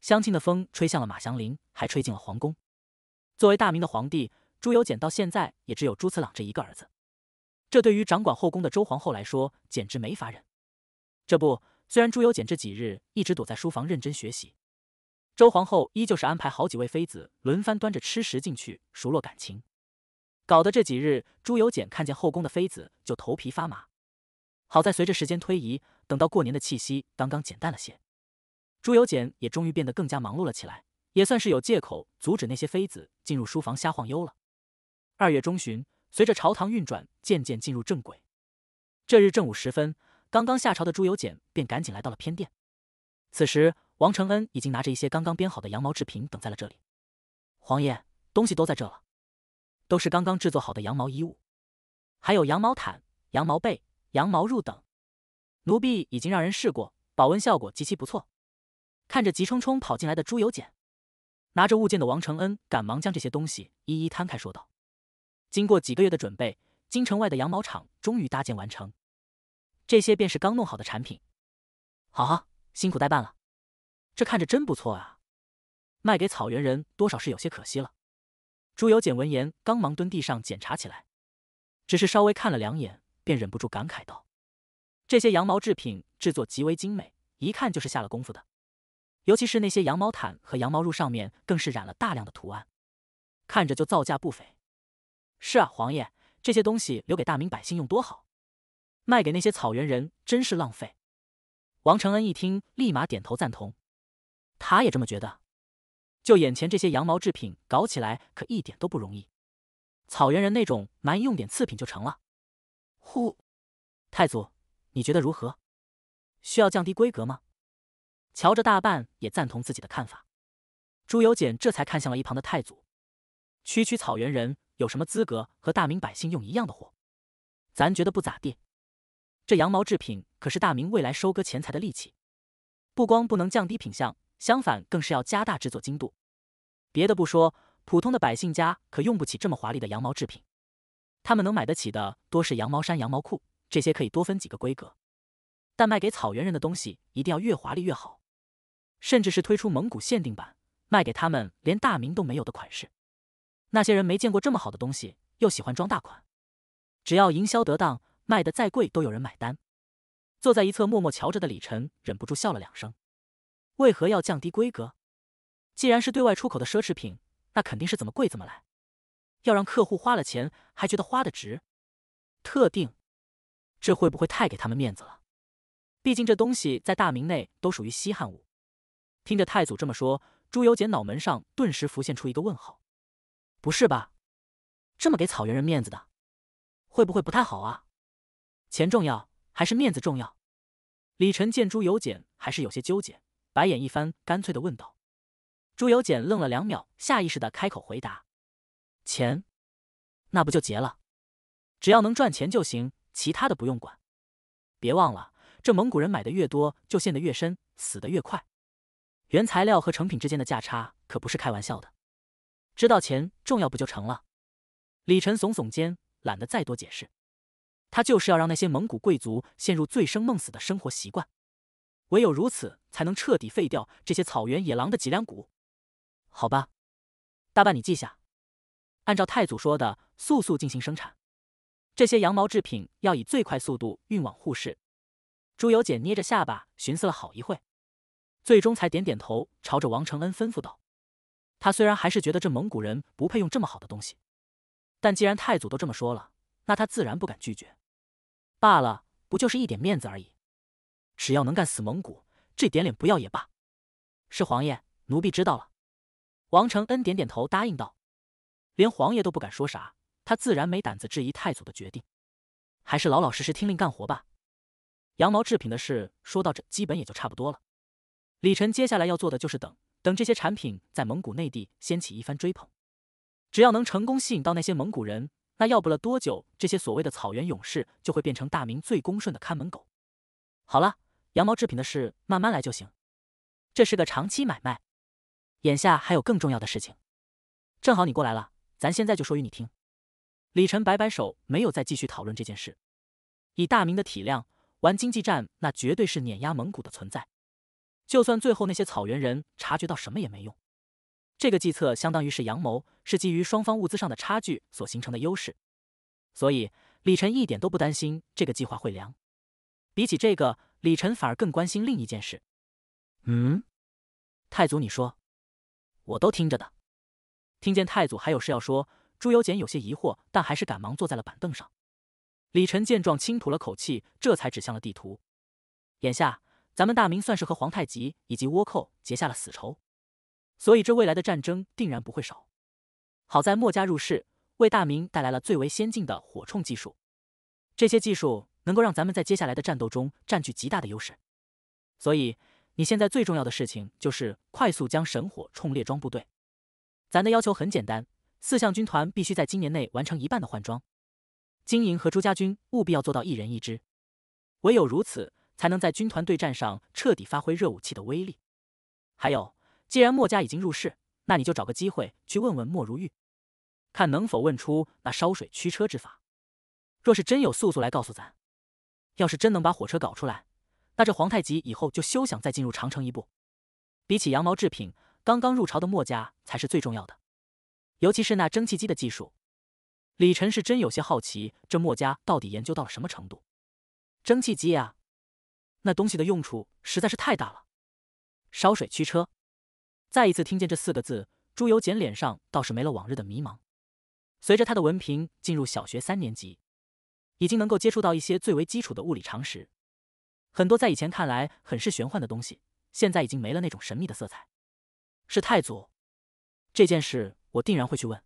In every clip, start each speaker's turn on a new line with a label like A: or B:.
A: 乡亲的风吹向了马祥林，还吹进了皇宫。作为大明的皇帝朱由检，到现在也只有朱次郎这一个儿子。这对于掌管后宫的周皇后来说，简直没法忍。这不，虽然朱由检这几日一直躲在书房认真学习，周皇后依旧是安排好几位妃子轮番端着吃食进去，熟络感情，搞得这几日朱由检看见后宫的妃子就头皮发麻。好在随着时间推移，等到过年的气息刚刚减淡了些。朱由检也终于变得更加忙碌了起来，也算是有借口阻止那些妃子进入书房瞎晃悠了。二月中旬，随着朝堂运转渐渐进入正轨，这日正午时分，刚刚下朝的朱由检便赶紧来到了偏殿。此时，王承恩已经拿着一些刚刚编好的羊毛制品等在了这里。皇爷，东西都在这了，都是刚刚制作好的羊毛衣物，还有羊毛毯、羊毛被、羊毛褥等。奴婢已经让人试过，保温效果极其不错。看着急冲冲跑进来的朱由检，拿着物件的王承恩赶忙将这些东西一一摊开，说道：“经过几个月的准备，京城外的羊毛厂终于搭建完成，这些便是刚弄好的产品。好，辛苦代办了，这看着真不错啊，卖给草原人多少是有些可惜了。”朱由检闻言，刚忙蹲地上检查起来，只是稍微看了两眼，便忍不住感慨道：“这些羊毛制品制作极为精美，一看就是下了功夫的。”尤其是那些羊毛毯和羊毛褥上面，更是染了大量的图案，看着就造价不菲。是啊，皇爷，这些东西留给大明百姓用多好，卖给那些草原人真是浪费。王承恩一听，立马点头赞同，他也这么觉得。就眼前这些羊毛制品，搞起来可一点都不容易。草原人那种，蛮用点次品就成了。呼，太祖，你觉得如何？需要降低规格吗？瞧着大半也赞同自己的看法，朱由检这才看向了一旁的太祖。区区草原人有什么资格和大明百姓用一样的货？咱觉得不咋地。这羊毛制品可是大明未来收割钱财的利器，不光不能降低品相，相反更是要加大制作精度。别的不说，普通的百姓家可用不起这么华丽的羊毛制品，他们能买得起的多是羊毛衫、羊毛裤，这些可以多分几个规格。但卖给草原人的东西一定要越华丽越好。甚至是推出蒙古限定版，卖给他们连大名都没有的款式。那些人没见过这么好的东西，又喜欢装大款，只要营销得当，卖的再贵都有人买单。坐在一侧默默瞧着的李晨忍不住笑了两声。为何要降低规格？既然是对外出口的奢侈品，那肯定是怎么贵怎么来。要让客户花了钱还觉得花的值。特定，这会不会太给他们面子了？毕竟这东西在大明内都属于稀罕物。听着太祖这么说，朱由检脑门上顿时浮现出一个问号：“不是吧？这么给草原人面子的，会不会不太好啊？钱重要还是面子重要？”李晨见朱由检还是有些纠结，白眼一翻，干脆的问道：“朱由检愣了两秒，下意识的开口回答：‘钱，那不就结了？只要能赚钱就行，其他的不用管。别忘了，这蒙古人买的越多，就陷得越深，死得越快。’”原材料和成品之间的价差可不是开玩笑的，知道钱重要不就成了？李晨耸耸肩，懒得再多解释。他就是要让那些蒙古贵族陷入醉生梦死的生活习惯，唯有如此，才能彻底废掉这些草原野狼的脊梁骨。好吧，大半你记下，按照太祖说的，速速进行生产。这些羊毛制品要以最快速度运往沪市。朱由检捏着下巴，寻思了好一会。最终才点点头，朝着王承恩吩咐道：“他虽然还是觉得这蒙古人不配用这么好的东西，但既然太祖都这么说了，那他自然不敢拒绝。罢了，不就是一点面子而已，只要能干死蒙古，这点脸不要也罢。”“是皇爷，奴婢知道了。”王承恩点点头答应道：“连皇爷都不敢说啥，他自然没胆子质疑太祖的决定，还是老老实实听令干活吧。”羊毛制品的事说到这，基本也就差不多了。李晨接下来要做的就是等，等这些产品在蒙古内地掀起一番追捧。只要能成功吸引到那些蒙古人，那要不了多久，这些所谓的草原勇士就会变成大明最恭顺的看门狗。好了，羊毛制品的事慢慢来就行，这是个长期买卖。眼下还有更重要的事情，正好你过来了，咱现在就说与你听。李晨摆摆手，没有再继续讨论这件事。以大明的体量玩经济战，那绝对是碾压蒙古的存在。就算最后那些草原人察觉到什么也没用，这个计策相当于是阳谋，是基于双方物资上的差距所形成的优势，所以李晨一点都不担心这个计划会凉。比起这个，李晨反而更关心另一件事。嗯，太祖，你说，我都听着的。听见太祖还有事要说，朱由检有些疑惑，但还是赶忙坐在了板凳上。李晨见状，轻吐了口气，这才指向了地图。眼下。咱们大明算是和皇太极以及倭寇结下了死仇，所以这未来的战争定然不会少。好在墨家入世，为大明带来了最为先进的火铳技术，这些技术能够让咱们在接下来的战斗中占据极大的优势。所以你现在最重要的事情就是快速将神火铳列装部队。咱的要求很简单，四象军团必须在今年内完成一半的换装，金营和朱家军务必要做到一人一支，唯有如此。才能在军团对战上彻底发挥热武器的威力。还有，既然墨家已经入世，那你就找个机会去问问莫如玉，看能否问出那烧水驱车之法。若是真有素素来告诉咱，要是真能把火车搞出来，那这皇太极以后就休想再进入长城一步。比起羊毛制品，刚刚入朝的墨家才是最重要的，尤其是那蒸汽机的技术。李晨是真有些好奇，这墨家到底研究到了什么程度？蒸汽机呀！那东西的用处实在是太大了，烧水驱车。再一次听见这四个字，朱由检脸上倒是没了往日的迷茫。随着他的文凭进入小学三年级，已经能够接触到一些最为基础的物理常识。很多在以前看来很是玄幻的东西，现在已经没了那种神秘的色彩。是太祖，这件事我定然会去问。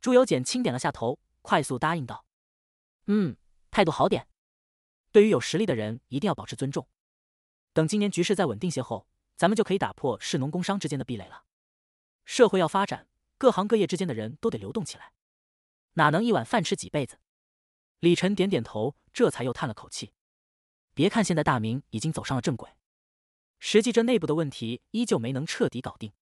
A: 朱由检轻点了下头，快速答应道：“嗯，态度好点。”对于有实力的人，一定要保持尊重。等今年局势再稳定些后，咱们就可以打破市农工商之间的壁垒了。社会要发展，各行各业之间的人都得流动起来，哪能一碗饭吃几辈子？李晨点点头，这才又叹了口气。别看现在大明已经走上了正轨，实际这内部的问题依旧没能彻底搞定。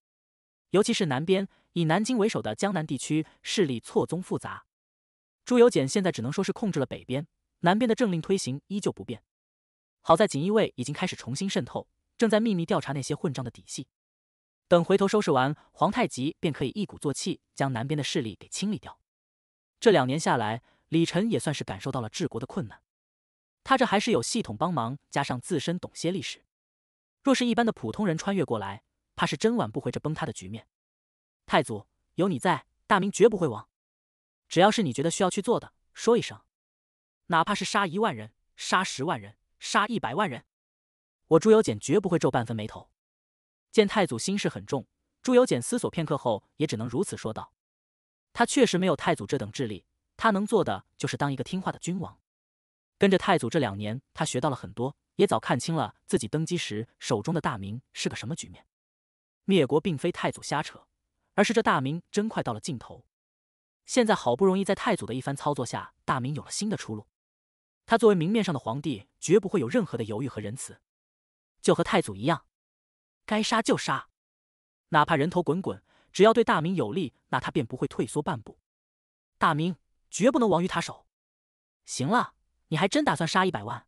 A: 尤其是南边，以南京为首的江南地区势力错综复杂，朱由检现在只能说是控制了北边。南边的政令推行依旧不变，好在锦衣卫已经开始重新渗透，正在秘密调查那些混账的底细。等回头收拾完，皇太极便可以一鼓作气将南边的势力给清理掉。这两年下来，李晨也算是感受到了治国的困难。他这还是有系统帮忙，加上自身懂些历史。若是一般的普通人穿越过来，怕是真挽不回这崩塌的局面。太祖，有你在，大明绝不会亡。只要是你觉得需要去做的，说一声。哪怕是杀一万人，杀十万人，杀一百万人，我朱由检绝不会皱半分眉头。见太祖心事很重，朱由检思索片刻后，也只能如此说道。他确实没有太祖这等智力，他能做的就是当一个听话的君王。跟着太祖这两年，他学到了很多，也早看清了自己登基时手中的大明是个什么局面。灭国并非太祖瞎扯，而是这大明真快到了尽头。现在好不容易在太祖的一番操作下，大明有了新的出路。他作为明面上的皇帝，绝不会有任何的犹豫和仁慈，就和太祖一样，该杀就杀，哪怕人头滚滚，只要对大明有利，那他便不会退缩半步。大明绝不能亡于他手。行了，你还真打算杀一百万？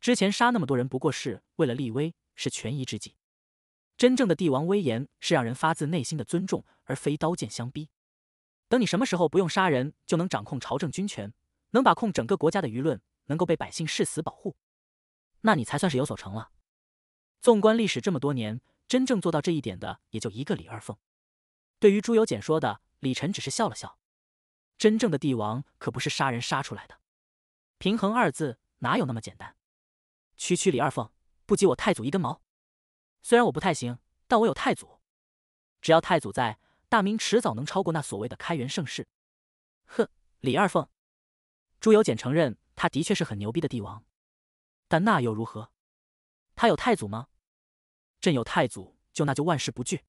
A: 之前杀那么多人，不过是为了立威，是权宜之计。真正的帝王威严是让人发自内心的尊重，而非刀剑相逼。等你什么时候不用杀人就能掌控朝政军权，能把控整个国家的舆论？能够被百姓誓死保护，那你才算是有所成了。纵观历史这么多年，真正做到这一点的也就一个李二凤。对于朱由检说的，李晨只是笑了笑。真正的帝王可不是杀人杀出来的，“平衡”二字哪有那么简单？区区李二凤不及我太祖一根毛。虽然我不太行，但我有太祖。只要太祖在，大明迟早能超过那所谓的开元盛世。哼，李二凤。朱由检承认。他的确是很牛逼的帝王，但那又如何？他有太祖吗？朕有太祖，就那就万事不惧。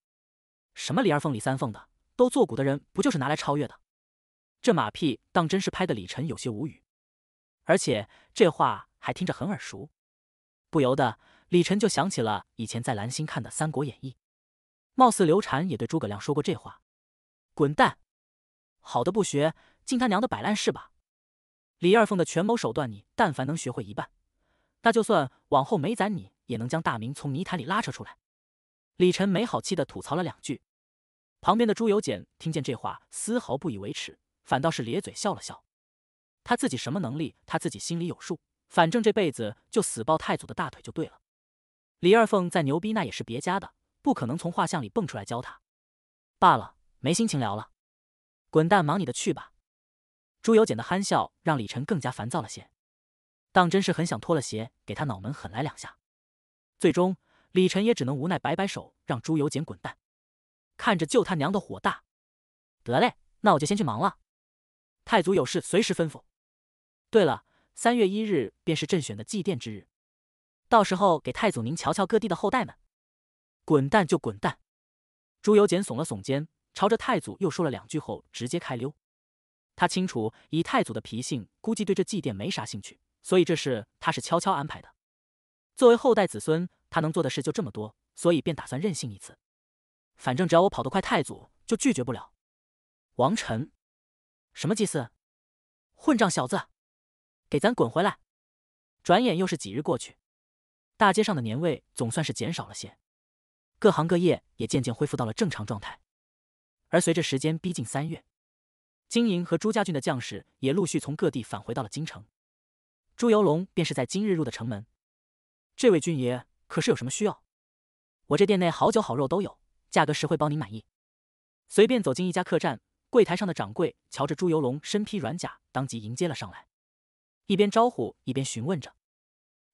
A: 什么李二凤、李三凤的，都做古的人不就是拿来超越的？这马屁当真是拍的李晨有些无语，而且这话还听着很耳熟，不由得李晨就想起了以前在蓝星看的《三国演义》，貌似刘禅也对诸葛亮说过这话。滚蛋！好的不学，尽他娘的摆烂是吧？李二凤的权谋手段，你但凡能学会一半，那就算往后没攒，你也能将大明从泥潭里拉扯出来。李晨没好气的吐槽了两句，旁边的朱由检听见这话，丝毫不以为耻，反倒是咧嘴笑了笑。他自己什么能力，他自己心里有数，反正这辈子就死抱太祖的大腿就对了。李二凤再牛逼，那也是别家的，不可能从画像里蹦出来教他。罢了，没心情聊了，滚蛋，忙你的去吧。朱由检的憨笑让李晨更加烦躁了些，当真是很想脱了鞋给他脑门狠来两下。最终，李晨也只能无奈摆摆手，让朱由检滚蛋。看着就他娘的火大，得嘞，那我就先去忙了。太祖有事随时吩咐。对了，三月一日便是朕选的祭奠之日，到时候给太祖您瞧瞧各地的后代们。滚蛋就滚蛋。朱由检耸了耸肩，朝着太祖又说了两句后，直接开溜。他清楚以太祖的脾性，估计对这祭奠没啥兴趣，所以这事他是悄悄安排的。作为后代子孙，他能做的事就这么多，所以便打算任性一次。反正只要我跑得快，太祖就拒绝不了。王晨，什么祭祀？混账小子，给咱滚回来！转眼又是几日过去，大街上的年味总算是减少了些，各行各业也渐渐恢复到了正常状态。而随着时间逼近三月。金营和朱家军的将士也陆续从各地返回到了京城，朱由龙便是在今日入的城门。这位军爷可是有什么需要？我这店内好酒好肉都有，价格实惠，包您满意。随便走进一家客栈，柜台上的掌柜瞧着朱由龙身披软甲，当即迎接了上来，一边招呼一边询问着。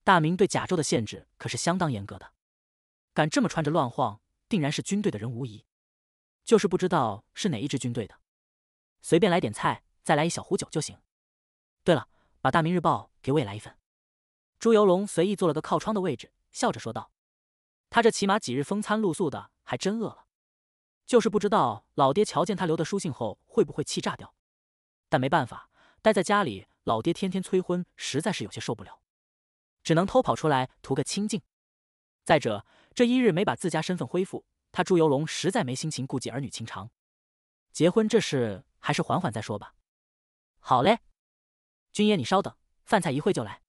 A: 大明对甲胄的限制可是相当严格的，敢这么穿着乱晃，定然是军队的人无疑。就是不知道是哪一支军队的。随便来点菜，再来一小壶酒就行。对了，把《大明日报》给我也来一份。朱由龙随意坐了个靠窗的位置，笑着说道：“他这起码几日风餐露宿的，还真饿了。就是不知道老爹瞧见他留的书信后会不会气炸掉。但没办法，待在家里老爹天天催婚，实在是有些受不了，只能偷跑出来图个清静。再者，这一日没把自家身份恢复，他朱由龙实在没心情顾及儿女情长。结婚这事……”还是缓缓再说吧。好嘞，君爷你稍等，饭菜一会就来。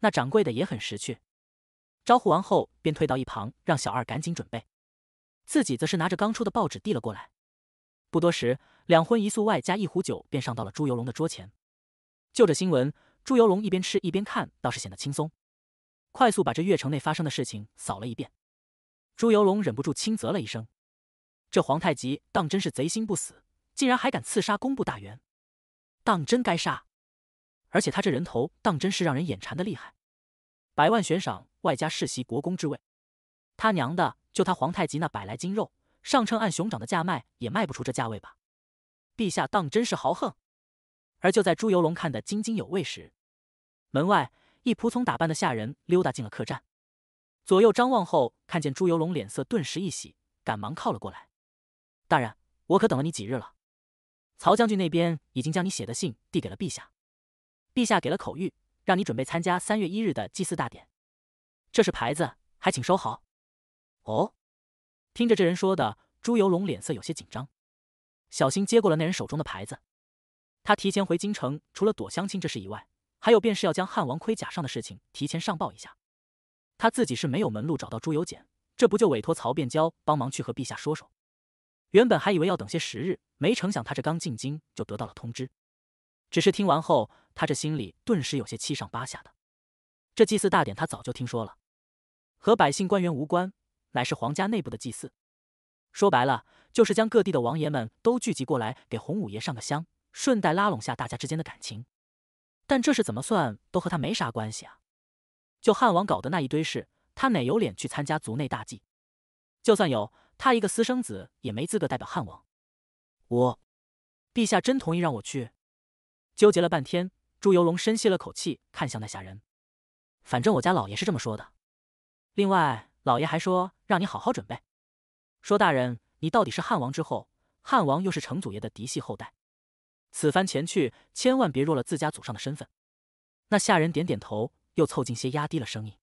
A: 那掌柜的也很识趣，招呼完后便退到一旁，让小二赶紧准备。自己则是拿着刚出的报纸递了过来。不多时，两荤一素外加一壶酒便上到了朱由龙的桌前。就着新闻，朱由龙一边吃一边看，倒是显得轻松。快速把这月城内发生的事情扫了一遍。朱由龙忍不住轻啧了一声：“这皇太极当真是贼心不死。”竟然还敢刺杀工部大员，当真该杀！而且他这人头当真是让人眼馋的厉害，百万悬赏外加世袭国公之位，他娘的，就他皇太极那百来斤肉，上称按熊掌的价卖也卖不出这价位吧？陛下当真是豪横！而就在朱由龙看得津津有味时，门外一仆从打扮的下人溜达进了客栈，左右张望后看见朱由龙，脸色顿时一喜，赶忙靠了过来：“大人，我可等了你几日了。”曹将军那边已经将你写的信递给了陛下，陛下给了口谕，让你准备参加三月一日的祭祀大典。这是牌子，还请收好。哦，听着这人说的，朱由龙脸色有些紧张，小心接过了那人手中的牌子。他提前回京城，除了躲相亲这事以外，还有便是要将汉王盔甲上的事情提前上报一下。他自己是没有门路找到朱由检，这不就委托曹变娇帮忙去和陛下说说。原本还以为要等些时日，没成想他这刚进京就得到了通知。只是听完后，他这心里顿时有些七上八下的。这祭祀大典他早就听说了，和百姓官员无关，乃是皇家内部的祭祀。说白了，就是将各地的王爷们都聚集过来给洪五爷上个香，顺带拉拢下大家之间的感情。但这是怎么算都和他没啥关系啊！就汉王搞的那一堆事，他哪有脸去参加族内大祭？就算有。他一个私生子也没资格代表汉王。我，陛下真同意让我去？纠结了半天，朱由龙深吸了口气，看向那下人。反正我家老爷是这么说的。另外，老爷还说让你好好准备。说大人，你到底是汉王之后，汉王又是成祖爷的嫡系后代，此番前去，千万别弱了自家祖上的身份。那下人点点头，又凑近些，压低了声音，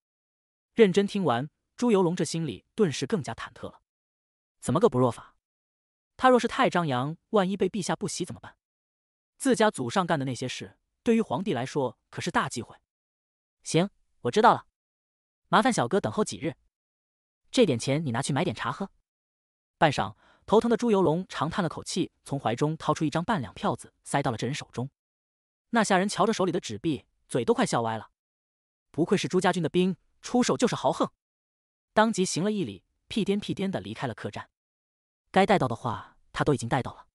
A: 认真听完。朱由龙这心里顿时更加忐忑了。怎么个不弱法？他若是太张扬，万一被陛下不喜怎么办？自家祖上干的那些事，对于皇帝来说可是大忌讳。行，我知道了，麻烦小哥等候几日。这点钱你拿去买点茶喝。半晌，头疼的朱由龙长叹了口气，从怀中掏出一张半两票子，塞到了这人手中。那下人瞧着手里的纸币，嘴都快笑歪了。不愧是朱家军的兵，出手就是豪横。当即行了一礼，屁颠屁颠的离开了客栈。该带到的话，他都已经带到了。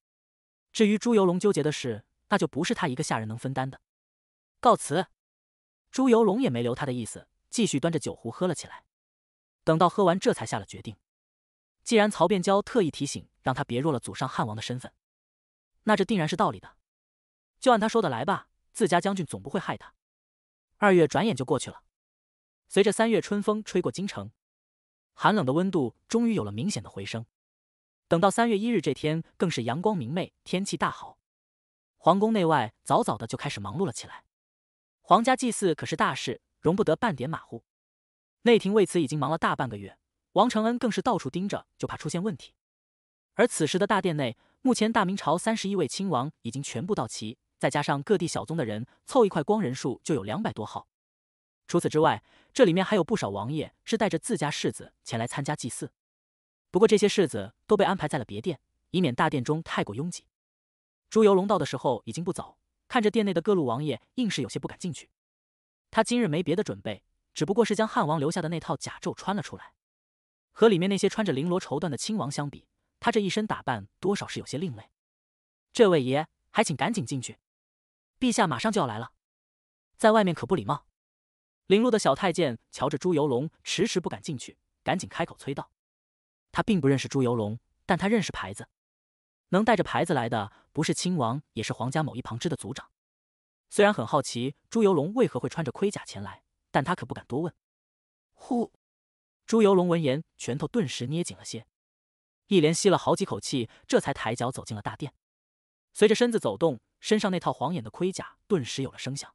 A: 至于朱由龙纠结的事，那就不是他一个下人能分担的。告辞，朱由龙也没留他的意思，继续端着酒壶喝了起来。等到喝完，这才下了决定。既然曹变娇特意提醒，让他别弱了祖上汉王的身份，那这定然是道理的，就按他说的来吧。自家将军总不会害他。二月转眼就过去了，随着三月春风吹过京城，寒冷的温度终于有了明显的回升。等到三月一日这天，更是阳光明媚，天气大好。皇宫内外早早的就开始忙碌了起来。皇家祭祀可是大事，容不得半点马虎。内廷为此已经忙了大半个月，王承恩更是到处盯着，就怕出现问题。而此时的大殿内，目前大明朝三十一位亲王已经全部到齐，再加上各地小宗的人凑一块光，人数就有两百多号。除此之外，这里面还有不少王爷是带着自家世子前来参加祭祀。不过这些世子都被安排在了别殿，以免大殿中太过拥挤。朱由龙到的时候已经不早，看着殿内的各路王爷，硬是有些不敢进去。他今日没别的准备，只不过是将汉王留下的那套甲胄穿了出来。和里面那些穿着绫罗绸缎的亲王相比，他这一身打扮多少是有些另类。这位爷，还请赶紧进去，陛下马上就要来了，在外面可不礼貌。领路的小太监瞧着朱由龙迟迟不敢进去，赶紧开口催道。他并不认识朱由龙，但他认识牌子。能带着牌子来的，不是亲王，也是皇家某一旁支的族长。虽然很好奇朱由龙为何会穿着盔甲前来，但他可不敢多问。呼！朱由龙闻言，拳头顿时捏紧了些，一连吸了好几口气，这才抬脚走进了大殿。随着身子走动，身上那套晃眼的盔甲顿时有了声响。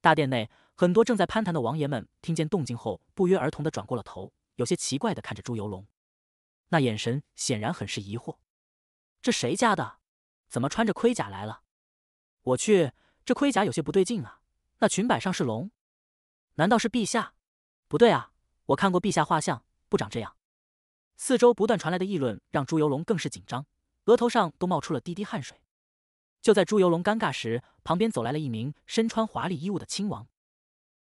A: 大殿内，很多正在攀谈的王爷们听见动静后，不约而同的转过了头，有些奇怪的看着朱由龙。那眼神显然很是疑惑，这谁家的？怎么穿着盔甲来了？我去，这盔甲有些不对劲啊！那裙摆上是龙，难道是陛下？不对啊，我看过陛下画像，不长这样。四周不断传来的议论让朱由龙更是紧张，额头上都冒出了滴滴汗水。就在朱由龙尴尬时，旁边走来了一名身穿华丽衣物的亲王。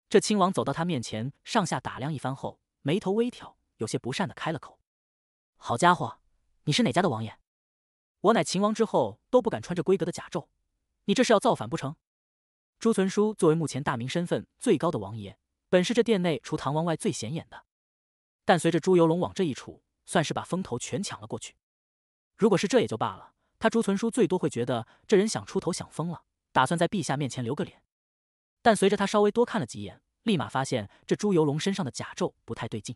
A: 这亲王走到他面前，上下打量一番后，眉头微挑，有些不善的开了口。好家伙，你是哪家的王爷？我乃秦王之后，都不敢穿这规格的甲胄。你这是要造反不成？朱存书作为目前大明身份最高的王爷，本是这殿内除唐王外最显眼的。但随着朱由龙往这一杵，算是把风头全抢了过去。如果是这也就罢了，他朱存书最多会觉得这人想出头想疯了，打算在陛下面前留个脸。但随着他稍微多看了几眼，立马发现这朱由龙身上的甲胄不太对劲。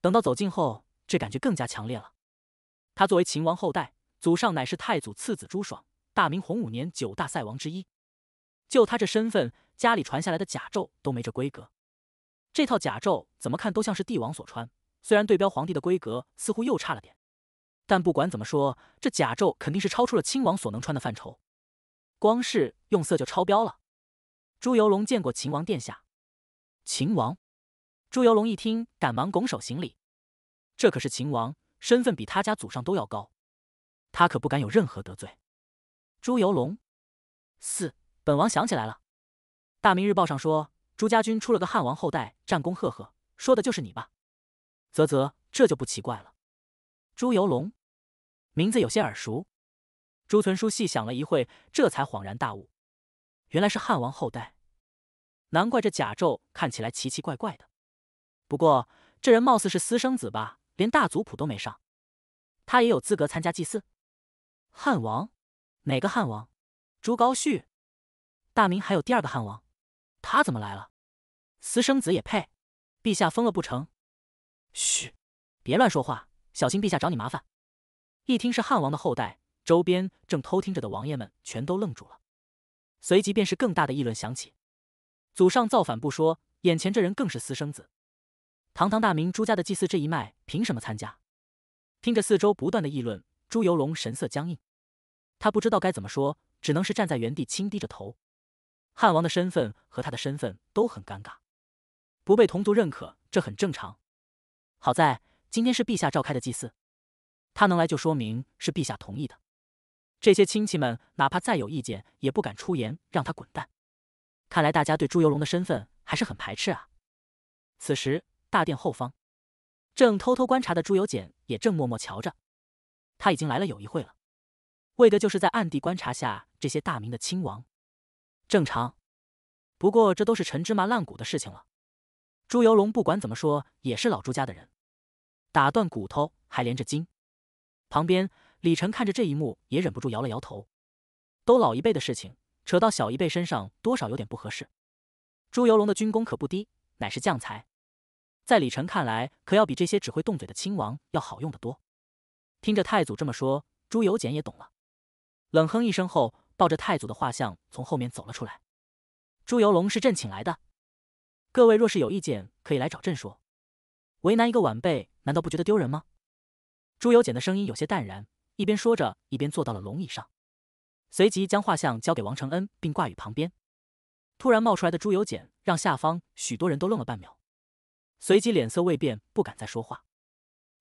A: 等到走近后，这感觉更加强烈了。他作为秦王后代，祖上乃是太祖次子朱爽，大明洪武年九大赛王之一。就他这身份，家里传下来的甲胄都没这规格。这套甲胄怎么看都像是帝王所穿，虽然对标皇帝的规格似乎又差了点，但不管怎么说，这甲胄肯定是超出了亲王所能穿的范畴。光是用色就超标了。朱由龙见过秦王殿下。秦王，朱由龙一听，赶忙拱手行礼。这可是秦王，身份比他家祖上都要高，他可不敢有任何得罪。朱由龙，四本王想起来了，《大明日报》上说朱家军出了个汉王后代，战功赫赫，说的就是你吧？啧啧，这就不奇怪了。朱由龙名字有些耳熟，朱存书细想了一会，这才恍然大悟，原来是汉王后代，难怪这甲胄看起来奇奇怪怪的。不过这人貌似是私生子吧？连大族谱都没上，他也有资格参加祭祀？汉王？哪个汉王？朱高煦？大明还有第二个汉王？他怎么来了？私生子也配？陛下疯了不成？嘘，别乱说话，小心陛下找你麻烦！一听是汉王的后代，周边正偷听着的王爷们全都愣住了，随即便是更大的议论响起：祖上造反不说，眼前这人更是私生子。堂堂大明朱家的祭祀这一脉，凭什么参加？听着四周不断的议论，朱由龙神色僵硬，他不知道该怎么说，只能是站在原地轻低着头。汉王的身份和他的身份都很尴尬，不被同族认可，这很正常。好在今天是陛下召开的祭祀，他能来就说明是陛下同意的。这些亲戚们哪怕再有意见，也不敢出言让他滚蛋。看来大家对朱由龙的身份还是很排斥啊。此时。大殿后方，正偷偷观察的朱由检也正默默瞧着。他已经来了有一会了，为的就是在暗地观察下这些大明的亲王。正常，不过这都是陈芝麻烂谷的事情了。朱由龙不管怎么说也是老朱家的人，打断骨头还连着筋。旁边李晨看着这一幕，也忍不住摇了摇头。都老一辈的事情，扯到小一辈身上，多少有点不合适。朱由龙的军功可不低，乃是将才。在李晨看来，可要比这些只会动嘴的亲王要好用得多。听着太祖这么说，朱由检也懂了，冷哼一声后，抱着太祖的画像从后面走了出来。朱由龙是朕请来的，各位若是有意见，可以来找朕说。为难一个晚辈，难道不觉得丢人吗？朱由检的声音有些淡然，一边说着，一边坐到了龙椅上，随即将画像交给王承恩，并挂于旁边。突然冒出来的朱由检，让下方许多人都愣了半秒。随即脸色未变，不敢再说话。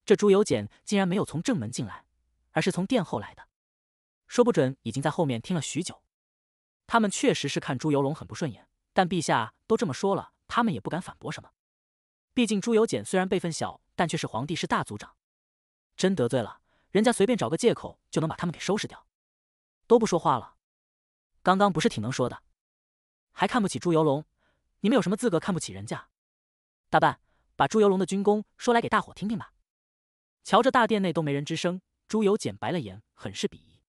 A: 这朱由检竟然没有从正门进来，而是从殿后来的，说不准已经在后面听了许久。他们确实是看朱由龙很不顺眼，但陛下都这么说了，他们也不敢反驳什么。毕竟朱由检虽然辈分小，但却是皇帝，是大族长。真得罪了，人家随便找个借口就能把他们给收拾掉。都不说话了，刚刚不是挺能说的？还看不起朱由龙？你们有什么资格看不起人家？大半。把朱由龙的军功说来给大伙听听吧。瞧着大殿内都没人吱声，朱由检白了眼，很是鄙夷。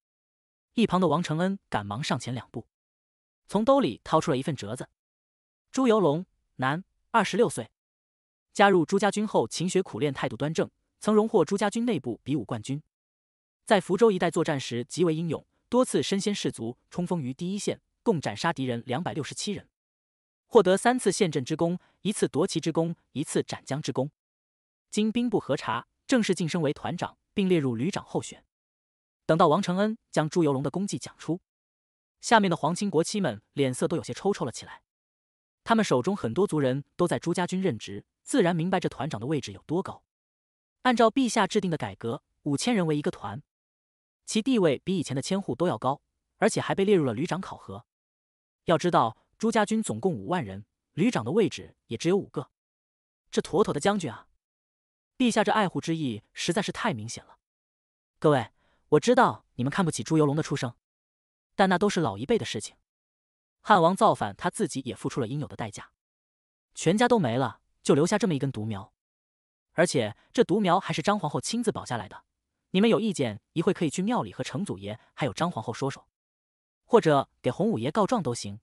A: 一旁的王承恩赶忙上前两步，从兜里掏出了一份折子。朱由龙，男，二十六岁，加入朱家军后勤学苦练，态度端正，曾荣获朱家军内部比武冠军。在福州一带作战时极为英勇，多次身先士卒，冲锋于第一线，共斩杀敌人两百六十七人。获得三次陷阵之功，一次夺旗之功，一次斩将之功。经兵部核查，正式晋升为团长，并列入旅长候选。等到王承恩将朱由龙的功绩讲出，下面的皇亲国戚们脸色都有些抽抽了起来。他们手中很多族人都在朱家军任职，自然明白这团长的位置有多高。按照陛下制定的改革，五千人为一个团，其地位比以前的千户都要高，而且还被列入了旅长考核。要知道。朱家军总共五万人，旅长的位置也只有五个，这妥妥的将军啊！陛下这爱护之意实在是太明显了。各位，我知道你们看不起朱由龙的出生，但那都是老一辈的事情。汉王造反，他自己也付出了应有的代价，全家都没了，就留下这么一根独苗。而且这独苗还是张皇后亲自保下来的。你们有意见，一会可以去庙里和程祖爷，还有张皇后说说，或者给洪五爷告状都行。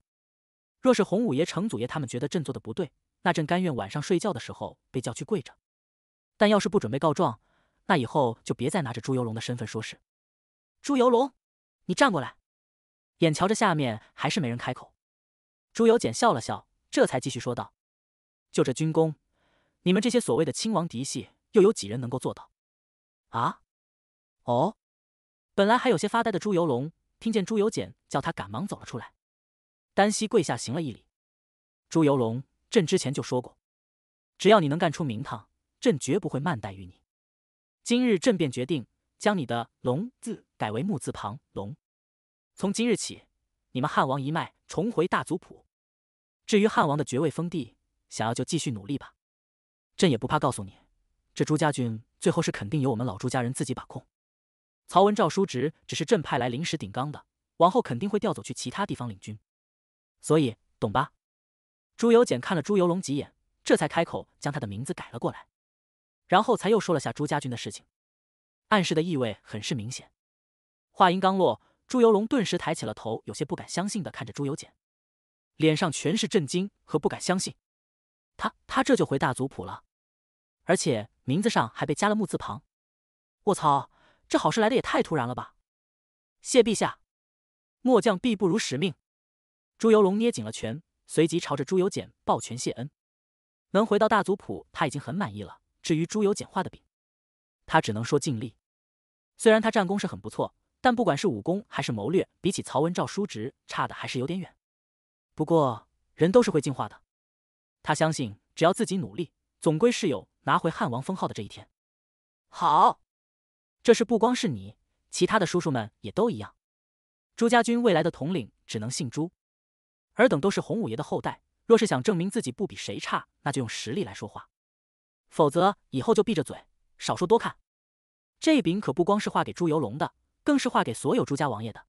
A: 若是洪五爷、程祖爷他们觉得朕做的不对，那朕甘愿晚上睡觉的时候被叫去跪着。但要是不准备告状，那以后就别再拿着朱由龙的身份说事。朱由龙，你站过来。眼瞧着下面还是没人开口，朱由检笑了笑，这才继续说道：“就这军功，你们这些所谓的亲王嫡系，又有几人能够做到？”啊？哦。本来还有些发呆的朱由龙，听见朱由检叫他，赶忙走了出来。单膝跪下，行了一礼。朱由龙，朕之前就说过，只要你能干出名堂，朕绝不会慢待于你。今日朕便决定，将你的“龙”字改为“木”字旁“龙”。从今日起，你们汉王一脉重回大族谱。至于汉王的爵位封地，想要就继续努力吧。朕也不怕告诉你，这朱家军最后是肯定由我们老朱家人自己把控。曹文诏叔侄只是朕派来临时顶缸的，往后肯定会调走去其他地方领军。所以，懂吧？朱由检看了朱由龙几眼，这才开口将他的名字改了过来，然后才又说了下朱家军的事情，暗示的意味很是明显。话音刚落，朱由龙顿时抬起了头，有些不敢相信的看着朱由检，脸上全是震惊和不敢相信。他他这就回大族谱了，而且名字上还被加了木字旁。卧槽，这好事来的也太突然了吧！谢陛下，末将必不辱使命。朱由龙捏紧了拳，随即朝着朱由检抱拳谢恩。能回到大族谱，他已经很满意了。至于朱由检画的饼，他只能说尽力。虽然他战功是很不错，但不管是武功还是谋略，比起曹文照叔侄差的还是有点远。不过人都是会进化的，他相信只要自己努力，总归是有拿回汉王封号的这一天。好，这事不光是你，其他的叔叔们也都一样。朱家军未来的统领只能姓朱。尔等都是洪五爷的后代，若是想证明自己不比谁差，那就用实力来说话，否则以后就闭着嘴，少说多看。这柄可不光是画给朱由龙的，更是画给所有朱家王爷的。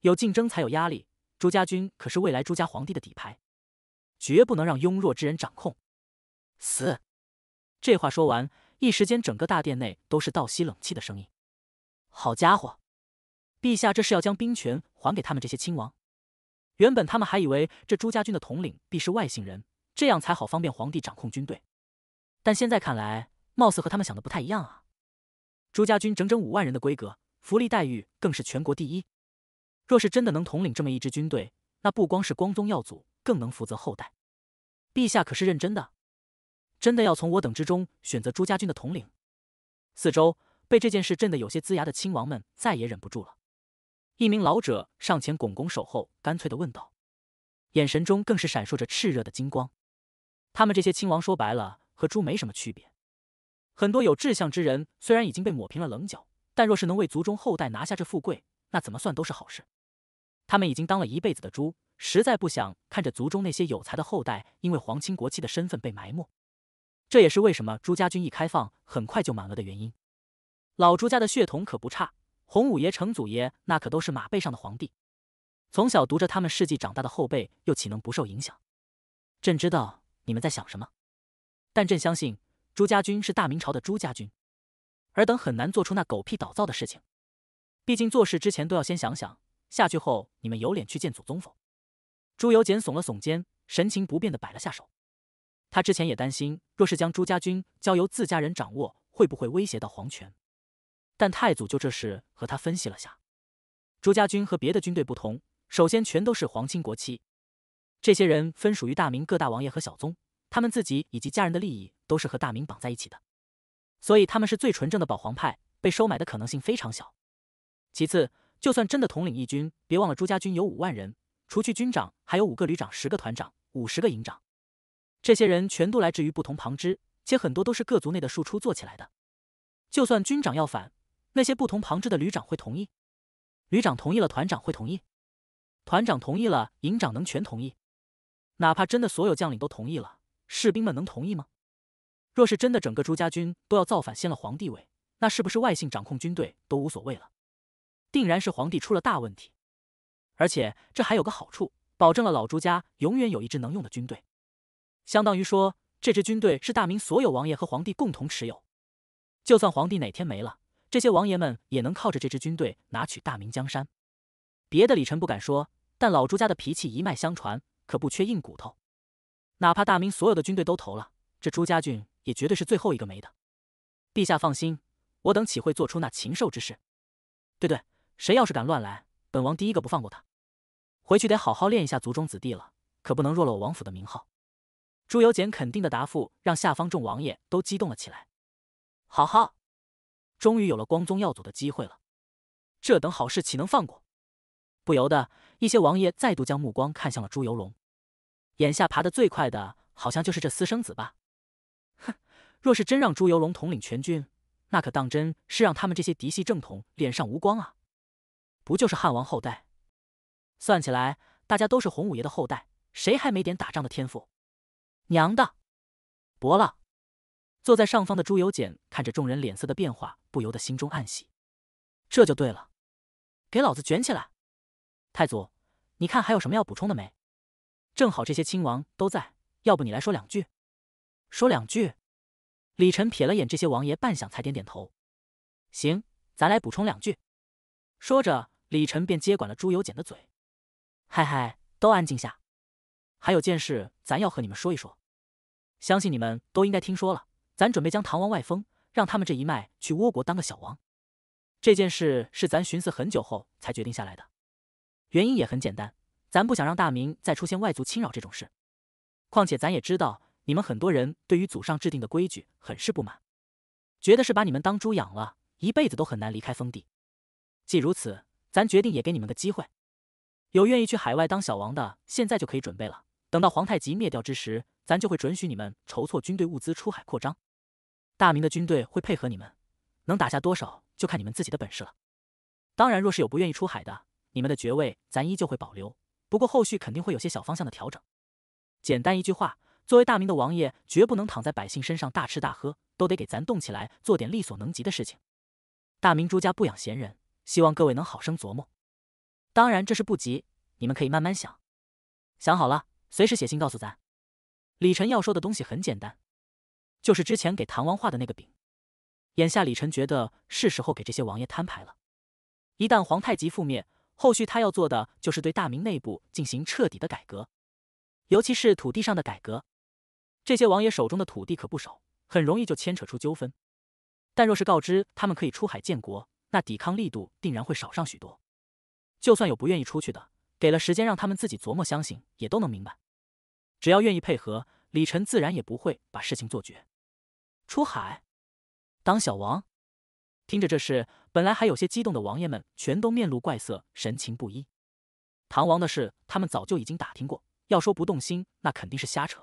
A: 有竞争才有压力，朱家军可是未来朱家皇帝的底牌，绝不能让庸弱之人掌控。死！这话说完，一时间整个大殿内都是倒吸冷气的声音。好家伙，陛下这是要将兵权还给他们这些亲王？原本他们还以为这朱家军的统领必是外姓人，这样才好方便皇帝掌控军队。但现在看来，貌似和他们想的不太一样啊！朱家军整整五万人的规格，福利待遇更是全国第一。若是真的能统领这么一支军队，那不光是光宗耀祖，更能负责后代。陛下可是认真的，真的要从我等之中选择朱家军的统领？四周被这件事震得有些呲牙的亲王们再也忍不住了。一名老者上前拱拱手后，干脆的问道，眼神中更是闪烁着炽热的金光。他们这些亲王说白了和猪没什么区别。很多有志向之人虽然已经被抹平了棱角，但若是能为族中后代拿下这富贵，那怎么算都是好事。他们已经当了一辈子的猪，实在不想看着族中那些有才的后代因为皇亲国戚的身份被埋没。这也是为什么朱家军一开放很快就满了的原因。老朱家的血统可不差。洪五爷、成祖爷那可都是马背上的皇帝，从小读着他们事迹长大的后辈，又岂能不受影响？朕知道你们在想什么，但朕相信朱家军是大明朝的朱家军，尔等很难做出那狗屁倒灶的事情。毕竟做事之前都要先想想，下去后你们有脸去见祖宗否？朱由检耸了耸肩，神情不变的摆了下手。他之前也担心，若是将朱家军交由自家人掌握，会不会威胁到皇权？但太祖就这事和他分析了下，朱家军和别的军队不同，首先全都是皇亲国戚，这些人分属于大明各大王爷和小宗，他们自己以及家人的利益都是和大明绑在一起的，所以他们是最纯正的保皇派，被收买的可能性非常小。其次，就算真的统领义军，别忘了朱家军有五万人，除去军长，还有五个旅长、十个团长、五十个营长，这些人全都来自于不同旁支，且很多都是各族内的庶出做起来的，就算军长要反。那些不同旁支的旅长会同意，旅长同意了，团长会同意，团长同意了，营长能全同意？哪怕真的所有将领都同意了，士兵们能同意吗？若是真的整个朱家军都要造反，掀了皇帝位，那是不是外姓掌控军队都无所谓了？定然是皇帝出了大问题。而且这还有个好处，保证了老朱家永远有一支能用的军队，相当于说这支军队是大明所有王爷和皇帝共同持有，就算皇帝哪天没了。这些王爷们也能靠着这支军队拿取大明江山，别的李晨不敢说，但老朱家的脾气一脉相传，可不缺硬骨头。哪怕大明所有的军队都投了，这朱家军也绝对是最后一个没的。陛下放心，我等岂会做出那禽兽之事？对对，谁要是敢乱来，本王第一个不放过他。回去得好好练一下族中子弟了，可不能弱了我王府的名号。朱由检肯定的答复让下方众王爷都激动了起来。好好。终于有了光宗耀祖的机会了，这等好事岂能放过？不由得一些王爷再度将目光看向了朱由龙。眼下爬得最快的，好像就是这私生子吧？哼，若是真让朱由龙统领全军，那可当真是让他们这些嫡系正统脸上无光啊！不就是汉王后代？算起来，大家都是洪五爷的后代，谁还没点打仗的天赋？娘的，伯了！坐在上方的朱由检看着众人脸色的变化，不由得心中暗喜，这就对了，给老子卷起来！太祖，你看还有什么要补充的没？正好这些亲王都在，要不你来说两句？说两句？李晨瞥了眼这些王爷，半晌才点点头。行，咱来补充两句。说着，李晨便接管了朱由检的嘴。嗨嗨，都安静下！还有件事，咱要和你们说一说，相信你们都应该听说了。咱准备将唐王外封，让他们这一脉去倭国当个小王。这件事是咱寻思很久后才决定下来的，原因也很简单，咱不想让大明再出现外族侵扰这种事。况且咱也知道，你们很多人对于祖上制定的规矩很是不满，觉得是把你们当猪养了一辈子都很难离开封地。既如此，咱决定也给你们个机会，有愿意去海外当小王的，现在就可以准备了。等到皇太极灭掉之时，咱就会准许你们筹措军队物资出海扩张。大明的军队会配合你们，能打下多少就看你们自己的本事了。当然，若是有不愿意出海的，你们的爵位咱依旧会保留。不过后续肯定会有些小方向的调整。简单一句话，作为大明的王爷，绝不能躺在百姓身上大吃大喝，都得给咱动起来，做点力所能及的事情。大明朱家不养闲人，希望各位能好生琢磨。当然，这是不急，你们可以慢慢想。想好了，随时写信告诉咱。李晨要说的东西很简单。就是之前给唐王画的那个饼，眼下李晨觉得是时候给这些王爷摊牌了。一旦皇太极覆灭，后续他要做的就是对大明内部进行彻底的改革，尤其是土地上的改革。这些王爷手中的土地可不少，很容易就牵扯出纠纷。但若是告知他们可以出海建国，那抵抗力度定然会少上许多。就算有不愿意出去的，给了时间让他们自己琢磨，相信也都能明白。只要愿意配合，李晨自然也不会把事情做绝。出海当小王，听着这事，本来还有些激动的王爷们，全都面露怪色，神情不一。唐王的事，他们早就已经打听过。要说不动心，那肯定是瞎扯。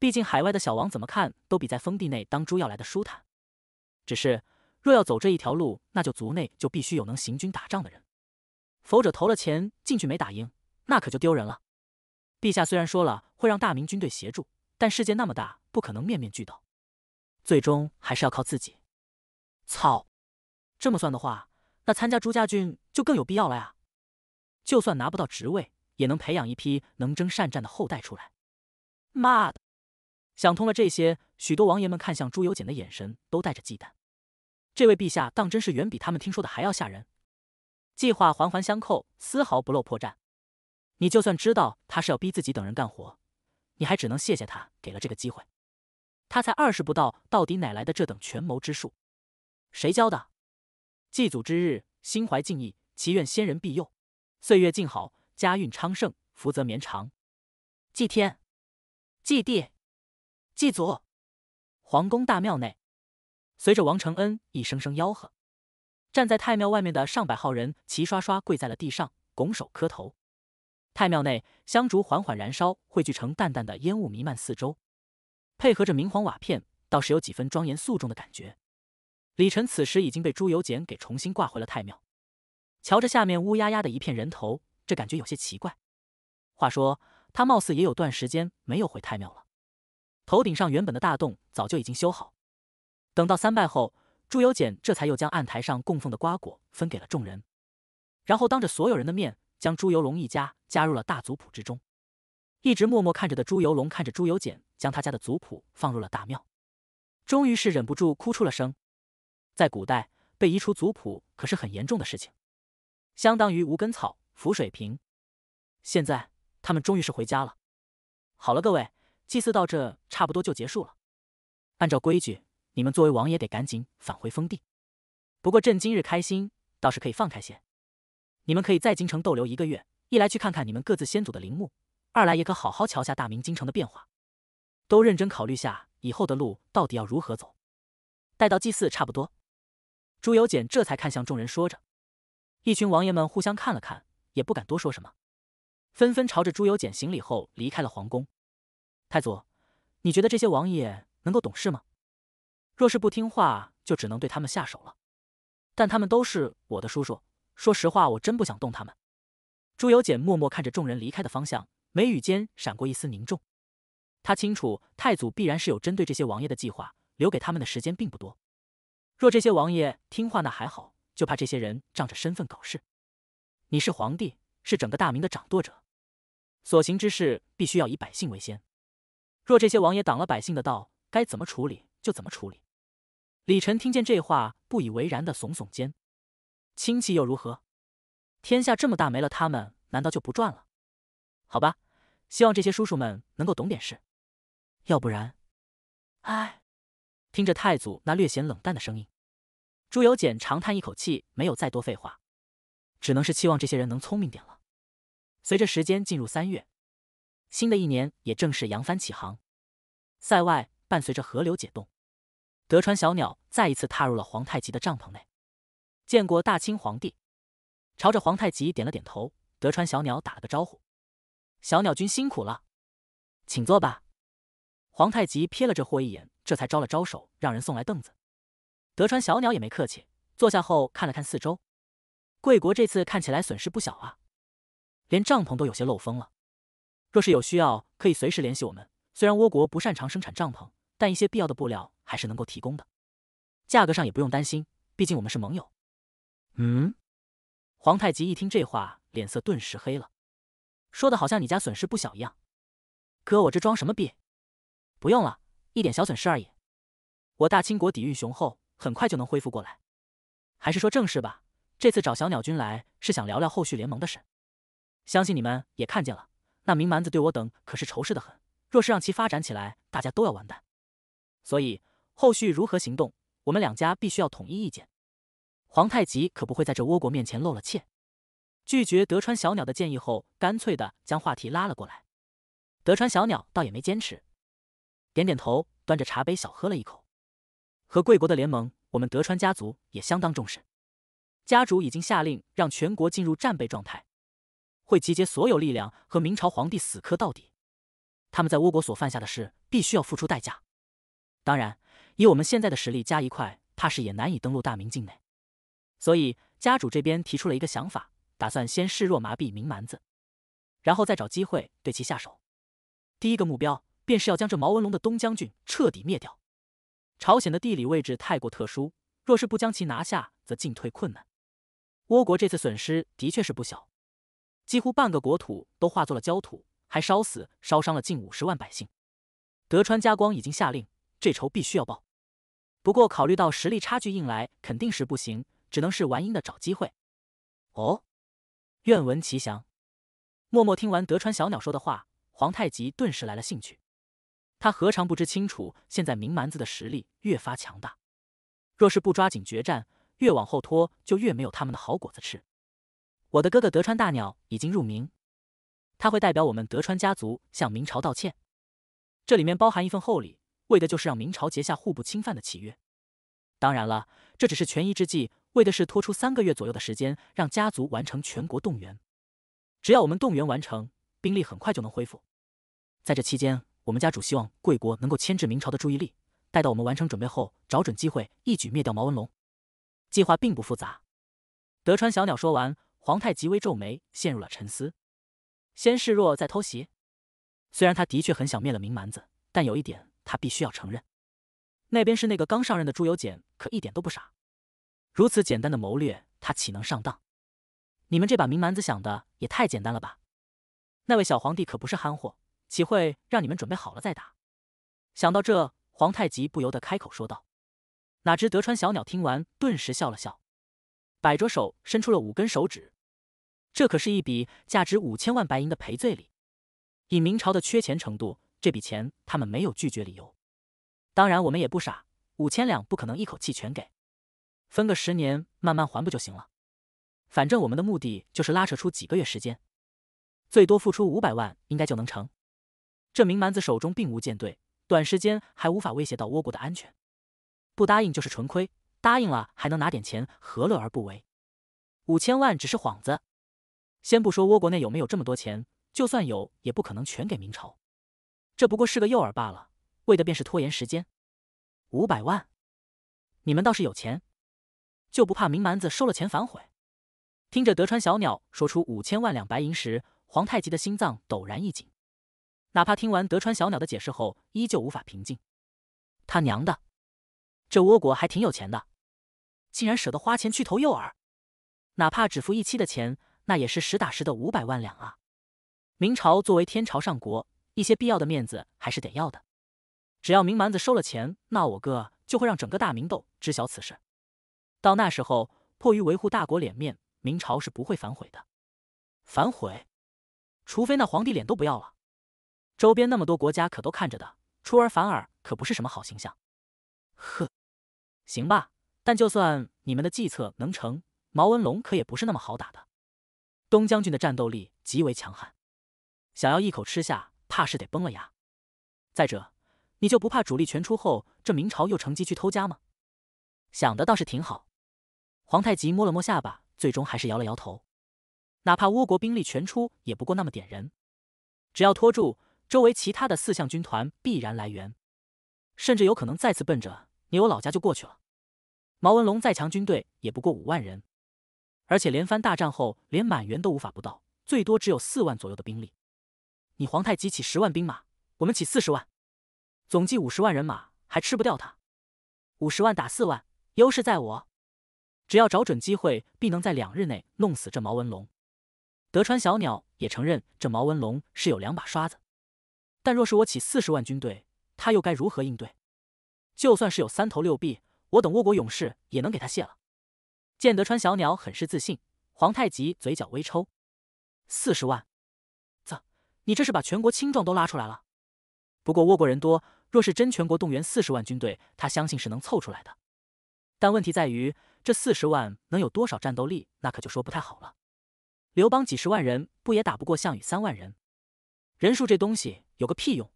A: 毕竟海外的小王，怎么看都比在封地内当猪要来的舒坦。只是若要走这一条路，那就族内就必须有能行军打仗的人，否则投了钱进去没打赢，那可就丢人了。陛下虽然说了会让大明军队协助，但世界那么大，不可能面面俱到。最终还是要靠自己。操！这么算的话，那参加朱家军就更有必要了呀。就算拿不到职位，也能培养一批能征善战的后代出来。妈的！想通了这些，许多王爷们看向朱由检的眼神都带着忌惮。这位陛下当真是远比他们听说的还要吓人。计划环环相扣，丝毫不露破绽。你就算知道他是要逼自己等人干活，你还只能谢谢他给了这个机会。他才二十不到，到底哪来的这等权谋之术？谁教的？祭祖之日，心怀敬意，祈愿先人庇佑，岁月静好，家运昌盛，福泽绵长。祭天，祭地，祭祖。皇宫大庙内，随着王承恩一声声吆喝，站在太庙外面的上百号人齐刷刷跪在了地上，拱手磕头。太庙内，香烛缓缓燃烧，汇聚成淡淡的烟雾，弥漫四周。配合着明黄瓦片，倒是有几分庄严肃重的感觉。李晨此时已经被朱由检给重新挂回了太庙，瞧着下面乌压压的一片人头，这感觉有些奇怪。话说，他貌似也有段时间没有回太庙了。头顶上原本的大洞早就已经修好。等到三拜后，朱由检这才又将案台上供奉的瓜果分给了众人，然后当着所有人的面，将朱由龙一家加入了大族谱之中。一直默默看着的朱由龙看着朱由检。将他家的族谱放入了大庙，终于是忍不住哭出了声。在古代，被移除族谱可是很严重的事情，相当于无根草、浮水瓶。现在他们终于是回家了。好了，各位，祭祀到这差不多就结束了。按照规矩，你们作为王爷得赶紧返回封地。不过朕今日开心，倒是可以放开些。你们可以在京城逗留一个月，一来去看看你们各自先祖的陵墓，二来也可好好瞧下大明京城的变化。都认真考虑下以后的路到底要如何走。待到祭祀差不多，朱由检这才看向众人，说着：“一群王爷们互相看了看，也不敢多说什么，纷纷朝着朱由检行礼后离开了皇宫。”太祖，你觉得这些王爷能够懂事吗？若是不听话，就只能对他们下手了。但他们都是我的叔叔，说实话，我真不想动他们。朱由检默默看着众人离开的方向，眉宇间闪过一丝凝重。他清楚，太祖必然是有针对这些王爷的计划，留给他们的时间并不多。若这些王爷听话，那还好；就怕这些人仗着身份搞事。你是皇帝，是整个大明的掌舵者，所行之事必须要以百姓为先。若这些王爷挡了百姓的道，该怎么处理就怎么处理。李晨听见这话，不以为然的耸耸肩：“亲戚又如何？天下这么大，没了他们难道就不转了？好吧，希望这些叔叔们能够懂点事。”要不然，哎，听着太祖那略显冷淡的声音，朱由检长叹一口气，没有再多废话，只能是期望这些人能聪明点了。随着时间进入三月，新的一年也正式扬帆起航。塞外伴随着河流解冻，德川小鸟再一次踏入了皇太极的帐篷内，见过大清皇帝，朝着皇太极点了点头，德川小鸟打了个招呼：“小鸟君辛苦了，请坐吧。”皇太极瞥了这货一眼，这才招了招手，让人送来凳子。德川小鸟也没客气，坐下后看了看四周：“贵国这次看起来损失不小啊，连帐篷都有些漏风了。若是有需要，可以随时联系我们。虽然倭国不擅长生产帐篷，但一些必要的布料还是能够提供的。价格上也不用担心，毕竟我们是盟友。”
B: 嗯，
A: 皇太极一听这话，脸色顿时黑了：“说的好像你家损失不小一样，哥，我这装什么逼？”不用了，一点小损失而已。我大清国底蕴雄厚，很快就能恢复过来。还是说正事吧，这次找小鸟君来是想聊聊后续联盟的事。相信你们也看见了，那明蛮子对我等可是仇视的很。若是让其发展起来，大家都要完蛋。所以后续如何行动，我们两家必须要统一意见。皇太极可不会在这倭国面前露了怯，拒绝德川小鸟的建议后，干脆的将话题拉了过来。德川小鸟倒也没坚持。点点头，端着茶杯小喝了一口。和贵国的联盟，我们德川家族也相当重视。家主已经下令让全国进入战备状态，会集结所有力量和明朝皇帝死磕到底。他们在倭国所犯下的事，必须要付出代价。当然，以我们现在的实力加一块，怕是也难以登陆大明境内。所以，家主这边提出了一个想法，打算先示弱麻痹明蛮子，然后再找机会对其下手。第一个目标。便是要将这毛文龙的东将军彻底灭掉。朝鲜的地理位置太过特殊，若是不将其拿下，则进退困难。倭国这次损失的确是不小，几乎半个国土都化作了焦土，还烧死烧伤了近五十万百姓。德川家光已经下令，这仇必须要报。不过考虑到实力差距，硬来肯定是不行，只能是玩阴的找机会。哦，愿闻其详。默默听完德川小鸟说的话，皇太极顿时来了兴趣。他何尝不知清楚，现在明蛮子的实力越发强大，若是不抓紧决战，越往后拖就越没有他们的好果子吃。我的哥哥德川大鸟已经入明，他会代表我们德川家族向明朝道歉，这里面包含一份厚礼，为的就是让明朝结下互不侵犯的契约。当然了，这只是权宜之计，为的是拖出三个月左右的时间，让家族完成全国动员。只要我们动员完成，兵力很快就能恢复。在这期间。我们家主希望贵国能够牵制明朝的注意力，待到我们完成准备后，找准机会一举灭掉毛文龙。计划并不复杂。德川小鸟说完，皇太极微皱眉，陷入了沉思。先示弱再偷袭，虽然他的确很想灭了明蛮子，但有一点他必须要承认：那边是那个刚上任的朱由检，可一点都不傻。如此简单的谋略，他岂能上当？你们这把明蛮子想的也太简单了吧？那位小皇帝可不是憨货。岂会让你们准备好了再打？想到这，皇太极不由得开口说道。哪知德川小鸟听完，顿时笑了笑，摆着手，伸出了五根手指。这可是一笔价值五千万白银的赔罪礼。以明朝的缺钱程度，这笔钱他们没有拒绝理由。当然，我们也不傻，五千两不可能一口气全给，分个十年慢慢还不就行了？反正我们的目的就是拉扯出几个月时间，最多付出五百万，应该就能成。这明蛮子手中并无舰队，短时间还无法威胁到倭国的安全。不答应就是纯亏，答应了还能拿点钱，何乐而不为？五千万只是幌子，先不说倭国内有没有这么多钱，就算有，也不可能全给明朝。这不过是个诱饵罢了，为的便是拖延时间。五百万，你们倒是有钱，就不怕明蛮子收了钱反悔？听着德川小鸟说出五千万两白银时，皇太极的心脏陡然一紧。哪怕听完德川小鸟的解释后，依旧无法平静。他娘的，这倭国还挺有钱的，竟然舍得花钱去投诱饵。哪怕只付一期的钱，那也是实打实的五百万两啊！明朝作为天朝上国，一些必要的面子还是得要的。只要明蛮子收了钱，那我哥就会让整个大明都知晓此事。到那时候，迫于维护大国脸面，明朝是不会反悔的。反悔？除非那皇帝脸都不要了。周边那么多国家可都看着的，出尔反尔可不是什么好形象。呵，行吧，但就算你们的计策能成，毛文龙可也不是那么好打的。东将军的战斗力极为强悍，想要一口吃下，怕是得崩了牙。再者，你就不怕主力全出后，这明朝又乘机去偷家吗？想的倒是挺好。皇太极摸了摸下巴，最终还是摇了摇头。哪怕倭国兵力全出，也不过那么点人，只要拖住。周围其他的四象军团必然来援，甚至有可能再次奔着你我老家就过去了。毛文龙再强，军队也不过五万人，而且连番大战后，连满员都无法不到，最多只有四万左右的兵力。你皇太极起十万兵马，我们起四十万，总计五十万人马还吃不掉他。五十万打四万，优势在我，只要找准机会，必能在两日内弄死这毛文龙。德川小鸟也承认，这毛文龙是有两把刷子。但若是我起四十万军队，他又该如何应对？就算是有三头六臂，我等倭国勇士也能给他卸了。建德川小鸟很是自信。皇太极嘴角微抽：“四十万？咋？你这是把全国青壮都拉出来了？不过倭国人多，若是真全国动员四十万军队，他相信是能凑出来的。但问题在于，这四十万能有多少战斗力？那可就说不太好了。刘邦几十万人不也打不过项羽三万人？”人数这东西有个屁用，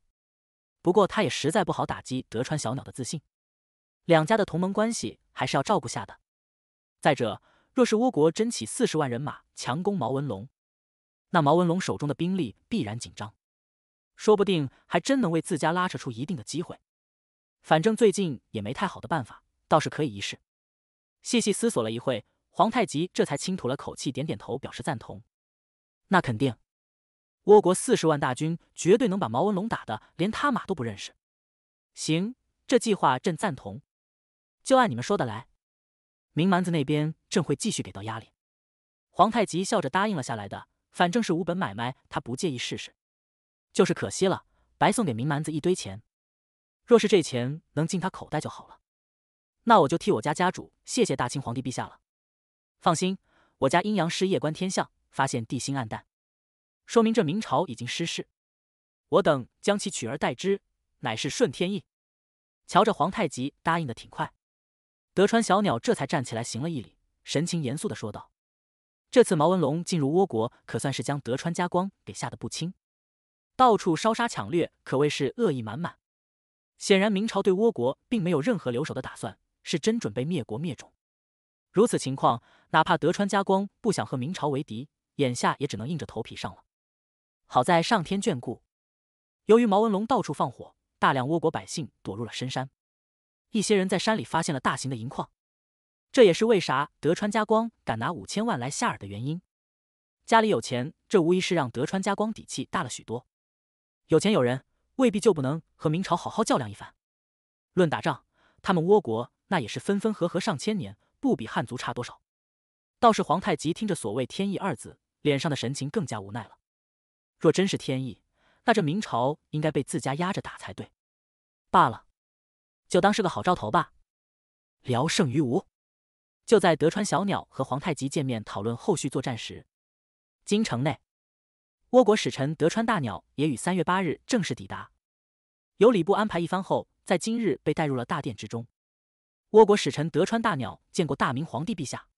A: 不过他也实在不好打击德川小鸟的自信，两家的同盟关系还是要照顾下的。再者，若是倭国真起四十万人马强攻毛文龙，那毛文龙手中的兵力必然紧张，说不定还真能为自家拉扯出一定的机会。反正最近也没太好的办法，倒是可以一试。细细思索了一会，皇太极这才轻吐了口气，点点头表示赞同。那肯定。倭国四十万大军绝对能把毛文龙打得连他马都不认识。行，这计划朕赞同，就按你们说的来。明蛮子那边，朕会继续给到压力。皇太极笑着答应了下来的，反正是无本买卖，他不介意试试。就是可惜了，白送给明蛮子一堆钱。若是这钱能进他口袋就好了。那我就替我家家主谢谢大清皇帝陛下了。放心，我家阴阳师夜观天象，发现地心暗淡。说明这明朝已经失势，我等将其取而代之，乃是顺天意。瞧着皇太极答应的挺快，德川小鸟这才站起来行了一礼，神情严肃的说道：“这次毛文龙进入倭国，可算是将德川家光给吓得不轻，到处烧杀抢掠，可谓是恶意满满。显然明朝对倭国并没有任何留守的打算，是真准备灭国灭种。如此情况，哪怕德川家光不想和明朝为敌，眼下也只能硬着头皮上了。”好在上天眷顾，由于毛文龙到处放火，大量倭国百姓躲入了深山。一些人在山里发现了大型的银矿，这也是为啥德川家光敢拿五千万来下尔的原因。家里有钱，这无疑是让德川家光底气大了许多。有钱有人，未必就不能和明朝好好较量一番。论打仗，他们倭国那也是分分合合上千年，不比汉族差多少。倒是皇太极听着所谓“天意”二字，脸上的神情更加无奈了。若真是天意，那这明朝应该被自家压着打才对。罢了，就当是个好兆头吧，聊胜于无。就在德川小鸟和皇太极见面讨论后续作战时，京城内，倭国使臣德川大鸟也于三月八日正式抵达，由礼部安排一番后，在今日被带入了大殿之中。倭国使臣德川大鸟见过大明皇帝陛下，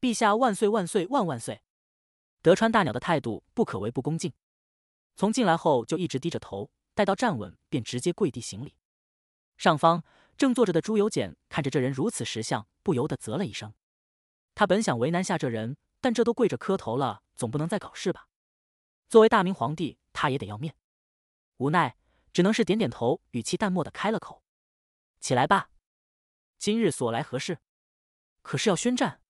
A: 陛下万岁万岁万万岁。德川大鸟的态度不可谓不恭敬，从进来后就一直低着头，待到站稳便直接跪地行礼。上方正坐着的朱由检看着这人如此识相，不由得啧了一声。他本想为难下这人，但这都跪着磕头了，总不能再搞事吧？作为大明皇帝，他也得要面，无奈只能是点点头，语气淡漠的开了口：“起来吧，今日所来何事？可是要宣战？”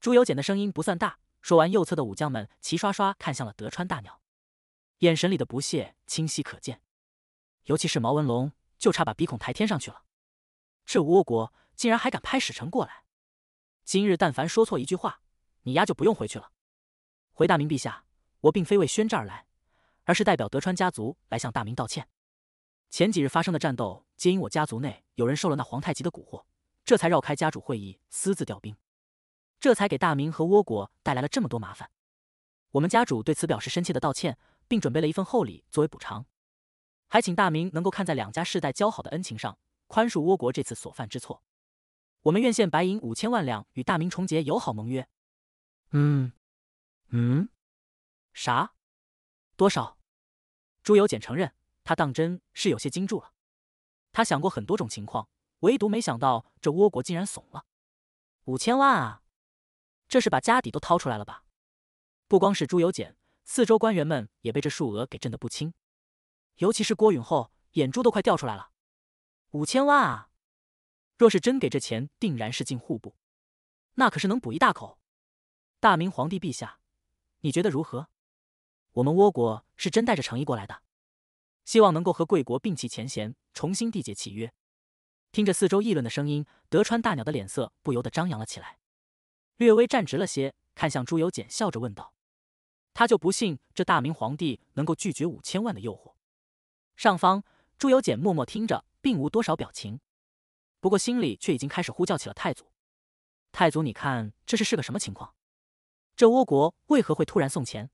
A: 朱由检的声音不算大。说完，右侧的武将们齐刷刷看向了德川大鸟，眼神里的不屑清晰可见。尤其是毛文龙，就差把鼻孔抬天上去了。这倭国竟然还敢派使臣过来！今日但凡说错一句话，你丫就不用回去了。回大明陛下，我并非为宣战而来，而是代表德川家族来向大明道歉。前几日发生的战斗，皆因我家族内有人受了那皇太极的蛊惑，这才绕开家主会议，私自调兵。这才给大明和倭国带来了这么多麻烦，我们家主对此表示深切的道歉，并准备了一份厚礼作为补偿，还请大明能够看在两家世代交好的恩情上，宽恕倭国这次所犯之错。我们愿献白银五千万两，与大明重结友好盟约。
B: 嗯，嗯，
A: 啥？多少？朱由检承认，他当真是有些惊住了。他想过很多种情况，唯独没想到这倭国竟然怂了。五千万啊！这是把家底都掏出来了吧？不光是朱由检，四周官员们也被这数额给震得不轻。尤其是郭允厚，眼珠都快掉出来了。五千万啊！若是真给这钱，定然是进户部，那可是能补一大口。大明皇帝陛下，你觉得如何？我们倭国是真带着诚意过来的，希望能够和贵国摒弃前嫌，重新缔结契约。听着四周议论的声音，德川大鸟的脸色不由得张扬了起来。略微站直了些，看向朱由检，笑着问道：“他就不信这大明皇帝能够拒绝五千万的诱惑。”上方，朱由检默默听着，并无多少表情，不过心里却已经开始呼叫起了太祖：“太祖，你看这是是个什么情况？这倭国为何会突然送钱？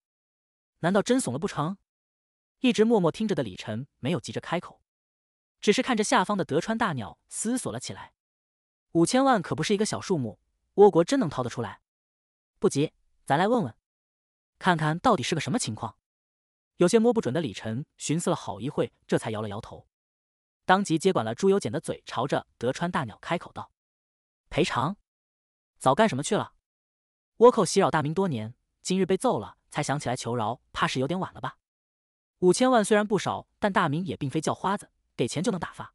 A: 难道真怂了不成？”一直默默听着的李晨没有急着开口，只是看着下方的德川大鸟思索了起来。五千万可不是一个小数目。倭国真能掏得出来？不急，咱来问问，看看到底是个什么情况。有些摸不准的李晨寻思了好一会，这才摇了摇头，当即接管了朱由检的嘴，朝着德川大鸟开口道：“赔偿？早干什么去了？倭寇袭扰大明多年，今日被揍了，才想起来求饶，怕是有点晚了吧？五千万虽然不少，但大明也并非叫花子，给钱就能打发。”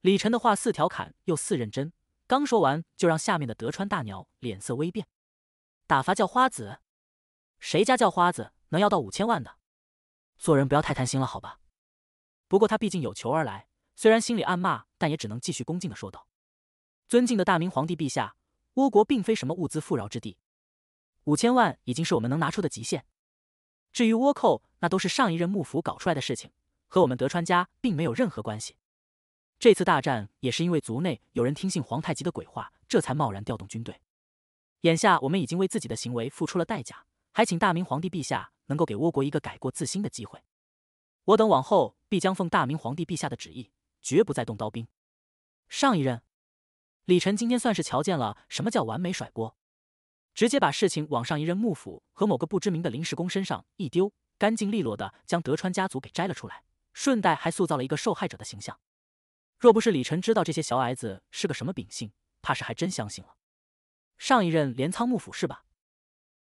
A: 李晨的话似调侃，又似认真。刚说完，就让下面的德川大鸟脸色微变。打发叫花子？谁家叫花子能要到五千万的？做人不要太贪心了，好吧？不过他毕竟有求而来，虽然心里暗骂，但也只能继续恭敬的说道：“尊敬的大明皇帝陛下，倭国并非什么物资富饶之地，五千万已经是我们能拿出的极限。至于倭寇，那都是上一任幕府搞出来的事情，和我们德川家并没有任何关系。”这次大战也是因为族内有人听信皇太极的鬼话，这才贸然调动军队。眼下我们已经为自己的行为付出了代价，还请大明皇帝陛下能够给倭国一个改过自新的机会。我等往后必将奉大明皇帝陛下的旨意，绝不再动刀兵。上一任，李晨今天算是瞧见了什么叫完美甩锅，直接把事情往上一任幕府和某个不知名的临时工身上一丢，干净利落的将德川家族给摘了出来，顺带还塑造了一个受害者的形象。若不是李晨知道这些小矮子是个什么秉性，怕是还真相信了。上一任镰仓幕府是吧？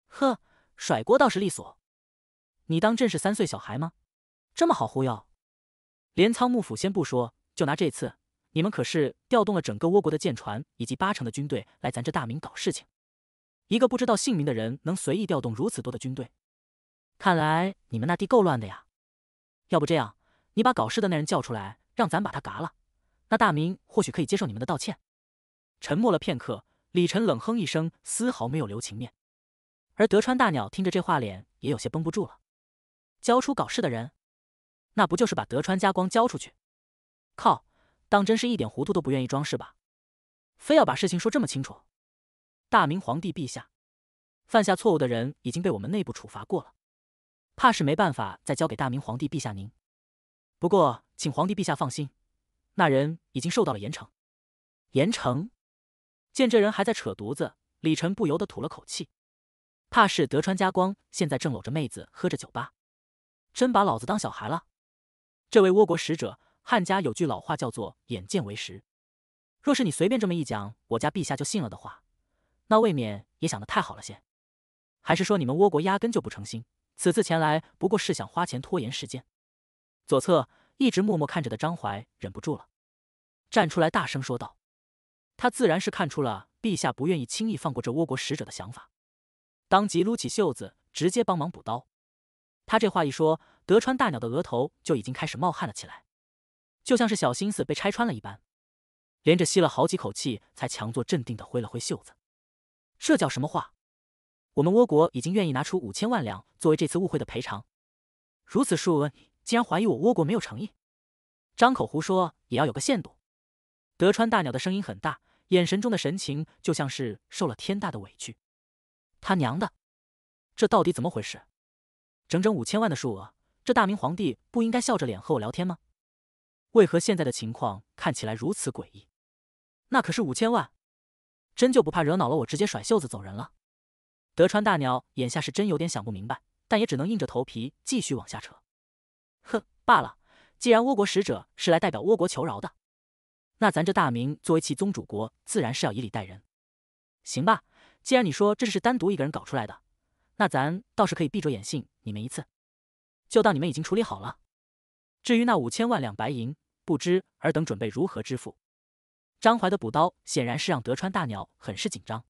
A: 呵，甩锅倒是利索。你当朕是三岁小孩吗？这么好忽悠？镰仓幕府先不说，就拿这次，你们可是调动了整个倭国的舰船以及八成的军队来咱这大明搞事情。一个不知道姓名的人能随意调动如此多的军队，看来你们那地够乱的呀。要不这样，你把搞事的那人叫出来，让咱把他嘎了。那大明或许可以接受你们的道歉。沉默了片刻，李晨冷哼一声，丝毫没有留情面。而德川大鸟听着这话，脸也有些绷不住了。交出搞事的人，那不就是把德川家光交出去？靠，当真是一点糊涂都不愿意装是吧？非要把事情说这么清楚。大明皇帝陛下，犯下错误的人已经被我们内部处罚过了，怕是没办法再交给大明皇帝陛下您。不过，请皇帝陛下放心。那人已经受到了严惩。严惩！见这人还在扯犊子，李晨不由得吐了口气。怕是德川家光现在正搂着妹子喝着酒吧，真把老子当小孩了。这位倭国使者，汉家有句老话叫做“眼见为实”。若是你随便这么一讲，我家陛下就信了的话，那未免也想的太好了些。还是说你们倭国压根就不诚心，此次前来不过是想花钱拖延时间？左侧。一直默默看着的张怀忍不住了，站出来大声说道：“他自然是看出了陛下不愿意轻易放过这倭国使者的想法，当即撸起袖子直接帮忙补刀。”他这话一说，德川大鸟的额头就已经开始冒汗了起来，就像是小心思被拆穿了一般，连着吸了好几口气，才强作镇定的挥了挥袖子：“这叫什么话？我们倭国已经愿意拿出五千万两作为这次误会的赔偿，如此数额。”竟然怀疑我倭国没有诚意，张口胡说也要有个限度。德川大鸟的声音很大，眼神中的神情就像是受了天大的委屈。他娘的，这到底怎么回事？整整五千万的数额，这大明皇帝不应该笑着脸和我聊天吗？为何现在的情况看起来如此诡异？那可是五千万，真就不怕惹恼了我，直接甩袖子走人了？德川大鸟眼下是真有点想不明白，但也只能硬着头皮继续往下扯。哼，罢了。既然倭国使者是来代表倭国求饶的，那咱这大明作为其宗主国，自然是要以礼待人。行吧，既然你说这是单独一个人搞出来的，那咱倒是可以闭着眼信你们一次，就当你们已经处理好了。至于那五千万两白银，不知尔等准备如何支付？张怀的补刀显然是让德川大鸟很是紧张。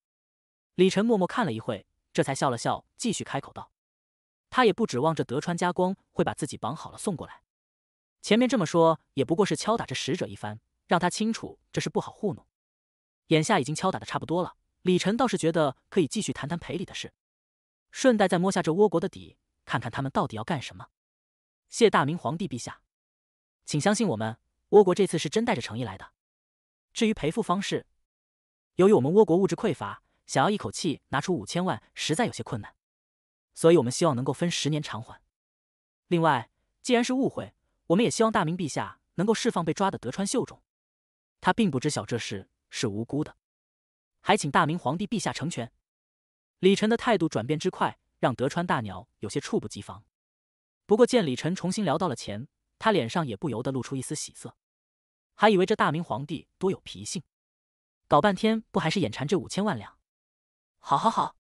A: 李晨默默看了一会，这才笑了笑，继续开口道。他也不指望这德川家光会把自己绑好了送过来。前面这么说，也不过是敲打着使者一番，让他清楚这是不好糊弄。眼下已经敲打的差不多了，李晨倒是觉得可以继续谈谈赔礼的事，顺带再摸下这倭国的底，看看他们到底要干什么。谢大明皇帝陛下，请相信我们倭国这次是真带着诚意来的。至于赔付方式，由于我们倭国物质匮乏，想要一口气拿出五千万，实在有些困难。所以我们希望能够分十年偿还。另外，既然是误会，我们也希望大明陛下能够释放被抓的德川秀忠。他并不知晓这事是无辜的，还请大明皇帝陛下成全。李晨的态度转变之快，让德川大鸟有些猝不及防。不过，见李晨重新聊到了钱，他脸上也不由得露出一丝喜色，还以为这大明皇帝多有脾性，搞半天不还是眼馋这五千万两？好，好，好，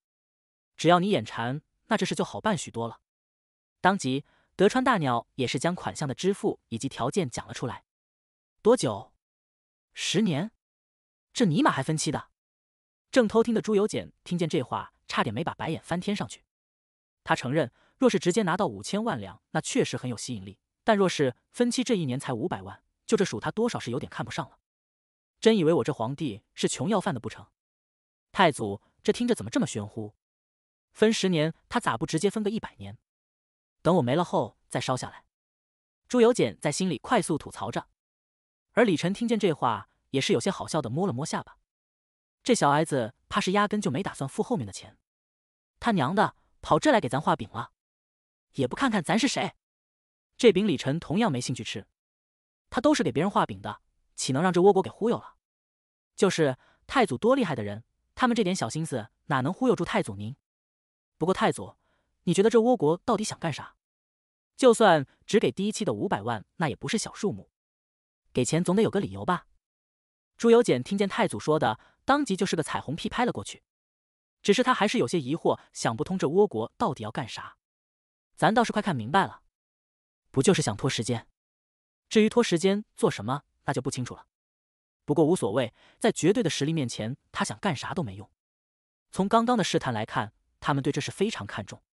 A: 只要你眼馋。那这事就好办许多了。当即，德川大鸟也是将款项的支付以及条件讲了出来。多久？十年？这尼玛还分期的？正偷听的朱由检听见这话，差点没把白眼翻天上去。他承认，若是直接拿到五千万两，那确实很有吸引力。但若是分期，这一年才五百万，就这数，他多少是有点看不上了。真以为我这皇帝是穷要饭的不成？太祖，这听着怎么这么玄乎？分十年，他咋不直接分个一百年？等我没了后再烧下来。朱由检在心里快速吐槽着，而李晨听见这话也是有些好笑的，摸了摸下巴，这小矮子怕是压根就没打算付后面的钱。他娘的，跑这来给咱画饼了，也不看看咱是谁！这饼李晨同样没兴趣吃，他都是给别人画饼的，岂能让这倭国给忽悠了？就是太祖多厉害的人，他们这点小心思哪能忽悠住太祖您？不过太祖，你觉得这倭国到底想干啥？就算只给第一期的五百万，那也不是小数目。给钱总得有个理由吧？朱由检听见太祖说的，当即就是个彩虹屁拍了过去。只是他还是有些疑惑，想不通这倭国到底要干啥。咱倒是快看明白了，不就是想拖时间？至于拖时间做什么，那就不清楚了。不过无所谓，在绝对的实力面前，他想干啥都没用。从刚刚的试探来看。他们对这事非常看重，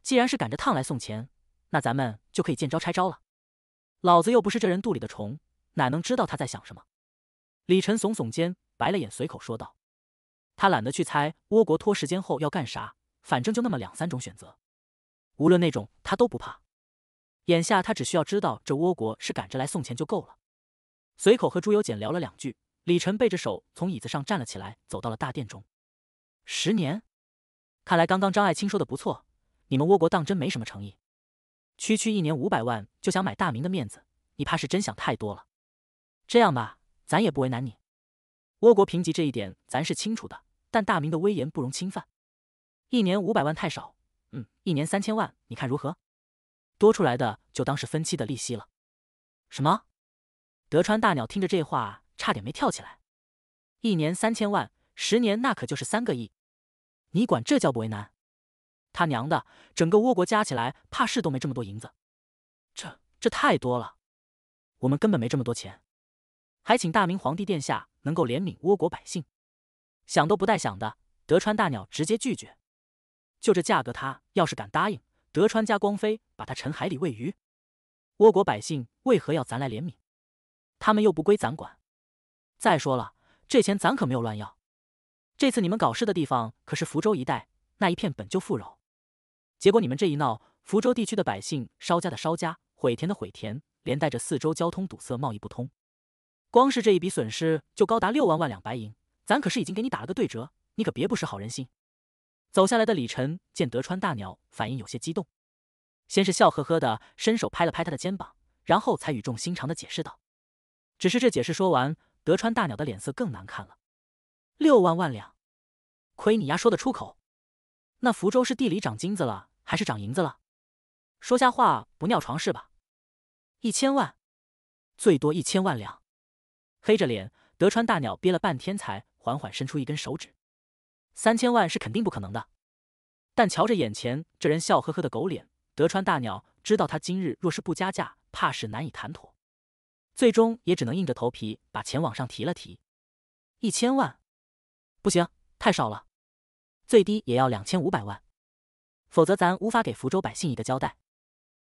A: 既然是赶着趟来送钱，那咱们就可以见招拆招了。老子又不是这人肚里的虫，哪能知道他在想什么？李晨耸耸肩，白了眼，随口说道：“他懒得去猜倭国拖时间后要干啥，反正就那么两三种选择，无论那种他都不怕。眼下他只需要知道这倭国是赶着来送钱就够了。”随口和朱由检聊了两句，李晨背着手从椅子上站了起来，走到了大殿中。十年。看来刚刚张爱卿说的不错，你们倭国当真没什么诚意，区区一年五百万就想买大明的面子，你怕是真想太多了。这样吧，咱也不为难你，倭国评级这一点咱是清楚的，但大明的威严不容侵犯。一年五百万太少，嗯，一年三千万，你看如何？多出来的就当是分期的利息了。什么？德川大鸟听着这话差点没跳起来，一年三千万，十年那可就是三个亿。你管这叫不为难？他娘的，整个倭国加起来怕是都没这么多银子，这这太多了，我们根本没这么多钱，还请大明皇帝殿下能够怜悯倭国百姓。想都不带想的，德川大鸟直接拒绝。就这价格，他要是敢答应，德川家光飞把他沉海里喂鱼。倭国百姓为何要咱来怜悯？他们又不归咱管。再说了，这钱咱可没有乱要。这次你们搞事的地方可是福州一带，那一片本就富饶，结果你们这一闹，福州地区的百姓烧家的烧家，毁田的毁田，连带着四周交通堵塞，贸易不通，光是这一笔损失就高达六万万两白银。咱可是已经给你打了个对折，你可别不识好人心。走下来的李晨见德川大鸟反应有些激动，先是笑呵呵的伸手拍了拍他的肩膀，然后才语重心长的解释道：“只是这解释说完，德川大鸟的脸色更难看了。”六万万两，亏你丫说得出口！那福州是地里长金子了，还是长银子了？说瞎话不尿床是吧？一千万，最多一千万两。黑着脸，德川大鸟憋了半天，才缓缓伸出一根手指。三千万是肯定不可能的，但瞧着眼前这人笑呵呵的狗脸，德川大鸟知道他今日若是不加价，怕是难以谈妥。最终也只能硬着头皮把钱往上提了提。一千万。不行，太少了，最低也要两千五百万，否则咱无法给福州百姓一个交代。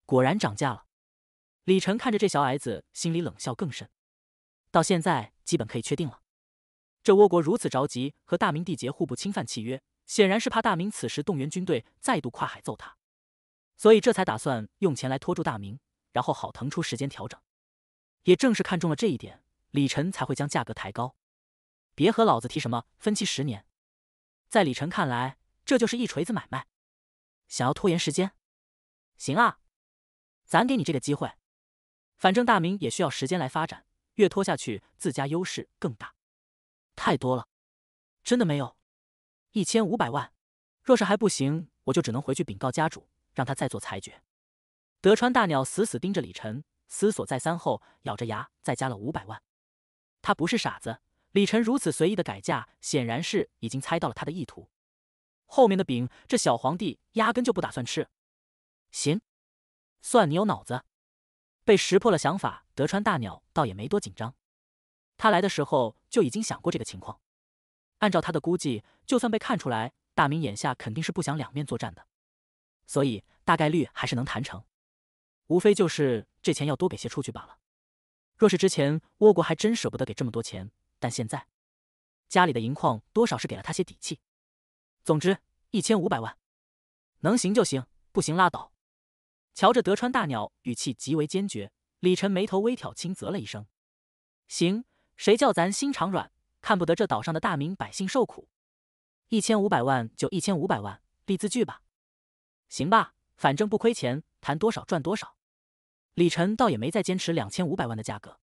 A: 果然涨价了，李晨看着这小矮子，心里冷笑更甚。到现在基本可以确定了，这倭国如此着急和大明缔结互不侵犯契约，显然是怕大明此时动员军队再度跨海揍他，所以这才打算用钱来拖住大明，然后好腾出时间调整。也正是看中了这一点，李晨才会将价格抬高。别和老子提什么分期十年，在李晨看来，这就是一锤子买卖。想要拖延时间，行啊，咱给你这个机会。反正大明也需要时间来发展，越拖下去，自家优势更大。太多了，真的没有一千五百万。若是还不行，我就只能回去禀告家主，让他再做裁决。德川大鸟死死盯着李晨，思索再三后，咬着牙再加了五百万。他不是傻子。李晨如此随意的改嫁，显然是已经猜到了他的意图。后面的饼，这小皇帝压根就不打算吃。行，算你有脑子。被识破了想法，德川大鸟倒也没多紧张。他来的时候就已经想过这个情况。按照他的估计，就算被看出来，大明眼下肯定是不想两面作战的，所以大概率还是能谈成。无非就是这钱要多给些出去罢了。若是之前倭国还真舍不得给这么多钱。但现在，家里的银矿多少是给了他些底气。总之，一千五百万，能行就行，不行拉倒。瞧着德川大鸟语气极为坚决，李晨眉头微挑，轻啧了一声：“行，谁叫咱心肠软，看不得这岛上的大明百姓受苦。一千五百万就一千五百万，立字据吧。行吧，反正不亏钱，谈多少赚多少。”李晨倒也没再坚持两千五百万的价格，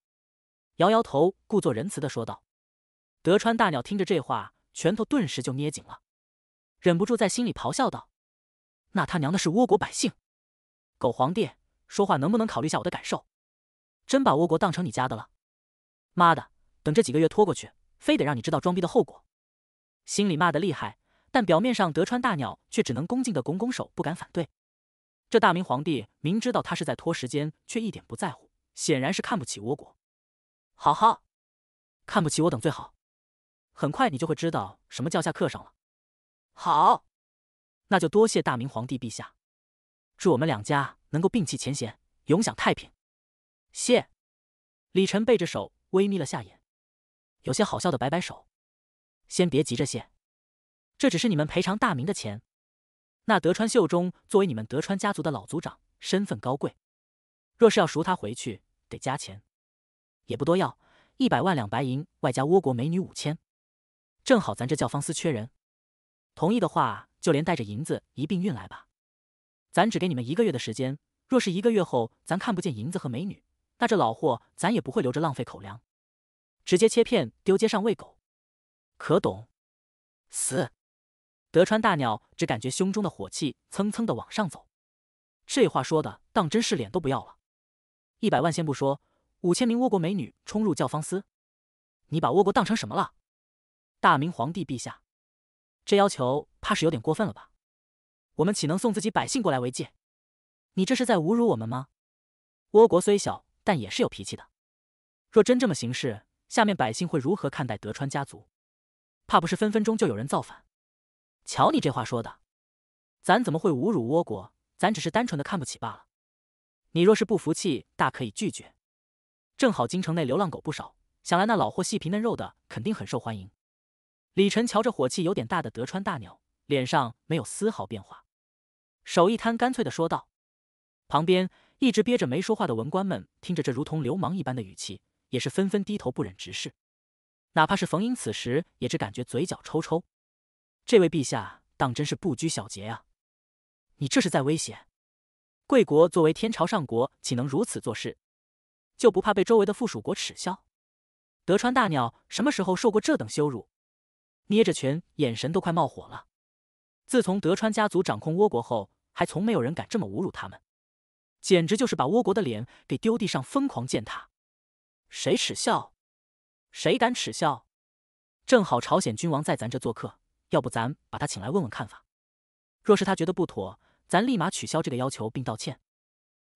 A: 摇摇头，故作仁慈的说道。德川大鸟听着这话，拳头顿时就捏紧了，忍不住在心里咆哮道：“那他娘的是倭国百姓，狗皇帝说话能不能考虑下我的感受？真把倭国当成你家的了？妈的！等这几个月拖过去，非得让你知道装逼的后果！”心里骂的厉害，但表面上德川大鸟却只能恭敬的拱拱手，不敢反对。这大明皇帝明知道他是在拖时间，却一点不在乎，显然是看不起倭国。好好，看不起我等最好。很快你就会知道什么叫下课上了。好，那就多谢大明皇帝陛下，祝我们两家能够摒弃前嫌，永享太平。谢。李晨背着手，微眯了下眼，有些好笑的摆摆手：“先别急着谢，这只是你们赔偿大明的钱。那德川秀忠作为你们德川家族的老族长，身份高贵，若是要赎他回去，得加钱，也不多，要一百万两白银，外加倭国美女五千。”正好咱这教坊司缺人，同意的话，就连带着银子一并运来吧。咱只给你们一个月的时间，若是一个月后咱看不见银子和美女，那这老货咱也不会留着浪费口粮，直接切片丢街上喂狗。可懂？死！德川大鸟只感觉胸中的火气蹭蹭的往上走，这话说的当真是脸都不要了。一百万先不说，五千名倭国美女冲入教坊司，你把倭国当成什么了？大明皇帝陛下，这要求怕是有点过分了吧？我们岂能送自己百姓过来为戒？你这是在侮辱我们吗？倭国虽小，但也是有脾气的。若真这么行事，下面百姓会如何看待德川家族？怕不是分分钟就有人造反。瞧你这话说的，咱怎么会侮辱倭国？咱只是单纯的看不起罢了。你若是不服气，大可以拒绝。正好京城内流浪狗不少，想来那老货细皮嫩肉的，肯定很受欢迎。李晨瞧着火气有点大的德川大鸟，脸上没有丝毫变化，手一摊，干脆的说道。旁边一直憋着没说话的文官们，听着这如同流氓一般的语气，也是纷纷低头不忍直视。哪怕是冯英，此时也只感觉嘴角抽抽。这位陛下当真是不拘小节呀！你这是在威胁？贵国作为天朝上国，岂能如此做事？就不怕被周围的附属国耻笑？德川大鸟什么时候受过这等羞辱？捏着拳，眼神都快冒火了。自从德川家族掌控倭国后，还从没有人敢这么侮辱他们，简直就是把倭国的脸给丢地上，疯狂践踏。谁耻笑？谁敢耻笑？正好朝鲜君王在咱这做客，要不咱把他请来问问看法。若是他觉得不妥，咱立马取消这个要求并道歉。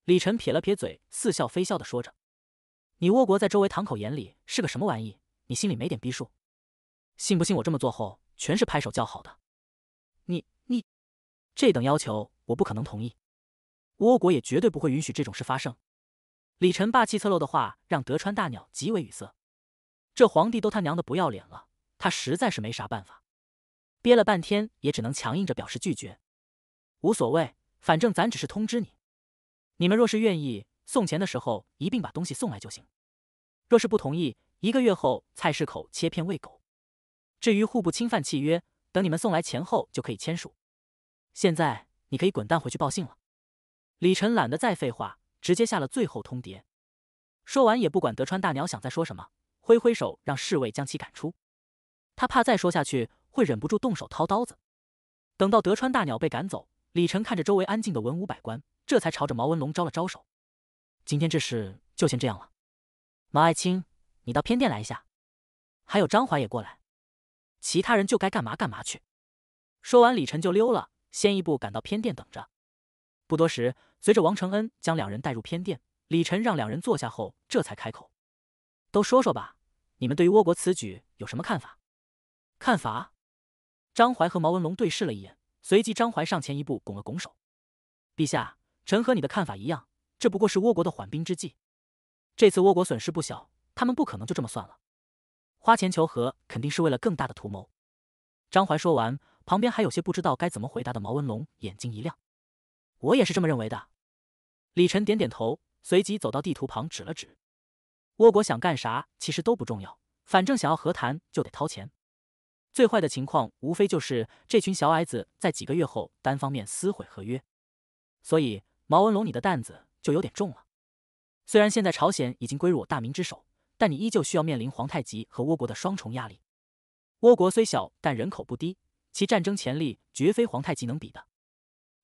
A: 李晨撇了撇嘴，似笑非笑的说着：“你倭国在周围堂口眼里是个什么玩意？你心里没点逼数？”信不信我这么做后全是拍手叫好的？你你这等要求我不可能同意，倭国也绝对不会允许这种事发生。李晨霸气侧漏的话让德川大鸟极为语塞，这皇帝都他娘的不要脸了，他实在是没啥办法，憋了半天也只能强硬着表示拒绝。无所谓，反正咱只是通知你，你们若是愿意送钱的时候一并把东西送来就行；若是不同意，一个月后菜市口切片喂狗。至于互不侵犯契约，等你们送来钱后就可以签署。现在你可以滚蛋回去报信了。李晨懒得再废话，直接下了最后通牒。说完也不管德川大鸟想再说什么，挥挥手让侍卫将其赶出。他怕再说下去会忍不住动手掏刀子。等到德川大鸟被赶走，李晨看着周围安静的文武百官，这才朝着毛文龙招了招手。今天这事就先这样了。毛爱卿，你到偏殿来一下。还有张怀也过来。其他人就该干嘛干嘛去。说完，李晨就溜了，先一步赶到偏殿等着。不多时，随着王承恩将两人带入偏殿，李晨让两人坐下后，这才开口：“都说说吧，你们对于倭国此举有什么看法？”“看法？”张怀和毛文龙对视了一眼，随即张怀上前一步，拱了拱手：“陛下，臣和你的看法一样，这不过是倭国的缓兵之计。这次倭国损失不小，他们不可能就这么算了。”花钱求和，肯定是为了更大的图谋。张怀说完，旁边还有些不知道该怎么回答的毛文龙，眼睛一亮：“我也是这么认为的。”李晨点点头，随即走到地图旁，指了指：“倭国想干啥，其实都不重要，反正想要和谈就得掏钱。最坏的情况，无非就是这群小矮子在几个月后单方面撕毁合约。所以，毛文龙，你的担子就有点重了。虽然现在朝鲜已经归入我大明之手。”但你依旧需要面临皇太极和倭国的双重压力。倭国虽小，但人口不低，其战争潜力绝非皇太极能比的。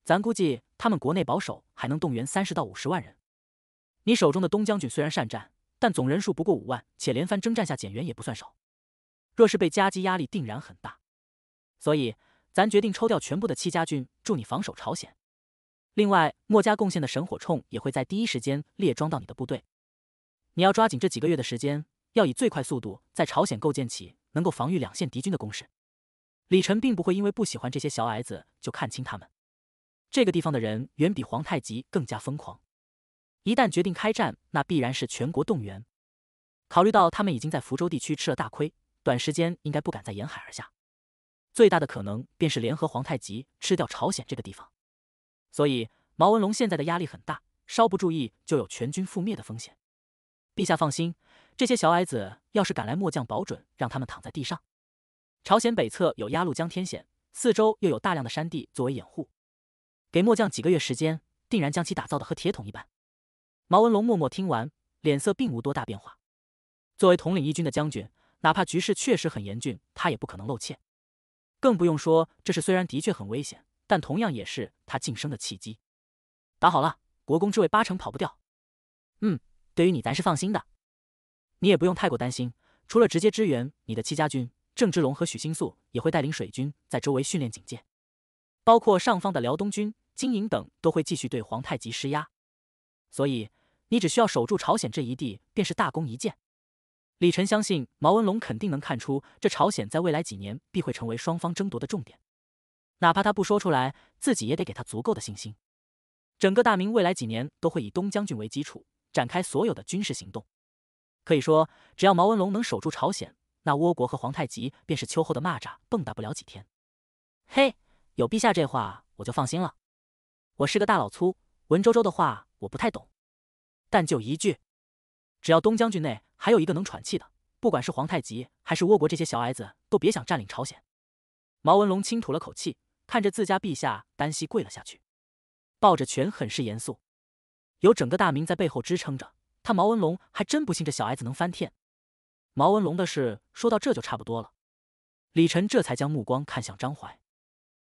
A: 咱估计他们国内保守还能动员三十到五十万人。你手中的东将军虽然善战，但总人数不过五万，且连番征战下减员也不算少。若是被夹击，压力定然很大。所以，咱决定抽调全部的戚家军助你防守朝鲜。另外，墨家贡献的神火铳也会在第一时间列装到你的部队。你要抓紧这几个月的时间，要以最快速度在朝鲜构建起能够防御两线敌军的攻势。李晨并不会因为不喜欢这些小矮子就看清他们。这个地方的人远比皇太极更加疯狂，一旦决定开战，那必然是全国动员。考虑到他们已经在福州地区吃了大亏，短时间应该不敢再沿海而下。最大的可能便是联合皇太极吃掉朝鲜这个地方。所以毛文龙现在的压力很大，稍不注意就有全军覆灭的风险。陛下放心，这些小矮子要是敢来，末将保准让他们躺在地上。朝鲜北侧有鸭绿江天险，四周又有大量的山地作为掩护，给末将几个月时间，定然将其打造的和铁桶一般。毛文龙默默听完，脸色并无多大变化。作为统领义军的将军，哪怕局势确实很严峻，他也不可能露怯。更不用说这事虽然的确很危险，但同样也是他晋升的契机。打好了，国公之位八成跑不掉。对于你，咱是放心的，你也不用太过担心。除了直接支援你的戚家军，郑芝龙和许星素也会带领水军在周围训练警戒，包括上方的辽东军、金营等都会继续对皇太极施压。所以，你只需要守住朝鲜这一地，便是大功一件。李晨相信毛文龙肯定能看出，这朝鲜在未来几年必会成为双方争夺的重点。哪怕他不说出来，自己也得给他足够的信心。整个大明未来几年都会以东将军为基础。展开所有的军事行动，可以说，只要毛文龙能守住朝鲜，那倭国和皇太极便是秋后的蚂蚱，蹦跶不了几天。嘿，有陛下这话，我就放心了。我是个大老粗，文绉绉的话我不太懂，但就一句：只要东将军内还有一个能喘气的，不管是皇太极还是倭国这些小矮子，都别想占领朝鲜。毛文龙轻吐了口气，看着自家陛下，单膝跪了下去，抱着拳，很是严肃。有整个大明在背后支撑着他，毛文龙还真不信这小矮子能翻天。毛文龙的事说到这就差不多了，李晨这才将目光看向张怀。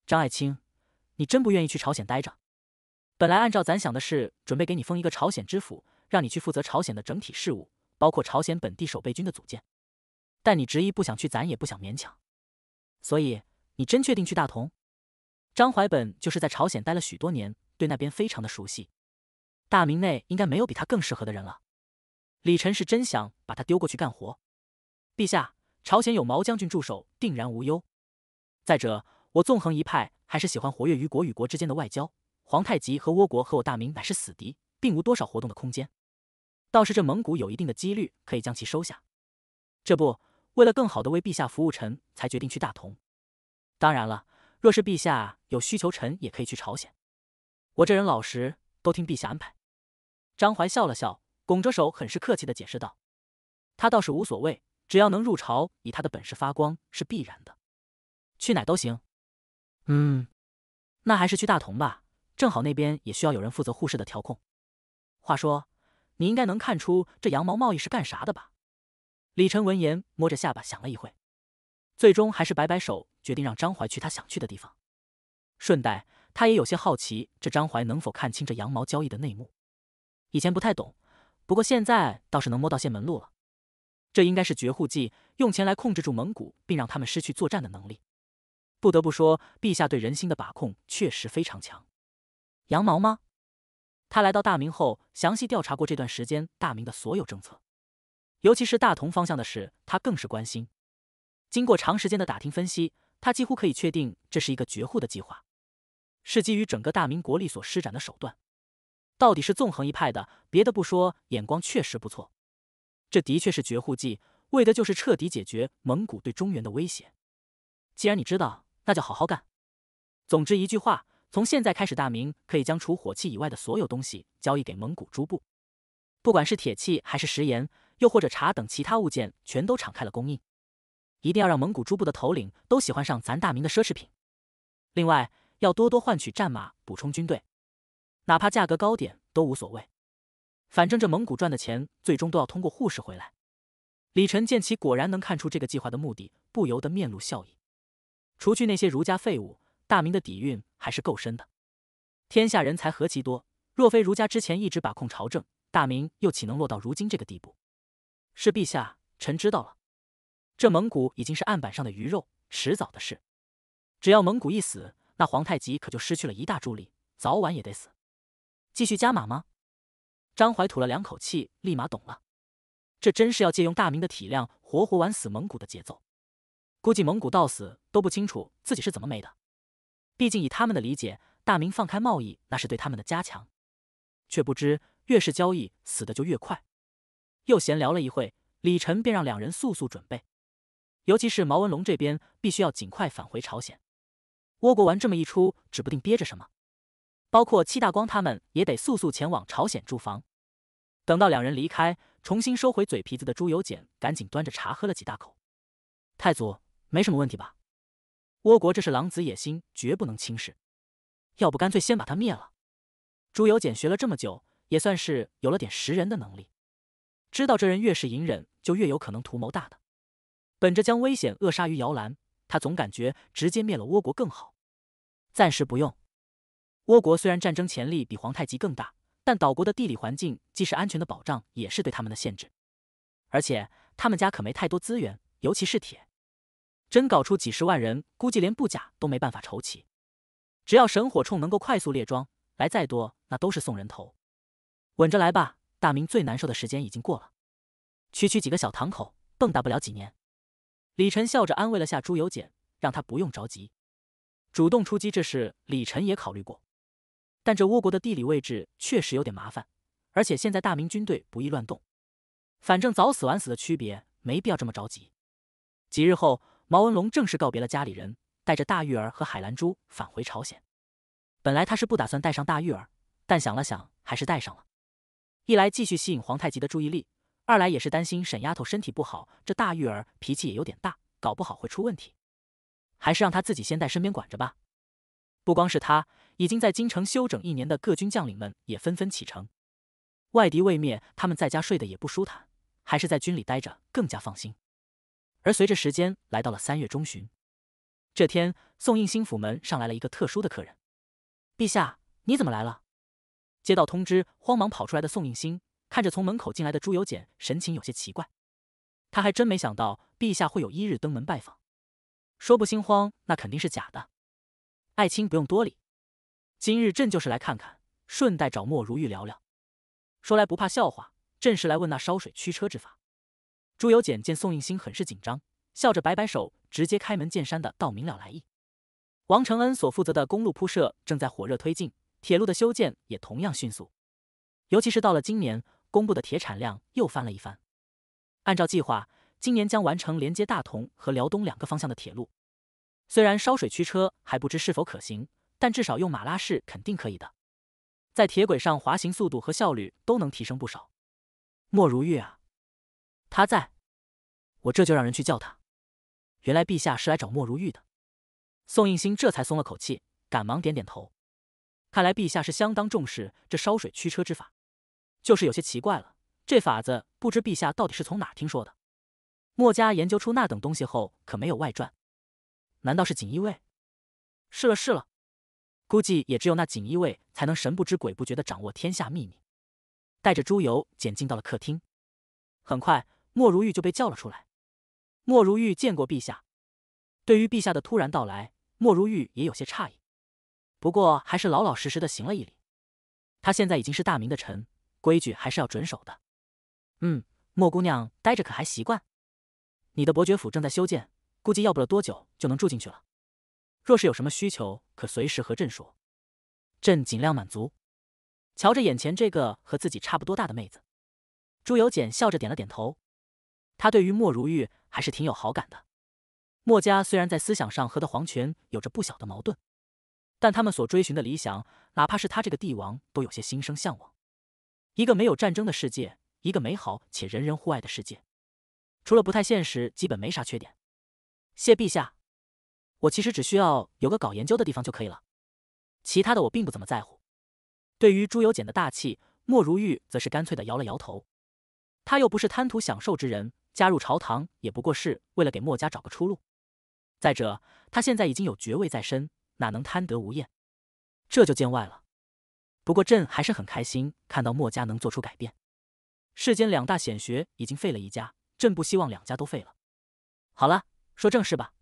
A: 张爱卿，你真不愿意去朝鲜待着？本来按照咱想的是，准备给你封一个朝鲜知府，让你去负责朝鲜的整体事务，包括朝鲜本地守备军的组建。但你执意不想去，咱也不想勉强。所以，你真确定去大同？张怀本就是在朝鲜待了许多年，对那边非常的熟悉。大明内应该没有比他更适合的人了。李晨是真想把他丢过去干活。陛下，朝鲜有毛将军驻守，定然无忧。再者，我纵横一派还是喜欢活跃于国与国之间的外交。皇太极和倭国和我大明乃是死敌，并无多少活动的空间。倒是这蒙古有一定的几率可以将其收下。这不，为了更好的为陛下服务，臣才决定去大同。当然了，若是陛下有需求，臣也可以去朝鲜。我这人老实，都听陛下安排。张怀笑了笑，拱着手，很是客气地解释道：“他倒是无所谓，只要能入朝，以他的本事发光是必然的。去哪都行。嗯，那还是去大同吧，正好那边也需要有人负责护士的调控。话说，你应该能看出这羊毛贸易是干啥的吧？”李晨闻言，摸着下巴想了一会，最终还是摆摆手，决定让张怀去他想去的地方。顺带，他也有些好奇，这张怀能否看清这羊毛交易的内幕。以前不太懂，不过现在倒是能摸到些门路了。这应该是绝户计，用钱来控制住蒙古，并让他们失去作战的能力。不得不说，陛下对人心的把控确实非常强。羊毛吗？他来到大明后，详细调查过这段时间大明的所有政策，尤其是大同方向的事，他更是关心。经过长时间的打听分析，他几乎可以确定这是一个绝户的计划，是基于整个大明国力所施展的手段。到底是纵横一派的，别的不说，眼光确实不错。这的确是绝户计，为的就是彻底解决蒙古对中原的威胁。既然你知道，那就好好干。总之一句话，从现在开始，大明可以将除火器以外的所有东西交易给蒙古诸部，不管是铁器还是食盐，又或者茶等其他物件，全都敞开了供应。一定要让蒙古诸部的头领都喜欢上咱大明的奢侈品。另外，要多多换取战马，补充军队。哪怕价格高点都无所谓，反正这蒙古赚的钱最终都要通过护士回来。李晨见其果然能看出这个计划的目的，不由得面露笑意。除去那些儒家废物，大明的底蕴还是够深的。天下人才何其多，若非儒家之前一直把控朝政，大明又岂能落到如今这个地步？是陛下，臣知道了。这蒙古已经是案板上的鱼肉，迟早的事。只要蒙古一死，那皇太极可就失去了一大助力，早晚也得死。继续加码吗？张怀吐了两口气，立马懂了，这真是要借用大明的体量，活活玩死蒙古的节奏。估计蒙古到死都不清楚自己是怎么没的。毕竟以他们的理解，大明放开贸易那是对他们的加强，却不知越是交易，死的就越快。又闲聊了一会，李晨便让两人速速准备，尤其是毛文龙这边，必须要尽快返回朝鲜。倭国玩这么一出，指不定憋着什么。包括戚大光，他们也得速速前往朝鲜驻防。等到两人离开，重新收回嘴皮子的朱由检赶紧端着茶喝了几大口。太祖，没什么问题吧？倭国这是狼子野心，绝不能轻视。要不干脆先把他灭了。朱由检学了这么久，也算是有了点识人的能力，知道这人越是隐忍，就越有可能图谋大的。本着将危险扼杀于摇篮，他总感觉直接灭了倭国更好。暂时不用。倭国虽然战争潜力比皇太极更大，但岛国的地理环境既是安全的保障，也是对他们的限制。而且他们家可没太多资源，尤其是铁，真搞出几十万人，估计连布甲都没办法筹齐。只要神火铳能够快速列装，来再多那都是送人头。稳着来吧，大明最难受的时间已经过了，区区几个小堂口蹦跶不了几年。李晨笑着安慰了下朱由检，让他不用着急。主动出击这事，李晨也考虑过。但这倭国的地理位置确实有点麻烦，而且现在大明军队不易乱动，反正早死晚死的区别，没必要这么着急。几日后，毛文龙正式告别了家里人，带着大玉儿和海兰珠返回朝鲜。本来他是不打算带上大玉儿，但想了想，还是带上了。一来继续吸引皇太极的注意力，二来也是担心沈丫头身体不好，这大玉儿脾气也有点大，搞不好会出问题，还是让她自己先带身边管着吧。不光是他，已经在京城休整一年的各军将领们也纷纷启程。外敌未灭，他们在家睡得也不舒坦，还是在军里待着更加放心。而随着时间来到了三月中旬，这天，宋应星府门上来了一个特殊的客人。陛下，你怎么来了？接到通知，慌忙跑出来的宋应星看着从门口进来的朱由检，神情有些奇怪。他还真没想到陛下会有一日登门拜访，说不心慌那肯定是假的。爱卿不用多礼，今日朕就是来看看，顺带找莫如玉聊聊。说来不怕笑话，朕是来问那烧水驱车之法。朱由检见宋应星很是紧张，笑着摆摆手，直接开门见山的道明了来意。王承恩所负责的公路铺设正在火热推进，铁路的修建也同样迅速。尤其是到了今年，公布的铁产量又翻了一番。按照计划，今年将完成连接大同和辽东两个方向的铁路。虽然烧水驱车还不知是否可行，但至少用马拉式肯定可以的。在铁轨上滑行，速度和效率都能提升不少。莫如玉啊，他在，我这就让人去叫他。原来陛下是来找莫如玉的。宋应星这才松了口气，赶忙点点头。看来陛下是相当重视这烧水驱车之法，就是有些奇怪了。这法子不知陛下到底是从哪听说的。墨家研究出那等东西后，可没有外传。难道是锦衣卫？是了是了，估计也只有那锦衣卫才能神不知鬼不觉的掌握天下秘密。带着朱由检进到了客厅，很快莫如玉就被叫了出来。莫如玉见过陛下。对于陛下的突然到来，莫如玉也有些诧异，不过还是老老实实的行了一礼。他现在已经是大明的臣，规矩还是要准守的。嗯，莫姑娘待着可还习惯？你的伯爵府正在修建。估计要不了多久就能住进去了。若是有什么需求，可随时和朕说，朕尽量满足。瞧着眼前这个和自己差不多大的妹子，朱由检笑着点了点头。他对于莫如玉还是挺有好感的。墨家虽然在思想上和的皇权有着不小的矛盾，但他们所追寻的理想，哪怕是他这个帝王都有些心生向往。一个没有战争的世界，一个美好且人人互爱的世界，除了不太现实，基本没啥缺点。谢陛下，我其实只需要有个搞研究的地方就可以了，其他的我并不怎么在乎。对于朱由检的大气，莫如玉则是干脆的摇了摇头。他又不是贪图享受之人，加入朝堂也不过是为了给墨家找个出路。再者，他现在已经有爵位在身，哪能贪得无厌？这就见外了。不过朕还是很开心，看到墨家能做出改变。世间两大显学已经废了一家，朕不希望两家都废了。好了。说正事吧，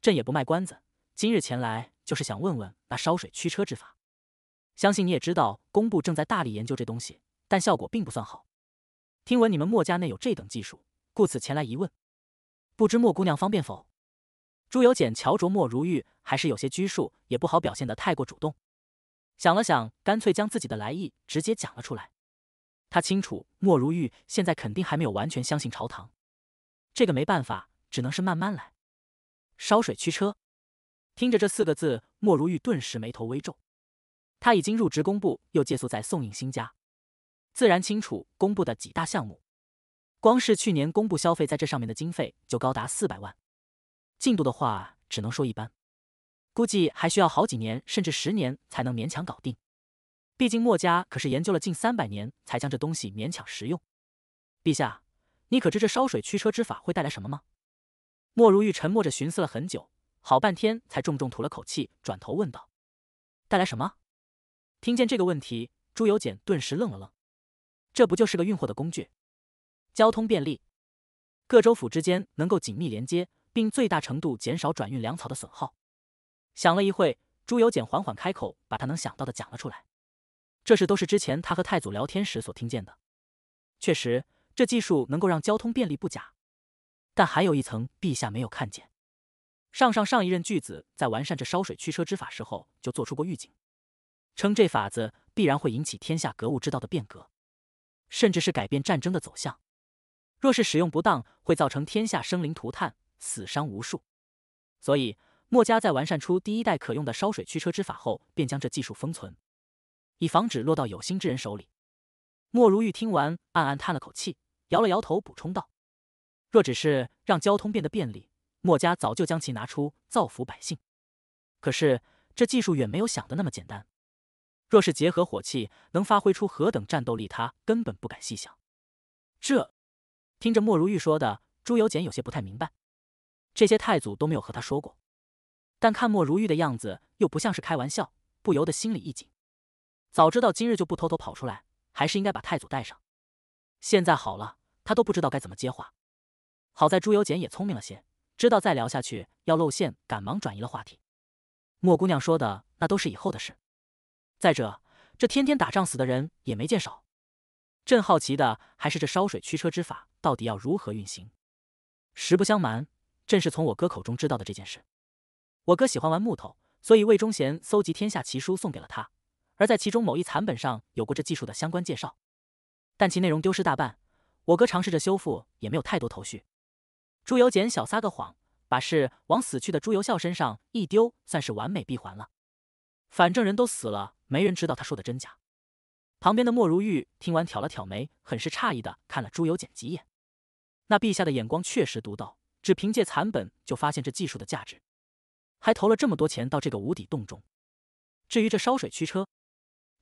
A: 朕也不卖关子，今日前来就是想问问那烧水驱车之法。相信你也知道，工部正在大力研究这东西，但效果并不算好。听闻你们墨家内有这等技术，故此前来一问。不知莫姑娘方便否？朱由检瞧着莫如玉还是有些拘束，也不好表现的太过主动。想了想，干脆将自己的来意直接讲了出来。他清楚莫如玉现在肯定还没有完全相信朝堂，这个没办法。只能是慢慢来。烧水驱车，听着这四个字，莫如玉顿时眉头微皱。他已经入职工部，又借宿在宋颖新家，自然清楚工部的几大项目。光是去年工部消费在这上面的经费就高达四百万。进度的话，只能说一般，估计还需要好几年，甚至十年才能勉强搞定。毕竟墨家可是研究了近三百年，才将这东西勉强实用。陛下，你可知这烧水驱车之法会带来什么吗？莫如玉沉默着，寻思了很久，好半天才重重吐了口气，转头问道：“带来什么？”听见这个问题，朱由检顿时愣了愣：“这不就是个运货的工具？交通便利，各州府之间能够紧密连接，并最大程度减少转运粮草的损耗。”想了一会，朱由检缓缓开口，把他能想到的讲了出来：“这事都是之前他和太祖聊天时所听见的。确实，这技术能够让交通便利不假。”但还有一层，陛下没有看见。上上上一任巨子在完善这烧水驱车之法时候，就做出过预警，称这法子必然会引起天下格物之道的变革，甚至是改变战争的走向。若是使用不当，会造成天下生灵涂炭，死伤无数。所以，墨家在完善出第一代可用的烧水驱车之法后，便将这技术封存，以防止落到有心之人手里。莫如玉听完，暗暗叹了口气，摇了摇头，补充道。若只是让交通变得便利，墨家早就将其拿出造福百姓。可是这技术远没有想的那么简单。若是结合火器，能发挥出何等战斗力，他根本不敢细想。这听着莫如玉说的，朱由检有些不太明白。这些太祖都没有和他说过，但看莫如玉的样子，又不像是开玩笑，不由得心里一紧。早知道今日就不偷偷跑出来，还是应该把太祖带上。现在好了，他都不知道该怎么接话。好在朱由检也聪明了些，知道再聊下去要露馅，赶忙转移了话题。莫姑娘说的那都是以后的事。再者，这天天打仗死的人也没见少。朕好奇的还是这烧水驱车之法到底要如何运行。实不相瞒，朕是从我哥口中知道的这件事。我哥喜欢玩木头，所以魏忠贤搜集天下奇书送给了他，而在其中某一残本上有过这技术的相关介绍，但其内容丢失大半。我哥尝试着修复，也没有太多头绪。朱由检小撒个谎，把事往死去的朱由校身上一丢，算是完美闭环了。反正人都死了，没人知道他说的真假。旁边的莫如玉听完挑了挑眉，很是诧异的看了朱由检几眼。那陛下的眼光确实独到，只凭借残本就发现这技术的价值，还投了这么多钱到这个无底洞中。至于这烧水驱车，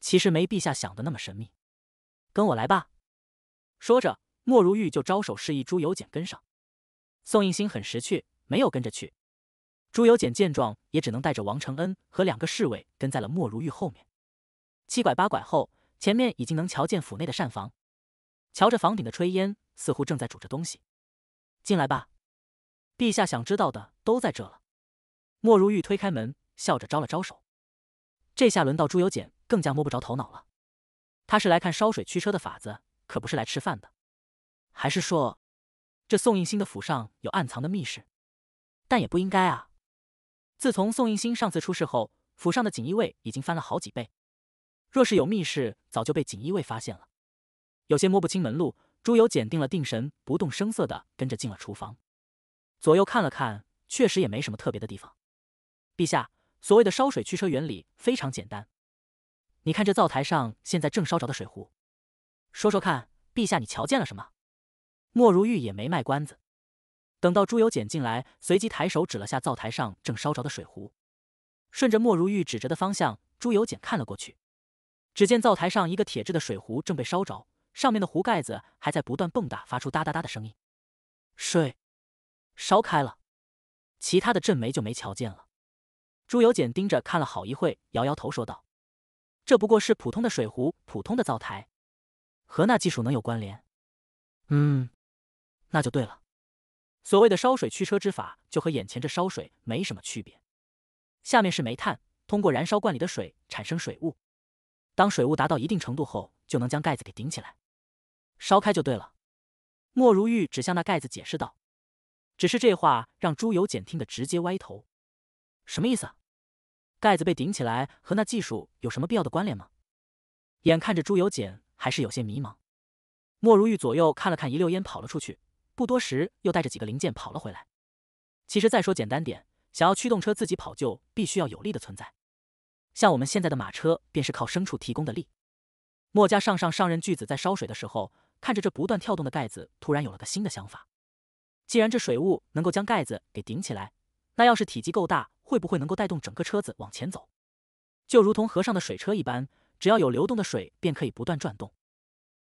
A: 其实没陛下想的那么神秘。跟我来吧。说着，莫如玉就招手示意朱由检跟上。宋应星很识趣，没有跟着去。朱由检见状，也只能带着王承恩和两个侍卫跟在了莫如玉后面。七拐八拐后，前面已经能瞧见府内的膳房，瞧着房顶的炊烟，似乎正在煮着东西。进来吧，陛下想知道的都在这了。莫如玉推开门，笑着招了招手。这下轮到朱由检更加摸不着头脑了。他是来看烧水驱车的法子，可不是来吃饭的。还是说？这宋应星的府上有暗藏的密室，但也不应该啊。自从宋应星上次出事后，府上的锦衣卫已经翻了好几倍。若是有密室，早就被锦衣卫发现了。有些摸不清门路，朱由检定了定神，不动声色的跟着进了厨房，左右看了看，确实也没什么特别的地方。陛下，所谓的烧水驱车原理非常简单，你看这灶台上现在正烧着的水壶，说说看，陛下你瞧见了什么？莫如玉也没卖关子，等到朱由检进来，随即抬手指了下灶台上正烧着的水壶。顺着莫如玉指着的方向，朱由检看了过去，只见灶台上一个铁制的水壶正被烧着，上面的壶盖子还在不断蹦跶，发出哒哒哒的声音。水烧开了，其他的镇媒就没瞧见了。朱由检盯着看了好一会，摇摇头说道：“这不过是普通的水壶，普通的灶台，和那技术能有关联？”
B: 嗯。
A: 那就对了，所谓的烧水驱车之法，就和眼前这烧水没什么区别。下面是煤炭，通过燃烧罐里的水产生水雾，当水雾达到一定程度后，就能将盖子给顶起来，烧开就对了。莫如玉指向那盖子解释道：“只是这话让朱由检听得直接歪头，什么意思？盖子被顶起来和那技术有什么必要的关联吗？”眼看着朱由检还是有些迷茫，莫如玉左右看了看，一溜烟跑了出去。不多时，又带着几个零件跑了回来。其实，再说简单点，想要驱动车自己跑，就必须要有力的存在。像我们现在的马车，便是靠牲畜提供的力。墨家上上上任巨子在烧水的时候，看着这不断跳动的盖子，突然有了个新的想法：既然这水雾能够将盖子给顶起来，那要是体积够大，会不会能够带动整个车子往前走？就如同河上的水车一般，只要有流动的水，便可以不断转动。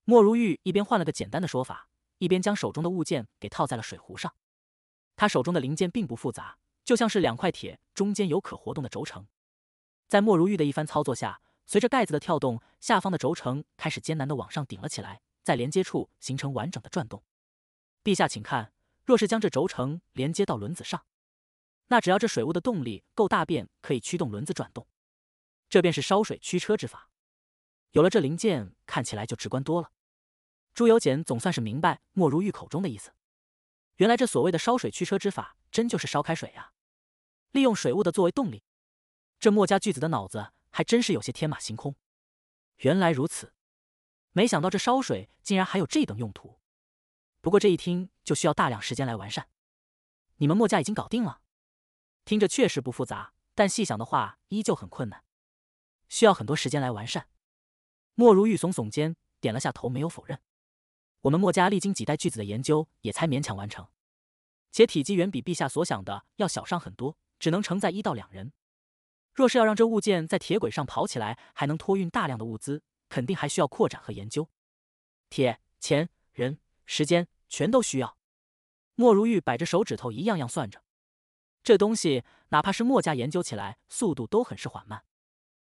A: 莫如玉一边换了个简单的说法。一边将手中的物件给套在了水壶上，他手中的零件并不复杂，就像是两块铁中间有可活动的轴承。在莫如玉的一番操作下，随着盖子的跳动，下方的轴承开始艰难的往上顶了起来，在连接处形成完整的转动。陛下，请看，若是将这轴承连接到轮子上，那只要这水雾的动力够大，便可以驱动轮子转动。这便是烧水驱车之法。有了这零件，看起来就直观多了。朱由检总算是明白莫如玉口中的意思，原来这所谓的烧水驱车之法，真就是烧开水呀，利用水雾的作为动力。这墨家巨子的脑子还真是有些天马行空。原来如此，没想到这烧水竟然还有这等用途。不过这一听就需要大量时间来完善。你们墨家已经搞定了，听着确实不复杂，但细想的话依旧很困难，需要很多时间来完善。莫如玉耸耸肩，点了下头，没有否认。我们墨家历经几代巨子的研究，也才勉强完成，且体积远比陛下所想的要小上很多，只能承载一到两人。若是要让这物件在铁轨上跑起来，还能托运大量的物资，肯定还需要扩展和研究。铁、钱、人、时间，全都需要。莫如玉摆着手指头，一样样算着。这东西，哪怕是墨家研究起来，速度都很是缓慢。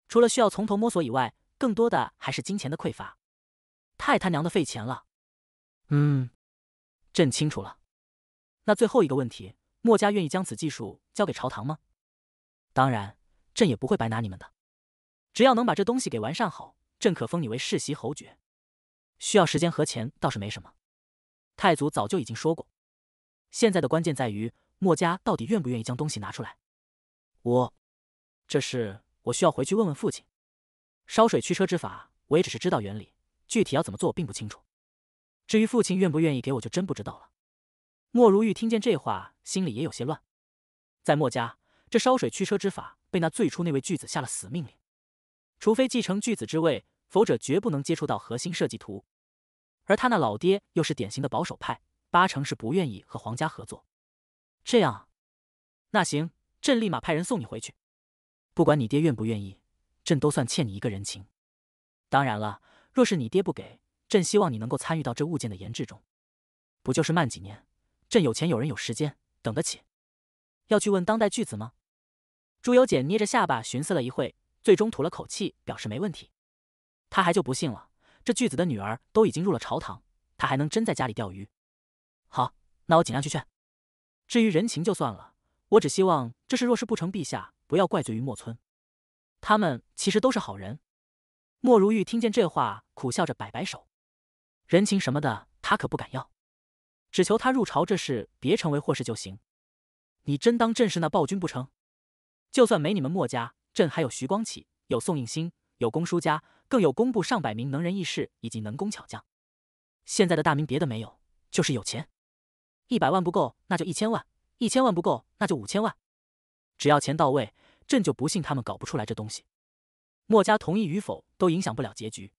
A: 除了需要从头摸索以外，更多的还是金钱的匮乏，太他娘的费钱了。嗯，朕清楚了。那最后一个问题，墨家愿意将此技术交给朝堂吗？当然，朕也不会白拿你们的。只要能把这东西给完善好，朕可封你为世袭侯爵。需要时间和钱倒是没什么，太祖早就已经说过。现在的关键在于墨家到底愿不愿意将东西拿出来。我，这事我需要回去问问父亲。烧水驱车之法，我也只是知道原理，具体要怎么做我并不清楚。至于父亲愿不愿意给，我就真不知道了。莫如玉听见这话，心里也有些乱。在墨家，这烧水驱车之法被那最初那位巨子下了死命令，除非继承巨子之位，否者绝不能接触到核心设计图。而他那老爹又是典型的保守派，八成是不愿意和皇家合作。这样，那行，朕立马派人送你回去。不管你爹愿不愿意，朕都算欠你一个人情。当然了，若是你爹不给。朕希望你能够参与到这物件的研制中，不就是慢几年？朕有钱、有人、有时间，等得起。要去问当代巨子吗？朱由检捏着下巴寻思了一会，最终吐了口气，表示没问题。他还就不信了，这巨子的女儿都已经入了朝堂，他还能真在家里钓鱼？好，那我尽量去劝。至于人情就算了，我只希望这事若是不成，陛下不要怪罪于莫村。他们其实都是好人。莫如玉听见这话，苦笑着摆摆手。人情什么的，他可不敢要，只求他入朝这事别成为祸事就行。你真当朕是那暴君不成？就算没你们墨家，朕还有徐光启，有宋应星，有公叔家，更有工部上百名能人异士以及能工巧匠。现在的大明别的没有，就是有钱。一百万不够，那就一千万；一千万不够，那就五千万。只要钱到位，朕就不信他们搞不出来这东西。墨家同意与否都影响不了结局。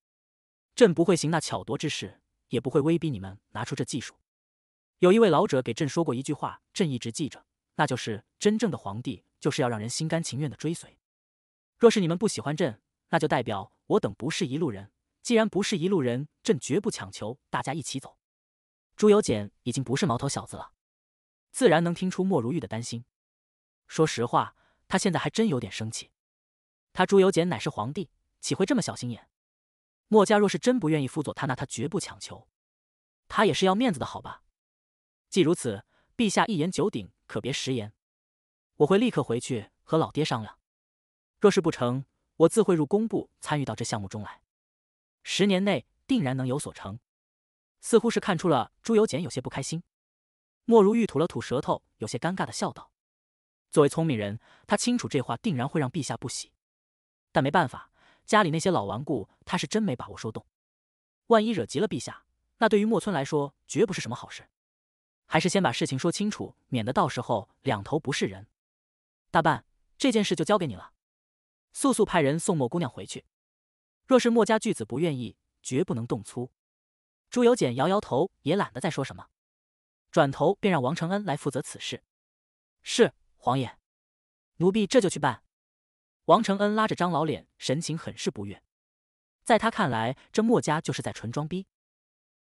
A: 朕不会行那巧夺之事。也不会威逼你们拿出这技术。有一位老者给朕说过一句话，朕一直记着，那就是真正的皇帝就是要让人心甘情愿的追随。若是你们不喜欢朕，那就代表我等不是一路人。既然不是一路人，朕绝不强求大家一起走。朱由检已经不是毛头小子了，自然能听出莫如玉的担心。说实话，他现在还真有点生气。他朱由检乃是皇帝，岂会这么小心眼？墨家若是真不愿意辅佐他，那他绝不强求。他也是要面子的，好吧？既如此，陛下一言九鼎，可别食言。我会立刻回去和老爹商量。若是不成，我自会入工部参与到这项目中来。十年内定然能有所成。似乎是看出了朱由检有些不开心，莫如玉吐了吐舌头，有些尴尬的笑道：“作为聪明人，他清楚这话定然会让陛下不喜，但没办法。”家里那些老顽固，他是真没把握说动。万一惹急了陛下，那对于莫村来说绝不是什么好事。还是先把事情说清楚，免得到时候两头不是人。大半这件事就交给你了，速速派人送莫姑娘回去。若是墨家巨子不愿意，绝不能动粗。朱由检摇摇头，也懒得再说什么，转头便让王承恩来负责此事。是皇爷，奴婢这就去办。王承恩拉着张老脸，神情很是不悦。在他看来，这墨家就是在纯装逼，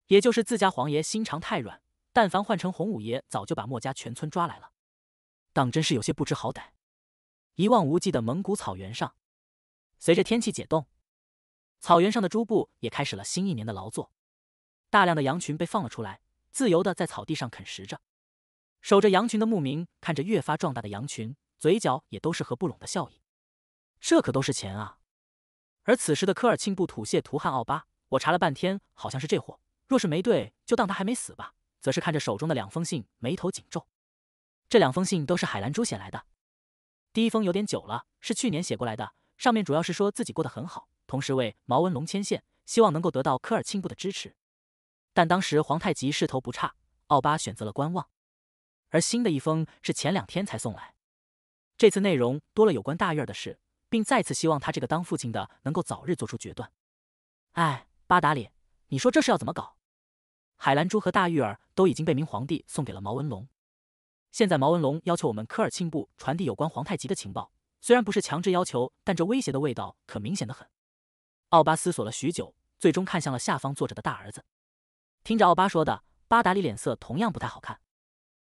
A: 也就是自家皇爷心肠太软。但凡换成洪五爷，早就把墨家全村抓来了。当真是有些不知好歹。一望无际的蒙古草原上，随着天气解冻，草原上的诸部也开始了新一年的劳作。大量的羊群被放了出来，自由的在草地上啃食着。守着羊群的牧民看着越发壮大的羊群，嘴角也都是合不拢的笑意。这可都是钱啊！而此时的科尔沁部土谢图汗奥巴，我查了半天，好像是这货。若是没对，就当他还没死吧。则是看着手中的两封信，眉头紧皱。这两封信都是海兰珠写来的。第一封有点久了，是去年写过来的，上面主要是说自己过得很好，同时为毛文龙牵线，希望能够得到科尔沁部的支持。但当时皇太极势头不差，奥巴选择了观望。而新的一封是前两天才送来，这次内容多了有关大院儿的事。并再次希望他这个当父亲的能够早日做出决断。哎，八达里，你说这事要怎么搞？海兰珠和大玉儿都已经被明皇帝送给了毛文龙。现在毛文龙要求我们科尔沁部传递有关皇太极的情报，虽然不是强制要求，但这威胁的味道可明显的很。奥巴思索了许久，最终看向了下方坐着的大儿子。听着奥巴说的，巴达里脸色同样不太好看。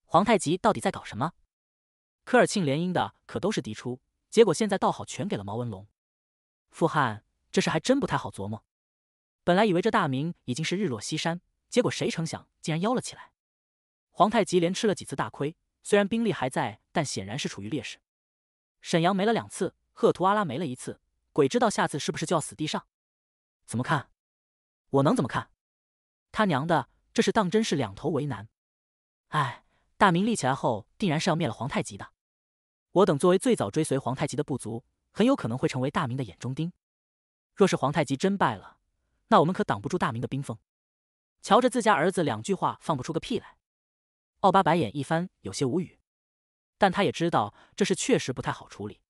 A: 皇太极到底在搞什么？科尔沁联姻的可都是嫡出。结果现在倒好，全给了毛文龙。傅汉，这事还真不太好琢磨。本来以为这大明已经是日落西山，结果谁成想竟然妖了起来。皇太极连吃了几次大亏，虽然兵力还在，但显然是处于劣势。沈阳没了两次，赫图阿拉没了一次，鬼知道下次是不是就要死地上？怎么看？我能怎么看？他娘的，这事当真是两头为难。哎，大明立起来后，定然是要灭了皇太极的。我等作为最早追随皇太极的部族，很有可能会成为大明的眼中钉。若是皇太极真败了，那我们可挡不住大明的兵锋。瞧着自家儿子两句话放不出个屁来，奥巴白眼一翻，有些无语。但他也知道这事确实不太好处理。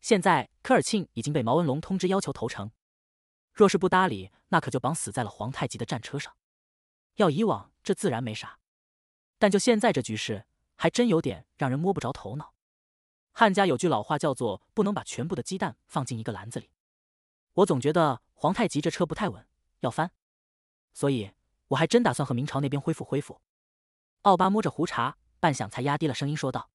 A: 现在科尔沁已经被毛文龙通知要求投诚，若是不搭理，那可就绑死在了皇太极的战车上。要以往这自然没啥，但就现在这局势，还真有点让人摸不着头脑。汉家有句老话，叫做“不能把全部的鸡蛋放进一个篮子里”。我总觉得皇太极这车不太稳，要翻，所以我还真打算和明朝那边恢复恢复。奥巴摸着胡茬，半晌才压低了声音说道：“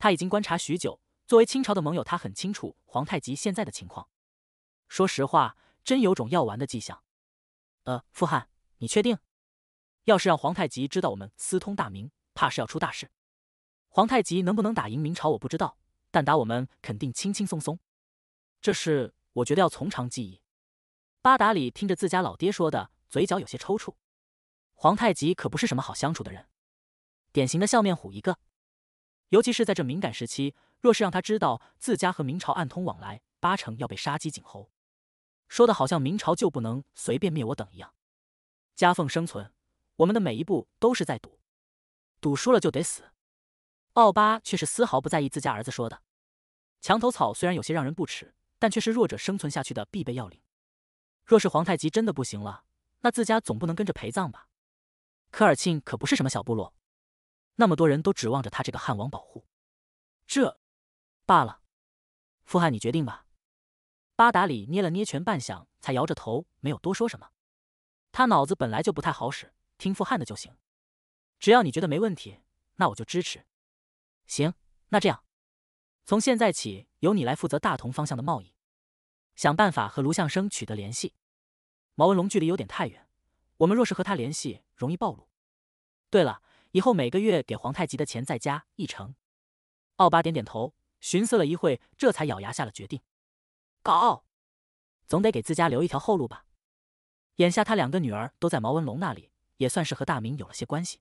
A: 他已经观察许久，作为清朝的盟友，他很清楚皇太极现在的情况。说实话，真有种要完的迹象。”呃，傅汉，你确定？要是让皇太极知道我们私通大明，怕是要出大事。皇太极能不能打赢明朝，我不知道，但打我们肯定轻轻松松。这事我觉得要从长计议。八达里听着自家老爹说的，嘴角有些抽搐。皇太极可不是什么好相处的人，典型的笑面虎一个。尤其是在这敏感时期，若是让他知道自家和明朝暗通往来，八成要被杀鸡儆猴。说的好像明朝就不能随便灭我等一样。夹缝生存，我们的每一步都是在赌，赌输了就得死。奥巴却是丝毫不在意自家儿子说的，墙头草虽然有些让人不齿，但却是弱者生存下去的必备要领。若是皇太极真的不行了，那自家总不能跟着陪葬吧？科尔沁可不是什么小部落，那么多人都指望着他这个汉王保护。这罢了，傅汉，你决定吧。巴达里捏了捏拳，半晌才摇着头，没有多说什么。他脑子本来就不太好使，听傅汉的就行。只要你觉得没问题，那我就支持。行，那这样，从现在起由你来负责大同方向的贸易，想办法和卢相生取得联系。毛文龙距离有点太远，我们若是和他联系，容易暴露。对了，以后每个月给皇太极的钱再加一成。奥巴点点头，寻思了一会，这才咬牙下了决定，搞，总得给自家留一条后路吧。眼下他两个女儿都在毛文龙那里，也算是和大明有了些关系，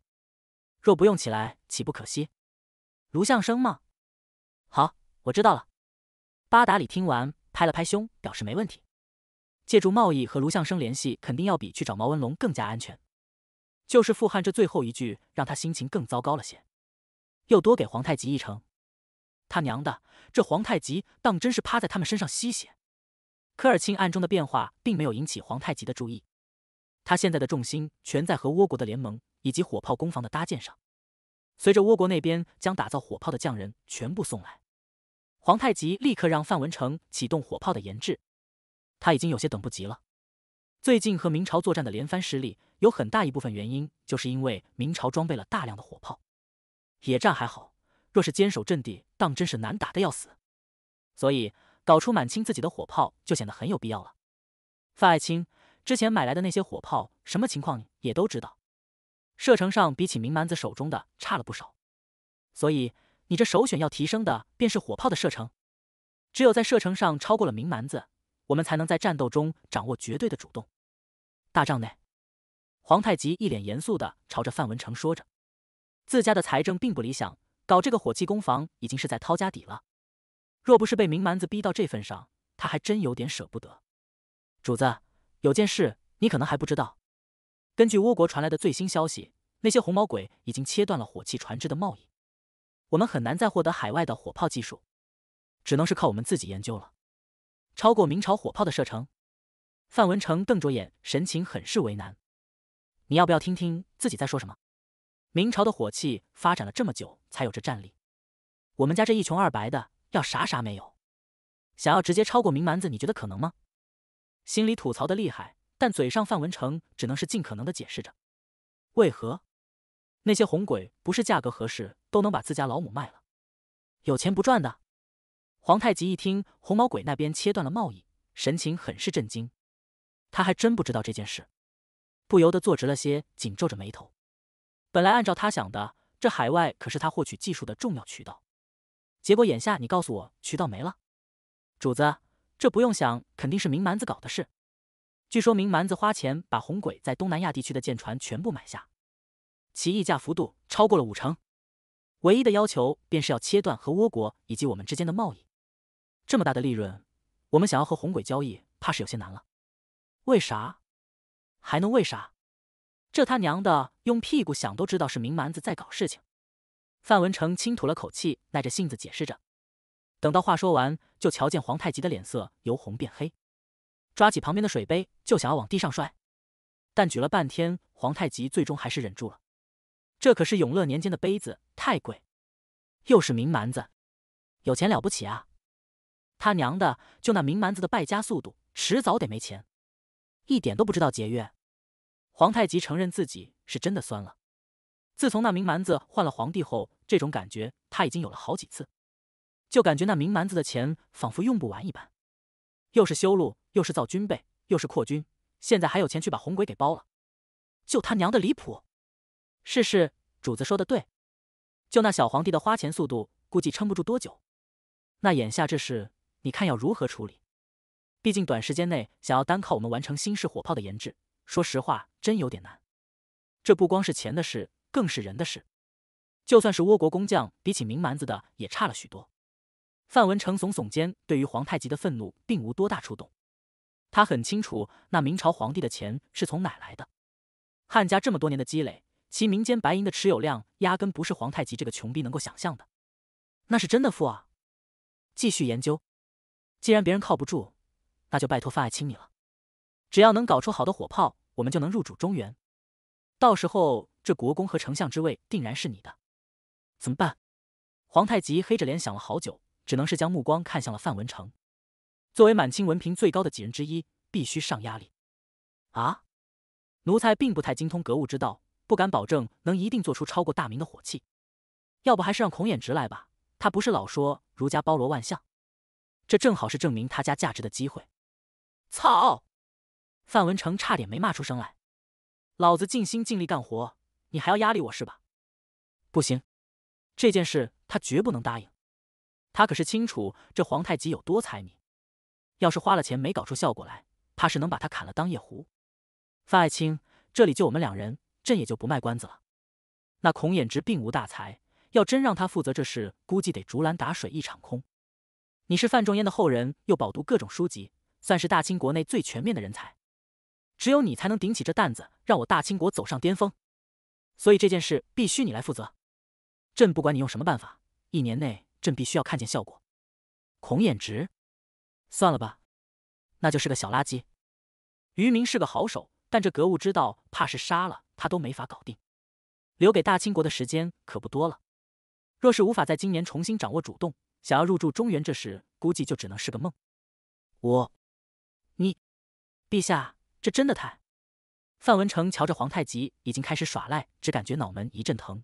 A: 若不用起来，岂不可惜？卢象生吗？好，我知道了。八达里听完，拍了拍胸，表示没问题。借助贸易和卢象生联系，肯定要比去找毛文龙更加安全。就是傅汉这最后一句，让他心情更糟糕了些。又多给皇太极一程，他娘的，这皇太极当真是趴在他们身上吸血。科尔沁暗中的变化，并没有引起皇太极的注意。他现在的重心全在和倭国的联盟，以及火炮攻防的搭建上。随着倭国那边将打造火炮的匠人全部送来，皇太极立刻让范文成启动火炮的研制。他已经有些等不及了。最近和明朝作战的连番失利，有很大一部分原因就是因为明朝装备了大量的火炮。野战还好，若是坚守阵地，当真是难打的要死。所以搞出满清自己的火炮，就显得很有必要了。范爱卿，之前买来的那些火炮什么情况，也都知道。射程上比起明蛮子手中的差了不少，所以你这首选要提升的便是火炮的射程。只有在射程上超过了明蛮子，我们才能在战斗中掌握绝对的主动。大帐内，皇太极一脸严肃的朝着范文成说着：“自家的财政并不理想，搞这个火器攻防已经是在掏家底了。若不是被明蛮子逼到这份上，他还真有点舍不得。”主子，有件事你可能还不知道。根据倭国传来的最新消息，那些红毛鬼已经切断了火器船只的贸易，我们很难再获得海外的火炮技术，只能是靠我们自己研究了。超过明朝火炮的射程？范文成瞪着眼，神情很是为难。你要不要听听自己在说什么？明朝的火器发展了这么久，才有这战力，我们家这一穷二白的，要啥啥没有，想要直接超过明蛮子，你觉得可能吗？心里吐槽的厉害。但嘴上，范文成只能是尽可能的解释着：“为何那些红鬼不是价格合适都能把自家老母卖了？有钱不赚的？”皇太极一听红毛鬼那边切断了贸易，神情很是震惊。他还真不知道这件事，不由得坐直了些，紧皱着眉头。本来按照他想的，这海外可是他获取技术的重要渠道。结果眼下你告诉我渠道没了，主子，这不用想，肯定是明蛮子搞的事。据说明蛮子花钱把红鬼在东南亚地区的舰船全部买下，其溢价幅度超过了五成。唯一的要求便是要切断和倭国以及我们之间的贸易。这么大的利润，我们想要和红鬼交易，怕是有些难了。为啥？还能为啥？这他娘的，用屁股想都知道是明蛮子在搞事情。范文成轻吐了口气，耐着性子解释着。等到话说完，就瞧见皇太极的脸色由红变黑。抓起旁边的水杯就想要往地上摔，但举了半天，皇太极最终还是忍住了。这可是永乐年间的杯子，太贵，又是明蛮子，有钱了不起啊！他娘的，就那明蛮子的败家速度，迟早得没钱，一点都不知道节约。皇太极承认自己是真的酸了。自从那明蛮子换了皇帝后，这种感觉他已经有了好几次，就感觉那明蛮子的钱仿佛用不完一般，又是修路。又是造军备，又是扩军，现在还有钱去把红鬼给包了，就他娘的离谱！是是，主子说的对，就那小皇帝的花钱速度，估计撑不住多久。那眼下这事，你看要如何处理？毕竟短时间内想要单靠我们完成新式火炮的研制，说实话真有点难。这不光是钱的事，更是人的事。就算是倭国工匠，比起明蛮子的也差了许多。范文成耸耸肩，对于皇太极的愤怒，并无多大触动。他很清楚，那明朝皇帝的钱是从哪来的？汉家这么多年的积累，其民间白银的持有量压根不是皇太极这个穷逼能够想象的，那是真的富啊！继续研究，既然别人靠不住，那就拜托范爱卿你了。只要能搞出好的火炮，我们就能入主中原，到时候这国公和丞相之位定然是你的。怎么办？皇太极黑着脸想了好久，只能是将目光看向了范文成。作为满清文凭最高的几人之一，必须上压力啊！奴才并不太精通格物之道，不敢保证能一定做出超过大明的火器。要不还是让孔衍直来吧，他不是老说儒家包罗万象，这正好是证明他家价值的机会。操！范文成差点没骂出声来，老子尽心尽力干活，你还要压力我是吧？不行，这件事他绝不能答应。他可是清楚这皇太极有多财迷。要是花了钱没搞出效果来，怕是能把他砍了当夜壶。范爱卿，这里就我们两人，朕也就不卖关子了。那孔衍直并无大才，要真让他负责这事，估计得竹篮打水一场空。你是范仲淹的后人，又饱读各种书籍，算是大清国内最全面的人才。只有你才能顶起这担子，让我大清国走上巅峰。所以这件事必须你来负责。朕不管你用什么办法，一年内朕必须要看见效果。孔衍直。算了吧，那就是个小垃圾。渔民是个好手，但这格物之道，怕是杀了他都没法搞定。留给大清国的时间可不多了。若是无法在今年重新掌握主动，想要入住中原这事，估计就只能是个梦。我，你，陛下，这真的太……范文成瞧着皇太极已经开始耍赖，只感觉脑门一阵疼。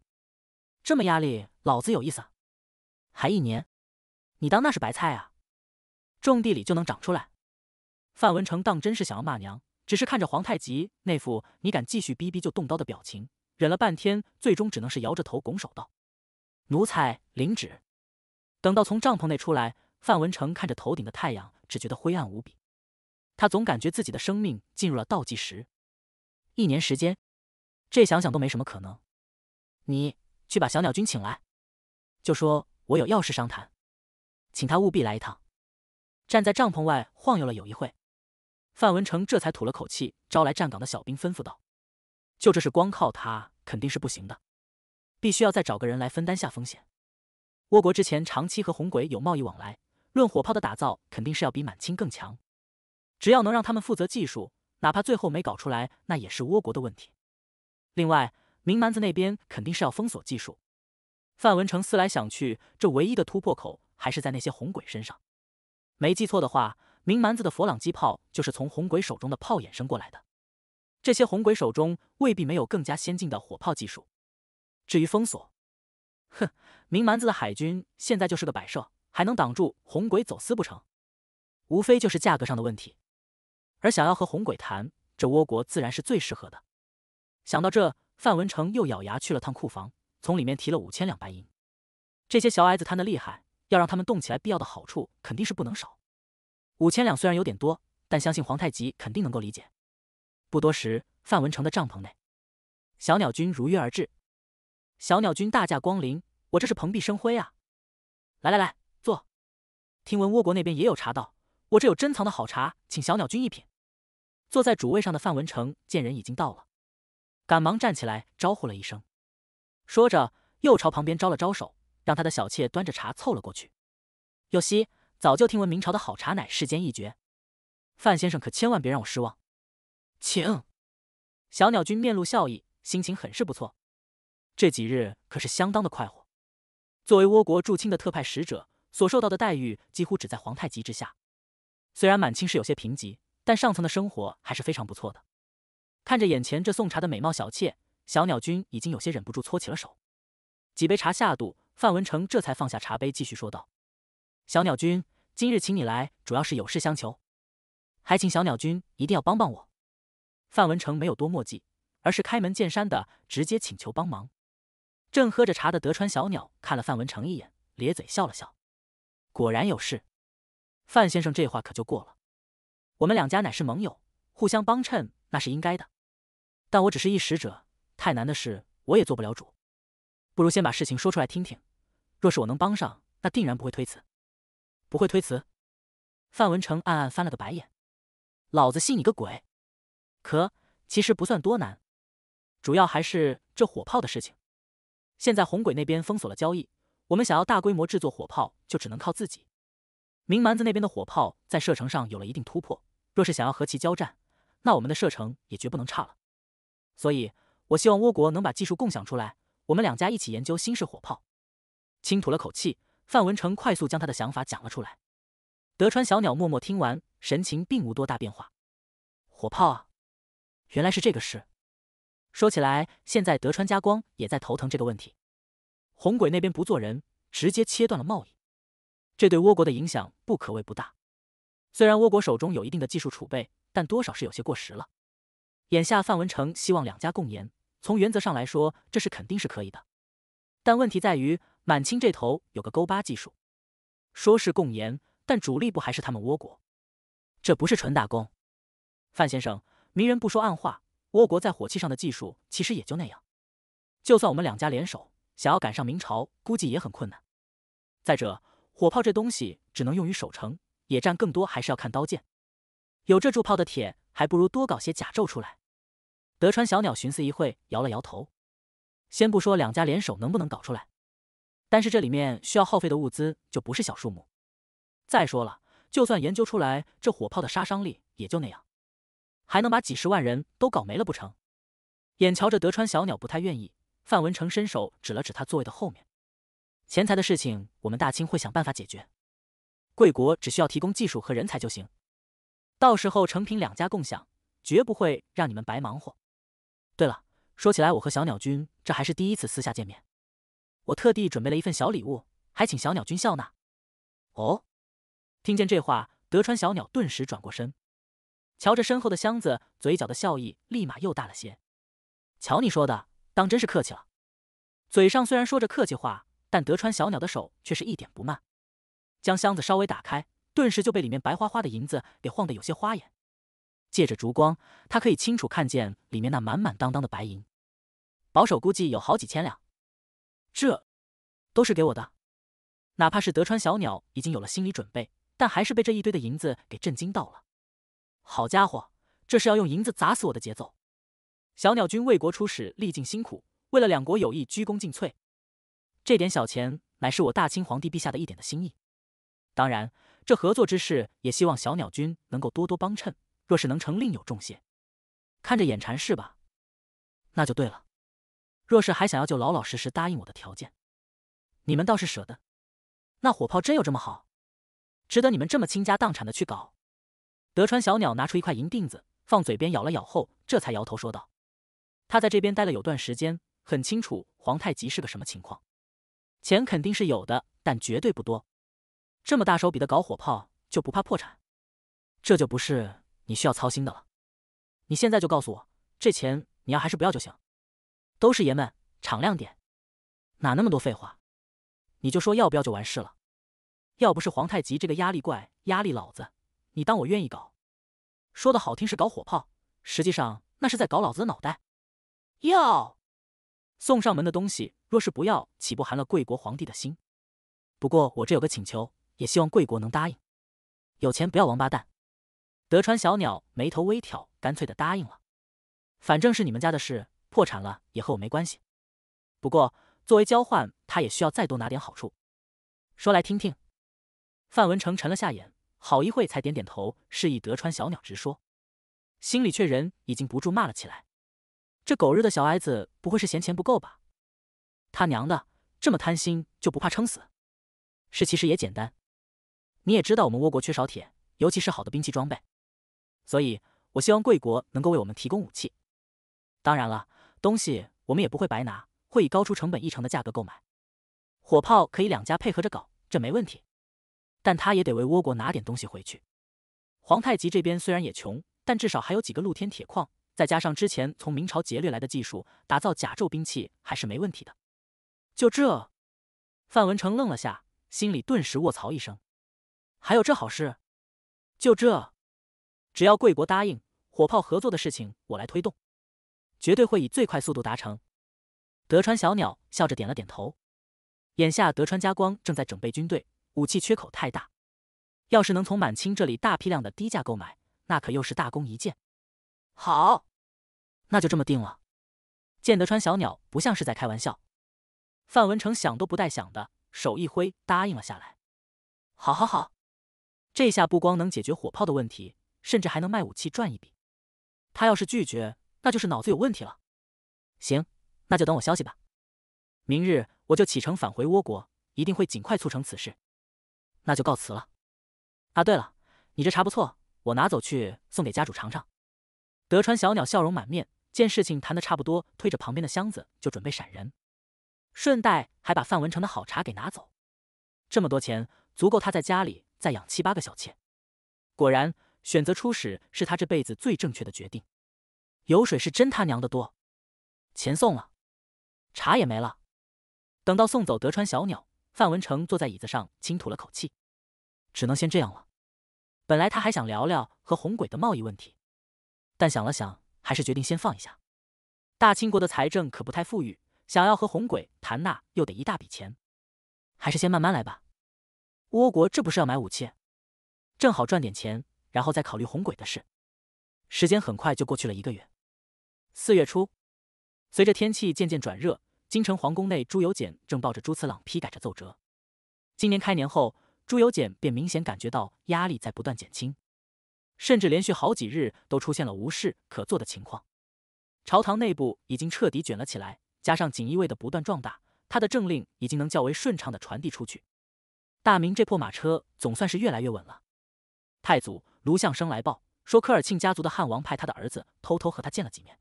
A: 这么压力，老子有意思？还一年？你当那是白菜啊？种地里就能长出来。范文成当真是想要骂娘，只是看着皇太极那副“你敢继续逼逼就动刀”的表情，忍了半天，最终只能是摇着头拱手道：“奴才领旨。”等到从帐篷内出来，范文成看着头顶的太阳，只觉得灰暗无比。他总感觉自己的生命进入了倒计时。一年时间，这想想都没什么可能。你去把小鸟君请来，就说我有要事商谈，请他务必来一趟。站在帐篷外晃悠了有一会，范文成这才吐了口气，招来站岗的小兵，吩咐道：“就这是光靠他肯定是不行的，必须要再找个人来分担下风险。倭国之前长期和红鬼有贸易往来，论火炮的打造，肯定是要比满清更强。只要能让他们负责技术，哪怕最后没搞出来，那也是倭国的问题。另外，明蛮子那边肯定是要封锁技术。”范文成思来想去，这唯一的突破口还是在那些红鬼身上。没记错的话，明蛮子的佛朗机炮就是从红鬼手中的炮衍生过来的。这些红鬼手中未必没有更加先进的火炮技术。至于封锁，哼，明蛮子的海军现在就是个摆设，还能挡住红鬼走私不成？无非就是价格上的问题。而想要和红鬼谈，这倭国自然是最适合的。想到这，范文成又咬牙去了趟库房，从里面提了五千两白银。这些小矮子贪的厉害。要让他们动起来，必要的好处肯定是不能少。五千两虽然有点多，但相信皇太极肯定能够理解。不多时，范文成的帐篷内，小鸟君如约而至。小鸟君大驾光临，我这是蓬荜生辉啊！来来来，坐。听闻倭国那边也有茶道，我这有珍藏的好茶，请小鸟君一品。坐在主位上的范文成见人已经到了，赶忙站起来招呼了一声，说着又朝旁边招了招手。让他的小妾端着茶凑了过去。有希早就听闻明朝的好茶乃世间一绝，范先生可千万别让我失望。请。小鸟君面露笑意，心情很是不错。这几日可是相当的快活。作为倭国驻清的特派使者，所受到的待遇几乎只在皇太极之下。虽然满清是有些贫瘠，但上层的生活还是非常不错的。看着眼前这送茶的美貌小妾，小鸟君已经有些忍不住搓起了手。几杯茶下肚。范文成这才放下茶杯，继续说道：“小鸟君，今日请你来，主要是有事相求，还请小鸟君一定要帮帮我。”范文成没有多墨迹，而是开门见山的直接请求帮忙。正喝着茶的德川小鸟看了范文成一眼，咧嘴笑了笑：“果然有事，范先生这话可就过了。我们两家乃是盟友，互相帮衬那是应该的。但我只是一使者，太难的事我也做不了主，不如先把事情说出来听听。”若是我能帮上，那定然不会推辞。不会推辞。范文成暗暗翻了个白眼，老子信你个鬼！可其实不算多难，主要还是这火炮的事情。现在红鬼那边封锁了交易，我们想要大规模制作火炮，就只能靠自己。明蛮子那边的火炮在射程上有了一定突破，若是想要和其交战，那我们的射程也绝不能差了。所以，我希望倭国能把技术共享出来，我们两家一起研究新式火炮。轻吐了口气，范文成快速将他的想法讲了出来。德川小鸟默默听完，神情并无多大变化。火炮啊，原来是这个事。说起来，现在德川家光也在头疼这个问题。红鬼那边不做人，直接切断了贸易，这对倭国的影响不可谓不大。虽然倭国手中有一定的技术储备，但多少是有些过时了。眼下范文成希望两家共研，从原则上来说，这是肯定是可以的。但问题在于。满清这头有个勾八技术，说是共研，但主力不还是他们倭国？这不是纯打工。范先生，明人不说暗话，倭国在火器上的技术其实也就那样。就算我们两家联手，想要赶上明朝，估计也很困难。再者，火炮这东西只能用于守城，野战更多还是要看刀剑。有这铸炮的铁，还不如多搞些甲胄出来。德川小鸟寻思一会，摇了摇头。先不说两家联手能不能搞出来。但是这里面需要耗费的物资就不是小数目。再说了，就算研究出来，这火炮的杀伤力也就那样，还能把几十万人都搞没了不成？眼瞧着德川小鸟不太愿意，范文成伸手指了指他座位的后面：“钱财的事情，我们大清会想办法解决。贵国只需要提供技术和人才就行，到时候成品两家共享，绝不会让你们白忙活。对了，说起来，我和小鸟君这还是第一次私下见面。”我特地准备了一份小礼物，还请小鸟君笑纳。哦，听见这话，德川小鸟顿时转过身，瞧着身后的箱子，嘴角的笑意立马又大了些。瞧你说的，当真是客气了。嘴上虽然说着客气话，但德川小鸟的手却是一点不慢，将箱子稍微打开，顿时就被里面白花花的银子给晃得有些花眼。借着烛光，他可以清楚看见里面那满满当当的白银，保守估计有好几千两。这，都是给我的。哪怕是德川小鸟已经有了心理准备，但还是被这一堆的银子给震惊到了。好家伙，这是要用银子砸死我的节奏！小鸟君为国出使，历尽辛苦，为了两国友谊，鞠躬尽瘁。这点小钱，乃是我大清皇帝陛下的一点的心意。当然，这合作之事，也希望小鸟君能够多多帮衬。若是能成，另有重谢。看着眼馋是吧？那就对了。若是还想要，就老老实实答应我的条件。你们倒是舍得？那火炮真有这么好？值得你们这么倾家荡产的去搞？德川小鸟拿出一块银锭子，放嘴边咬了咬后，这才摇头说道：“他在这边待了有段时间，很清楚皇太极是个什么情况。钱肯定是有的，但绝对不多。这么大手笔的搞火炮，就不怕破产？这就不是你需要操心的了。你现在就告诉我，这钱你要还是不要就行。”都是爷们，敞亮点，哪那么多废话？你就说要不要就完事了。要不是皇太极这个压力怪，压力老子，你当我愿意搞？说的好听是搞火炮，实际上那是在搞老子的脑袋。要，送上门的东西，若是不要，岂不寒了贵国皇帝的心？不过我这有个请求，也希望贵国能答应。有钱不要王八蛋。德川小鸟眉头微挑，干脆的答应了。反正是你们家的事。破产了也和我没关系，不过作为交换，他也需要再多拿点好处。说来听听。范文成沉了下眼，好一会才点点头，示意德川小鸟直说，心里却人已经不住骂了起来：“这狗日的小矮子，不会是嫌钱不够吧？他娘的，这么贪心就不怕撑死？”事其实也简单，你也知道我们倭国缺少铁，尤其是好的兵器装备，所以我希望贵国能够为我们提供武器。当然了。东西我们也不会白拿，会以高出成本一成的价格购买。火炮可以两家配合着搞，这没问题。但他也得为倭国拿点东西回去。皇太极这边虽然也穷，但至少还有几个露天铁矿，再加上之前从明朝劫掠来的技术，打造甲胄兵器还是没问题的。就这，范文成愣了下，心里顿时卧槽一声。还有这好事？就这，只要贵国答应火炮合作的事情，我来推动。绝对会以最快速度达成。德川小鸟笑着点了点头。眼下德川家光正在整备军队，武器缺口太大，要是能从满清这里大批量的低价购买，那可又是大功一件。好，那就这么定了。见德川小鸟不像是在开玩笑，范文成想都不带想的手一挥答应了下来。好，好，好。这下不光能解决火炮的问题，甚至还能卖武器赚一笔。他要是拒绝。那就是脑子有问题了。行，那就等我消息吧。明日我就启程返回倭国，一定会尽快促成此事。那就告辞了。啊，对了，你这茶不错，我拿走去送给家主尝尝。德川小鸟笑容满面，见事情谈的差不多，推着旁边的箱子就准备闪人，顺带还把范文成的好茶给拿走。这么多钱，足够他在家里再养七八个小妾。果然，选择出使是他这辈子最正确的决定。油水是真他娘的多，钱送了，茶也没了。等到送走德川小鸟，范文成坐在椅子上轻吐了口气，只能先这样了。本来他还想聊聊和红鬼的贸易问题，但想了想，还是决定先放一下。大清国的财政可不太富裕，想要和红鬼谈那又得一大笔钱，还是先慢慢来吧。倭国这不是要买武器，正好赚点钱，然后再考虑红鬼的事。时间很快就过去了一个月。四月初，随着天气渐渐转热，京城皇宫内，朱由检正抱着朱次郎批改着奏折。今年开年后，朱由检便明显感觉到压力在不断减轻，甚至连续好几日都出现了无事可做的情况。朝堂内部已经彻底卷了起来，加上锦衣卫的不断壮大，他的政令已经能较为顺畅的传递出去。大明这破马车总算是越来越稳了。太祖卢象生来报说，科尔沁家族的汉王派他的儿子偷偷和他见了几面。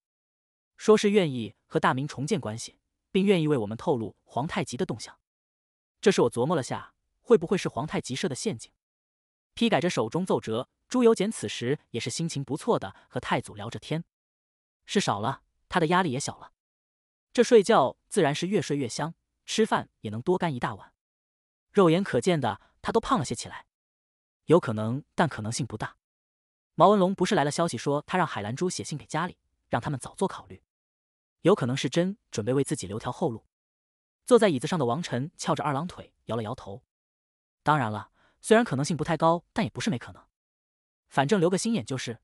A: 说是愿意和大明重建关系，并愿意为我们透露皇太极的动向。这是我琢磨了下，会不会是皇太极设的陷阱？批改着手中奏折，朱由检此时也是心情不错的，和太祖聊着天。事少了，他的压力也小了。这睡觉自然是越睡越香，吃饭也能多干一大碗。肉眼可见的，他都胖了些起来。有可能，但可能性不大。毛文龙不是来了消息说，他让海兰珠写信给家里，让他们早做考虑。有可能是真，准备为自己留条后路。坐在椅子上的王晨翘着二郎腿，摇了摇头。当然了，虽然可能性不太高，但也不是没可能。反正留个心眼就是。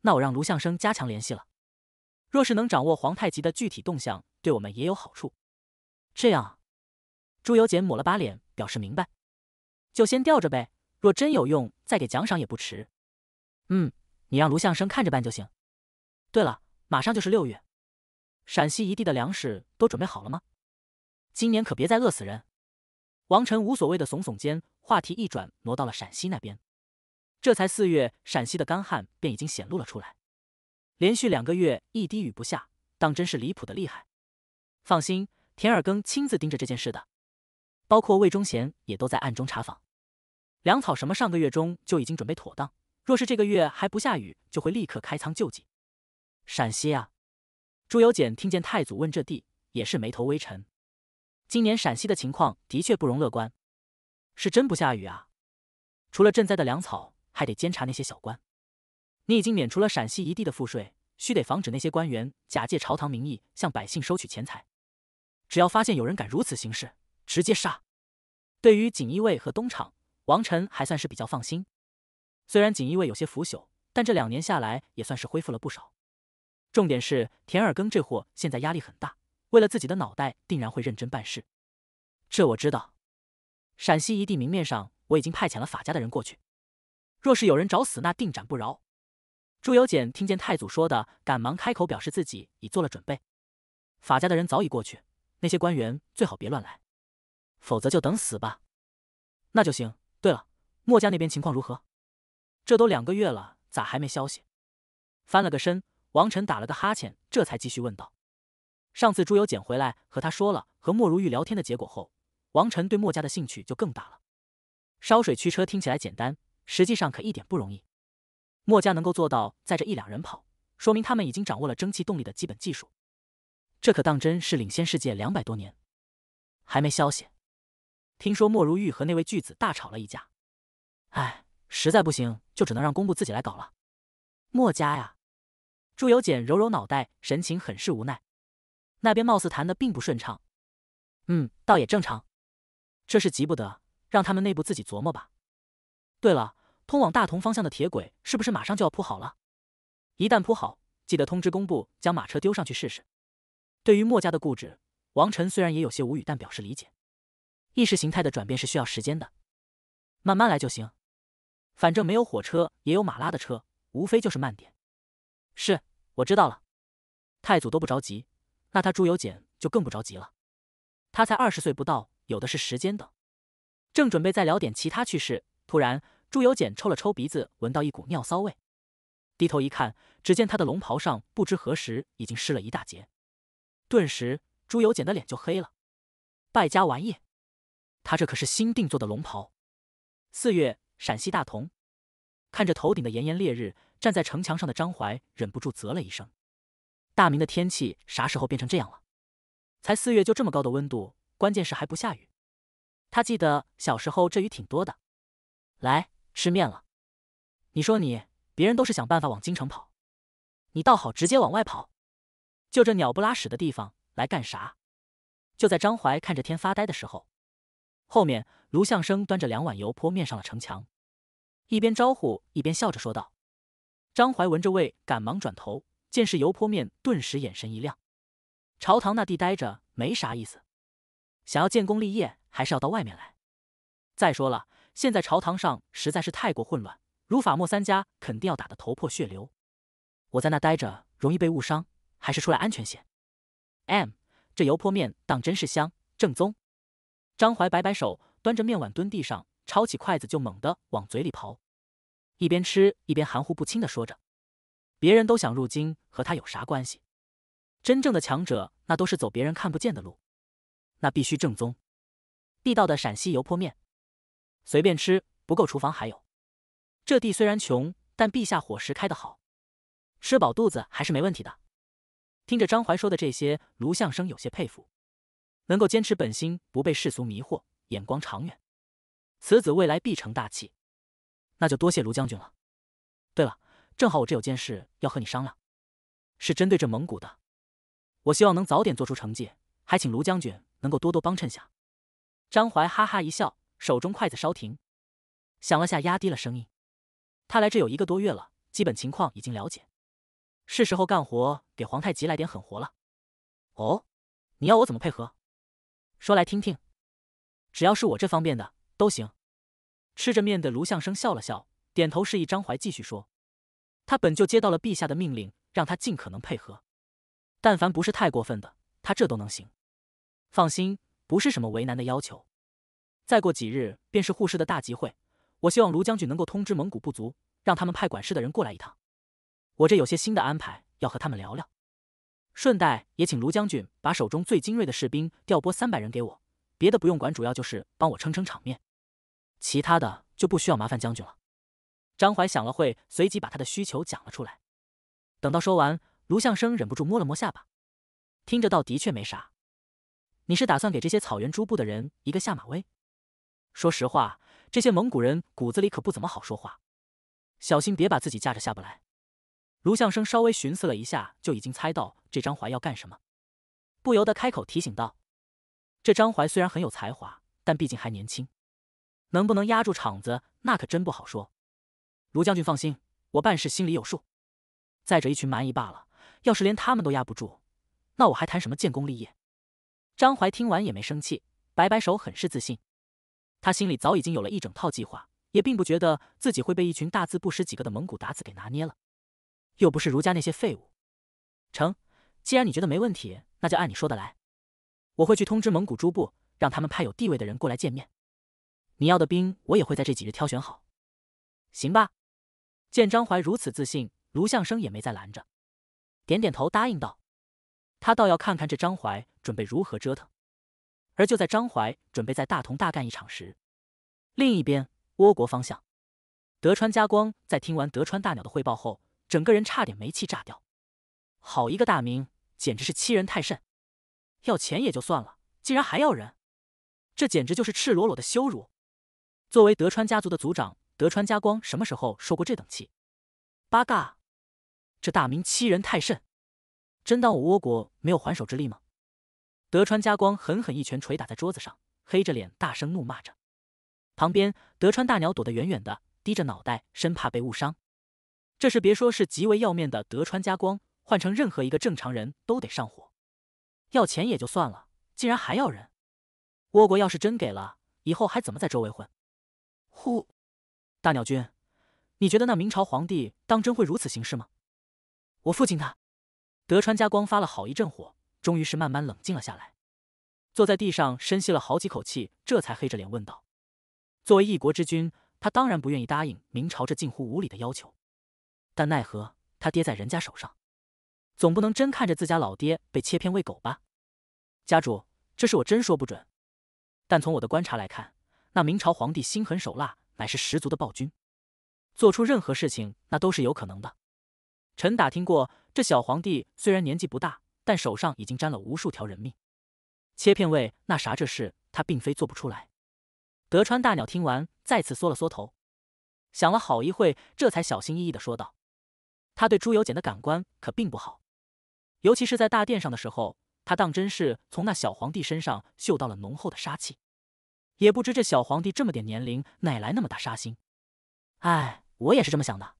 A: 那我让卢相生加强联系了。若是能掌握皇太极的具体动向，对我们也有好处。这样，朱由检抹了把脸，表示明白。就先吊着呗，若真有用，再给奖赏也不迟。嗯，你让卢相生看着办就行。对了，马上就是六月。陕西一地的粮食都准备好了吗？今年可别再饿死人。王晨无所谓的耸耸肩，话题一转，挪到了陕西那边。这才四月，陕西的干旱便已经显露了出来，连续两个月一滴雨不下，当真是离谱的厉害。放心，田尔庚亲自盯着这件事的，包括魏忠贤也都在暗中查访。粮草什么上个月中就已经准备妥当，若是这个月还不下雨，就会立刻开仓救济。陕西啊。朱由检听见太祖问这地，也是眉头微沉。今年陕西的情况的确不容乐观，是真不下雨啊！除了赈灾的粮草，还得监察那些小官。你已经免除了陕西一地的赋税，需得防止那些官员假借朝堂名义向百姓收取钱财。只要发现有人敢如此行事，直接杀！对于锦衣卫和东厂，王臣还算是比较放心。虽然锦衣卫有些腐朽，但这两年下来也算是恢复了不少。重点是田二庚这货现在压力很大，为了自己的脑袋，定然会认真办事。这我知道。陕西一地明面上我已经派遣了法家的人过去，若是有人找死，那定斩不饶。朱由检听见太祖说的，赶忙开口表示自己已做了准备。法家的人早已过去，那些官员最好别乱来，否则就等死吧。那就行。对了，墨家那边情况如何？这都两个月了，咋还没消息？翻了个身。王晨打了个哈欠，这才继续问道：“上次朱由检回来和他说了和莫如玉聊天的结果后，王晨对墨家的兴趣就更大了。烧水驱车听起来简单，实际上可一点不容易。墨家能够做到载着一两人跑，说明他们已经掌握了蒸汽动力的基本技术，这可当真是领先世界两百多年。还没消息，听说莫如玉和那位巨子大吵了一架。哎，实在不行，就只能让工部自己来搞了。墨家呀。”朱由检揉揉脑袋，神情很是无奈。那边貌似谈的并不顺畅，嗯，倒也正常。这事急不得，让他们内部自己琢磨吧。对了，通往大同方向的铁轨是不是马上就要铺好了？一旦铺好，记得通知工部将马车丢上去试试。对于墨家的固执，王晨虽然也有些无语，但表示理解。意识形态的转变是需要时间的，慢慢来就行。反正没有火车，也有马拉的车，无非就是慢点。是。我知道了，太祖都不着急，那他朱由检就更不着急了。他才二十岁不到，有的是时间等。正准备再聊点其他趣事，突然朱由检抽了抽鼻子，闻到一股尿骚味。低头一看，只见他的龙袍上不知何时已经湿了一大截。顿时，朱由检的脸就黑了。败家玩意！他这可是新定做的龙袍。四月，陕西大同，看着头顶的炎炎烈日。站在城墙上的张怀忍不住啧了一声：“大明的天气啥时候变成这样了？才四月就这么高的温度，关键是还不下雨。”他记得小时候这雨挺多的。来吃面了，你说你，别人都是想办法往京城跑，你倒好，直接往外跑，就这鸟不拉屎的地方来干啥？就在张怀看着天发呆的时候，后面卢向生端着两碗油泼面上了城墙，一边招呼一边笑着说道。张怀闻着味，赶忙转头，见是油泼面，顿时眼神一亮。朝堂那地待着没啥意思，想要建功立业，还是要到外面来。再说了，现在朝堂上实在是太过混乱，如法墨三家肯定要打得头破血流。我在那待着容易被误伤，还是出来安全些。M，这油泼面当真是香，正宗。张怀摆摆手，端着面碗蹲地上，抄起筷子就猛地往嘴里刨。一边吃一边含糊不清的说着：“别人都想入京，和他有啥关系？真正的强者，那都是走别人看不见的路，那必须正宗、地道的陕西油泼面。随便吃不够，厨房还有。这地虽然穷，但陛下伙食开得好，吃饱肚子还是没问题的。”听着张怀说的这些，卢相生有些佩服，能够坚持本心，不被世俗迷惑，眼光长远，此子未来必成大器。那就多谢卢将军了。对了，正好我这有件事要和你商量，是针对这蒙古的。我希望能早点做出成绩，还请卢将军能够多多帮衬下。张怀哈哈一笑，手中筷子稍停，想了下，压低了声音：“他来这有一个多月了，基本情况已经了解，是时候干活，给皇太极来点狠活了。”哦，你要我怎么配合？说来听听，只要是我这方面的都行。吃着面的卢相生笑了笑，点头示意张怀继续说：“他本就接到了陛下的命令，让他尽可能配合。但凡不是太过分的，他这都能行。放心，不是什么为难的要求。再过几日便是护市的大集会，我希望卢将军能够通知蒙古部族，让他们派管事的人过来一趟。我这有些新的安排要和他们聊聊，顺带也请卢将军把手中最精锐的士兵调拨三百人给我，别的不用管，主要就是帮我撑撑场面。”其他的就不需要麻烦将军了。张怀想了会，随即把他的需求讲了出来。等到说完，卢向生忍不住摸了摸下巴，听着倒的确没啥。你是打算给这些草原诸部的人一个下马威？说实话，这些蒙古人骨子里可不怎么好说话，小心别把自己架着下不来。卢向生稍微寻思了一下，就已经猜到这张怀要干什么，不由得开口提醒道：“这张怀虽然很有才华，但毕竟还年轻。”能不能压住场子，那可真不好说。卢将军放心，我办事心里有数。再者，一群蛮夷罢了，要是连他们都压不住，那我还谈什么建功立业？张怀听完也没生气，摆摆手，很是自信。他心里早已经有了一整套计划，也并不觉得自己会被一群大字不识几个的蒙古鞑子给拿捏了。又不是儒家那些废物。成，既然你觉得没问题，那就按你说的来。我会去通知蒙古诸部，让他们派有地位的人过来见面。你要的兵，我也会在这几日挑选好，行吧？见张怀如此自信，卢向生也没再拦着，点点头答应道：“他倒要看看这张怀准备如何折腾。”而就在张怀准备在大同大干一场时，另一边倭国方向，德川家光在听完德川大鸟的汇报后，整个人差点没气炸掉：“好一个大明，简直是欺人太甚！要钱也就算了，竟然还要人，这简直就是赤裸裸的羞辱！”作为德川家族的族长，德川家光什么时候受过这等气？八嘎！这大明欺人太甚，真当我倭国没有还手之力吗？德川家光狠狠一拳捶打在桌子上，黑着脸大声怒骂着。旁边德川大鸟躲得远远的，低着脑袋，生怕被误伤。这事别说是极为要面的德川家光，换成任何一个正常人都得上火。要钱也就算了，竟然还要人！倭国要是真给了，以后还怎么在周围混？呼，大鸟君，你觉得那明朝皇帝当真会如此行事吗？我父亲他，德川家光发了好一阵火，终于是慢慢冷静了下来，坐在地上深吸了好几口气，这才黑着脸问道：“作为一国之君，他当然不愿意答应明朝这近乎无理的要求，但奈何他爹在人家手上，总不能真看着自家老爹被切片喂狗吧？”家主，这事我真说不准，但从我的观察来看。那明朝皇帝心狠手辣，乃是十足的暴君，做出任何事情那都是有可能的。臣打听过，这小皇帝虽然年纪不大，但手上已经沾了无数条人命。切片味那啥这事，他并非做不出来。德川大鸟听完，再次缩了缩头，想了好一会，这才小心翼翼的说道：“他对朱由检的感官可并不好，尤其是在大殿上的时候，他当真是从那小皇帝身上嗅到了浓厚的杀气。”也不知这小皇帝这么点年龄，哪来那么大杀心？哎，我也是这么想的。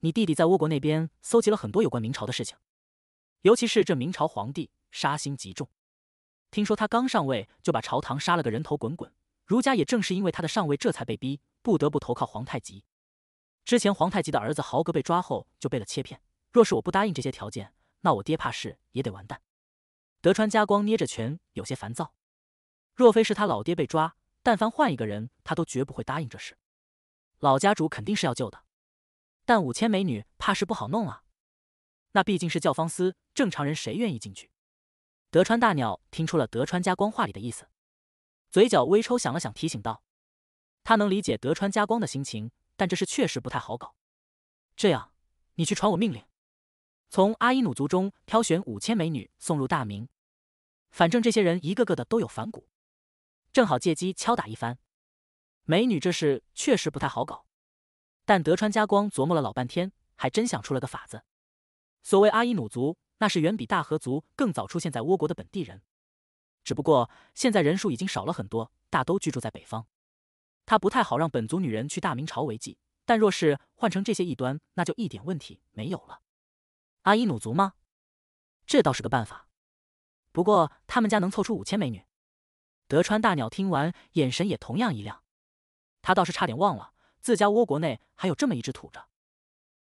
A: 你弟弟在倭国那边搜集了很多有关明朝的事情，尤其是这明朝皇帝杀心极重。听说他刚上位就把朝堂杀了个人头滚滚，儒家也正是因为他的上位，这才被逼不得不投靠皇太极。之前皇太极的儿子豪格被抓后就被了切片。若是我不答应这些条件，那我爹怕是也得完蛋。德川家光捏着拳，有些烦躁。若非是他老爹被抓，但凡换一个人，他都绝不会答应这事。老家主肯定是要救的，但五千美女怕是不好弄啊。那毕竟是教坊司，正常人谁愿意进去？德川大鸟听出了德川家光话里的意思，嘴角微抽，想了想，提醒道：“他能理解德川家光的心情，但这事确实不太好搞。这样，你去传我命令，从阿伊努族中挑选五千美女送入大明。反正这些人一个个的都有反骨。”正好借机敲打一番，美女这事确实不太好搞，但德川家光琢磨了老半天，还真想出了个法子。所谓阿伊努族，那是远比大和族更早出现在倭国的本地人，只不过现在人数已经少了很多，大都居住在北方。他不太好让本族女人去大明朝为妓，但若是换成这些异端，那就一点问题没有了。阿伊努族吗？这倒是个办法，不过他们家能凑出五千美女？德川大鸟听完，眼神也同样一亮。他倒是差点忘了，自家倭国内还有这么一只土着，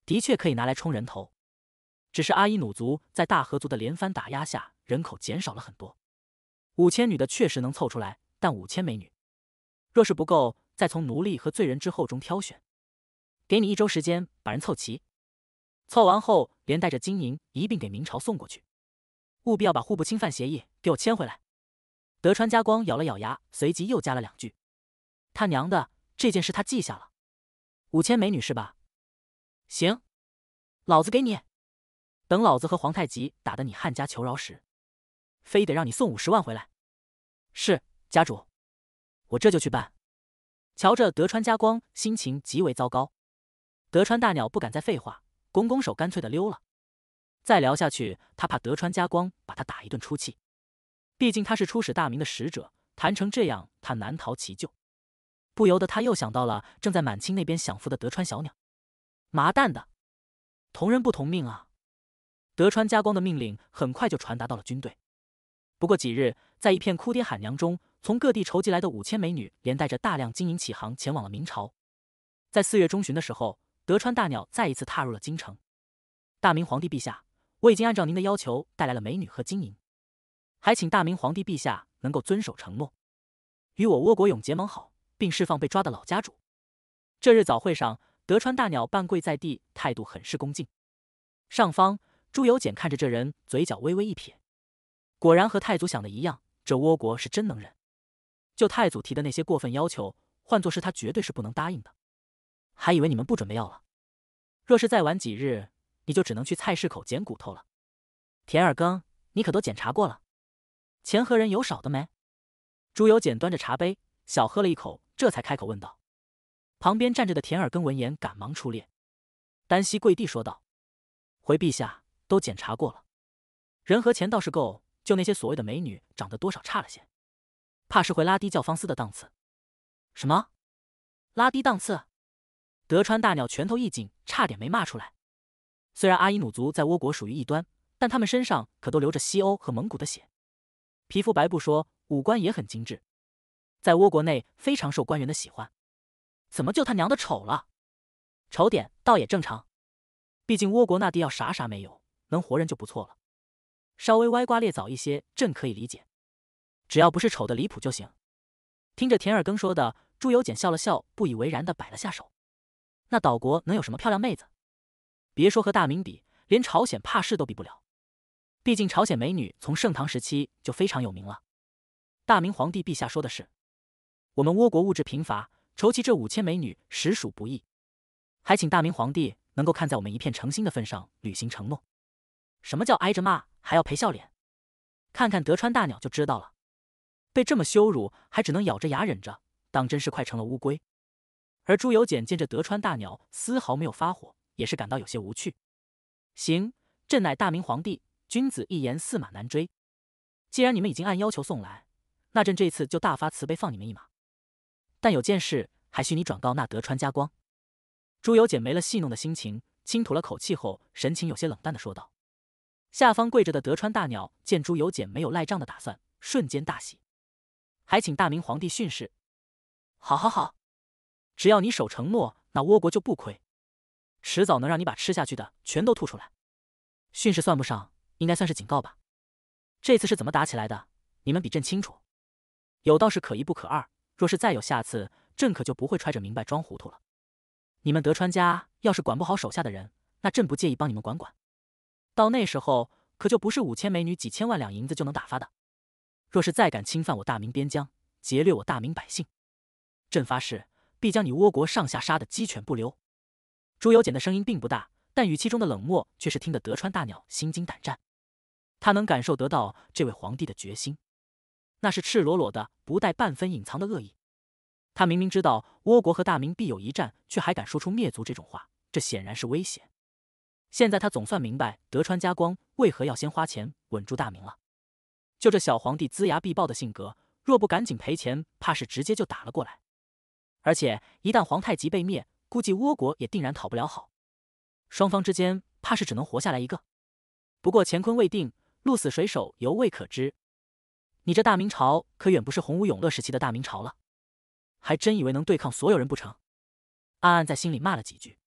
A: 的确可以拿来充人头。只是阿伊努族在大和族的连番打压下，人口减少了很多。五千女的确实能凑出来，但五千美女，若是不够，再从奴隶和罪人之后中挑选。给你一周时间把人凑齐，凑完后连带着金银一并给明朝送过去。务必要把户部侵犯协议给我签回来。德川家光咬了咬牙，随即又加了两句：“他娘的，这件事他记下了。五千美女是吧？行，老子给你。等老子和皇太极打得你汉家求饶时，非得让你送五十万回来。”“是，家主，我这就去办。”瞧着德川家光心情极为糟糕，德川大鸟不敢再废话，拱拱手，干脆的溜了。再聊下去，他怕德川家光把他打一顿出气。毕竟他是出使大明的使者，谈成这样，他难逃其咎。不由得他又想到了正在满清那边享福的德川小鸟。麻蛋的，同人不同命啊！德川家光的命令很快就传达到了军队。不过几日，在一片哭爹喊娘中，从各地筹集来的五千美女，连带着大量金银起航，前往了明朝。在四月中旬的时候，德川大鸟再一次踏入了京城。大明皇帝陛下，我已经按照您的要求带来了美女和金银。还请大明皇帝陛下能够遵守承诺，与我倭国永结盟好，并释放被抓的老家主。这日早会上，德川大鸟半跪在地，态度很是恭敬。上方朱由检看着这人，嘴角微微一撇，果然和太祖想的一样，这倭国是真能忍。就太祖提的那些过分要求，换作是他，绝对是不能答应的。还以为你们不准备要了，若是再晚几日，你就只能去菜市口捡骨头了。田二更，你可都检查过了？钱和人有少的没？朱由检端着茶杯小喝了一口，这才开口问道。旁边站着的田耳根闻言，赶忙出列，单膝跪地说道：“回陛下，都检查过了，人和钱倒是够，就那些所谓的美女长得多少差了些，怕是会拉低教坊司的档次。”“什么？拉低档次？”德川大鸟拳头一紧，差点没骂出来。虽然阿伊努族在倭国属于异端，但他们身上可都流着西欧和蒙古的血。皮肤白不说，五官也很精致，在倭国内非常受官员的喜欢。怎么就他娘的丑了？丑点倒也正常，毕竟倭国那地要啥啥没有，能活人就不错了。稍微歪瓜裂枣一些，朕可以理解，只要不是丑的离谱就行。听着田尔更说的，朱由检笑了笑，不以为然的摆了下手。那岛国能有什么漂亮妹子？别说和大明比，连朝鲜怕是都比不了。毕竟朝鲜美女从盛唐时期就非常有名了。大明皇帝陛下说的是，我们倭国物质贫乏，筹集这五千美女实属不易，还请大明皇帝能够看在我们一片诚心的份上履行承诺。什么叫挨着骂还要赔笑脸？看看德川大鸟就知道了，被这么羞辱还只能咬着牙忍着，当真是快成了乌龟。而朱由检见这德川大鸟丝毫没有发火，也是感到有些无趣。行，朕乃大明皇帝。君子一言，驷马难追。既然你们已经按要求送来，那朕这次就大发慈悲放你们一马。但有件事，还需你转告那德川家光。朱由检没了戏弄的心情，轻吐了口气后，神情有些冷淡的说道。下方跪着的德川大鸟见朱由检没有赖账的打算，瞬间大喜。还请大明皇帝训示。好，好，好，只要你守承诺，那倭国就不亏。迟早能让你把吃下去的全都吐出来。训示算不上。应该算是警告吧。这次是怎么打起来的？你们比朕清楚。有道是可一不可二，若是再有下次，朕可就不会揣着明白装糊涂了。你们德川家要是管不好手下的人，那朕不介意帮你们管管。到那时候，可就不是五千美女、几千万两银子就能打发的。若是再敢侵犯我大明边疆，劫掠我大明百姓，朕发誓必将你倭国上下杀的鸡犬不留。朱由检的声音并不大，但语气中的冷漠却是听得德川大鸟心惊胆战。他能感受得到这位皇帝的决心，那是赤裸裸的、不带半分隐藏的恶意。他明明知道倭国和大明必有一战，却还敢说出灭族这种话，这显然是威胁。现在他总算明白德川家光为何要先花钱稳住大明了。就这小皇帝龇牙必报的性格，若不赶紧赔钱，怕是直接就打了过来。而且一旦皇太极被灭，估计倭国也定然讨不了好，双方之间怕是只能活下来一个。不过乾坤未定。鹿死谁手犹未可知，你这大明朝可远不是洪武永乐时期的大明朝了，还真以为能对抗所有人不成？暗暗在心里骂了几句，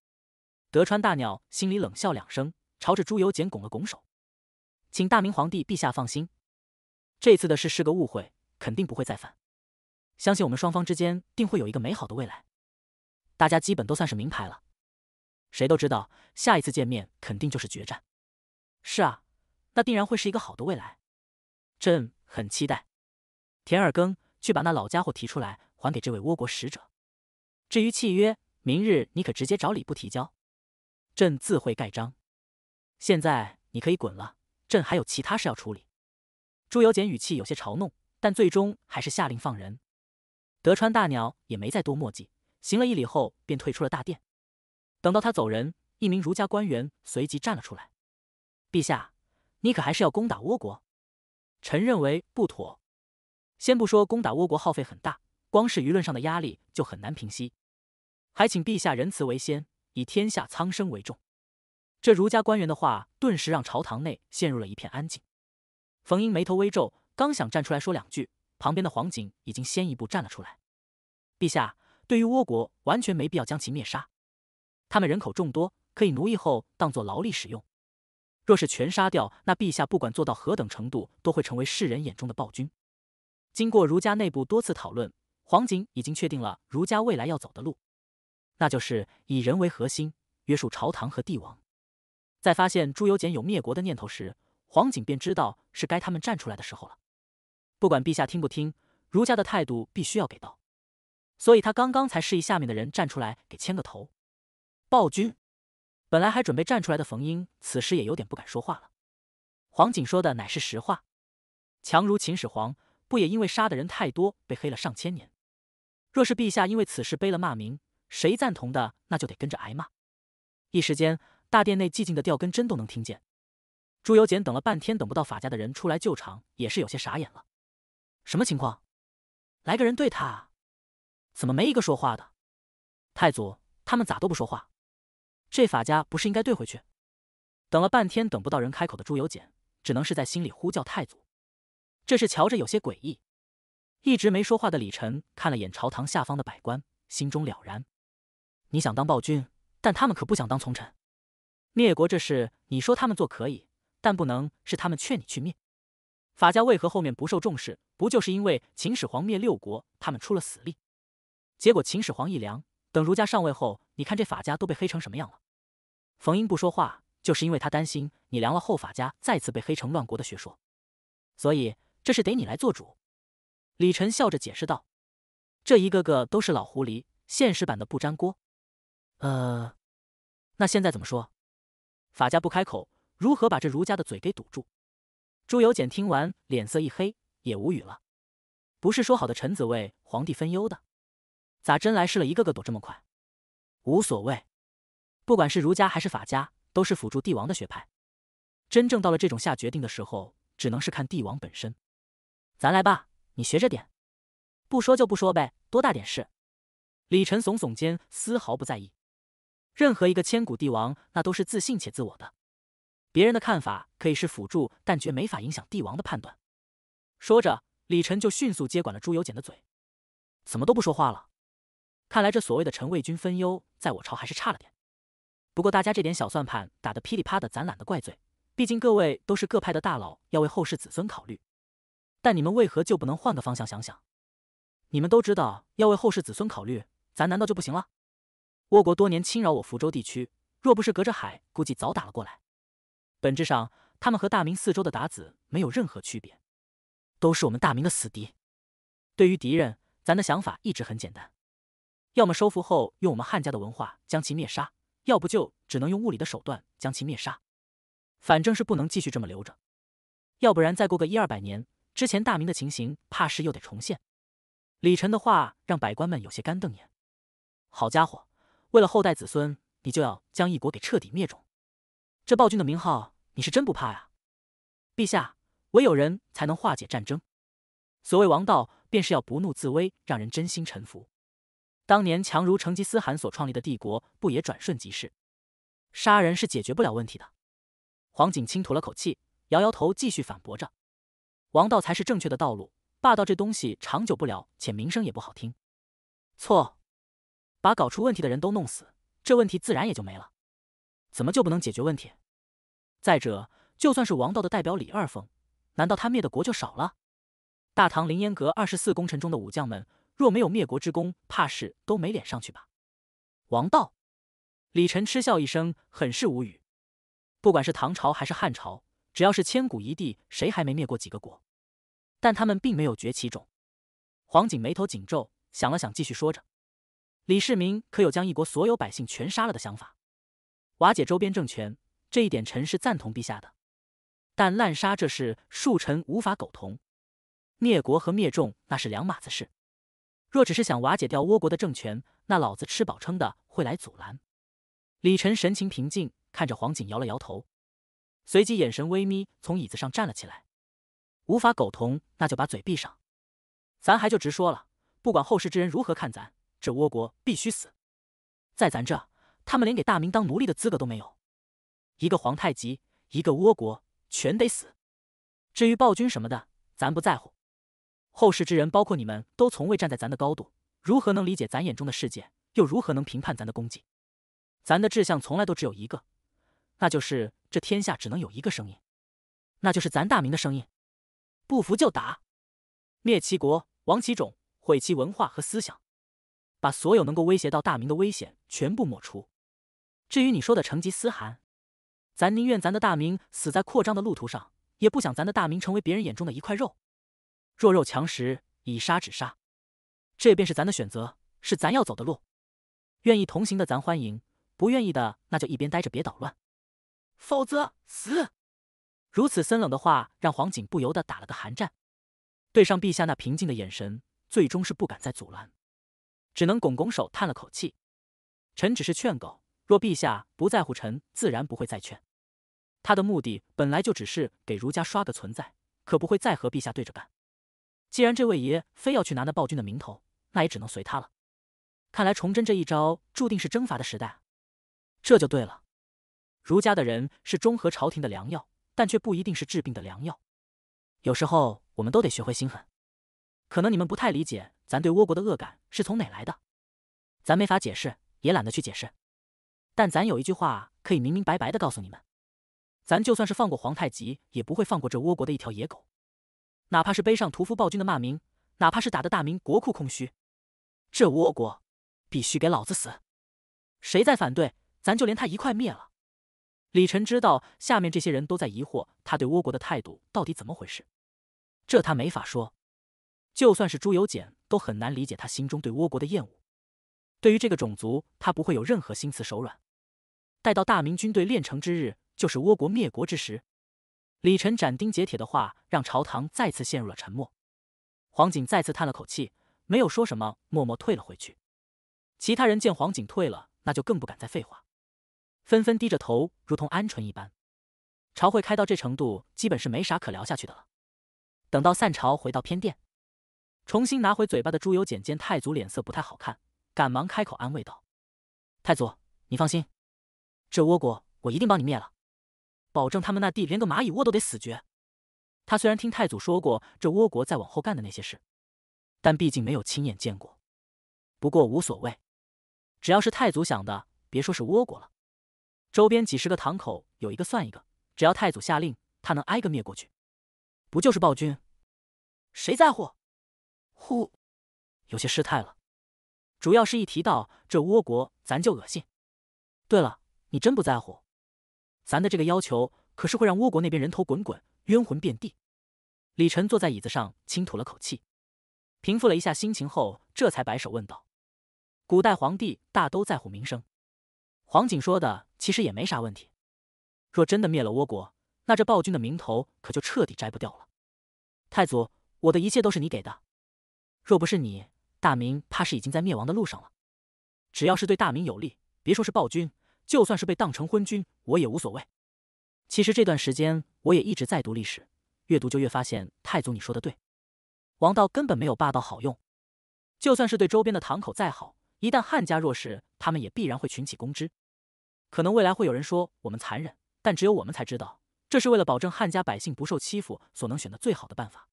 A: 德川大鸟心里冷笑两声，朝着朱由检拱了拱手，请大明皇帝陛下放心，这次的事是个误会，肯定不会再犯，相信我们双方之间定会有一个美好的未来。大家基本都算是明牌了，谁都知道下一次见面肯定就是决战。是啊。那定然会是一个好的未来，朕很期待。田二更去把那老家伙提出来，还给这位倭国使者。至于契约，明日你可直接找礼部提交，朕自会盖章。现在你可以滚了，朕还有其他事要处理。朱由检语气有些嘲弄，但最终还是下令放人。德川大鸟也没再多墨迹，行了一礼后便退出了大殿。等到他走人，一名儒家官员随即站了出来，陛下。你可还是要攻打倭国？臣认为不妥。先不说攻打倭国耗费很大，光是舆论上的压力就很难平息。还请陛下仁慈为先，以天下苍生为重。这儒家官员的话，顿时让朝堂内陷入了一片安静。冯英眉头微皱，刚想站出来说两句，旁边的黄景已经先一步站了出来。陛下，对于倭国，完全没必要将其灭杀。他们人口众多，可以奴役后当做劳力使用。若是全杀掉，那陛下不管做到何等程度，都会成为世人眼中的暴君。经过儒家内部多次讨论，黄景已经确定了儒家未来要走的路，那就是以人为核心，约束朝堂和帝王。在发现朱由检有灭国的念头时，黄景便知道是该他们站出来的时候了。不管陛下听不听，儒家的态度必须要给到。所以他刚刚才示意下面的人站出来给牵个头。暴君。本来还准备站出来的冯英，此时也有点不敢说话了。黄锦说的乃是实话，强如秦始皇，不也因为杀的人太多被黑了上千年？若是陛下因为此事背了骂名，谁赞同的，那就得跟着挨骂。一时间，大殿内寂静的掉根针都能听见。朱由检等了半天，等不到法家的人出来救场，也是有些傻眼了。什么情况？来个人对他怎么没一个说话的？太祖他们咋都不说话？这法家不是应该怼回去？等了半天等不到人开口的朱由检，只能是在心里呼叫太祖。这是瞧着有些诡异。一直没说话的李晨看了眼朝堂下方的百官，心中了然。你想当暴君，但他们可不想当从臣。灭国这事，你说他们做可以，但不能是他们劝你去灭。法家为何后面不受重视？不就是因为秦始皇灭六国，他们出了死力，结果秦始皇一凉，等儒家上位后。你看这法家都被黑成什么样了？冯英不说话，就是因为他担心你凉了后，法家再次被黑成乱国的学说。所以这是得你来做主。李晨笑着解释道：“这一个个都是老狐狸，现实版的不粘锅。”呃，那现在怎么说？法家不开口，如何把这儒家的嘴给堵住？朱由检听完，脸色一黑，也无语了。不是说好的臣子为皇帝分忧的，咋真来事了？一个个躲这么快？无所谓，不管是儒家还是法家，都是辅助帝王的学派。真正到了这种下决定的时候，只能是看帝王本身。咱来吧，你学着点。不说就不说呗，多大点事？李晨耸耸肩，丝毫不在意。任何一个千古帝王，那都是自信且自我的。别人的看法可以是辅助，但绝没法影响帝王的判断。说着，李晨就迅速接管了朱由检的嘴，怎么都不说话了？看来这所谓的陈卫军分忧，在我朝还是差了点。不过大家这点小算盘打得噼里啪的，咱懒得怪罪。毕竟各位都是各派的大佬，要为后世子孙考虑。但你们为何就不能换个方向想想？你们都知道要为后世子孙考虑，咱难道就不行了？倭国多年侵扰我福州地区，若不是隔着海，估计早打了过来。本质上，他们和大明四周的鞑子没有任何区别，都是我们大明的死敌。对于敌人，咱的想法一直很简单。要么收服后用我们汉家的文化将其灭杀，要不就只能用物理的手段将其灭杀。反正是不能继续这么留着，要不然再过个一二百年，之前大明的情形怕是又得重现。李晨的话让百官们有些干瞪眼。好家伙，为了后代子孙，你就要将一国给彻底灭种？这暴君的名号你是真不怕呀？陛下，唯有人才能化解战争。所谓王道，便是要不怒自威，让人真心臣服。当年强如成吉思汗所创立的帝国，不也转瞬即逝？杀人是解决不了问题的。黄景清吐了口气，摇摇头，继续反驳着：“王道才是正确的道路，霸道这东西长久不了，且名声也不好听。”错，把搞出问题的人都弄死，这问题自然也就没了。怎么就不能解决问题？再者，就算是王道的代表李二峰，难道他灭的国就少了？大唐凌烟阁二十四功臣中的武将们。若没有灭国之功，怕是都没脸上去吧？王道，李晨嗤笑一声，很是无语。不管是唐朝还是汉朝，只要是千古一帝，谁还没灭过几个国？但他们并没有崛起种。黄景眉头紧皱，想了想，继续说着：“李世民可有将一国所有百姓全杀了的想法？瓦解周边政权，这一点臣是赞同陛下的。但滥杀这事，恕臣无法苟同。灭国和灭种那是两码子事。”若只是想瓦解掉倭国的政权，那老子吃饱撑的会来阻拦。李晨神情平静，看着黄锦摇了摇头，随即眼神微眯，从椅子上站了起来。无法苟同，那就把嘴闭上。咱还就直说了，不管后世之人如何看咱，这倭国必须死。在咱这，他们连给大明当奴隶的资格都没有。一个皇太极，一个倭国，全得死。至于暴君什么的，咱不在乎。后世之人，包括你们，都从未站在咱的高度，如何能理解咱眼中的世界？又如何能评判咱的功绩？咱的志向从来都只有一个，那就是这天下只能有一个声音，那就是咱大明的声音。不服就打，灭其国，亡其种，毁其文化和思想，把所有能够威胁到大明的危险全部抹除。至于你说的成吉思汗，咱宁愿咱的大明死在扩张的路途上，也不想咱的大明成为别人眼中的一块肉。弱肉强食，以杀止杀，这便是咱的选择，是咱要走的路。愿意同行的咱欢迎，不愿意的那就一边待着，别捣乱，否则死。如此森冷的话，让黄景不由得打了个寒战。对上陛下那平静的眼神，最终是不敢再阻拦，只能拱拱手，叹了口气：“臣只是劝告，若陛下不在乎，臣自然不会再劝。他的目的本来就只是给儒家刷个存在，可不会再和陛下对着干。”既然这位爷非要去拿那暴君的名头，那也只能随他了。看来崇祯这一招注定是征伐的时代，这就对了。儒家的人是中和朝廷的良药，但却不一定是治病的良药。有时候我们都得学会心狠。可能你们不太理解，咱对倭国的恶感是从哪来的？咱没法解释，也懒得去解释。但咱有一句话可以明明白白的告诉你们：咱就算是放过皇太极，也不会放过这倭国的一条野狗。哪怕是背上屠夫暴君的骂名，哪怕是打得大明国库空虚，这倭国必须给老子死！谁再反对，咱就连他一块灭了。李晨知道下面这些人都在疑惑他对倭国的态度到底怎么回事，这他没法说。就算是朱由检都很难理解他心中对倭国的厌恶。对于这个种族，他不会有任何心慈手软。待到大明军队练成之日，就是倭国灭国之时。李晨斩钉截铁的话，让朝堂再次陷入了沉默。黄景再次叹了口气，没有说什么，默默退了回去。其他人见黄景退了，那就更不敢再废话，纷纷低着头，如同鹌鹑一般。朝会开到这程度，基本是没啥可聊下去的了。等到散朝，回到偏殿，重新拿回嘴巴的朱由检见太祖脸色不太好看，赶忙开口安慰道：“太祖，你放心，这倭国我一定帮你灭了。”保证他们那地连个蚂蚁窝都得死绝。他虽然听太祖说过这倭国再往后干的那些事，但毕竟没有亲眼见过。不过无所谓，只要是太祖想的，别说是倭国了，周边几十个堂口有一个算一个，只要太祖下令，他能挨个灭过去。不就是暴君？谁在乎？呼，有些失态了。主要是一提到这倭国，咱就恶心。对了，你真不在乎？咱的这个要求可是会让倭国那边人头滚滚、冤魂遍地。李晨坐在椅子上，轻吐了口气，平复了一下心情后，这才摆手问道：“古代皇帝大都在乎名声，黄景说的其实也没啥问题。若真的灭了倭国，那这暴君的名头可就彻底摘不掉了。太祖，我的一切都是你给的，若不是你，大明怕是已经在灭亡的路上了。只要是对大明有利，别说是暴君。”就算是被当成昏君，我也无所谓。其实这段时间我也一直在读历史，越读就越发现太祖你说的对，王道根本没有霸道好用。就算是对周边的堂口再好，一旦汉家弱势，他们也必然会群起攻之。可能未来会有人说我们残忍，但只有我们才知道，这是为了保证汉家百姓不受欺负所能选的最好的办法。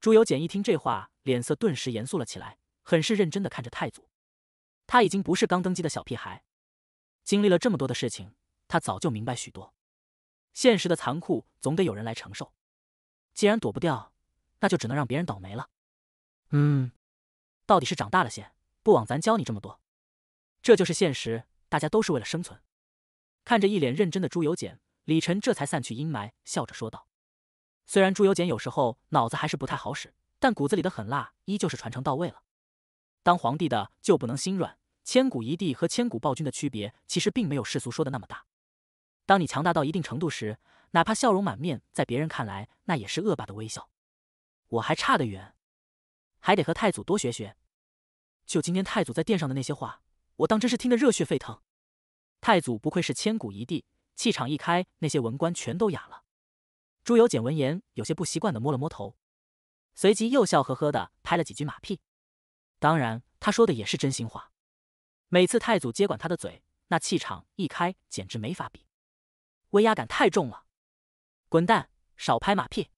A: 朱由检一听这话，脸色顿时严肃了起来，很是认真的看着太祖。他已经不是刚登基的小屁孩。经历了这么多的事情，他早就明白许多。现实的残酷总得有人来承受，既然躲不掉，那就只能让别人倒霉了。嗯，到底是长大了些，不枉咱教你这么多。这就是现实，大家都是为了生存。看着一脸认真的朱由检，李晨这才散去阴霾，笑着说道：“虽然朱由检有时候脑子还是不太好使，但骨子里的狠辣依旧是传承到位了。当皇帝的就不能心软。”千古一帝和千古暴君的区别，其实并没有世俗说的那么大。当你强大到一定程度时，哪怕笑容满面，在别人看来那也是恶霸的微笑。我还差得远，还得和太祖多学学。就今天太祖在殿上的那些话，我当真是听得热血沸腾。太祖不愧是千古一帝，气场一开，那些文官全都哑了。朱由检闻言，有些不习惯的摸了摸头，随即又笑呵呵的拍了几句马屁。当然，他说的也是真心话。每次太祖接管他的嘴，那气场一开，简直没法比，威压感太重了。滚蛋，少拍马屁。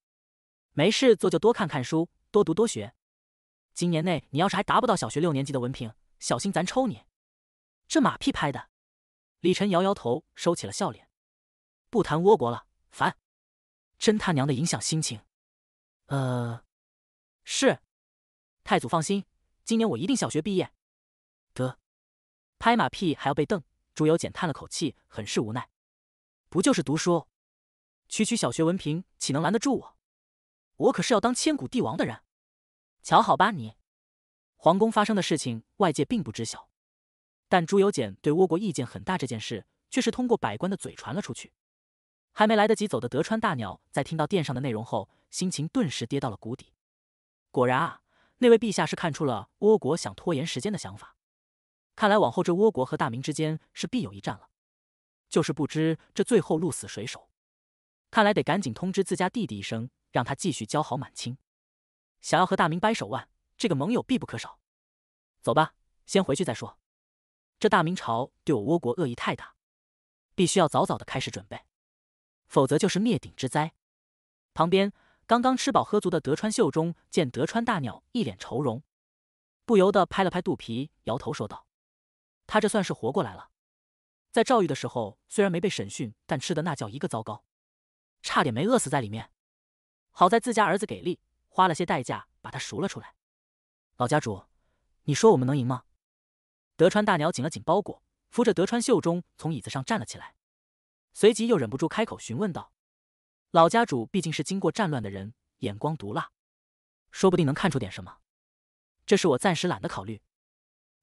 A: 没事做就多看看书，多读多学。今年内你要是还达不到小学六年级的文凭，小心咱抽你。这马屁拍的，李晨摇摇头，收起了笑脸。不谈倭国了，烦，真他娘的影响心情。呃，是，太祖放心，今年我一定小学毕业。拍马屁还要被瞪，朱由检叹了口气，很是无奈。不就是读书，区区小学文凭，岂能拦得住我？我可是要当千古帝王的人。瞧好吧你，皇宫发生的事情外界并不知晓，但朱由检对倭国意见很大这件事，却是通过百官的嘴传了出去。还没来得及走的德川大鸟，在听到殿上的内容后，心情顿时跌到了谷底。果然啊，那位陛下是看出了倭国想拖延时间的想法。看来往后这倭国和大明之间是必有一战了，就是不知这最后鹿死谁手。看来得赶紧通知自家弟弟一声，让他继续交好满清，想要和大明掰手腕，这个盟友必不可少。走吧，先回去再说。这大明朝对我倭国恶意太大，必须要早早的开始准备，否则就是灭顶之灾。旁边刚刚吃饱喝足的德川秀忠见德川大鸟一脸愁容，不由得拍了拍肚皮，摇头说道。他这算是活过来了。在赵狱的时候，虽然没被审讯，但吃的那叫一个糟糕，差点没饿死在里面。好在自家儿子给力，花了些代价把他赎了出来。老家主，你说我们能赢吗？德川大鸟紧了紧包裹，扶着德川秀忠从椅子上站了起来，随即又忍不住开口询问道：“老家主毕竟是经过战乱的人，眼光毒辣，说不定能看出点什么。这是我暂时懒得考虑。”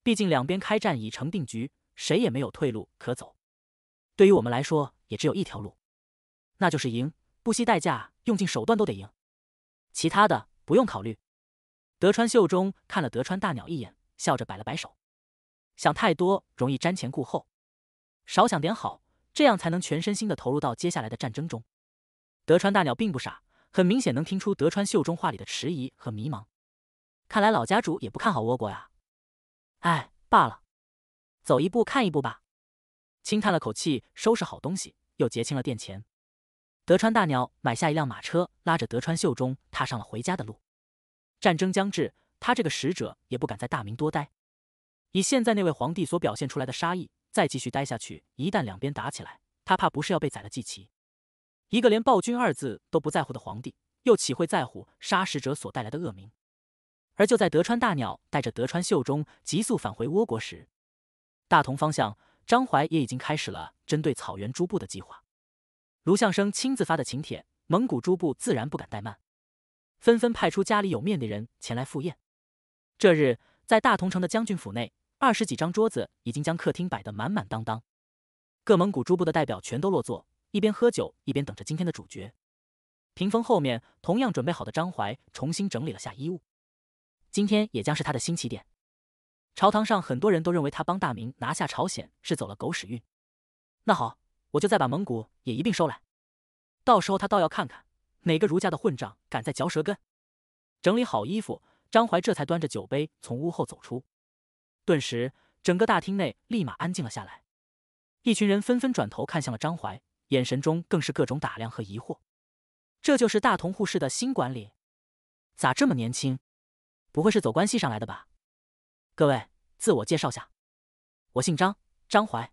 A: 毕竟两边开战已成定局，谁也没有退路可走。对于我们来说，也只有一条路，那就是赢，不惜代价，用尽手段都得赢。其他的不用考虑。德川秀忠看了德川大鸟一眼，笑着摆了摆手：“想太多容易瞻前顾后，少想点好，这样才能全身心的投入到接下来的战争中。”德川大鸟并不傻，很明显能听出德川秀忠话里的迟疑和迷茫。看来老家主也不看好倭国呀。哎，罢了，走一步看一步吧。轻叹了口气，收拾好东西，又结清了店钱。德川大鸟买下一辆马车，拉着德川秀忠踏上了回家的路。战争将至，他这个使者也不敢在大明多待。以现在那位皇帝所表现出来的杀意，再继续待下去，一旦两边打起来，他怕不是要被宰了祭旗。一个连暴君二字都不在乎的皇帝，又岂会在乎杀使者所带来的恶名？而就在德川大鸟带着德川秀忠急速返回倭国时，大同方向，张怀也已经开始了针对草原诸部的计划。卢相生亲自发的请帖，蒙古诸部自然不敢怠慢，纷纷派出家里有面的人前来赴宴。这日，在大同城的将军府内，二十几张桌子已经将客厅摆得满满当当，各蒙古诸部的代表全都落座，一边喝酒一边等着今天的主角。屏风后面，同样准备好的张怀重新整理了下衣物。今天也将是他的新起点。朝堂上很多人都认为他帮大明拿下朝鲜是走了狗屎运。那好，我就再把蒙古也一并收来。到时候他倒要看看哪个儒家的混账敢再嚼舌根。整理好衣服，张怀这才端着酒杯从屋后走出。顿时，整个大厅内立马安静了下来。一群人纷纷转头看向了张怀，眼神中更是各种打量和疑惑。这就是大同护士的新管理？咋这么年轻？不会是走关系上来的吧？各位，自我介绍下，我姓张，张怀，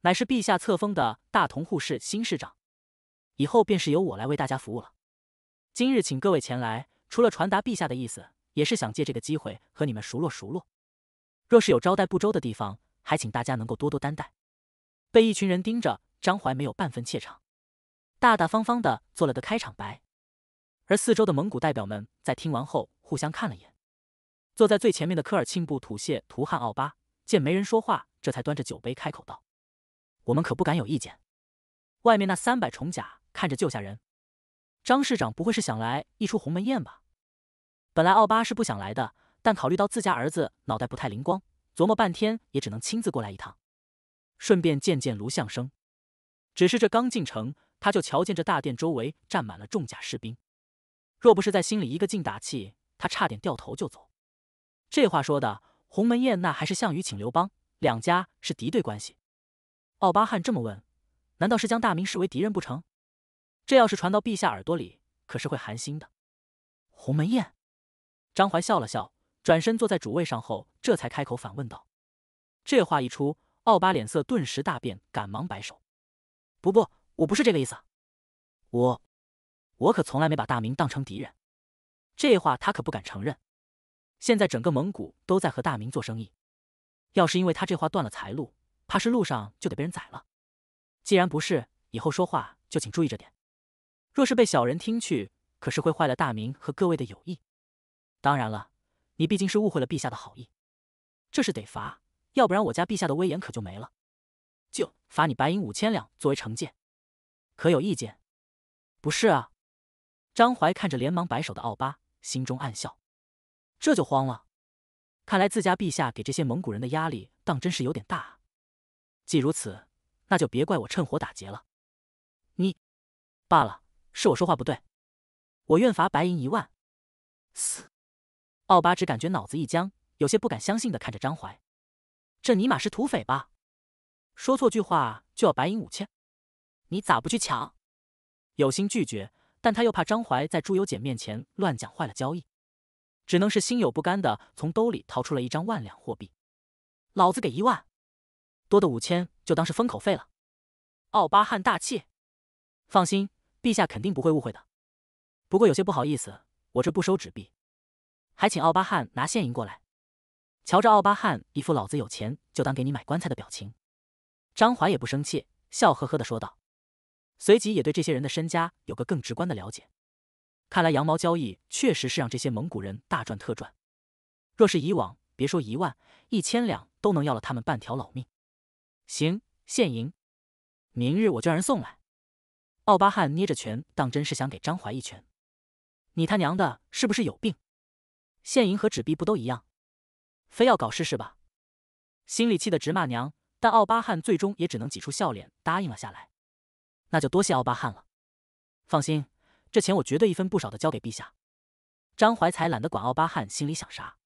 A: 乃是陛下册封的大同护士新市长，以后便是由我来为大家服务了。今日请各位前来，除了传达陛下的意思，也是想借这个机会和你们熟络熟络。若是有招待不周的地方，还请大家能够多多担待。被一群人盯着，张怀没有半分怯场，大大方方的做了个开场白。而四周的蒙古代表们在听完后互相看了一眼。坐在最前面的科尔沁部土谢图汗奥巴见没人说话，这才端着酒杯开口道：“我们可不敢有意见。外面那三百重甲看着就吓人。张市长不会是想来一出鸿门宴吧？”本来奥巴是不想来的，但考虑到自家儿子脑袋不太灵光，琢磨半天也只能亲自过来一趟，顺便见见卢相生。只是这刚进城，他就瞧见这大殿周围站满了重甲士兵。若不是在心里一个劲打气，他差点掉头就走。这话说的，鸿门宴那还是项羽请刘邦，两家是敌对关系。奥巴汉这么问，难道是将大明视为敌人不成？这要是传到陛下耳朵里，可是会寒心的。鸿门宴，张怀笑了笑，转身坐在主位上后，这才开口反问道。这话一出，奥巴脸色顿时大变，赶忙摆手：“不不，我不是这个意思，我……”我可从来没把大明当成敌人，这话他可不敢承认。现在整个蒙古都在和大明做生意，要是因为他这话断了财路，怕是路上就得被人宰了。既然不是，以后说话就请注意着点。若是被小人听去，可是会坏了大明和各位的友谊。当然了，你毕竟是误会了陛下的好意，这是得罚，要不然我家陛下的威严可就没了。就罚你白银五千两作为惩戒，可有意见？不是啊。张怀看着连忙摆手的奥巴，心中暗笑，这就慌了。看来自家陛下给这些蒙古人的压力，当真是有点大啊。既如此，那就别怪我趁火打劫了。你，罢了，是我说话不对，我愿罚白银一万。嘶！奥巴只感觉脑子一僵，有些不敢相信的看着张怀，这尼玛是土匪吧？说错句话就要白银五千，你咋不去抢？有心拒绝。但他又怕张怀在朱由检面前乱讲坏了交易，只能是心有不甘的从兜里掏出了一张万两货币。老子给一万，多的五千就当是封口费了。奥巴汉大气，放心，陛下肯定不会误会的。不过有些不好意思，我这不收纸币，还请奥巴汉拿现银过来。瞧着奥巴汉一副老子有钱就当给你买棺材的表情，张怀也不生气，笑呵呵的说道。随即也对这些人的身家有个更直观的了解。看来羊毛交易确实是让这些蒙古人大赚特赚。若是以往，别说一万，一千两都能要了他们半条老命。行，现银，明日我就让人送来。奥巴汉捏着拳，当真是想给张怀一拳。你他娘的，是不是有病？现银和纸币不都一样？非要搞试试吧？心里气得直骂娘，但奥巴汉最终也只能挤出笑脸答应了下来。那就多谢奥巴汉了。放心，这钱我绝对一分不少的交给陛下。张怀才懒得管奥巴汉心里想啥，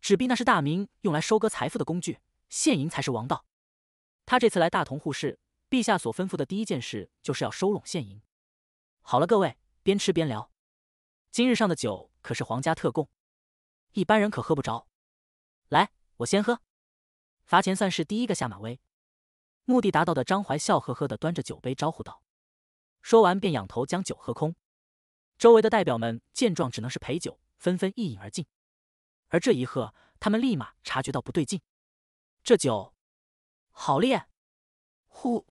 A: 纸币那是大明用来收割财富的工具，现银才是王道。他这次来大同护市，陛下所吩咐的第一件事就是要收拢现银。好了，各位边吃边聊，今日上的酒可是皇家特供，一般人可喝不着。来，我先喝。罚钱算是第一个下马威。目的达到的张怀笑呵呵的端着酒杯招呼道，说完便仰头将酒喝空。周围的代表们见状只能是陪酒，纷纷一饮而尽。而这一喝，他们立马察觉到不对劲，这酒好烈，呼，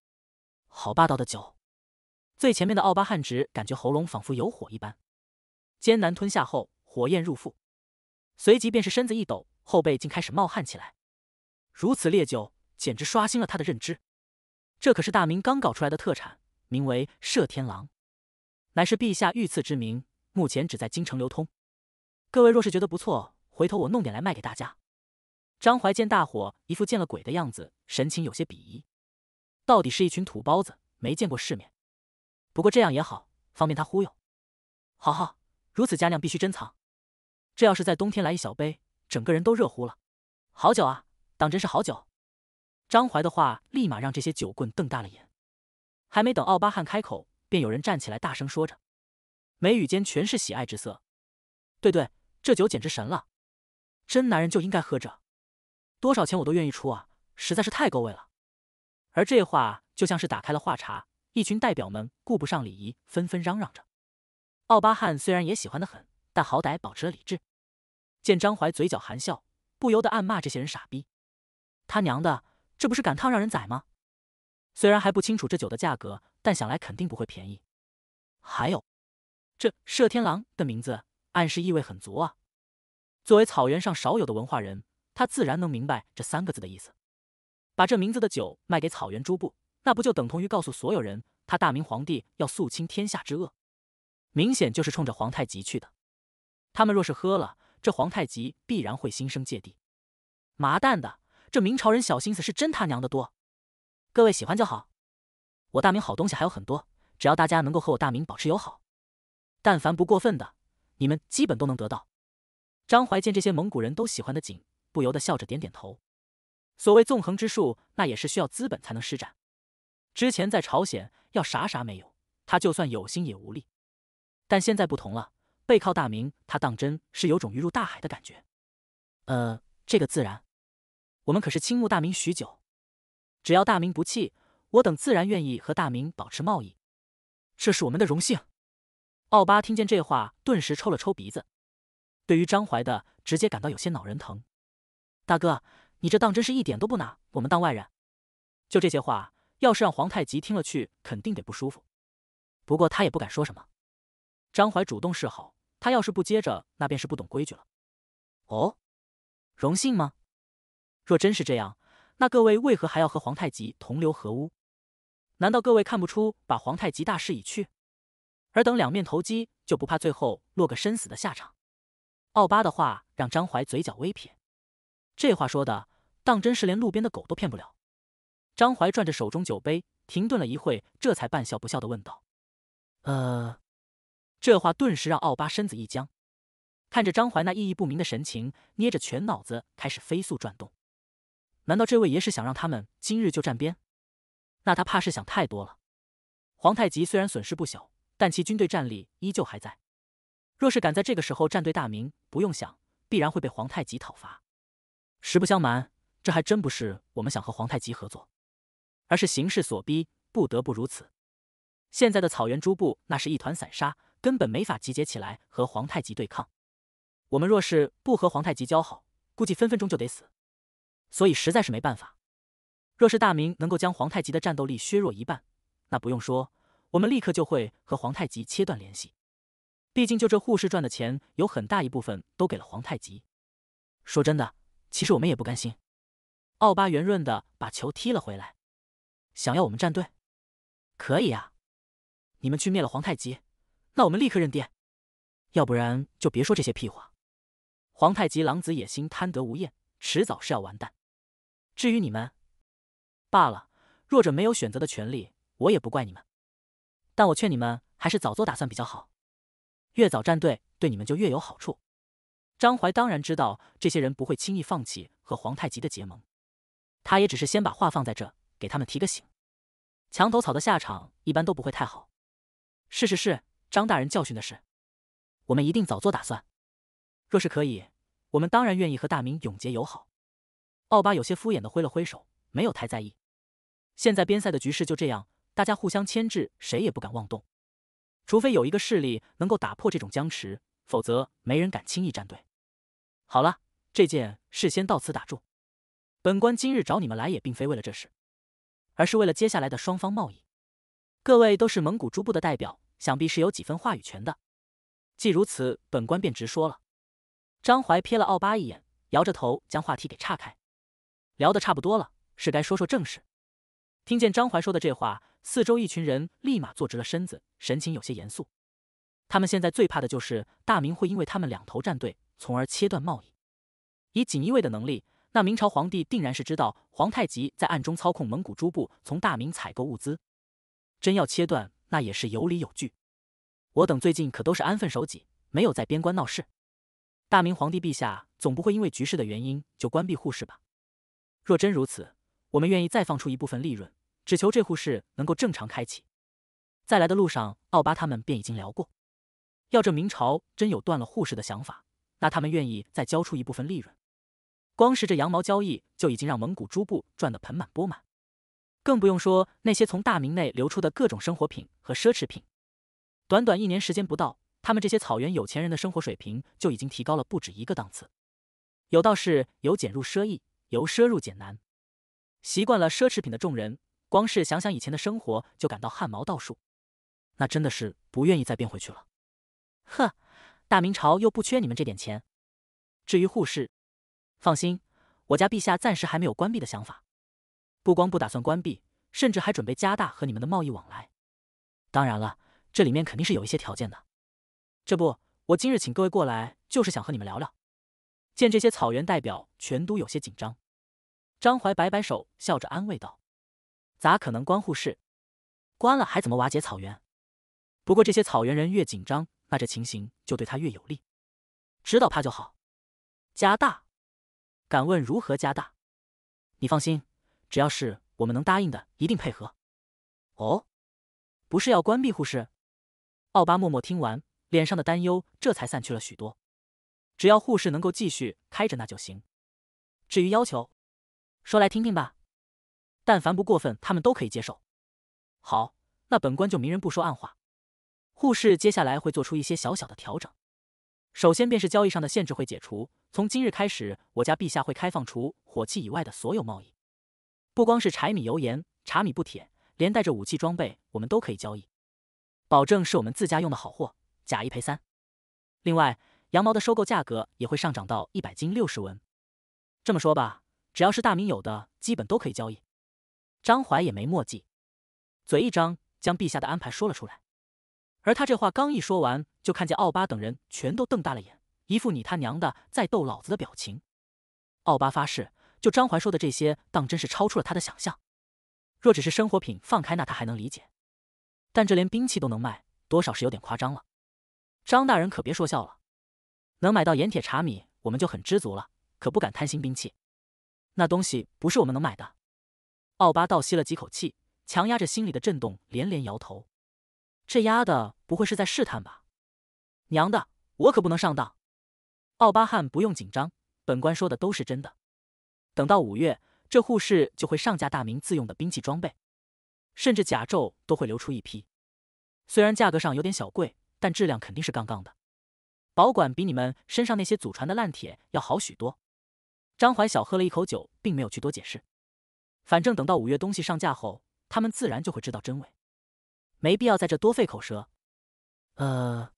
A: 好霸道的酒！最前面的奥巴汉直感觉喉咙仿佛有火一般，艰难吞下后，火焰入腹，随即便是身子一抖，后背竟开始冒汗起来。如此烈酒！简直刷新了他的认知，这可是大明刚搞出来的特产，名为“射天狼”，乃是陛下御赐之名，目前只在京城流通。各位若是觉得不错，回头我弄点来卖给大家。张怀见大伙一副见了鬼的样子，神情有些鄙夷，到底是一群土包子，没见过世面。不过这样也好，方便他忽悠。好好，如此佳酿必须珍藏，这要是在冬天来一小杯，整个人都热乎了。好酒啊，当真是好酒。张怀的话立马让这些酒棍瞪大了眼。还没等奥巴汉开口，便有人站起来大声说着，眉宇间全是喜爱之色。对对，这酒简直神了！真男人就应该喝着，多少钱我都愿意出啊！实在是太够味了。而这话就像是打开了话茬，一群代表们顾不上礼仪，纷纷嚷嚷着。奥巴汉虽然也喜欢的很，但好歹保持了理智。见张怀嘴角含笑，不由得暗骂这些人傻逼！他娘的！这不是赶趟让人宰吗？虽然还不清楚这酒的价格，但想来肯定不会便宜。还有，这“射天狼”的名字暗示意味很足啊。作为草原上少有的文化人，他自然能明白这三个字的意思。把这名字的酒卖给草原诸部，那不就等同于告诉所有人，他大明皇帝要肃清天下之恶？明显就是冲着皇太极去的。他们若是喝了这皇太极，必然会心生芥蒂。麻蛋的！这明朝人小心思是真他娘的多，各位喜欢就好。我大明好东西还有很多，只要大家能够和我大明保持友好，但凡不过分的，你们基本都能得到。张怀见这些蒙古人都喜欢的紧，不由得笑着点点头。所谓纵横之术，那也是需要资本才能施展。之前在朝鲜，要啥啥没有，他就算有心也无力。但现在不同了，背靠大明，他当真是有种鱼入大海的感觉。呃，这个自然。我们可是倾慕大明许久，只要大明不弃，我等自然愿意和大明保持贸易，这是我们的荣幸。奥巴听见这话，顿时抽了抽鼻子，对于张怀的直接感到有些恼人疼。大哥，你这当真是一点都不拿我们当外人？就这些话，要是让皇太极听了去，肯定得不舒服。不过他也不敢说什么。张怀主动示好，他要是不接着，那便是不懂规矩了。哦，荣幸吗？若真是这样，那各位为何还要和皇太极同流合污？难道各位看不出，把皇太极大势已去？而等两面投机，就不怕最后落个生死的下场？奥巴的话让张怀嘴角微撇，这话说的，当真是连路边的狗都骗不了。张怀转着手中酒杯，停顿了一会，这才半笑不笑的问道：“呃。”这话顿时让奥巴身子一僵，看着张怀那意义不明的神情，捏着全脑子开始飞速转动。难道这位爷是想让他们今日就站边？那他怕是想太多了。皇太极虽然损失不小，但其军队战力依旧还在。若是敢在这个时候站队大明，不用想，必然会被皇太极讨伐。实不相瞒，这还真不是我们想和皇太极合作，而是形势所逼，不得不如此。现在的草原诸部那是一团散沙，根本没法集结起来和皇太极对抗。我们若是不和皇太极交好，估计分分钟就得死。所以实在是没办法。若是大明能够将皇太极的战斗力削弱一半，那不用说，我们立刻就会和皇太极切断联系。毕竟就这护士赚的钱，有很大一部分都给了皇太极。说真的，其实我们也不甘心。奥巴圆润的把球踢了回来，想要我们站队？可以啊，你们去灭了皇太极，那我们立刻认爹。要不然就别说这些屁话。皇太极狼子野心，贪得无厌，迟早是要完蛋。至于你们，罢了。弱者没有选择的权利，我也不怪你们。但我劝你们还是早做打算比较好，越早站队对你们就越有好处。张怀当然知道这些人不会轻易放弃和皇太极的结盟，他也只是先把话放在这，给他们提个醒。墙头草的下场一般都不会太好。是是是，张大人教训的是，我们一定早做打算。若是可以，我们当然愿意和大明永结友好。奥巴有些敷衍的挥了挥手，没有太在意。现在边塞的局势就这样，大家互相牵制，谁也不敢妄动。除非有一个势力能够打破这种僵持，否则没人敢轻易站队。好了，这件事先到此打住。本官今日找你们来，也并非为了这事，而是为了接下来的双方贸易。各位都是蒙古诸部的代表，想必是有几分话语权的。既如此，本官便直说了。张怀瞥了奥巴一眼，摇着头将话题给岔开。聊得差不多了，是该说说正事。听见张怀说的这话，四周一群人立马坐直了身子，神情有些严肃。他们现在最怕的就是大明会因为他们两头站队，从而切断贸易。以锦衣卫的能力，那明朝皇帝定然是知道皇太极在暗中操控蒙古诸部从大明采购物资。真要切断，那也是有理有据。我等最近可都是安分守己，没有在边关闹事。大明皇帝陛下总不会因为局势的原因就关闭护市吧？若真如此，我们愿意再放出一部分利润，只求这户市能够正常开启。在来的路上，奥巴他们便已经聊过，要这明朝真有断了护市的想法，那他们愿意再交出一部分利润。光是这羊毛交易，就已经让蒙古诸部赚得盆满钵满，更不用说那些从大明内流出的各种生活品和奢侈品。短短一年时间不到，他们这些草原有钱人的生活水平就已经提高了不止一个档次。有道是，由俭入奢易。由奢入俭难，习惯了奢侈品的众人，光是想想以前的生活就感到汗毛倒竖，那真的是不愿意再变回去了。呵，大明朝又不缺你们这点钱。至于护士，放心，我家陛下暂时还没有关闭的想法，不光不打算关闭，甚至还准备加大和你们的贸易往来。当然了，这里面肯定是有一些条件的。这不，我今日请各位过来，就是想和你们聊聊。见这些草原代表全都有些紧张，张怀摆摆手，笑着安慰道：“咋可能关护士？关了还怎么瓦解草原？不过这些草原人越紧张，那这情形就对他越有利。知道怕就好。加大，敢问如何加大？你放心，只要是我们能答应的，一定配合。哦，不是要关闭护士？奥巴默默听完，脸上的担忧这才散去了许多。”只要护士能够继续开着那就行，至于要求，说来听听吧。但凡不过分，他们都可以接受。好，那本官就明人不说暗话。护士接下来会做出一些小小的调整，首先便是交易上的限制会解除。从今日开始，我家陛下会开放除火器以外的所有贸易，不光是柴米油盐、茶米布铁，连带着武器装备，我们都可以交易，保证是我们自家用的好货，假一赔三。另外。羊毛的收购价格也会上涨到一百斤六十文。这么说吧，只要是大明有的，基本都可以交易。张怀也没墨迹，嘴一张将陛下的安排说了出来。而他这话刚一说完，就看见奥巴等人全都瞪大了眼，一副你他娘的在逗老子的表情。奥巴发誓，就张怀说的这些，当真是超出了他的想象。若只是生活品放开，那他还能理解，但这连兵器都能卖，多少是有点夸张了。张大人可别说笑了。能买到盐铁茶米，我们就很知足了，可不敢贪心兵器。那东西不是我们能买的。奥巴倒吸了几口气，强压着心里的震动，连连摇头。这丫的不会是在试探吧？娘的，我可不能上当！奥巴汉不用紧张，本官说的都是真的。等到五月，这护士就会上架大明自用的兵器装备，甚至甲胄都会流出一批。虽然价格上有点小贵，但质量肯定是杠杠的。保管比你们身上那些祖传的烂铁要好许多。张怀小喝了一口酒，并没有去多解释。反正等到五月东西上架后，他们自然就会知道真伪，没必要在这多费口舌。呃，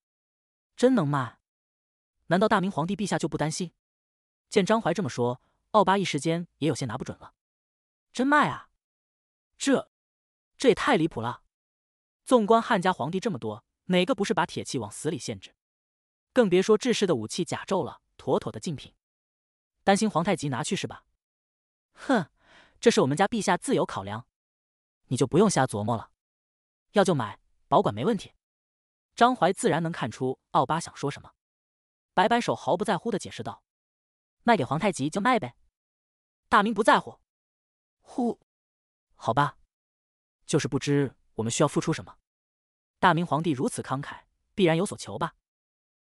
A: 真能卖？难道大明皇帝陛下就不担心？见张怀这么说，奥巴一时间也有些拿不准了。真卖啊？这，这也太离谱了！纵观汉家皇帝这么多，哪个不是把铁器往死里限制？更别说制式的武器甲胄了，妥妥的禁品。担心皇太极拿去是吧？哼，这是我们家陛下自有考量，你就不用瞎琢磨了。要就买，保管没问题。张怀自然能看出奥巴想说什么，摆摆手，毫不在乎的解释道：“卖给皇太极就卖呗，大明不在乎。”呼，好吧，就是不知我们需要付出什么。大明皇帝如此慷慨，必然有所求吧？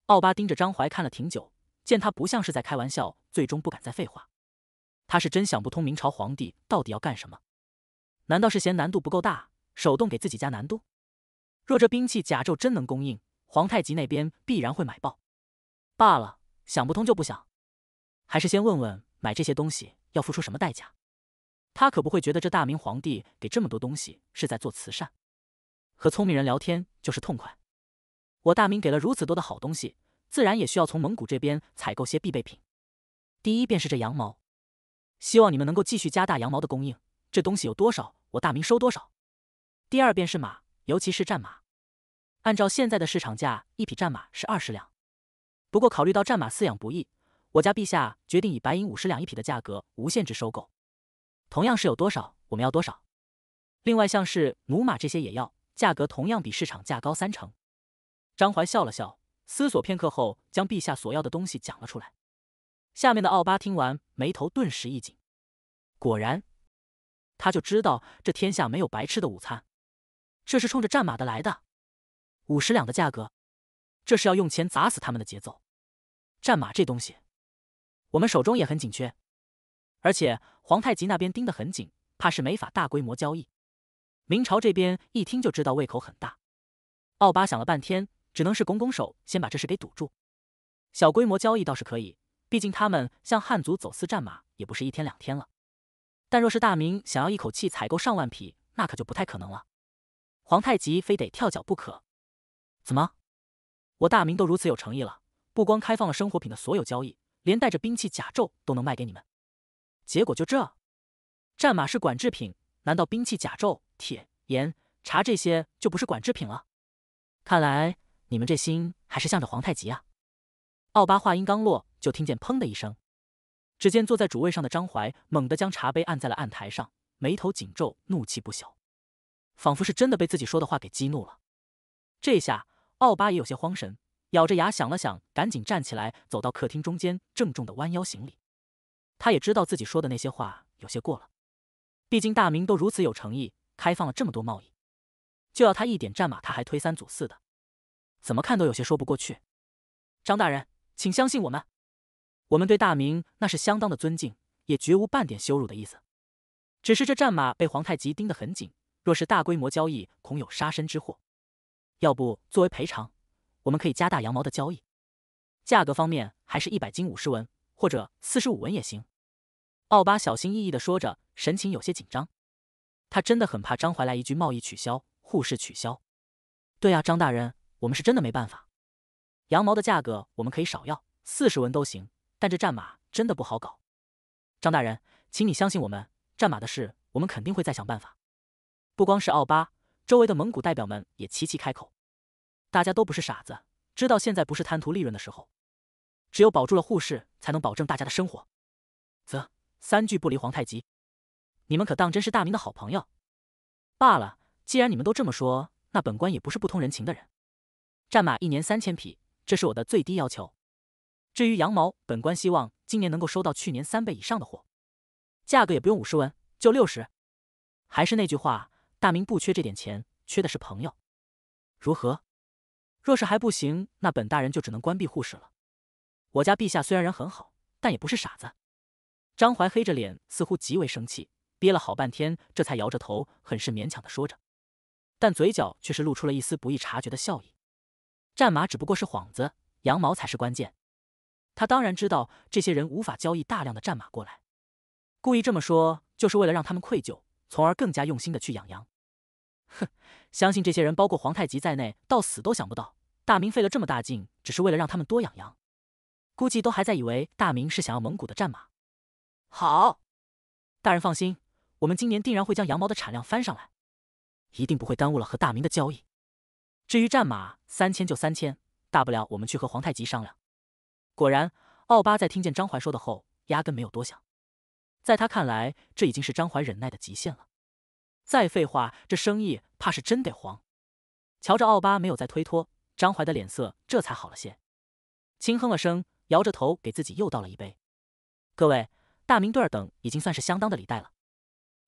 A: 奥巴盯着张怀看了挺久，见他不像是在开玩笑，最终不敢再废话。他是真想不通明朝皇帝到底要干什么？难道是嫌难度不够大，手动给自己加难度？若这兵器甲胄真能供应，皇太极那边必然会买爆。罢了，想不通就不想，还是先问问买这些东西要付出什么代价。他可不会觉得这大明皇帝给这么多东西是在做慈善。和聪明人聊天就是痛快。我大明给了如此多的好东西，自然也需要从蒙古这边采购些必备品。第一便是这羊毛，希望你们能够继续加大羊毛的供应，这东西有多少我大明收多少。第二便是马，尤其是战马。按照现在的市场价，一匹战马是二十两，不过考虑到战马饲养不易，我家陛下决定以白银五十两一匹的价格无限制收购，同样是有多少我们要多少。另外像是驽马这些也要，价格同样比市场价高三成。张怀笑了笑，思索片刻后，将陛下所要的东西讲了出来。下面的奥巴听完，眉头顿时一紧。果然，他就知道这天下没有白吃的午餐，这是冲着战马的来的。五十两的价格，这是要用钱砸死他们的节奏。战马这东西，我们手中也很紧缺，而且皇太极那边盯得很紧，怕是没法大规模交易。明朝这边一听就知道胃口很大。奥巴想了半天。只能是拱拱手，先把这事给堵住。小规模交易倒是可以，毕竟他们向汉族走私战马也不是一天两天了。但若是大明想要一口气采购上万匹，那可就不太可能了。皇太极非得跳脚不可。怎么？我大明都如此有诚意了，不光开放了生活品的所有交易，连带着兵器、甲胄都能卖给你们。结果就这？战马是管制品，难道兵器、甲胄、铁、盐、茶这些就不是管制品了？看来。你们这心还是向着皇太极啊？奥巴话音刚落，就听见“砰”的一声。只见坐在主位上的张怀猛地将茶杯按在了案台上，眉头紧皱，怒气不小，仿佛是真的被自己说的话给激怒了。这下奥巴也有些慌神，咬着牙想了想，赶紧站起来，走到客厅中间，郑重的弯腰行礼。他也知道自己说的那些话有些过了，毕竟大明都如此有诚意，开放了这么多贸易，就要他一点战马，他还推三阻四的。怎么看都有些说不过去，张大人，请相信我们，我们对大明那是相当的尊敬，也绝无半点羞辱的意思。只是这战马被皇太极盯得很紧，若是大规模交易，恐有杀身之祸。要不作为赔偿，我们可以加大羊毛的交易，价格方面还是一百斤五十文，或者四十五文也行。奥巴小心翼翼的说着，神情有些紧张，他真的很怕张怀来一句贸易取消，互市取消。对呀，张大人。我们是真的没办法，羊毛的价格我们可以少要四十文都行，但这战马真的不好搞。张大人，请你相信我们，战马的事我们肯定会再想办法。不光是奥巴，周围的蒙古代表们也齐齐开口。大家都不是傻子，知道现在不是贪图利润的时候，只有保住了护士，才能保证大家的生活。则三句不离皇太极，你们可当真是大明的好朋友。罢了，既然你们都这么说，那本官也不是不通人情的人。战马一年三千匹，这是我的最低要求。至于羊毛，本官希望今年能够收到去年三倍以上的货，价格也不用五十文，就六十。还是那句话，大明不缺这点钱，缺的是朋友。如何？若是还不行，那本大人就只能关闭护士了。我家陛下虽然人很好，但也不是傻子。张怀黑着脸，似乎极为生气，憋了好半天，这才摇着头，很是勉强的说着，但嘴角却是露出了一丝不易察觉的笑意。战马只不过是幌子，羊毛才是关键。他当然知道这些人无法交易大量的战马过来，故意这么说就是为了让他们愧疚，从而更加用心的去养羊。哼，相信这些人，包括皇太极在内，到死都想不到大明费了这么大劲，只是为了让他们多养羊。估计都还在以为大明是想要蒙古的战马。好，大人放心，我们今年定然会将羊毛的产量翻上来，一定不会耽误了和大明的交易。至于战马三千，就三千，大不了我们去和皇太极商量。果然，奥巴在听见张怀说的后，压根没有多想。在他看来，这已经是张怀忍耐的极限了。再废话，这生意怕是真得黄。瞧着奥巴没有再推脱，张怀的脸色这才好了些，轻哼了声，摇着头给自己又倒了一杯。各位，大明对尔等已经算是相当的礼待了，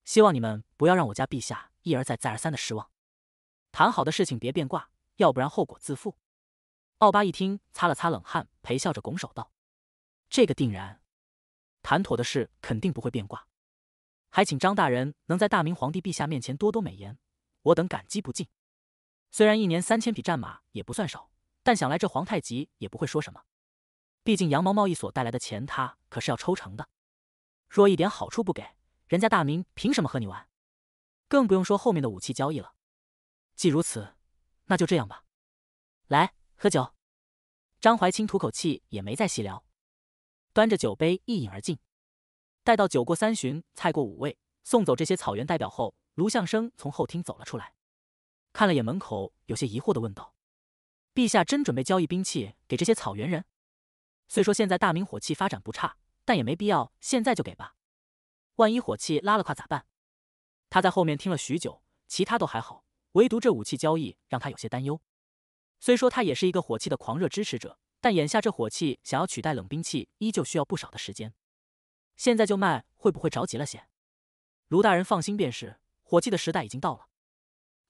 A: 希望你们不要让我家陛下一而再再而三的失望。谈好的事情别变卦，要不然后果自负。奥巴一听，擦了擦冷汗，陪笑着拱手道：“这个定然，谈妥的事肯定不会变卦。还请张大人能在大明皇帝陛下面前多多美言，我等感激不尽。虽然一年三千匹战马也不算少，但想来这皇太极也不会说什么。毕竟羊毛贸易所带来的钱他可是要抽成的。若一点好处不给，人家大明凭什么和你玩？更不用说后面的武器交易了。”既如此，那就这样吧。来喝酒。张怀清吐口气，也没再细聊，端着酒杯一饮而尽。待到酒过三巡，菜过五味，送走这些草原代表后，卢相生从后厅走了出来，看了眼门口，有些疑惑的问道：“陛下真准备交易兵器给这些草原人？虽说现在大明火器发展不差，但也没必要现在就给吧？万一火器拉了胯咋办？”他在后面听了许久，其他都还好。唯独这武器交易让他有些担忧。虽说他也是一个火器的狂热支持者，但眼下这火器想要取代冷兵器，依旧需要不少的时间。现在就卖，会不会着急了些？卢大人放心便是，火器的时代已经到了。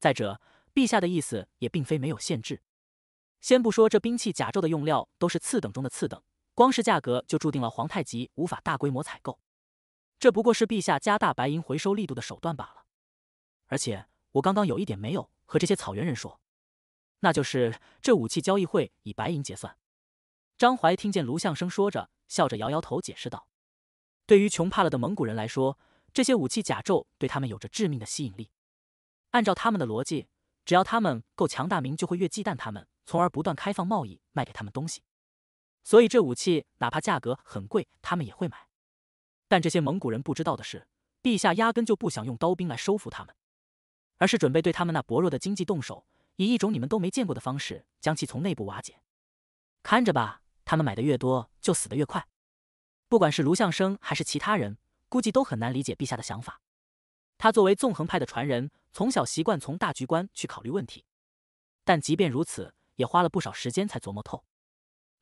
A: 再者，陛下的意思也并非没有限制。先不说这兵器甲胄的用料都是次等中的次等，光是价格就注定了皇太极无法大规模采购。这不过是陛下加大白银回收力度的手段罢了。而且。我刚刚有一点没有和这些草原人说，那就是这武器交易会以白银结算。张怀听见卢相生说着，笑着摇摇头，解释道：“对于穷怕了的蒙古人来说，这些武器甲胄对他们有着致命的吸引力。按照他们的逻辑，只要他们够强大，明就会越忌惮他们，从而不断开放贸易，卖给他们东西。所以，这武器哪怕价格很贵，他们也会买。但这些蒙古人不知道的是，陛下压根就不想用刀兵来收服他们。”而是准备对他们那薄弱的经济动手，以一种你们都没见过的方式将其从内部瓦解。看着吧，他们买的越多，就死得越快。不管是卢相生还是其他人，估计都很难理解陛下的想法。他作为纵横派的传人，从小习惯从大局观去考虑问题，但即便如此，也花了不少时间才琢磨透。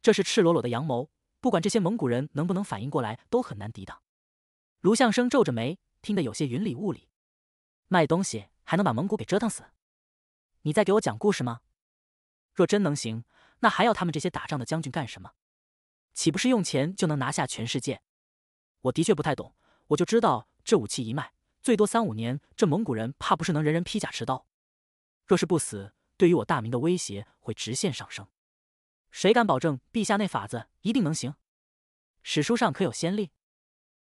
A: 这是赤裸裸的阳谋，不管这些蒙古人能不能反应过来，都很难抵挡。卢相生皱着眉，听得有些云里雾里。卖东西。还能把蒙古给折腾死？你在给我讲故事吗？若真能行，那还要他们这些打仗的将军干什么？岂不是用钱就能拿下全世界？我的确不太懂，我就知道这武器一卖，最多三五年，这蒙古人怕不是能人人披甲持刀。若是不死，对于我大明的威胁会直线上升。谁敢保证陛下那法子一定能行？史书上可有先例？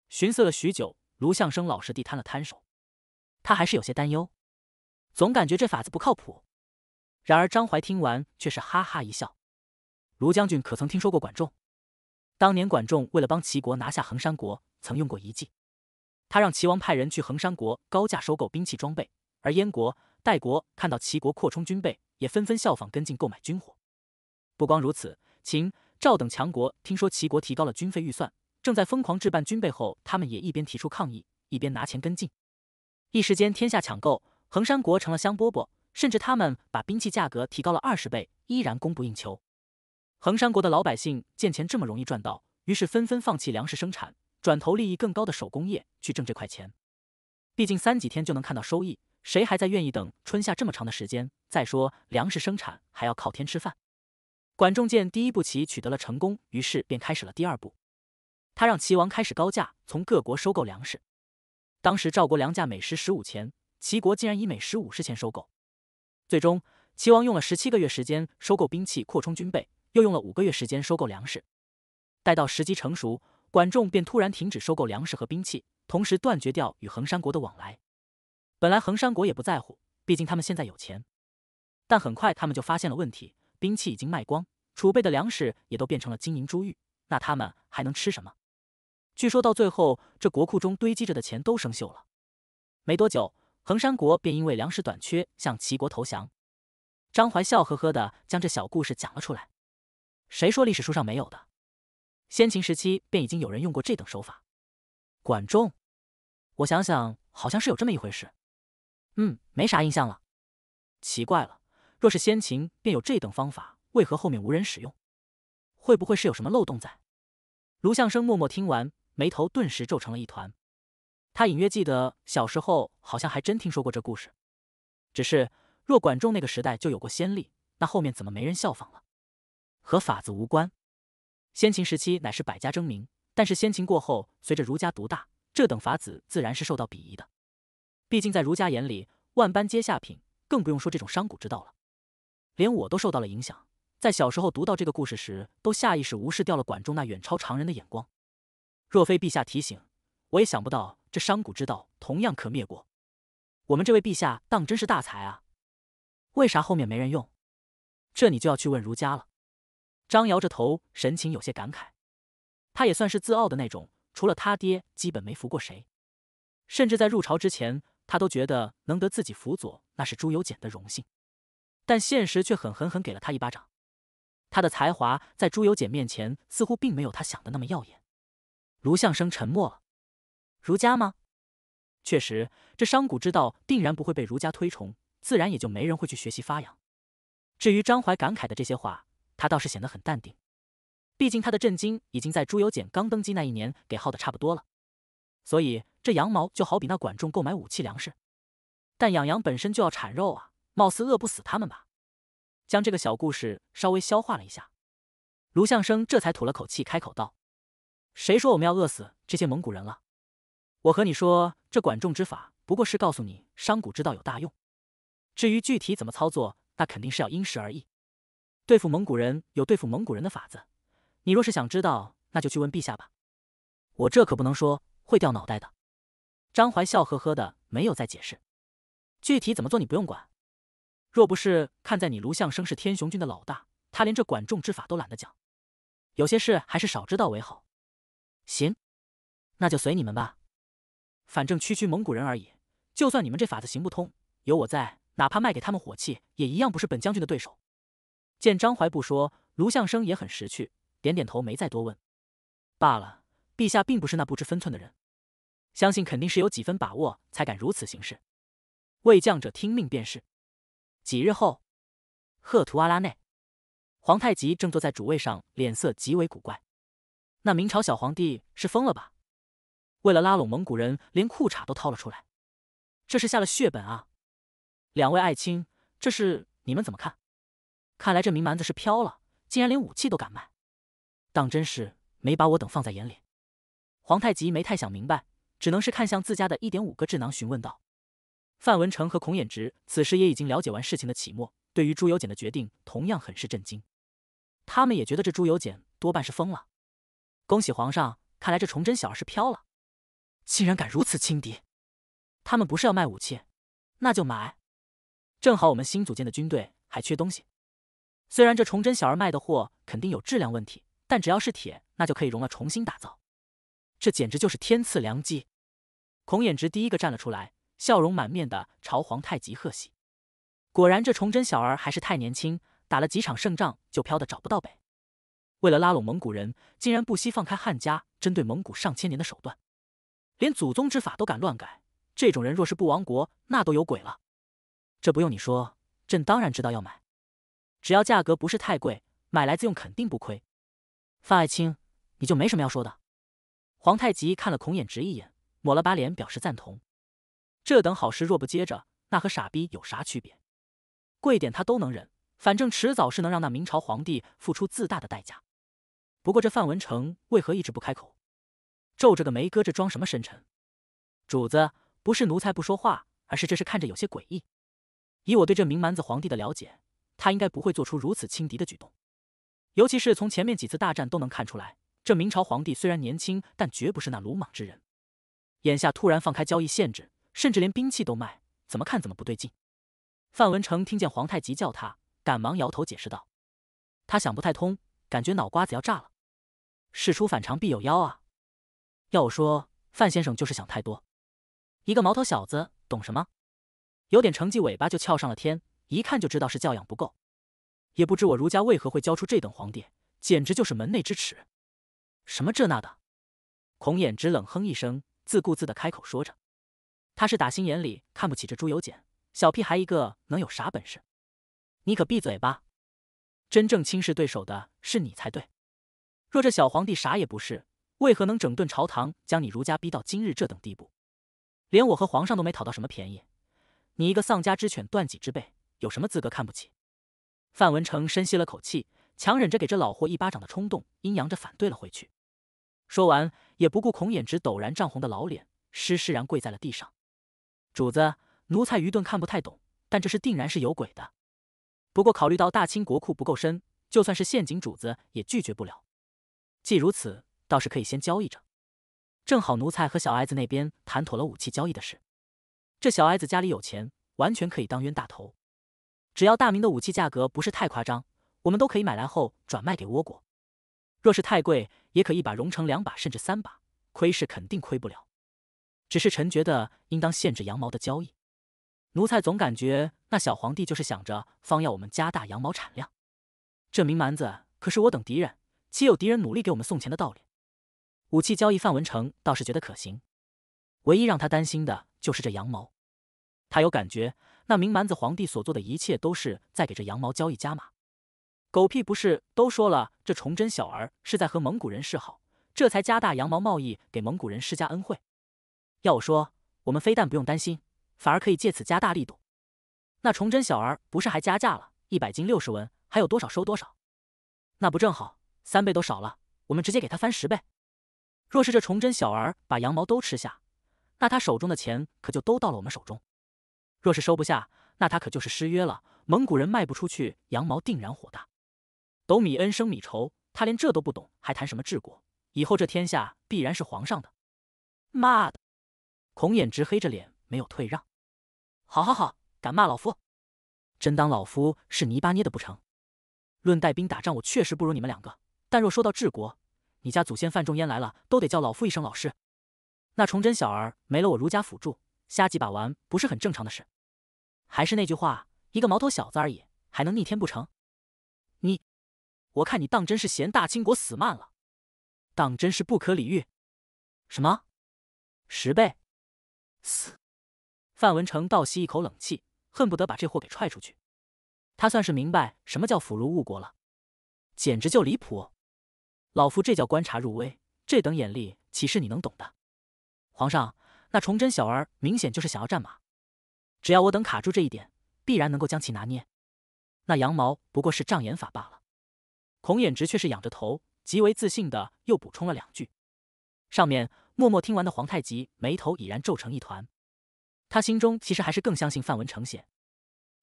A: 寻思了许久，卢相生老实地摊了摊手，他还是有些担忧。总感觉这法子不靠谱。然而张怀听完却是哈哈一笑：“卢将军可曾听说过管仲？当年管仲为了帮齐国拿下衡山国，曾用过一计。他让齐王派人去衡山国高价收购兵器装备，而燕国、代国看到齐国扩充军备，也纷纷效仿跟进购买军火。不光如此，秦、赵等强国听说齐国提高了军费预算，正在疯狂置办军备后，他们也一边提出抗议，一边拿钱跟进。一时间，天下抢购。”衡山国成了香饽饽，甚至他们把兵器价格提高了二十倍，依然供不应求。衡山国的老百姓见钱这么容易赚到，于是纷纷放弃粮食生产，转投利益更高的手工业去挣这块钱。毕竟三几天就能看到收益，谁还在愿意等春夏这么长的时间？再说粮食生产还要靠天吃饭。管仲见第一步棋取得了成功，于是便开始了第二步。他让齐王开始高价从各国收购粮食。当时赵国粮价每石十五钱。齐国竟然以每十五十钱收购，最终齐王用了十七个月时间收购兵器扩充军备，又用了五个月时间收购粮食。待到时机成熟，管仲便突然停止收购粮食和兵器，同时断绝掉与衡山国的往来。本来衡山国也不在乎，毕竟他们现在有钱。但很快他们就发现了问题：兵器已经卖光，储备的粮食也都变成了金银珠玉，那他们还能吃什么？据说，到最后这国库中堆积着的钱都生锈了。没多久。衡山国便因为粮食短缺向齐国投降。张怀笑呵呵的将这小故事讲了出来。谁说历史书上没有的？先秦时期便已经有人用过这等手法。管仲？我想想，好像是有这么一回事。嗯，没啥印象了。奇怪了，若是先秦便有这等方法，为何后面无人使用？会不会是有什么漏洞在？卢相生默默听完，眉头顿时皱成了一团。他隐约记得小时候好像还真听说过这故事，只是若管仲那个时代就有过先例，那后面怎么没人效仿了？和法子无关。先秦时期乃是百家争鸣，但是先秦过后，随着儒家独大，这等法子自然是受到鄙夷的。毕竟在儒家眼里，万般皆下品，更不用说这种商贾之道了。连我都受到了影响，在小时候读到这个故事时，都下意识无视掉了管仲那远超常人的眼光。若非陛下提醒，我也想不到。这商贾之道同样可灭国。我们这位陛下当真是大才啊！为啥后面没人用？这你就要去问儒家了。张摇着头，神情有些感慨。他也算是自傲的那种，除了他爹，基本没服过谁。甚至在入朝之前，他都觉得能得自己辅佐，那是朱由检的荣幸。但现实却狠狠狠给了他一巴掌。他的才华在朱由检面前，似乎并没有他想的那么耀眼。卢相生沉默了。儒家吗？确实，这商贾之道定然不会被儒家推崇，自然也就没人会去学习发扬。至于张怀感慨的这些话，他倒是显得很淡定，毕竟他的震惊已经在朱由检刚登基那一年给耗得差不多了。所以这羊毛就好比那管仲购买武器粮食，但养羊本身就要产肉啊，貌似饿不死他们吧？将这个小故事稍微消化了一下，卢相生这才吐了口气，开口道：“谁说我们要饿死这些蒙古人了？”我和你说，这管仲之法不过是告诉你商贾之道有大用。至于具体怎么操作，那肯定是要因时而异。对付蒙古人有对付蒙古人的法子，你若是想知道，那就去问陛下吧。我这可不能说，会掉脑袋的。张怀笑呵呵的，没有再解释。具体怎么做你不用管。若不是看在你卢相生是天雄军的老大，他连这管仲之法都懒得讲。有些事还是少知道为好。行，那就随你们吧。反正区区蒙古人而已，就算你们这法子行不通，有我在，哪怕卖给他们火器，也一样不是本将军的对手。见张怀不说，卢相生也很识趣，点点头，没再多问。罢了，陛下并不是那不知分寸的人，相信肯定是有几分把握，才敢如此行事。为将者听命便是。几日后，赫图阿拉内，皇太极正坐在主位上，脸色极为古怪。那明朝小皇帝是疯了吧？为了拉拢蒙古人，连裤衩都掏了出来，这是下了血本啊！两位爱卿，这是你们怎么看？看来这名蛮子是飘了，竟然连武器都敢卖，当真是没把我等放在眼里。皇太极没太想明白，只能是看向自家的一点五个智囊，询问道：“范文成和孔衍直此时也已经了解完事情的起末，对于朱由检的决定同样很是震惊。他们也觉得这朱由检多半是疯了。恭喜皇上，看来这崇祯小儿是飘了。”竟然敢如此轻敌！他们不是要卖武器，那就买。正好我们新组建的军队还缺东西。虽然这崇祯小儿卖的货肯定有质量问题，但只要是铁，那就可以熔了重新打造。这简直就是天赐良机！孔衍直第一个站了出来，笑容满面的朝皇太极贺喜。果然，这崇祯小儿还是太年轻，打了几场胜仗就飘得找不到北。为了拉拢蒙古人，竟然不惜放开汉家针对蒙古上千年的手段。连祖宗之法都敢乱改，这种人若是不亡国，那都有鬼了。这不用你说，朕当然知道要买。只要价格不是太贵，买来自用肯定不亏。范爱卿，你就没什么要说的？皇太极看了孔衍直一眼，抹了把脸，表示赞同。这等好事若不接着，那和傻逼有啥区别？贵点他都能忍，反正迟早是能让那明朝皇帝付出自大的代价。不过这范文成为何一直不开口？皱着个眉搁这装什么深沉？主子不是奴才不说话，而是这是看着有些诡异。以我对这明蛮子皇帝的了解，他应该不会做出如此轻敌的举动。尤其是从前面几次大战都能看出来，这明朝皇帝虽然年轻，但绝不是那鲁莽之人。眼下突然放开交易限制，甚至连兵器都卖，怎么看怎么不对劲。范文成听见皇太极叫他，赶忙摇头解释道：“他想不太通，感觉脑瓜子要炸了。事出反常必有妖啊！”要我说，范先生就是想太多。一个毛头小子懂什么？有点成绩，尾巴就翘上了天，一看就知道是教养不够。也不知我儒家为何会教出这等皇帝，简直就是门内之耻。什么这那的，孔衍只冷哼一声，自顾自的开口说着：“他是打心眼里看不起这朱由检，小屁孩一个，能有啥本事？你可闭嘴吧！真正轻视对手的是你才对。若这小皇帝啥也不是。”为何能整顿朝堂，将你儒家逼到今日这等地步？连我和皇上都没讨到什么便宜，你一个丧家之犬、断脊之辈，有什么资格看不起？范文成深吸了口气，强忍着给这老货一巴掌的冲动，阴阳着反对了回去。说完，也不顾孔衍直陡然涨红的老脸，施施然跪在了地上。主子，奴才愚钝，看不太懂，但这是定然是有鬼的。不过考虑到大清国库不够深，就算是陷阱，主子也拒绝不了。既如此。倒是可以先交易着，正好奴才和小矮子那边谈妥了武器交易的事。这小矮子家里有钱，完全可以当冤大头。只要大明的武器价格不是太夸张，我们都可以买来后转卖给倭国。若是太贵，也可一把融成两把，甚至三把，亏是肯定亏不了。只是臣觉得应当限制羊毛的交易。奴才总感觉那小皇帝就是想着方要我们加大羊毛产量。这明蛮子可是我等敌人，岂有敌人努力给我们送钱的道理？武器交易，范文成倒是觉得可行。唯一让他担心的就是这羊毛。他有感觉，那明蛮子皇帝所做的一切都是在给这羊毛交易加码。狗屁不是，都说了，这崇祯小儿是在和蒙古人示好，这才加大羊毛贸易，给蒙古人施加恩惠。要我说，我们非但不用担心，反而可以借此加大力度。那崇祯小儿不是还加价了一百斤六十文，还有多少收多少？那不正好，三倍都少了，我们直接给他翻十倍。若是这崇祯小儿把羊毛都吃下，那他手中的钱可就都到了我们手中。若是收不下，那他可就是失约了。蒙古人卖不出去羊毛，定然火大。斗米恩，升米仇，他连这都不懂，还谈什么治国？以后这天下必然是皇上的。妈的！孔衍直黑着脸没有退让。好好好，敢骂老夫，真当老夫是泥巴捏的不成？论带兵打仗，我确实不如你们两个，但若说到治国，你家祖先范仲淹来了，都得叫老夫一声老师。那崇祯小儿没了我儒家辅助，瞎几把玩，不是很正常的事？还是那句话，一个毛头小子而已，还能逆天不成？你，我看你当真是嫌大清国死慢了，当真是不可理喻。什么？十倍？死！范文成倒吸一口冷气，恨不得把这货给踹出去。他算是明白什么叫腐儒误国了，简直就离谱。老夫这叫观察入微，这等眼力岂是你能懂的？皇上，那崇祯小儿明显就是想要战马，只要我等卡住这一点，必然能够将其拿捏。那羊毛不过是障眼法罢了。孔衍直却是仰着头，极为自信的又补充了两句。上面默默听完的皇太极眉头已然皱成一团，他心中其实还是更相信范文成些。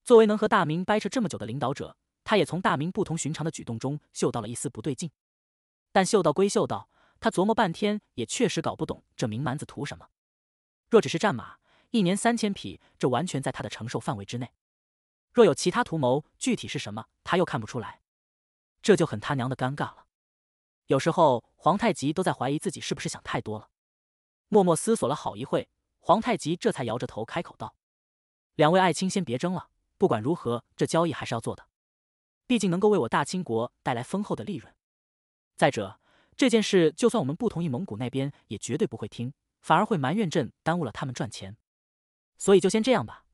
A: 作为能和大明掰扯这么久的领导者，他也从大明不同寻常的举动中嗅到了一丝不对劲。但嗅道归嗅道，他琢磨半天，也确实搞不懂这名蛮子图什么。若只是战马，一年三千匹，这完全在他的承受范围之内。若有其他图谋，具体是什么，他又看不出来，这就很他娘的尴尬了。有时候，皇太极都在怀疑自己是不是想太多了。默默思索了好一会，皇太极这才摇着头开口道：“两位爱卿，先别争了。不管如何，这交易还是要做的，毕竟能够为我大清国带来丰厚的利润。”再者，这件事就算我们不同意，蒙古那边也绝对不会听，反而会埋怨朕耽误了他们赚钱。所以就先这样吧。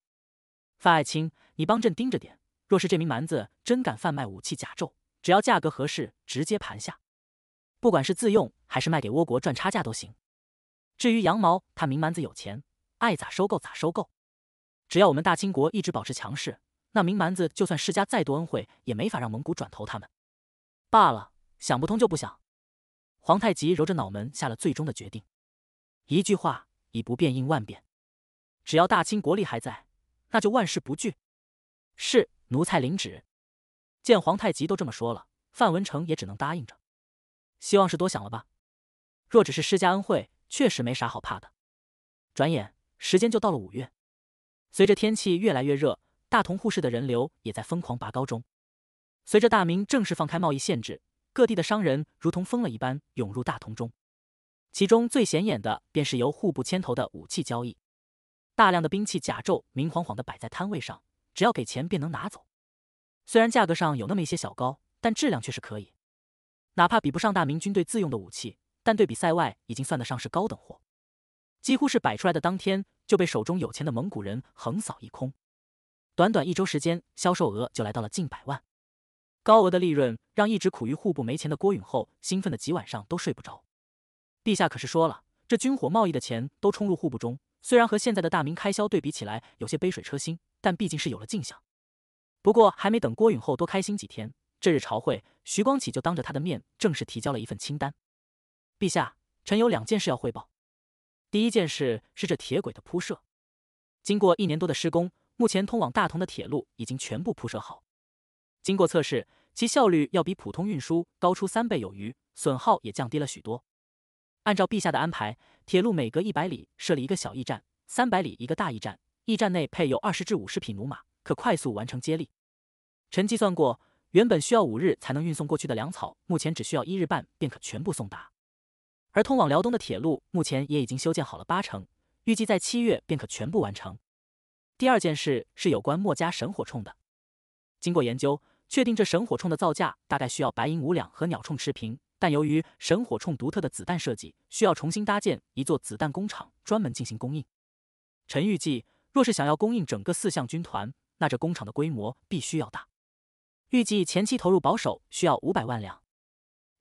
A: 范爱卿，你帮朕盯着点，若是这名蛮子真敢贩卖武器甲胄，只要价格合适，直接盘下。不管是自用还是卖给倭国赚差价都行。至于羊毛，他明蛮子有钱，爱咋收购咋收购。只要我们大清国一直保持强势，那明蛮子就算施加再多恩惠，也没法让蒙古转投他们。罢了。想不通就不想。皇太极揉着脑门，下了最终的决定：一句话，以不变应万变。只要大清国力还在，那就万事不惧。是奴才领旨。见皇太极都这么说了，范文成也只能答应着。希望是多想了吧？若只是施加恩惠，确实没啥好怕的。转眼时间就到了五月，随着天气越来越热，大同护士的人流也在疯狂拔高中。随着大明正式放开贸易限制。各地的商人如同疯了一般涌入大同中，其中最显眼的便是由户部牵头的武器交易。大量的兵器、甲胄明晃晃的摆在摊位上，只要给钱便能拿走。虽然价格上有那么一些小高，但质量却是可以。哪怕比不上大明军队自用的武器，但对比塞外已经算得上是高等货。几乎是摆出来的当天就被手中有钱的蒙古人横扫一空，短短一周时间，销售额就来到了近百万。高额的利润让一直苦于户部没钱的郭允厚兴奋的几晚上都睡不着。陛下可是说了，这军火贸易的钱都充入户部中。虽然和现在的大明开销对比起来有些杯水车薪，但毕竟是有了进项。不过还没等郭允厚多开心几天，这日朝会，徐光启就当着他的面正式提交了一份清单。陛下，臣有两件事要汇报。第一件事是这铁轨的铺设，经过一年多的施工，目前通往大同的铁路已经全部铺设好。经过测试，其效率要比普通运输高出三倍有余，损耗也降低了许多。按照陛下的安排，铁路每隔一百里设立一个小驿站，三百里一个大驿站，驿站内配有二十至五十匹驽马，可快速完成接力。臣计算过，原本需要五日才能运送过去的粮草，目前只需要一日半便可全部送达。而通往辽东的铁路目前也已经修建好了八成，预计在七月便可全部完成。第二件事是有关墨家神火铳的，经过研究。确定这神火铳的造价大概需要白银五两和鸟铳持平，但由于神火铳独特的子弹设计，需要重新搭建一座子弹工厂，专门进行供应。臣预计，若是想要供应整个四象军团，那这工厂的规模必须要大。预计前期投入保守需要五百万两。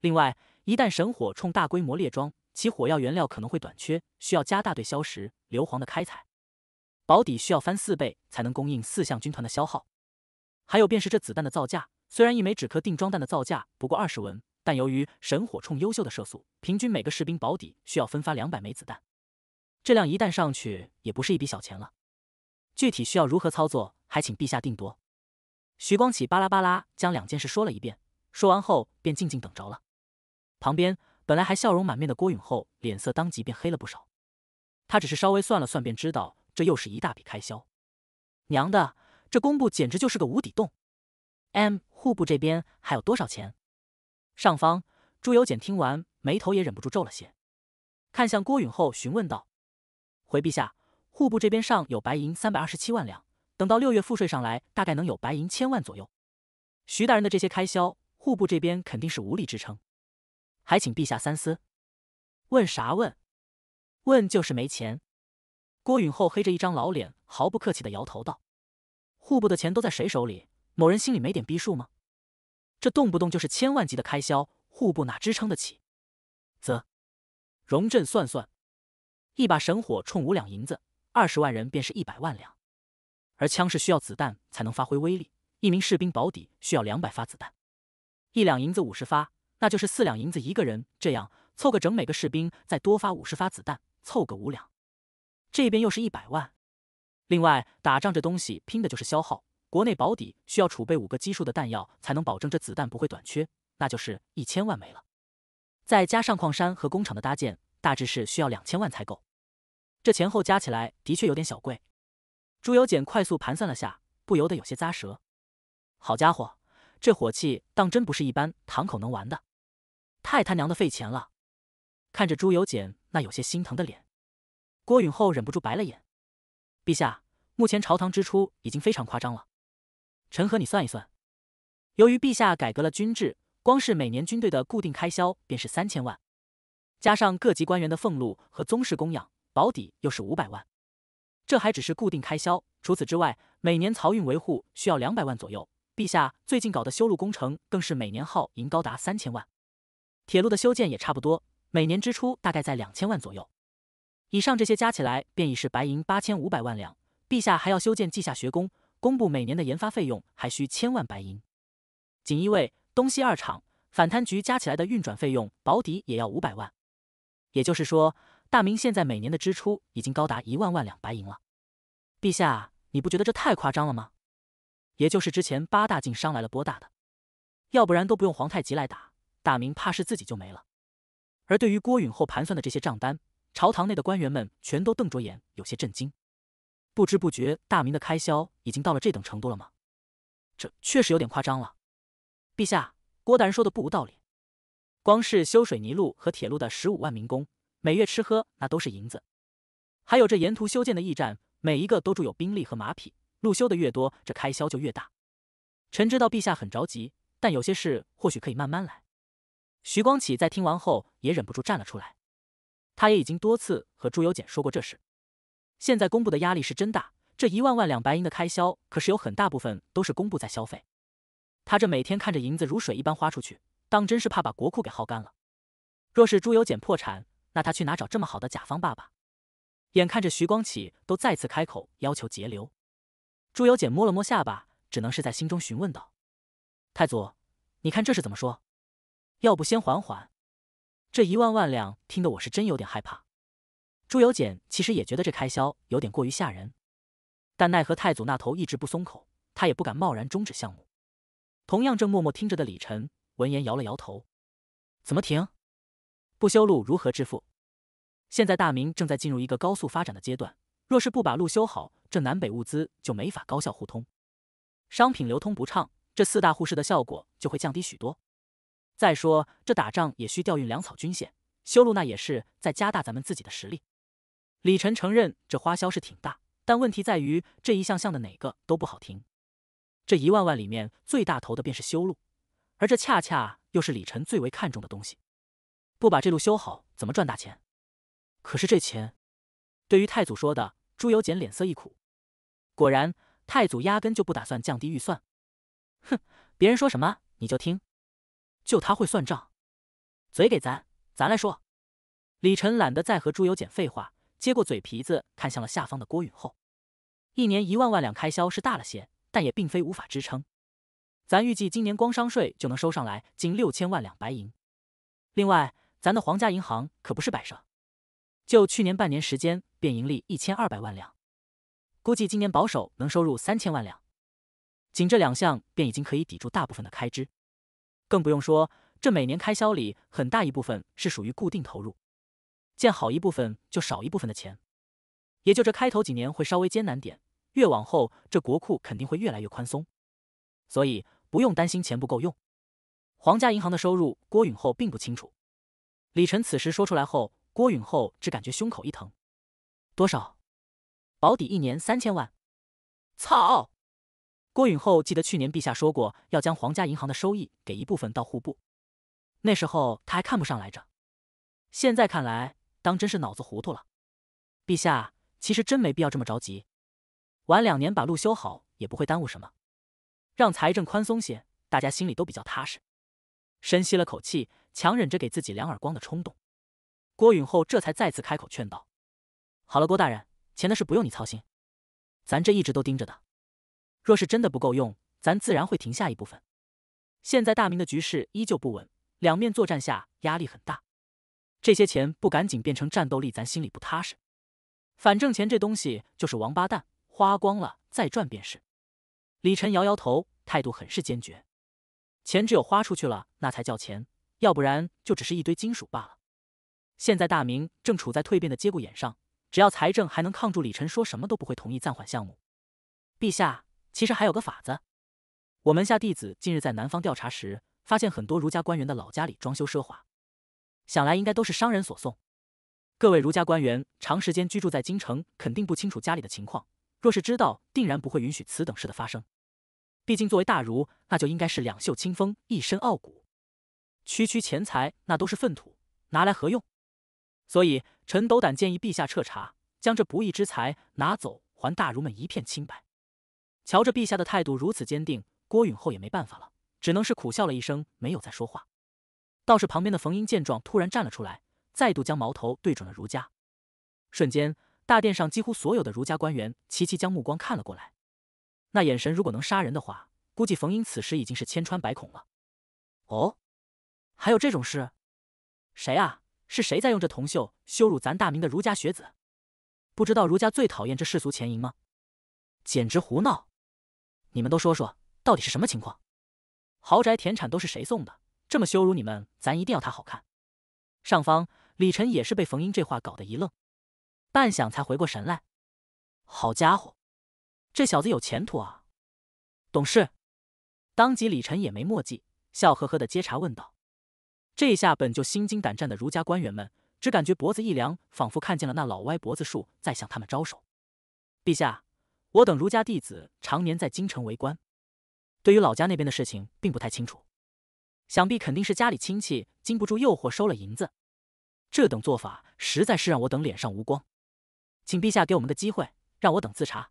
A: 另外，一旦神火铳大规模列装，其火药原料可能会短缺，需要加大对硝石、硫磺的开采，保底需要翻四倍才能供应四象军团的消耗。还有便是这子弹的造价，虽然一枚纸壳定装弹的造价不过二十文，但由于神火铳优秀的射速，平均每个士兵保底需要分发两百枚子弹，这量一旦上去，也不是一笔小钱了。具体需要如何操作，还请陛下定夺。徐光启巴拉巴拉将两件事说了一遍，说完后便静静等着了。旁边本来还笑容满面的郭允后，脸色当即便黑了不少，他只是稍微算了算，便知道这又是一大笔开销。娘的！这工部简直就是个无底洞，M 户部这边还有多少钱？上方朱由检听完，眉头也忍不住皱了些，看向郭允后询问道：“回陛下，户部这边上有白银三百二十七万两，等到六月赋税上来，大概能有白银千万左右。徐大人的这些开销，户部这边肯定是无力支撑，还请陛下三思。”问啥问？问就是没钱。郭允后黑着一张老脸，毫不客气的摇头道。户部的钱都在谁手里？某人心里没点逼数吗？这动不动就是千万级的开销，户部哪支撑得起？则荣朕算算，一把神火冲五两银子，二十万人便是一百万两。而枪是需要子弹才能发挥威力，一名士兵保底需要两百发子弹，一两银子五十发，那就是四两银子一个人。这样凑个整，每个士兵再多发五十发子弹，凑个五两。这边又是一百万。另外，打仗这东西拼的就是消耗，国内保底需要储备五个基数的弹药才能保证这子弹不会短缺，那就是一千万没了。再加上矿山和工厂的搭建，大致是需要两千万才够。这前后加起来的确有点小贵。朱由检快速盘算了下，不由得有些咂舌。好家伙，这火气当真不是一般堂口能玩的，太他娘的费钱了。看着朱由检那有些心疼的脸，郭允厚忍不住白了眼。陛下，目前朝堂支出已经非常夸张了。臣和你算一算，由于陛下改革了军制，光是每年军队的固定开销便是三千万，加上各级官员的俸禄和宗室供养，保底又是五百万。这还只是固定开销，除此之外，每年漕运维护需要两百万左右。陛下最近搞的修路工程更是每年耗银高达三千万，铁路的修建也差不多，每年支出大概在两千万左右。以上这些加起来便已是白银八千五百万两，陛下还要修建稷下学宫，公布每年的研发费用还需千万白银，锦衣卫、东西二厂、反贪局加起来的运转费用保底也要五百万。也就是说，大明现在每年的支出已经高达一万万两白银了。陛下，你不觉得这太夸张了吗？也就是之前八大晋商来了波大的，要不然都不用皇太极来打，大明怕是自己就没了。而对于郭允后盘算的这些账单。朝堂内的官员们全都瞪着眼，有些震惊。不知不觉，大明的开销已经到了这等程度了吗？这确实有点夸张了。陛下，郭大人说的不无道理。光是修水泥路和铁路的十五万民工，每月吃喝那都是银子。还有这沿途修建的驿站，每一个都住有兵力和马匹。路修的越多，这开销就越大。臣知道陛下很着急，但有些事或许可以慢慢来。徐光启在听完后也忍不住站了出来。他也已经多次和朱由检说过这事，现在工部的压力是真大，这一万万两白银的开销，可是有很大部分都是工部在消费。他这每天看着银子如水一般花出去，当真是怕把国库给耗干了。若是朱由检破产，那他去哪找这么好的甲方爸爸？眼看着徐光启都再次开口要求节流，朱由检摸了摸下巴，只能是在心中询问道：“太祖，你看这是怎么说？要不先缓缓？”这一万万两，听得我是真有点害怕。朱由检其实也觉得这开销有点过于吓人，但奈何太祖那头一直不松口，他也不敢贸然终止项目。同样正默默听着的李晨闻言摇了摇头：“怎么停？不修路如何致富？现在大明正在进入一个高速发展的阶段，若是不把路修好，这南北物资就没法高效互通，商品流通不畅，这四大护市的效果就会降低许多。”再说，这打仗也需调运粮草军械，修路那也是在加大咱们自己的实力。李晨承认这花销是挺大，但问题在于这一项项的哪个都不好听。这一万万里面最大头的便是修路，而这恰恰又是李晨最为看重的东西。不把这路修好，怎么赚大钱？可是这钱，对于太祖说的，朱由检脸色一苦。果然，太祖压根就不打算降低预算。哼，别人说什么你就听。就他会算账，嘴给咱，咱来说。李晨懒得再和朱由检废话，接过嘴皮子，看向了下方的郭允厚。一年一万万两开销是大了些，但也并非无法支撑。咱预计今年光商税就能收上来近六千万两白银，另外咱的皇家银行可不是摆设，就去年半年时间便盈利一千二百万两，估计今年保守能收入三千万两，仅这两项便已经可以抵住大部分的开支。更不用说，这每年开销里很大一部分是属于固定投入，建好一部分就少一部分的钱，也就这开头几年会稍微艰难点，越往后这国库肯定会越来越宽松，所以不用担心钱不够用。皇家银行的收入，郭允厚并不清楚。李晨此时说出来后，郭允厚只感觉胸口一疼。多少？保底一年三千万。操！郭允厚记得去年陛下说过要将皇家银行的收益给一部分到户部，那时候他还看不上来着，现在看来当真是脑子糊涂了。陛下其实真没必要这么着急，晚两年把路修好也不会耽误什么，让财政宽松些，大家心里都比较踏实。深吸了口气，强忍着给自己两耳光的冲动，郭允厚这才再次开口劝道：“好了，郭大人，钱的事不用你操心，咱这一直都盯着的。”若是真的不够用，咱自然会停下一部分。现在大明的局势依旧不稳，两面作战下压力很大，这些钱不赶紧变成战斗力，咱心里不踏实。反正钱这东西就是王八蛋，花光了再赚便是。李晨摇摇头，态度很是坚决。钱只有花出去了，那才叫钱，要不然就只是一堆金属罢了。现在大明正处在蜕变的节骨眼上，只要财政还能抗住，李晨说什么都不会同意暂缓项目。陛下。其实还有个法子，我门下弟子近日在南方调查时，发现很多儒家官员的老家里装修奢华，想来应该都是商人所送。各位儒家官员长时间居住在京城，肯定不清楚家里的情况。若是知道，定然不会允许此等事的发生。毕竟作为大儒，那就应该是两袖清风、一身傲骨，区区钱财那都是粪土，拿来何用？所以臣斗胆建议陛下彻查，将这不义之财拿走，还大儒们一片清白。瞧着陛下的态度如此坚定，郭允厚也没办法了，只能是苦笑了一声，没有再说话。倒是旁边的冯英见状，突然站了出来，再度将矛头对准了儒家。瞬间，大殿上几乎所有的儒家官员齐齐将目光看了过来，那眼神如果能杀人的话，估计冯英此时已经是千疮百孔了。哦，还有这种事？谁啊？是谁在用这铜锈羞辱咱大明的儒家学子？不知道儒家最讨厌这世俗前淫吗？简直胡闹！你们都说说，到底是什么情况？豪宅田产都是谁送的？这么羞辱你们，咱一定要他好看！上方，李晨也是被冯英这话搞得一愣，半晌才回过神来。好家伙，这小子有前途啊！懂事，当即李晨也没墨迹，笑呵呵的接茬问道：“这一下，本就心惊胆战的儒家官员们，只感觉脖子一凉，仿佛看见了那老歪脖子树在向他们招手。”陛下。我等儒家弟子常年在京城为官，对于老家那边的事情并不太清楚。想必肯定是家里亲戚经不住诱惑收了银子，这等做法实在是让我等脸上无光。请陛下给我们个机会，让我等自查。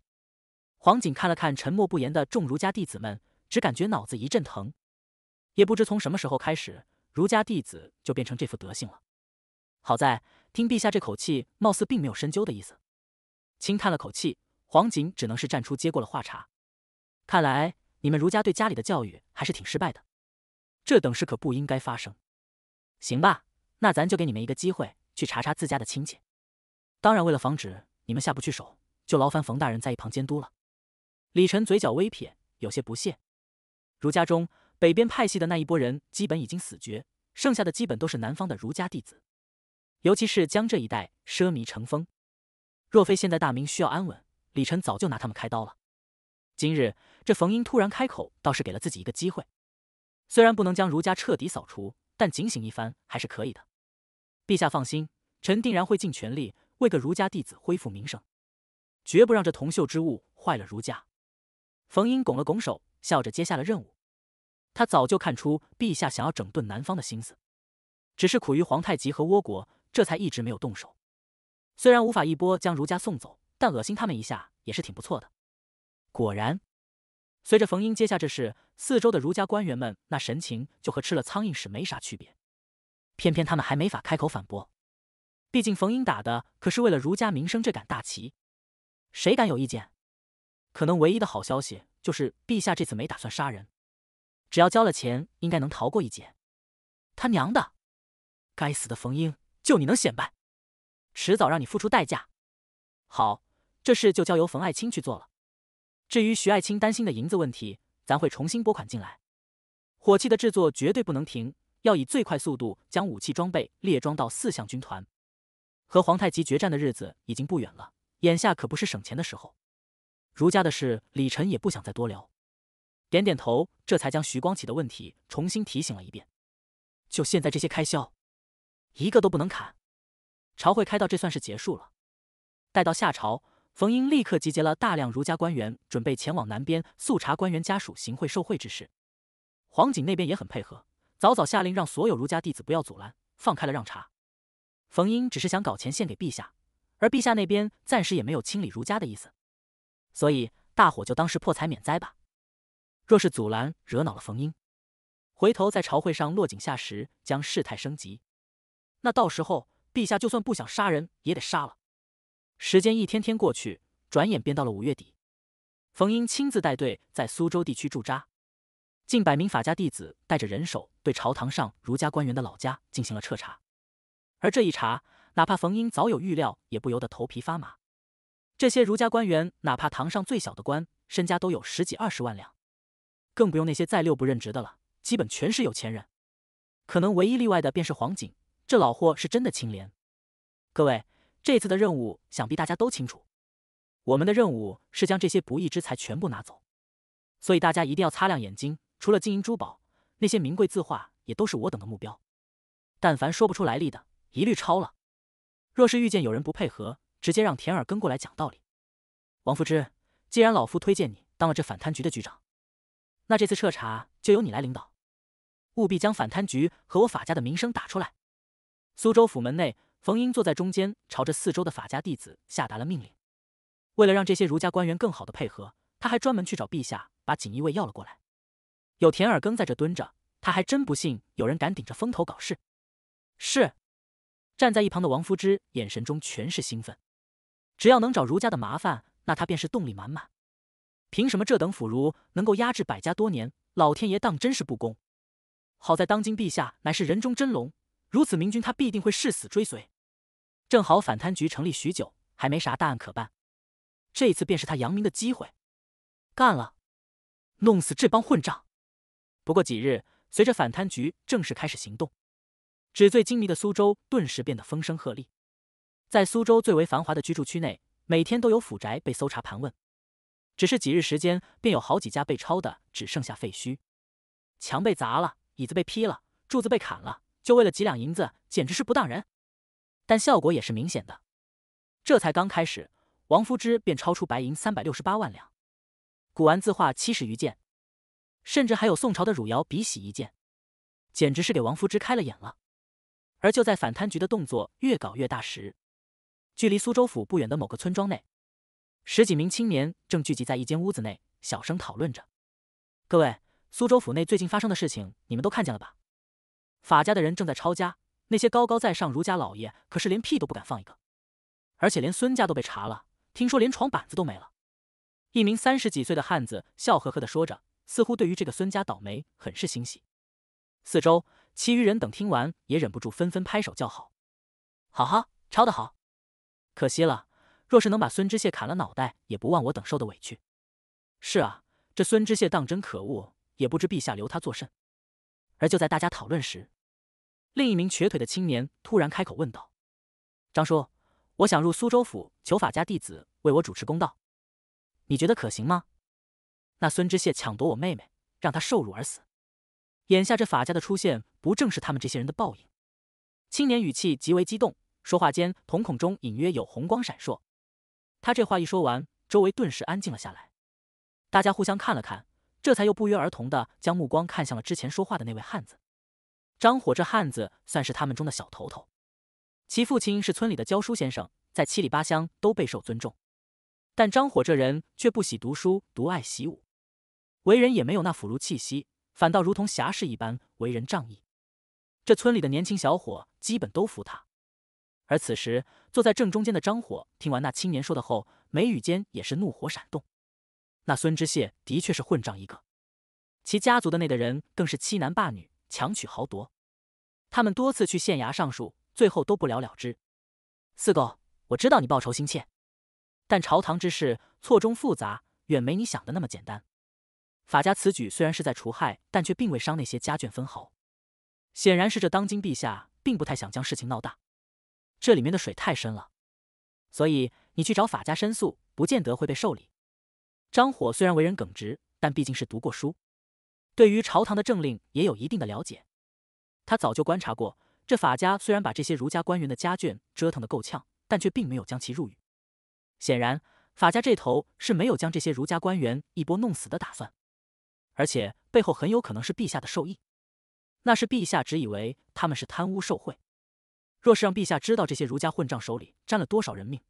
A: 黄锦看了看沉默不言的众儒家弟子们，只感觉脑子一阵疼。也不知从什么时候开始，儒家弟子就变成这副德行了。好在听陛下这口气，貌似并没有深究的意思。轻叹了口气。黄锦只能是站出接过了话茬，看来你们儒家对家里的教育还是挺失败的，这等事可不应该发生。行吧，那咱就给你们一个机会去查查自家的亲戚。当然，为了防止你们下不去手，就劳烦冯大人在一旁监督了。李晨嘴角微撇，有些不屑。儒家中北边派系的那一拨人基本已经死绝，剩下的基本都是南方的儒家弟子，尤其是江浙一带奢靡成风。若非现在大明需要安稳，李晨早就拿他们开刀了，今日这冯英突然开口，倒是给了自己一个机会。虽然不能将儒家彻底扫除，但警醒一番还是可以的。陛下放心，臣定然会尽全力为个儒家弟子恢复名声，绝不让这铜锈之物坏了儒家。冯英拱了拱手，笑着接下了任务。他早就看出陛下想要整顿南方的心思，只是苦于皇太极和倭国，这才一直没有动手。虽然无法一波将儒家送走。但恶心他们一下也是挺不错的。果然，随着冯英接下这事，四周的儒家官员们那神情就和吃了苍蝇似的没啥区别。偏偏他们还没法开口反驳，毕竟冯英打的可是为了儒家名声这杆大旗，谁敢有意见？可能唯一的好消息就是陛下这次没打算杀人，只要交了钱，应该能逃过一劫。他娘的！该死的冯英，就你能显摆，迟早让你付出代价。好。这事就交由冯爱卿去做了。至于徐爱卿担心的银子问题，咱会重新拨款进来。火器的制作绝对不能停，要以最快速度将武器装备列装到四项军团。和皇太极决战的日子已经不远了，眼下可不是省钱的时候。儒家的事，李晨也不想再多聊，点点头，这才将徐光启的问题重新提醒了一遍。就现在这些开销，一个都不能砍。朝会开到这算是结束了，待到下朝。冯英立刻集结了大量儒家官员，准备前往南边速查官员家属行贿受贿之事。黄锦那边也很配合，早早下令让所有儒家弟子不要阻拦，放开了让查。冯英只是想搞钱献给陛下，而陛下那边暂时也没有清理儒家的意思，所以大伙就当是破财免灾吧。若是阻拦惹恼了冯英，回头在朝会上落井下石，将事态升级，那到时候陛下就算不想杀人也得杀了。时间一天天过去，转眼便到了五月底。冯英亲自带队在苏州地区驻扎，近百名法家弟子带着人手对朝堂上儒家官员的老家进行了彻查。而这一查，哪怕冯英早有预料，也不由得头皮发麻。这些儒家官员，哪怕堂上最小的官，身家都有十几二十万两，更不用那些在六不任职的了，基本全是有钱人。可能唯一例外的便是黄景，这老货是真的清廉。各位。这次的任务想必大家都清楚，我们的任务是将这些不义之财全部拿走，所以大家一定要擦亮眼睛。除了金银珠宝，那些名贵字画也都是我等的目标。但凡说不出来力的，一律抄了。若是遇见有人不配合，直接让田耳跟过来讲道理。王福之，既然老夫推荐你当了这反贪局的局长，那这次彻查就由你来领导，务必将反贪局和我法家的名声打出来。苏州府门内。冯英坐在中间，朝着四周的法家弟子下达了命令。为了让这些儒家官员更好的配合，他还专门去找陛下把锦衣卫要了过来。有田耳庚在这蹲着，他还真不信有人敢顶着风头搞事。是，站在一旁的王夫之眼神中全是兴奋。只要能找儒家的麻烦，那他便是动力满满。凭什么这等腐儒能够压制百家多年？老天爷当真是不公。好在当今陛下乃是人中真龙，如此明君，他必定会誓死追随。正好反贪局成立许久，还没啥大案可办，这一次便是他扬名的机会。干了，弄死这帮混账！不过几日，随着反贪局正式开始行动，纸醉金迷的苏州顿时变得风声鹤唳。在苏州最为繁华的居住区内，每天都有府宅被搜查盘问。只是几日时间，便有好几家被抄的只剩下废墟，墙被砸了，椅子被劈了，柱子被砍了，就为了几两银子，简直是不当人！但效果也是明显的。这才刚开始，王夫之便超出白银三百六十八万两，古玩字画七十余件，甚至还有宋朝的汝窑笔洗一件，简直是给王夫之开了眼了。而就在反贪局的动作越搞越大时，距离苏州府不远的某个村庄内，十几名青年正聚集在一间屋子内，小声讨论着：“各位，苏州府内最近发生的事情，你们都看见了吧？法家的人正在抄家。”那些高高在上儒家老爷可是连屁都不敢放一个，而且连孙家都被查了，听说连床板子都没了。一名三十几岁的汉子笑呵呵地说着，似乎对于这个孙家倒霉很是欣喜。四周其余人等听完也忍不住纷纷拍手叫好，好好抄得好，可惜了，若是能把孙知县砍了脑袋，也不忘我等受的委屈。是啊，这孙知县当真可恶，也不知陛下留他作甚。而就在大家讨论时。另一名瘸腿的青年突然开口问道：“张叔，我想入苏州府求法家弟子为我主持公道，你觉得可行吗？”那孙知谢抢夺我妹妹，让她受辱而死，眼下这法家的出现，不正是他们这些人的报应？”青年语气极为激动，说话间瞳孔中隐约有红光闪烁。他这话一说完，周围顿时安静了下来，大家互相看了看，这才又不约而同的将目光看向了之前说话的那位汉子。张火这汉子算是他们中的小头头，其父亲是村里的教书先生，在七里八乡都备受尊重。但张火这人却不喜读书，独爱习武，为人也没有那腐儒气息，反倒如同侠士一般，为人仗义。这村里的年轻小伙基本都服他。而此时坐在正中间的张火听完那青年说的后，眉宇间也是怒火闪动。那孙知县的确是混账一个，其家族的那的人更是欺男霸女。强取豪夺，他们多次去县衙上书，最后都不了了之。四狗，我知道你报仇心切，但朝堂之事错综复杂，远没你想的那么简单。法家此举虽然是在除害，但却并未伤那些家眷分毫，显然是这当今陛下并不太想将事情闹大。这里面的水太深了，所以你去找法家申诉，不见得会被受理。张火虽然为人耿直，但毕竟是读过书。对于朝堂的政令也有一定的了解，他早就观察过，这法家虽然把这些儒家官员的家眷折腾得够呛，但却并没有将其入狱。显然，法家这头是没有将这些儒家官员一波弄死的打算，而且背后很有可能是陛下的授意。那是陛下只以为他们是贪污受贿，若是让陛下知道这些儒家混账手里沾了多少人命，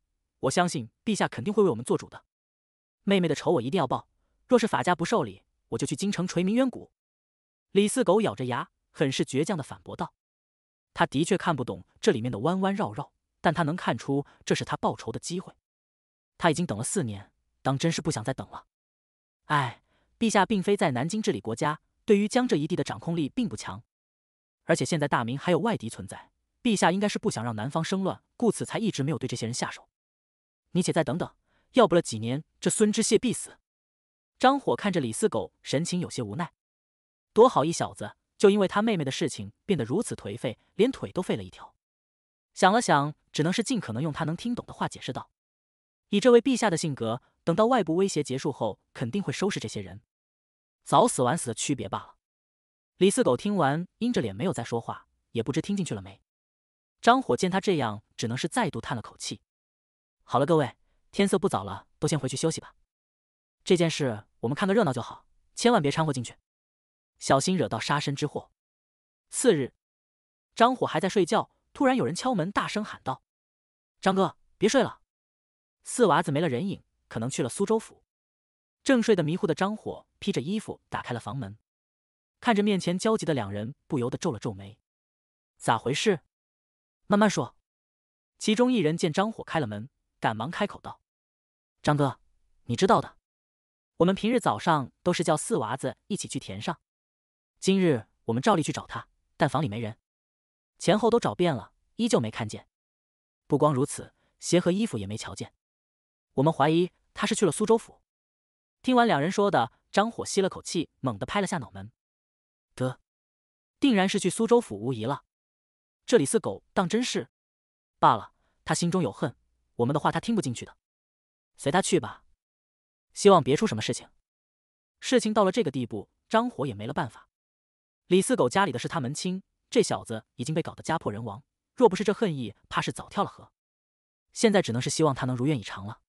A: 我相信陛下肯定会为我们做主的。妹妹的仇我一定要报，若是法家不受理。我就去京城锤名冤谷。”李四狗咬着牙，很是倔强的反驳道：“他的确看不懂这里面的弯弯绕绕，但他能看出这是他报仇的机会。他已经等了四年，当真是不想再等了。哎，陛下并非在南京治理国家，对于江浙一地的掌控力并不强，而且现在大明还有外敌存在，陛下应该是不想让南方生乱，故此才一直没有对这些人下手。你且再等等，要不了几年，这孙知谢必死。”张火看着李四狗，神情有些无奈。多好一小子，就因为他妹妹的事情变得如此颓废，连腿都废了一条。想了想，只能是尽可能用他能听懂的话解释道：“以这位陛下的性格，等到外部威胁结束后，肯定会收拾这些人，早死晚死的区别罢了。”李四狗听完，阴着脸没有再说话，也不知听进去了没。张火见他这样，只能是再度叹了口气。好了，各位，天色不早了，都先回去休息吧。这件事。我们看个热闹就好，千万别掺和进去，小心惹到杀身之祸。次日，张火还在睡觉，突然有人敲门，大声喊道：“张哥，别睡了！”四娃子没了人影，可能去了苏州府。正睡得迷糊的张火披着衣服打开了房门，看着面前焦急的两人，不由得皱了皱眉：“咋回事？慢慢说。”其中一人见张火开了门，赶忙开口道：“张哥，你知道的。”我们平日早上都是叫四娃子一起去填上，今日我们照例去找他，但房里没人，前后都找遍了，依旧没看见。不光如此，鞋和衣服也没瞧见。我们怀疑他是去了苏州府。听完两人说的，张火吸了口气，猛地拍了下脑门：“
B: 得，
A: 定然是去苏州府无疑了。这李四狗当真是……罢了，他心中有恨，我们的话他听不进去的，随他去吧。”希望别出什么事情。事情到了这个地步，张火也没了办法。李四狗家里的事他门清，这小子已经被搞得家破人亡，若不是这恨意，怕是早跳了河。现在只能是希望他能如愿以偿了。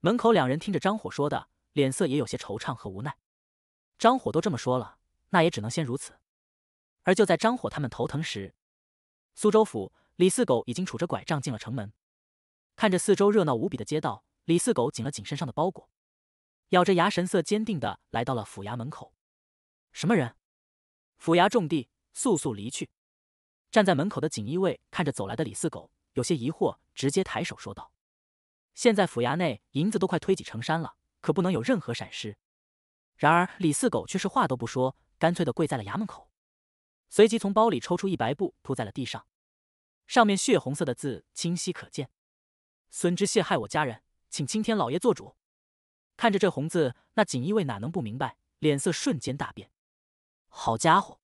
A: 门口两人听着张火说的，脸色也有些惆怅和无奈。张火都这么说了，那也只能先如此。而就在张火他们头疼时，苏州府李四狗已经拄着拐杖进了城门，看着四周热闹无比的街道，李四狗紧了紧身上的包裹。咬着牙，神色坚定的来到了府衙门口。什么人？府衙重地，速速离去！站在门口的锦衣卫看着走来的李四狗，有些疑惑，直接抬手说道：“现在府衙内银子都快堆积成山了，可不能有任何闪失。”然而李四狗却是话都不说，干脆的跪在了衙门口，随即从包里抽出一白布，铺在了地上，上面血红色的字清晰可见：“孙知谢害我家人，请青天老爷做主。”看着这红字，那锦衣卫哪能不明白？脸色瞬间大变。好家伙！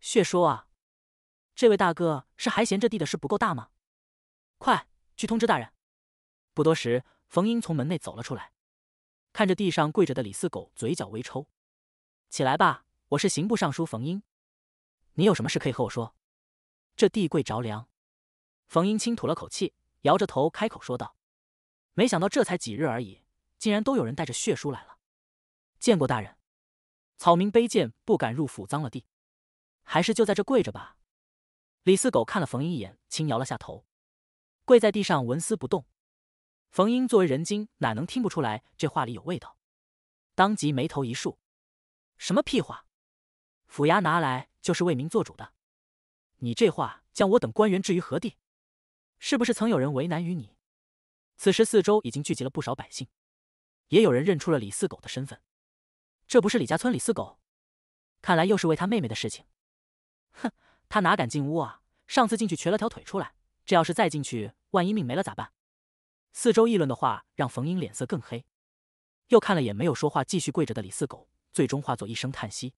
A: 血说啊，这位大哥是还嫌这地的事不够大吗？快去通知大人！不多时，冯英从门内走了出来，看着地上跪着的李四狗，嘴角微抽。起来吧，我是刑部尚书冯英，你有什么事可以和我说。这地跪着凉。冯英轻吐了口气，摇着头开口说道：“没想到这才几日而已。”竟然都有人带着血书来了！见过大人，草民卑贱，不敢入府脏了地，还是就在这跪着吧。李四狗看了冯英一眼，轻摇了下头，跪在地上纹丝不动。冯英作为人精，哪能听不出来这话里有味道？当即眉头一竖：“什么屁话！府衙拿来就是为民做主的，你这话将我等官员置于何地？是不是曾有人为难于你？”此时四周已经聚集了不少百姓。也有人认出了李四狗的身份，这不是李家村李四狗？看来又是为他妹妹的事情。哼，他哪敢进屋啊！上次进去瘸了条腿出来，这要是再进去，万一命没了咋办？四周议论的话让冯英脸色更黑，又看了眼没有说话继续跪着的李四狗，最终化作一声叹息。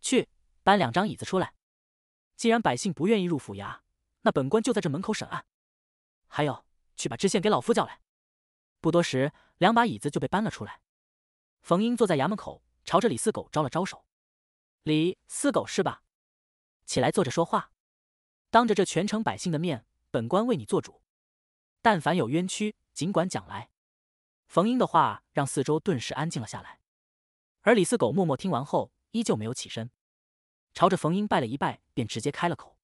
A: 去，搬两张椅子出来。既然百姓不愿意入府衙，那本官就在这门口审案。还有，去把知县给老夫叫来。不多时。两把椅子就被搬了出来，冯英坐在衙门口，朝着李四狗招了招手。李四狗是吧？起来坐着说话。当着这全城百姓的面，本官为你做主。但凡有冤屈，尽管讲来。冯英的话让四周顿时安静了下来，而李四狗默默听完后，依旧没有起身，朝着冯英拜了一拜，便直接开了口：“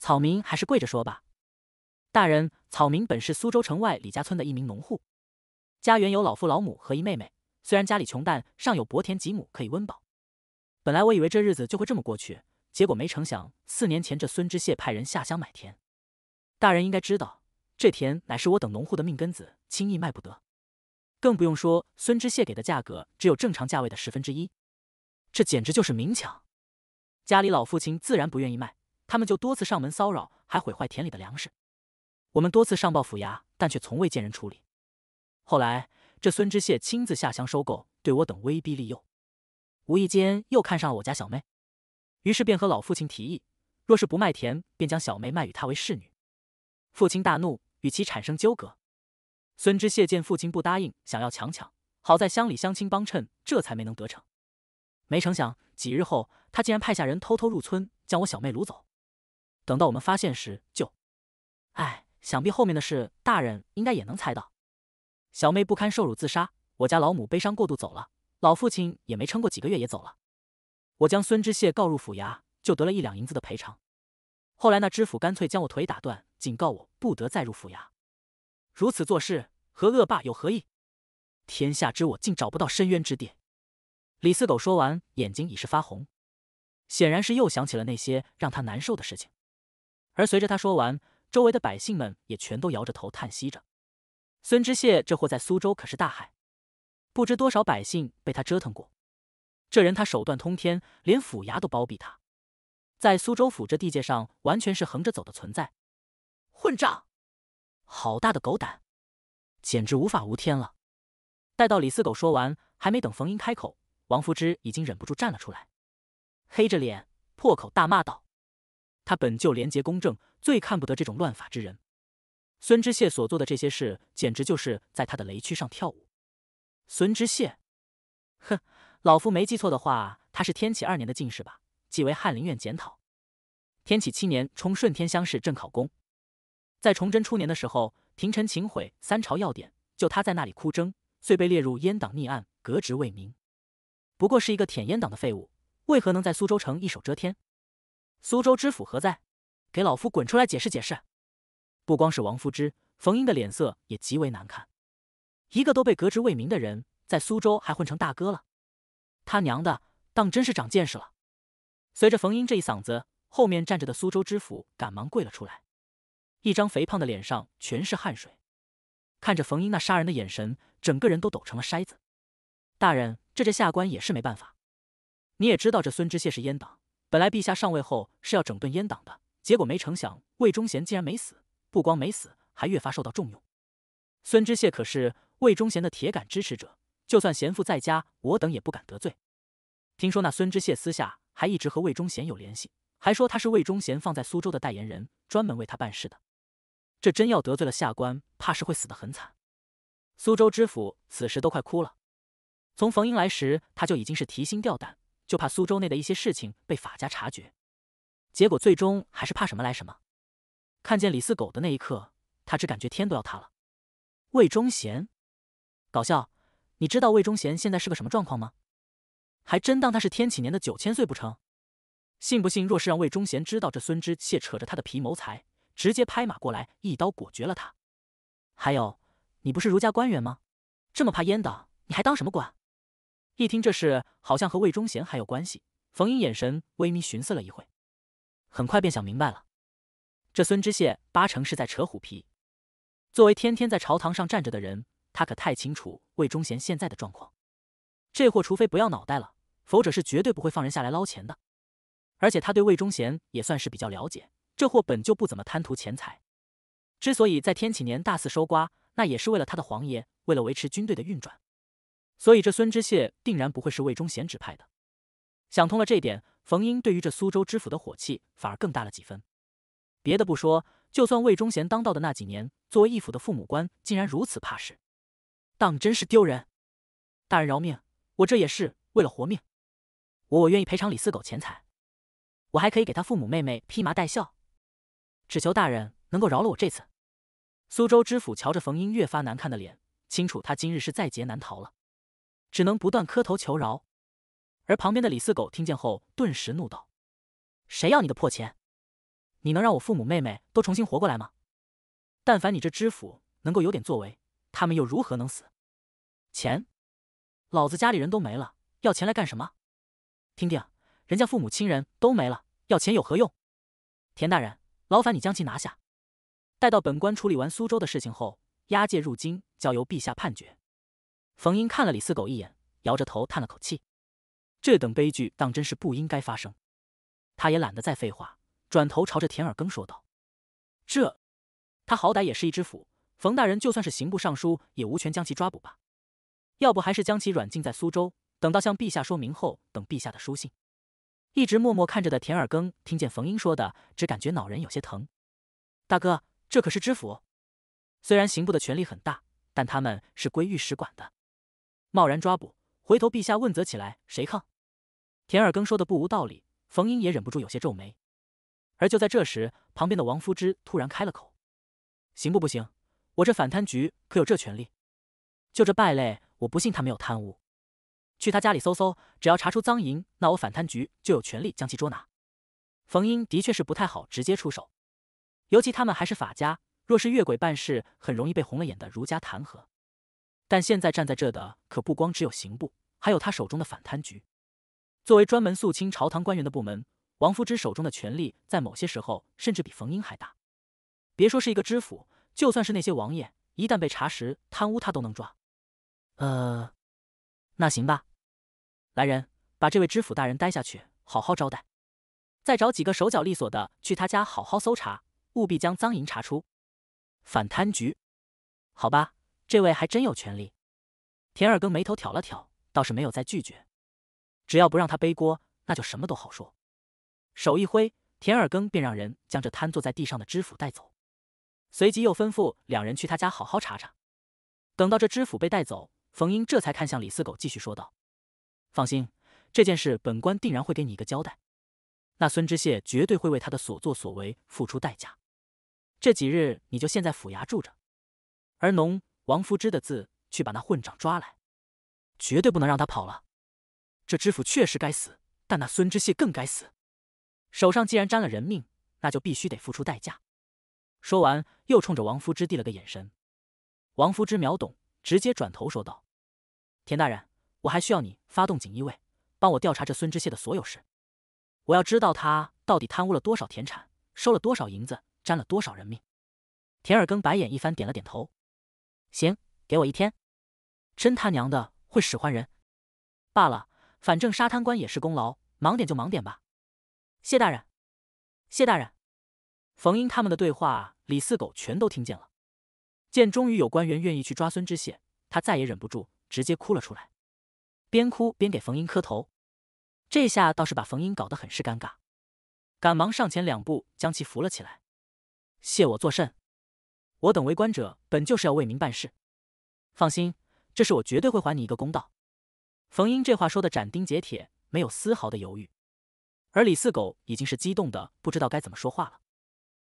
A: 草民还是跪着说吧，大人。草民本是苏州城外李家村的一名农户。”家园有老父老母和一妹妹，虽然家里穷，但尚有薄田几亩可以温饱。本来我以为这日子就会这么过去，结果没成想，四年前这孙知县派人下乡买田。大人应该知道，这田乃是我等农户的命根子，轻易卖不得。更不用说孙知县给的价格只有正常价位的十分之一，这简直就是明抢。家里老父亲自然不愿意卖，他们就多次上门骚扰，还毁坏田里的粮食。我们多次上报府衙，但却从未见人处理。后来，这孙知谢亲自下乡收购，对我等威逼利诱，无意间又看上了我家小妹，于是便和老父亲提议，若是不卖田，便将小妹卖与他为侍女。父亲大怒，与其产生纠葛。孙知谢见父亲不答应，想要强抢，好在乡里乡亲帮衬，这才没能得逞。没成想，几日后他竟然派下人偷偷入村，将我小妹掳走。等到我们发现时，就……哎，想必后面的事大人应该也能猜到。小妹不堪受辱自杀，我家老母悲伤过度走了，老父亲也没撑过几个月也走了。我将孙知县告入府衙，就得了一两银子的赔偿。后来那知府干脆将我腿打断，警告我不得再入府衙。如此做事，和恶霸有何异？天下之我竟找不到伸冤之地。李四狗说完，眼睛已是发红，显然是又想起了那些让他难受的事情。而随着他说完，周围的百姓们也全都摇着头叹息着。孙知谢这货在苏州可是大海，不知多少百姓被他折腾过。这人他手段通天，连府衙都包庇他，在苏州府这地界上完全是横着走的存在。混账！好大的狗胆，简直无法无天了！待到李四狗说完，还没等冯英开口，王福之已经忍不住站了出来，黑着脸破口大骂道：“他本就廉洁公正，最看不得这种乱法之人。”孙知谢所做的这些事，简直就是在他的雷区上跳舞。孙知谢，哼，老夫没记错的话，他是天启二年的进士吧，即为翰林院检讨。天启七年，充顺天乡试正考功。在崇祯初年的时候，廷臣请毁三朝要典，就他在那里哭争，遂被列入阉党逆案，革职为民。不过是一个舔阉党的废物，为何能在苏州城一手遮天？苏州知府何在？给老夫滚出来解释解释！不光是王夫之，冯英的脸色也极为难看。一个都被革职为民的人，在苏州还混成大哥了，他娘的，当真是长见识了。随着冯英这一嗓子，后面站着的苏州知府赶忙跪了出来，一张肥胖的脸上全是汗水，看着冯英那杀人的眼神，整个人都抖成了筛子。大人，这这下官也是没办法。你也知道，这孙知县是阉党，本来陛下上位后是要整顿阉党的，结果没成想魏忠贤竟然没死。不光没死，还越发受到重用。孙知谢可是魏忠贤的铁杆支持者，就算贤父在家，我等也不敢得罪。听说那孙知谢私下还一直和魏忠贤有联系，还说他是魏忠贤放在苏州的代言人，专门为他办事的。这真要得罪了下官，怕是会死得很惨。苏州知府此时都快哭了。从冯英来时，他就已经是提心吊胆，就怕苏州内的一些事情被法家察觉。结果最终还是怕什么来什么。看见李四狗的那一刻，他只感觉天都要塌了。魏忠贤，搞笑！你知道魏忠贤现在是个什么状况吗？还真当他是天启年的九千岁不成？信不信，若是让魏忠贤知道这孙知妾扯着他的皮谋财，直接拍马过来一刀果决了他。还有，你不是儒家官员吗？这么怕阉党，你还当什么官？一听这事，好像和魏忠贤还有关系。冯英眼神微眯，寻思了一会，很快便想明白了。这孙知谢八成是在扯虎皮。作为天天在朝堂上站着的人，他可太清楚魏忠贤现在的状况。这货除非不要脑袋了，否者是绝对不会放人下来捞钱的。而且他对魏忠贤也算是比较了解，这货本就不怎么贪图钱财，之所以在天启年大肆收刮，那也是为了他的皇爷，为了维持军队的运转。所以这孙知谢定然不会是魏忠贤指派的。想通了这点，冯英对于这苏州知府的火气反而更大了几分。别的不说，就算魏忠贤当道的那几年，作为义府的父母官竟然如此怕事，当真是丢人。大人饶命，我这也是为了活命。我我愿意赔偿李四狗钱财，我还可以给他父母妹妹披麻戴孝，只求大人能够饶了我这次。苏州知府瞧着冯英越发难看的脸，清楚他今日是在劫难逃了，只能不断磕头求饶。而旁边的李四狗听见后，顿时怒道：“谁要你的破钱？”你能让我父母妹妹都重新活过来吗？但凡你这知府能够有点作为，他们又如何能死？钱？老子家里人都没了，要钱来干什么？听听，人家父母亲人都没了，要钱有何用？田大人，劳烦你将其拿下，待到本官处理完苏州的事情后，押解入京，交由陛下判决。冯英看了李四狗一眼，摇着头叹了口气，这等悲剧当真是不应该发生。他也懒得再废话。转头朝着田耳更说道：“这，他好歹也是一知府，冯大人就算是刑部尚书，也无权将其抓捕吧？要不还是将其软禁在苏州，等到向陛下说明后，等陛下的书信。”一直默默看着的田耳更听见冯英说的，只感觉脑仁有些疼。“大哥，这可是知府，虽然刑部的权力很大，但他们是归御史管的，贸然抓捕，回头陛下问责起来，谁抗？”田耳更说的不无道理，冯英也忍不住有些皱眉。而就在这时，旁边的王夫之突然开了口：“刑部不行，我这反贪局可有这权利？就这败类，我不信他没有贪污。去他家里搜搜，只要查出赃银，那我反贪局就有权利将其捉拿。”冯英的确是不太好直接出手，尤其他们还是法家，若是越轨办事，很容易被红了眼的儒家弹劾。但现在站在这的可不光只有刑部，还有他手中的反贪局，作为专门肃清朝堂官员的部门。王夫之手中的权力，在某些时候甚至比冯英还大。别说是一个知府，就算是那些王爷，一旦被查实贪污，他都能抓。呃，那行吧。来人，把这位知府大人带下去，好好招待。再找几个手脚利索的去他家好好搜查，务必将赃银查出。反贪局？好吧，这位还真有权利。田二更眉头挑了挑，倒是没有再拒绝。只要不让他背锅，那就什么都好说。手一挥，田尔更便让人将这瘫坐在地上的知府带走，随即又吩咐两人去他家好好查查。等到这知府被带走，冯英这才看向李四狗，继续说道：“放心，这件事本官定然会给你一个交代。那孙知县绝对会为他的所作所为付出代价。这几日你就现在府衙住着，而农王福之的字去把那混账抓来，绝对不能让他跑了。这知府确实该死，但那孙知县更该死。”手上既然沾了人命，那就必须得付出代价。说完，又冲着王夫之递了个眼神。王夫之秒懂，直接转头说道：“田大人，我还需要你发动锦衣卫，帮我调查这孙知县的所有事。我要知道他到底贪污了多少田产，收了多少银子，沾了多少人命。”田二更白眼一翻，点了点头：“行，给我一天。真他娘的会使唤人。罢了，反正杀贪官也是功劳，忙点就忙点吧。”谢大人，谢大人，冯英他们的对话，李四狗全都听见了。见终于有官员愿意去抓孙知县，他再也忍不住，直接哭了出来，边哭边给冯英磕头。这下倒是把冯英搞得很是尴尬，赶忙上前两步将其扶了起来。谢我作甚？我等为官者本就是要为民办事，放心，这事我绝对会还你一个公道。冯英这话说的斩钉截铁，没有丝毫的犹豫。而李四狗已经是激动的，不知道该怎么说话了。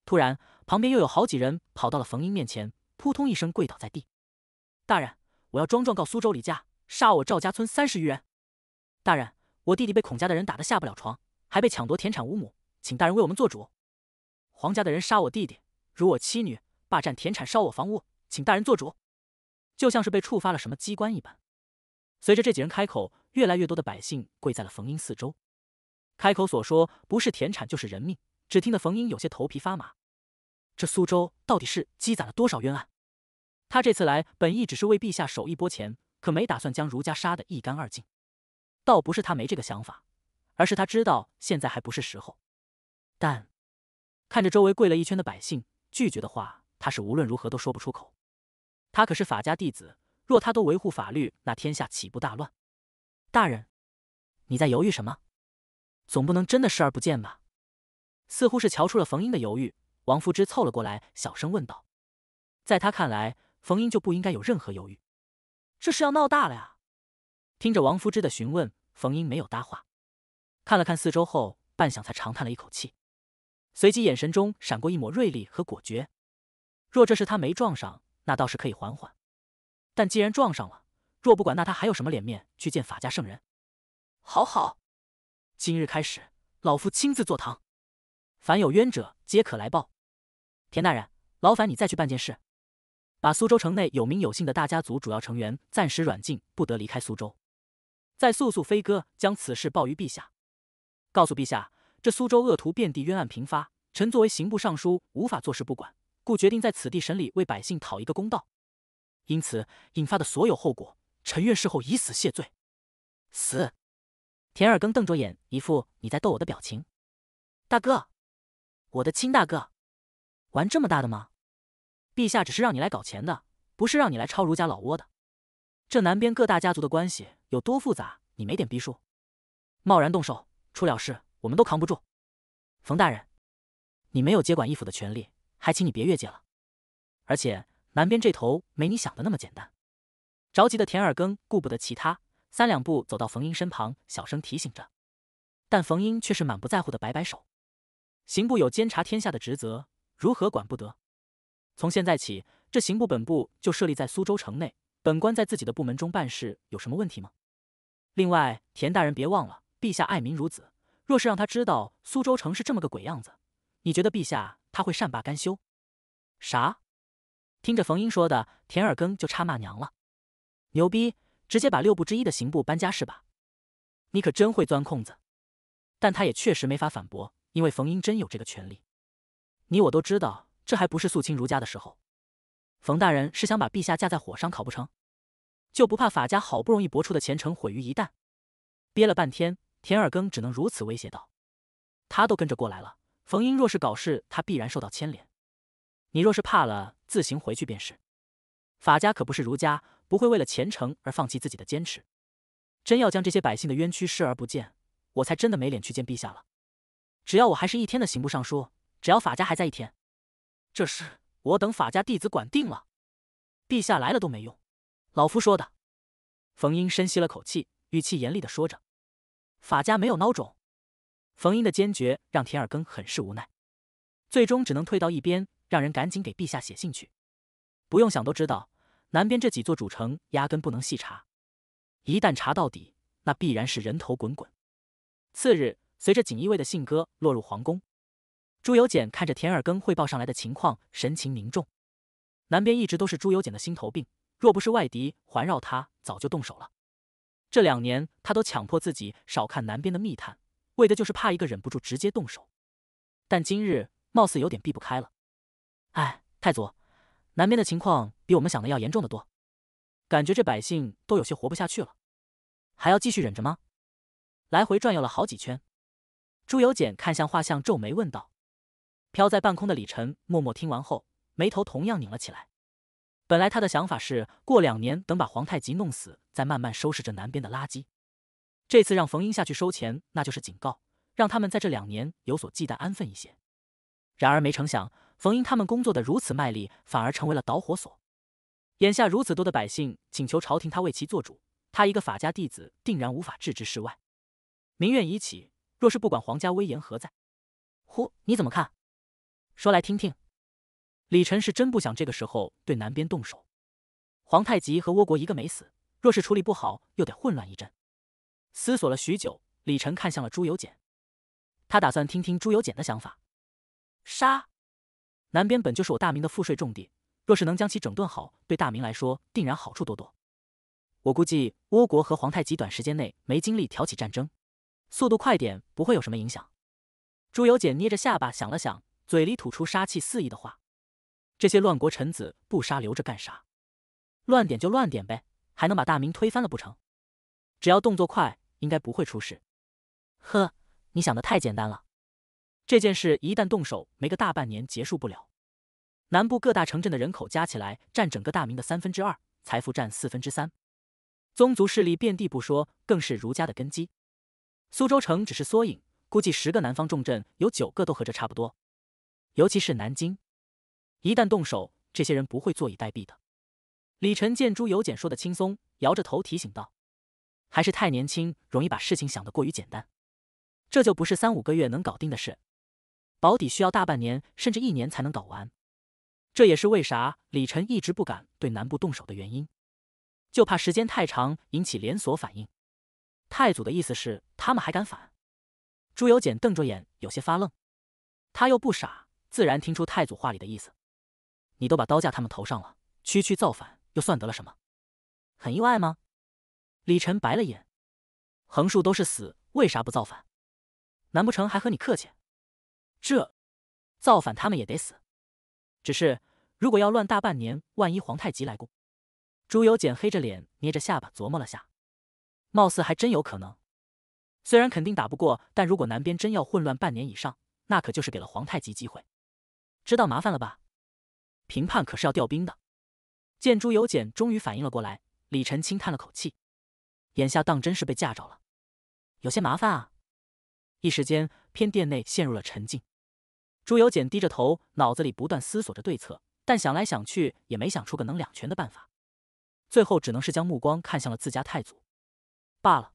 A: 突然，旁边又有好几人跑到了冯英面前，扑通一声跪倒在地：“大人，我要状状告苏州李家，杀我赵家村三十余人。大人，我弟弟被孔家的人打得下不了床，还被抢夺田产五亩，请大人为我们做主。黄家的人杀我弟弟，辱我妻女，霸占田产，烧我房屋，请大人做主。”就像是被触发了什么机关一般，随着这几人开口，越来越多的百姓跪在了冯英四周。开口所说不是田产就是人命，只听得冯英有些头皮发麻。这苏州到底是积攒了多少冤案？他这次来本意只是为陛下守一波钱，可没打算将儒家杀得一干二净。倒不是他没这个想法，而是他知道现在还不是时候。但看着周围跪了一圈的百姓，拒绝的话他是无论如何都说不出口。他可是法家弟子，若他都维护法律，那天下岂不大乱？大人，你在犹豫什么？总不能真的视而不见吧？似乎是瞧出了冯英的犹豫，王福之凑了过来，小声问道：“在他看来，冯英就不应该有任何犹豫。这是要闹大了呀！”听着王福之的询问，冯英没有搭话，看了看四周后，半晌才长叹了一口气，随即眼神中闪过一抹锐利和果决。若这是他没撞上，那倒是可以缓缓；但既然撞上了，若不管，那他还有什么脸面去见法家圣人？好好。今日开始，老夫亲自坐堂，凡有冤者皆可来报。田大人，劳烦你再去办件事，把苏州城内有名有姓的大家族主要成员暂时软禁，不得离开苏州。再速速飞鸽将此事报于陛下，告诉陛下，这苏州恶徒遍地，冤案频发。臣作为刑部尚书，无法坐视不管，故决定在此地审理，为百姓讨一个公道。因此引发的所有后果，臣愿事后以死谢罪。死。田耳更瞪着眼，一副你在逗我的表情。大哥，我的亲大哥，玩这么大的吗？陛下只是让你来搞钱的，不是让你来抄儒家老窝的。这南边各大家族的关系有多复杂，你没点逼数？贸然动手，出了事，我们都扛不住。冯大人，你没有接管义府的权利，还请你别越界了。而且南边这头没你想的那么简单。着急的田耳更顾不得其他。三两步走到冯英身旁，小声提醒着，但冯英却是满不在乎的摆摆手。刑部有监察天下的职责，如何管不得？从现在起，这刑部本部就设立在苏州城内，本官在自己的部门中办事，有什么问题吗？另外，田大人别忘了，陛下爱民如子，若是让他知道苏州城是这么个鬼样子，你觉得陛下他会善罢甘休？啥？听着冯英说的，田耳根就差骂娘了。牛逼！直接把六部之一的刑部搬家是吧？你可真会钻空子。但他也确实没法反驳，因为冯英真有这个权利。你我都知道，这还不是肃清儒家的时候。冯大人是想把陛下架在火上烤不成？就不怕法家好不容易博出的前程毁于一旦？憋了半天，田二更只能如此威胁道：“他都跟着过来了，冯英若是搞事，他必然受到牵连。你若是怕了，自行回去便是。法家可不是儒家。”不会为了前程而放弃自己的坚持，真要将这些百姓的冤屈视而不见，我才真的没脸去见陛下了。只要我还是一天的刑部尚书，只要法家还在一天，这事我等法家弟子管定了。陛下来了都没用，老夫说的。冯英深吸了口气，语气严厉的说着：“法家没有孬种。”冯英的坚决让田二更很是无奈，最终只能退到一边，让人赶紧给陛下写信去。不用想都知道。南边这几座主城压根不能细查，一旦查到底，那必然是人头滚滚。次日，随着锦衣卫的信鸽落入皇宫，朱由检看着田尔根汇报上来的情况，神情凝重。南边一直都是朱由检的心头病，若不是外敌环绕，他早就动手了。这两年，他都强迫自己少看南边的密探，为的就是怕一个忍不住直接动手。但今日，貌似有点避不开了。哎，太祖。南边的情况比我们想的要严重的多，感觉这百姓都有些活不下去了，还要继续忍着吗？来回转悠了好几圈，朱由检看向画像皱眉问道。飘在半空的李晨默默听完后，眉头同样拧了起来。本来他的想法是过两年等把皇太极弄死，再慢慢收拾这南边的垃圾。这次让冯英下去收钱，那就是警告，让他们在这两年有所忌惮，安分一些。然而没成想。冯英他们工作的如此卖力，反而成为了导火索。眼下如此多的百姓请求朝廷，他为其做主。他一个法家弟子，定然无法置之事外。民怨已起，若是不管，皇家威严何在？呼，你怎么看？说来听听。李晨是真不想这个时候对南边动手。皇太极和倭国一个没死，若是处理不好，又得混乱一阵。思索了许久，李晨看向了朱由检，他打算听听朱由检的想法。杀。南边本就是我大明的赋税重地，若是能将其整顿好，对大明来说定然好处多多。我估计倭国和皇太极短时间内没精力挑起战争，速度快点，不会有什么影响。朱由检捏着下巴想了想，嘴里吐出杀气四溢的话：“这些乱国臣子不杀留着干啥？乱点就乱点呗，还能把大明推翻了不成？只要动作快，应该不会出事。”呵，你想的太简单了。这件事一旦动手，没个大半年结束不了。南部各大城镇的人口加起来占整个大明的三分之二，财富占四分之三，宗族势力遍地不说，更是儒家的根基。苏州城只是缩影，估计十个南方重镇有九个都和这差不多。尤其是南京，一旦动手，这些人不会坐以待毙的。李晨见朱由检说的轻松，摇着头提醒道：“还是太年轻，容易把事情想得过于简单。这就不是三五个月能搞定的事。”保底需要大半年，甚至一年才能搞完，这也是为啥李晨一直不敢对南部动手的原因，就怕时间太长引起连锁反应。太祖的意思是，他们还敢反？朱由检瞪着眼，有些发愣。他又不傻，自然听出太祖话里的意思。你都把刀架他们头上了，区区造反又算得了什么？很意外吗？李晨白了眼，横竖都是死，为啥不造反？难不成还和你客气？这，造反他们也得死。只是如果要乱大半年，万一皇太极来攻，朱由检黑着脸捏着下巴琢磨了下，貌似还真有可能。虽然肯定打不过，但如果南边真要混乱半年以上，那可就是给了皇太极机会。知道麻烦了吧？平叛可是要调兵的。见朱由检终于反应了过来，李晨轻叹了口气，眼下当真是被架着了，有些麻烦啊。一时间。偏殿内陷入了沉静，朱由检低着头，脑子里不断思索着对策，但想来想去也没想出个能两全的办法，最后只能是将目光看向了自家太祖。罢了，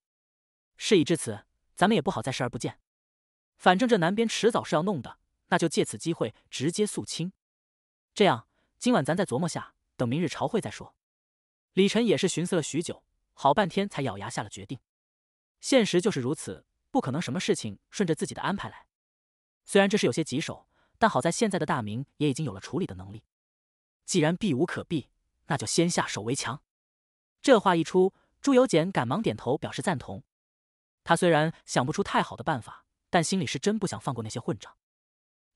A: 事已至此，咱们也不好再视而不见，反正这南边迟早是要弄的，那就借此机会直接肃清。这样，今晚咱再琢磨下，等明日朝会再说。李晨也是寻思了许久，好半天才咬牙下了决定。现实就是如此。不可能，什么事情顺着自己的安排来？虽然这是有些棘手，但好在现在的大明也已经有了处理的能力。既然避无可避，那就先下手为强。这话一出，朱由检赶忙点头表示赞同。他虽然想不出太好的办法，但心里是真不想放过那些混账。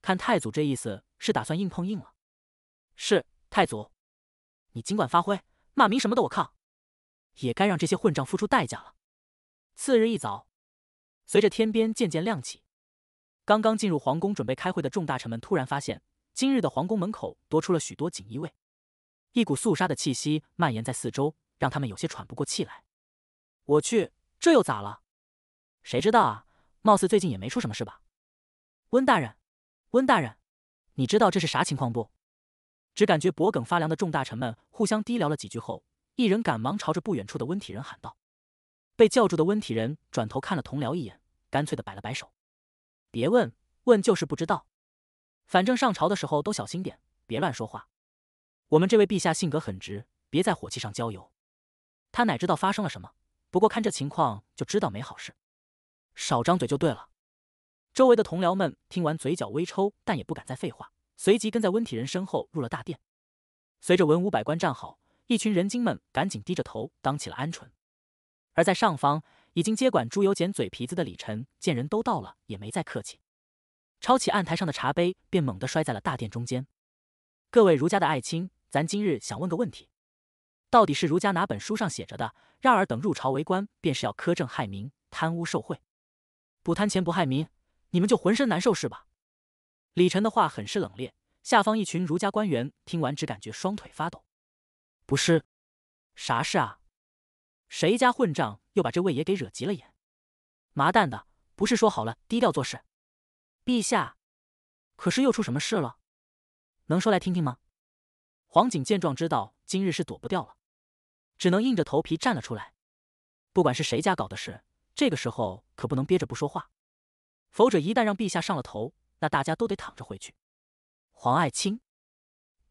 A: 看太祖这意思，是打算硬碰硬了。是太祖，你尽管发挥，骂名什么的我抗。也该让这些混账付出代价了。次日一早。随着天边渐渐亮起，刚刚进入皇宫准备开会的众大臣们突然发现，今日的皇宫门口多出了许多锦衣卫，一股肃杀的气息蔓延在四周，让他们有些喘不过气来。我去，这又咋了？谁知道啊？貌似最近也没出什么事吧？温大人，温大人，你知道这是啥情况不？只感觉脖梗发凉的众大臣们互相低聊了几句后，一人赶忙朝着不远处的温体人喊道。被叫住的温体仁转头看了同僚一眼，干脆的摆了摆手：“别问，问就是不知道。反正上朝的时候都小心点，别乱说话。我们这位陛下性格很直，别在火气上浇油。他哪知道发生了什么？不过看这情况就知道没好事。少张嘴就对了。”周围的同僚们听完，嘴角微抽，但也不敢再废话，随即跟在温体仁身后入了大殿。随着文武百官站好，一群人精们赶紧低着头当起了鹌鹑。而在上方已经接管朱由检嘴皮子的李晨，见人都到了，也没再客气，抄起案台上的茶杯，便猛地摔在了大殿中间。各位儒家的爱卿，咱今日想问个问题：到底是儒家哪本书上写着的，让尔等入朝为官，便是要苛政害民、贪污受贿？不贪钱不害民，你们就浑身难受是吧？李晨的话很是冷冽，下方一群儒家官员听完，只感觉双腿发抖。不是啥事啊？谁家混账又把这位爷给惹急了眼？麻蛋的，不是说好了低调做事？陛下，可是又出什么事了？能说来听听吗？黄锦见状，知道今日是躲不掉了，只能硬着头皮站了出来。不管是谁家搞的事，这个时候可不能憋着不说话，否则一旦让陛下上了头，那大家都得躺着回去。黄爱卿，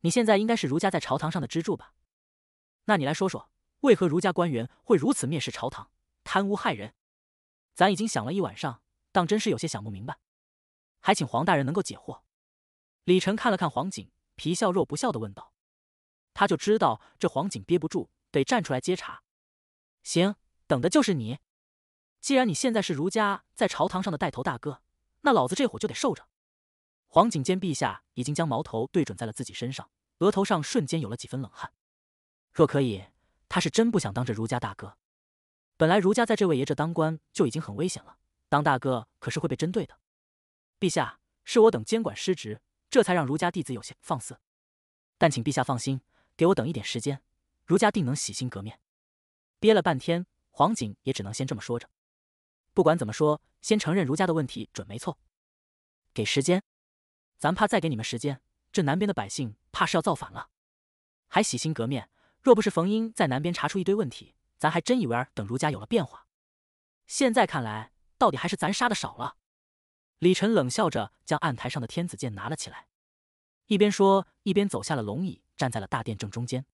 A: 你现在应该是儒家在朝堂上的支柱吧？那你来说说。为何儒家官员会如此蔑视朝堂、贪污害人？咱已经想了一晚上，当真是有些想不明白。还请黄大人能够解惑。李晨看了看黄景，皮笑肉不笑的问道：“他就知道这黄景憋不住，得站出来接茬。”行，等的就是你。既然你现在是儒家在朝堂上的带头大哥，那老子这火就得受着。黄景见陛下已经将矛头对准在了自己身上，额头上瞬间有了几分冷汗。若可以。他是真不想当这儒家大哥。本来儒家在这位爷这当官就已经很危险了，当大哥可是会被针对的。陛下，是我等监管失职，这才让儒家弟子有些放肆。但请陛下放心，给我等一点时间，儒家定能洗心革面。憋了半天，黄景也只能先这么说着。不管怎么说，先承认儒家的问题准没错。给时间，咱怕再给你们时间，这南边的百姓怕是要造反了。还洗心革面？若不是冯英在南边查出一堆问题，咱还真以为等儒家有了变化。现在看来，到底还是咱杀的少了。李晨冷笑着将案台上的天子剑拿了起来，一边说，一边走下了龙椅，站在了大殿正中间，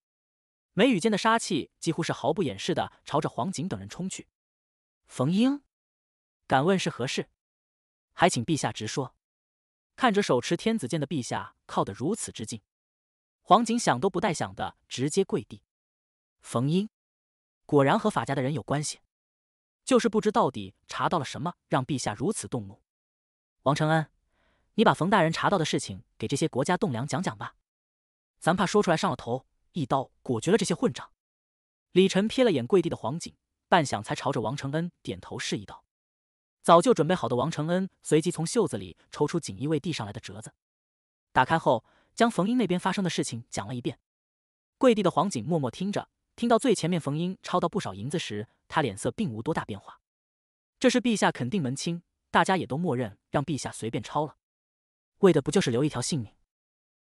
A: 眉宇间的杀气几乎是毫不掩饰的朝着黄锦等人冲去。冯英，敢问是何事？还请陛下直说。看着手持天子剑的陛下靠得如此之近。黄锦想都不带想的直接跪地。冯英果然和法家的人有关系，就是不知到底查到了什么，让陛下如此动怒。王承恩，你把冯大人查到的事情给这些国家栋梁讲讲吧，咱怕说出来上了头，一刀果决了这些混账。李晨瞥了眼跪地的黄锦，半晌才朝着王承恩点头示意道。早就准备好的王承恩随即从袖子里抽出锦衣卫递上来的折子，打开后。将冯英那边发生的事情讲了一遍，跪地的黄锦默默听着。听到最前面冯英抄到不少银子时，他脸色并无多大变化。这事陛下肯定门清，大家也都默认，让陛下随便抄了，为的不就是留一条性命？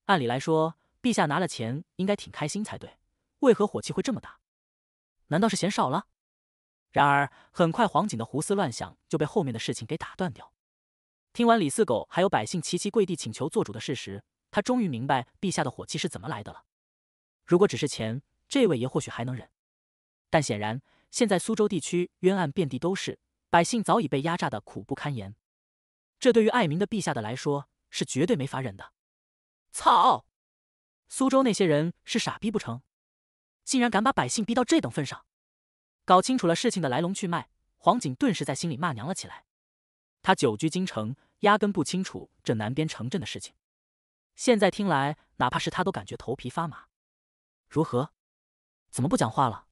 A: 按理来说，陛下拿了钱应该挺开心才对，为何火气会这么大？难道是嫌少了？然而，很快黄锦的胡思乱想就被后面的事情给打断掉。听完李四狗还有百姓齐齐跪地请求做主的事实。他终于明白陛下的火气是怎么来的了。如果只是钱，这位爷或许还能忍，但显然现在苏州地区冤案遍地都是，百姓早已被压榨的苦不堪言。这对于爱民的陛下的来说是绝对没法忍的。操！苏州那些人是傻逼不成？竟然敢把百姓逼到这等份上！搞清楚了事情的来龙去脉，黄锦顿时在心里骂娘了起来。他久居京城，压根不清楚这南边城镇的事情。现在听来，哪怕是他都感觉头皮发麻。如何？怎么不讲话了？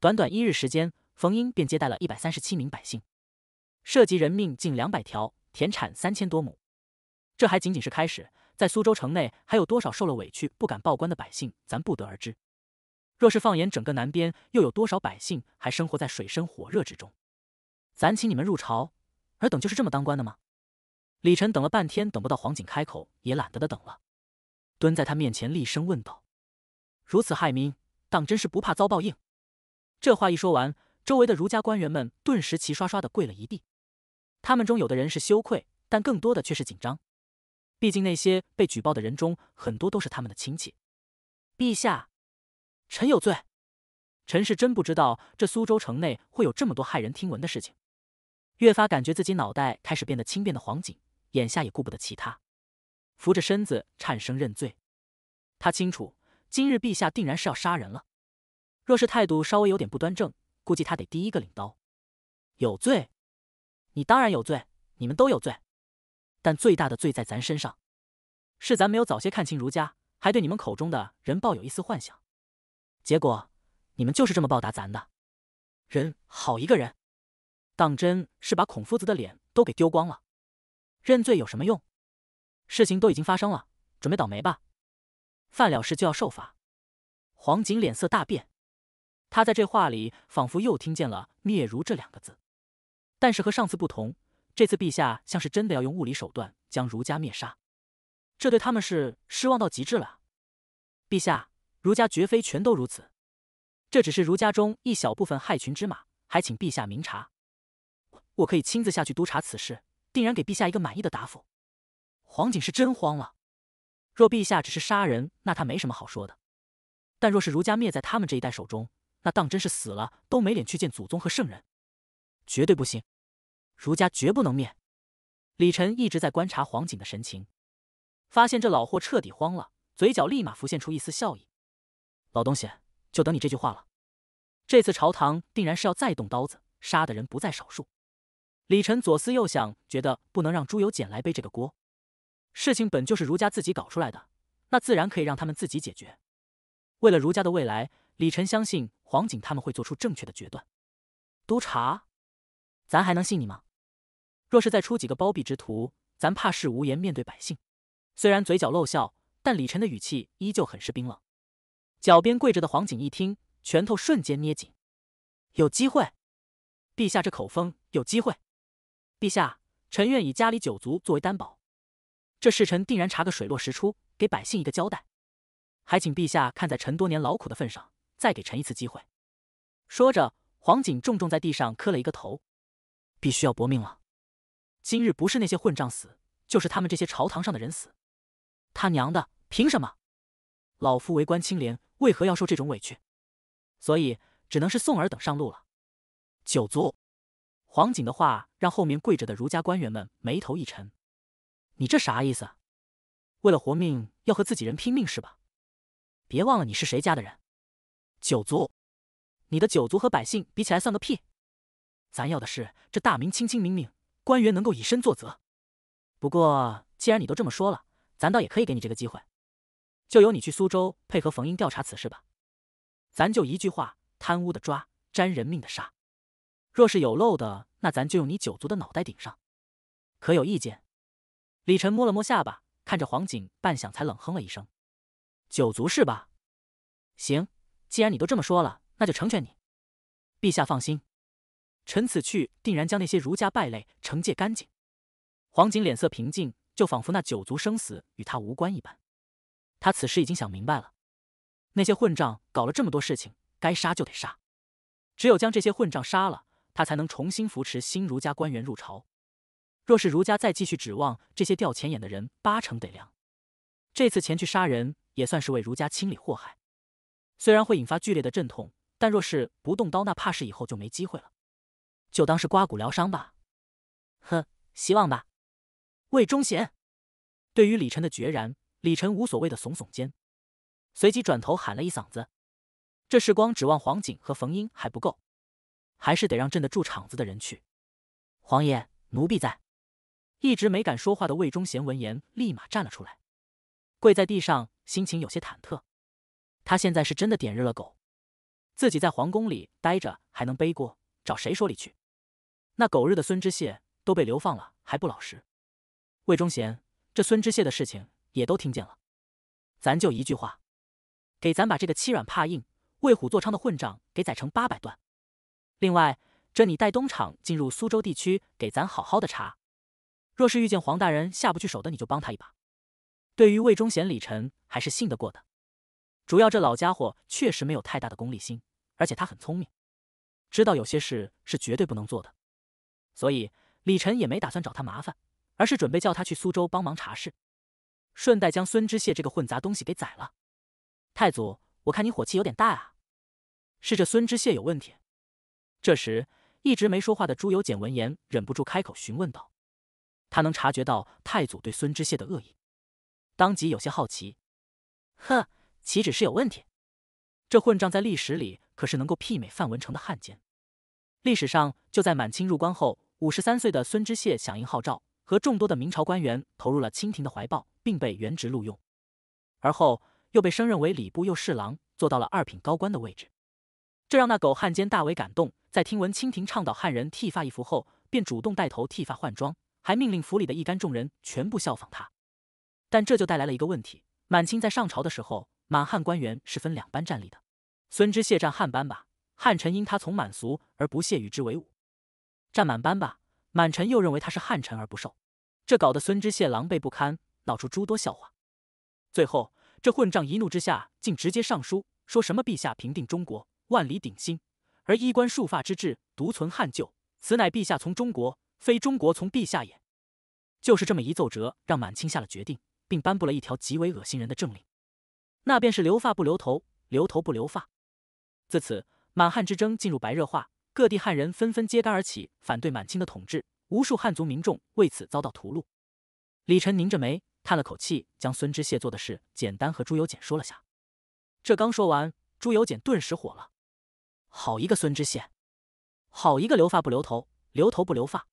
A: 短短一日时间，冯英便接待了一百三十七名百姓，涉及人命近两百条，田产三千多亩。这还仅仅是开始，在苏州城内还有多少受了委屈不敢报官的百姓，咱不得而知。若是放眼整个南边，又有多少百姓还生活在水深火热之中？咱请你们入朝，尔等就是这么当官的吗？李晨等了半天，等不到黄景开口，也懒得的等了，蹲在他面前厉声问道：“如此害民，当真是不怕遭报应？”这话一说完，周围的儒家官员们顿时齐刷刷的跪了一地。他们中有的人是羞愧，但更多的却是紧张，毕竟那些被举报的人中，很多都是他们的亲戚。陛下，臣有罪，臣是真不知道这苏州城内会有这么多骇人听闻的事情，越发感觉自己脑袋开始变得轻便的黄景。眼下也顾不得其他，扶着身子颤声认罪。他清楚，今日陛下定然是要杀人了。若是态度稍微有点不端正，估计他得第一个领刀。有罪？你当然有罪，你们都有罪。但最大的罪在咱身上，是咱没有早些看清儒家，还对你们口中的人抱有一丝幻想。结果，你们就是这么报答咱的。人好一个人，当真是把孔夫子的脸都给丢光了。认罪有什么用？事情都已经发生了，准备倒霉吧！犯了事就要受罚。黄锦脸色大变，他在这话里仿佛又听见了“灭如”这两个字。但是和上次不同，这次陛下像是真的要用物理手段将儒家灭杀，这对他们是失望到极致了。陛下，儒家绝非全都如此，这只是儒家中一小部分害群之马，还请陛下明察。我可以亲自下去督察此事。定然给陛下一个满意的答复。黄锦是真慌了。若陛下只是杀人，那他没什么好说的；但若是儒家灭在他们这一代手中，那当真是死了都没脸去见祖宗和圣人，绝对不行！儒家绝不能灭。李晨一直在观察黄景的神情，发现这老货彻底慌了，嘴角立马浮现出一丝笑意。老东西，就等你这句话了。这次朝堂定然是要再动刀子，杀的人不在少数。李晨左思右想，觉得不能让朱由检来背这个锅。事情本就是儒家自己搞出来的，那自然可以让他们自己解决。为了儒家的未来，李晨相信黄景他们会做出正确的决断。督察，咱还能信你吗？若是再出几个包庇之徒，咱怕是无颜面对百姓。虽然嘴角露笑，但李晨的语气依旧很是冰冷。脚边跪着的黄景一听，拳头瞬间捏紧。有机会，陛下这口风有机会。陛下，臣愿以家里九族作为担保，这事臣定然查个水落石出，给百姓一个交代。还请陛下看在臣多年劳苦的份上，再给臣一次机会。说着，黄锦重重在地上磕了一个头。必须要搏命了，今日不是那些混账死，就是他们这些朝堂上的人死。他娘的，凭什么？老夫为官清廉，为何要受这种委屈？所以只能是送尔等上路了。九族。黄锦的话让后面跪着的儒家官员们眉头一沉：“你这啥意思？为了活命要和自己人拼命是吧？别忘了你是谁家的人，九族，你的九族和百姓比起来算个屁。咱要的是这大明清清明明官员能够以身作则。不过既然你都这么说了，咱倒也可以给你这个机会，就由你去苏州配合冯英调查此事吧。咱就一句话：贪污的抓，沾人命的杀。”若是有漏的，那咱就用你九族的脑袋顶上，可有意见？李晨摸了摸下巴，看着黄景，半晌才冷哼了一声：“九族是吧？行，既然你都这么说了，那就成全你。陛下放心，臣此去定然将那些儒家败类惩戒干净。”黄景脸色平静，就仿佛那九族生死与他无关一般。他此时已经想明白了，那些混账搞了这么多事情，该杀就得杀，只有将这些混账杀了。他才能重新扶持新儒家官员入朝。若是儒家再继续指望这些掉钱眼的人，八成得凉。这次前去杀人也算是为儒家清理祸害，虽然会引发剧烈的阵痛，但若是不动刀，那怕是以后就没机会了。就当是刮骨疗伤吧。呵，希望吧。魏忠贤对于李晨的决然，李晨无所谓的耸耸肩，随即转头喊了一嗓子：“这事光指望黄景和冯英还不够。”还是得让镇得住场子的人去。皇爷，奴婢在。一直没敢说话的魏忠贤闻言，立马站了出来，跪在地上，心情有些忐忑。他现在是真的点日了狗，自己在皇宫里待着还能背锅，找谁说理去？那狗日的孙知谢都被流放了，还不老实。魏忠贤，这孙知谢的事情也都听见了，咱就一句话，给咱把这个欺软怕硬、为虎作伥的混账给宰成八百段。另外，这你带东厂进入苏州地区，给咱好好的查。若是遇见黄大人下不去手的，你就帮他一把。对于魏忠贤李晨还是信得过的，主要这老家伙确实没有太大的功利心，而且他很聪明，知道有些事是绝对不能做的。所以李晨也没打算找他麻烦，而是准备叫他去苏州帮忙查事，顺带将孙知谢这个混杂东西给宰了。太祖，我看你火气有点大啊，是这孙知谢有问题？这时，一直没说话的朱由检闻言忍不住开口询问道：“他能察觉到太祖对孙知谢的恶意，当即有些好奇。呵，岂止是有问题？这混账在历史里可是能够媲美范文成的汉奸。历史上就在满清入关后，五十三岁的孙知谢响应号召，和众多的明朝官员投入了清廷的怀抱，并被原职录用，而后又被升任为礼部右侍郎，做到了二品高官的位置。这让那狗汉奸大为感动。”在听闻清廷倡导汉人剃发易服后，便主动带头剃发换装，还命令府里的一干众人全部效仿他。但这就带来了一个问题：满清在上朝的时候，满汉官员是分两班站立的。孙知燮站汉班吧，汉臣因他从满俗而不屑与之为伍；站满班吧，满臣又认为他是汉臣而不受。这搞得孙知燮狼狈不堪，闹出诸多笑话。最后，这混账一怒之下，竟直接上书，说什么“陛下平定中国，万里鼎新”。而衣冠束发之制独存汉旧，此乃陛下从中国，非中国从陛下也。就是这么一奏折，让满清下了决定，并颁布了一条极为恶心人的政令，那便是留发不留头，留头不留发。自此，满汉之争进入白热化，各地汉人纷纷揭竿而起，反对满清的统治，无数汉族民众为此遭到屠戮。李晨拧着眉叹了口气，将孙知谢做的事简单和朱由检说了下。这刚说完，朱由检顿时火了。好一个孙知县，好一个留发不留头，留头不留发！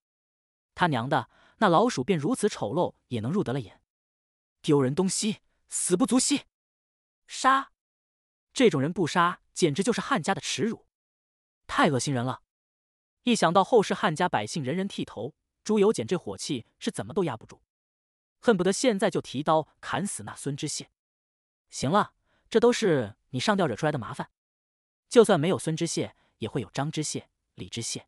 A: 他娘的，那老鼠便如此丑陋，也能入得了眼？丢人东西，死不足惜！杀！这种人不杀，简直就是汉家的耻辱！太恶心人了！一想到后世汉家百姓人人剃头，朱由检这火气是怎么都压不住，恨不得现在就提刀砍死那孙知县！行了，这都是你上吊惹出来的麻烦。就算没有孙知谢，也会有张知谢、李知谢。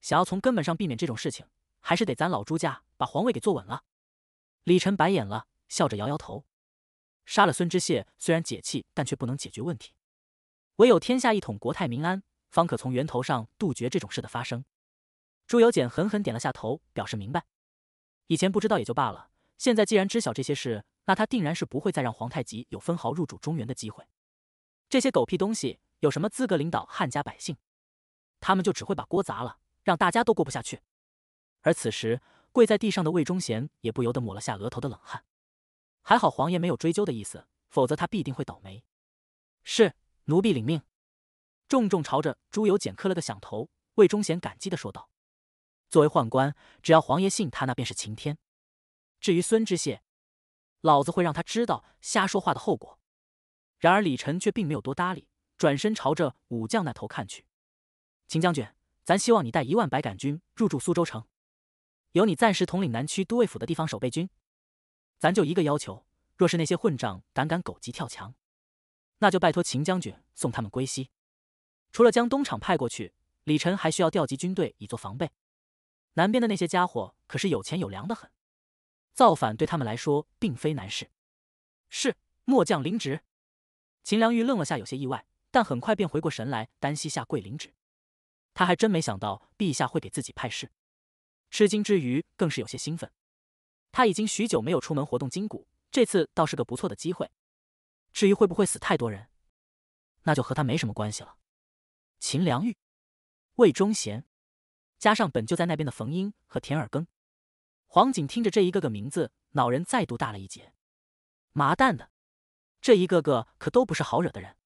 A: 想要从根本上避免这种事情，还是得咱老朱家把皇位给坐稳了。李晨白眼了，笑着摇摇头。杀了孙知谢虽然解气，但却不能解决问题。唯有天下一统、国泰民安，方可从源头上杜绝这种事的发生。朱由检狠狠点了下头，表示明白。以前不知道也就罢了，现在既然知晓这些事，那他定然是不会再让皇太极有分毫入主中原的机会。这些狗屁东西！有什么资格领导汉家百姓？他们就只会把锅砸了，让大家都过不下去。而此时跪在地上的魏忠贤也不由得抹了下额头的冷汗，还好皇爷没有追究的意思，否则他必定会倒霉。是奴婢领命，重重朝着朱由检磕了个响头。魏忠贤感激的说道：“作为宦官，只要皇爷信他，那便是晴天。至于孙知县，老子会让他知道瞎说话的后果。”然而李晨却并没有多搭理。转身朝着武将那头看去，秦将军，咱希望你带一万白杆军入驻苏州城，由你暂时统领南区都尉府的地方守备军。咱就一个要求，若是那些混账胆敢狗急跳墙，那就拜托秦将军送他们归西。除了将东厂派过去，李晨还需要调集军队以作防备。南边的那些家伙可是有钱有粮的很，造反对他们来说并非难事。是，末将领职。秦良玉愣了下，有些意外。但很快便回过神来，单膝下跪领旨。他还真没想到陛下会给自己派事，吃惊之余更是有些兴奋。他已经许久没有出门活动筋骨，这次倒是个不错的机会。至于会不会死太多人，那就和他没什么关系了。秦良玉、魏忠贤，加上本就在那边的冯英和田尔庚，黄锦听着这一个个名字，脑仁再度大了一截。麻蛋的，这一个个可都不是好惹的人。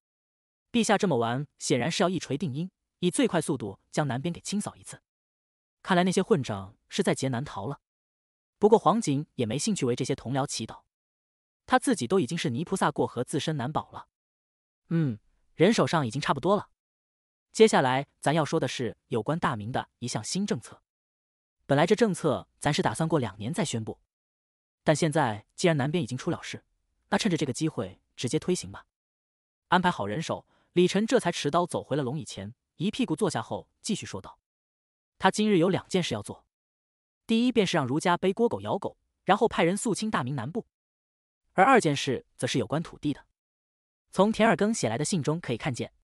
A: 陛下这么玩，显然是要一锤定音，以最快速度将南边给清扫一次。看来那些混账是在劫难逃了。不过黄锦也没兴趣为这些同僚祈祷，他自己都已经是泥菩萨过河，自身难保了。嗯，人手上已经差不多了。接下来咱要说的是有关大明的一项新政策。本来这政策咱是打算过两年再宣布，但现在既然南边已经出了事，那趁着这个机会直接推行吧。安排好人手。李晨这才持刀走回了龙椅前，一屁股坐下后，继续说道：“他今日有两件事要做，第一便是让儒家背锅狗咬狗，然后派人肃清大明南部；而二件事则是有关土地的。从田尔更写来的信中可以看见，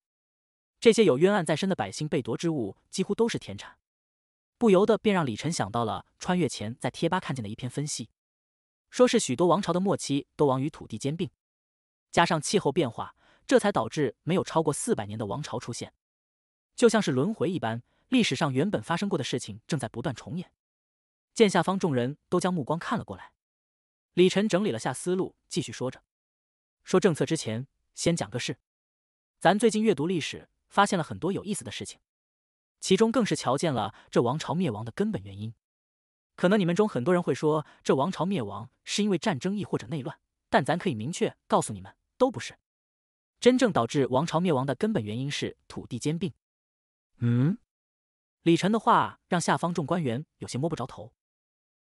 A: 这些有冤案在身的百姓被夺之物几乎都是田产，不由得便让李晨想到了穿越前在贴吧看见的一篇分析，说是许多王朝的末期都亡于土地兼并，加上气候变化。”这才导致没有超过四百年的王朝出现，就像是轮回一般。历史上原本发生过的事情正在不断重演。见下方众人都将目光看了过来，李晨整理了下思路，继续说着：“说政策之前，先讲个事。咱最近阅读历史，发现了很多有意思的事情，其中更是瞧见了这王朝灭亡的根本原因。可能你们中很多人会说，这王朝灭亡是因为战争亦或者内乱，但咱可以明确告诉你们，都不是。”真正导致王朝灭亡的根本原因是土地兼并。嗯，李晨的话让下方众官员有些摸不着头。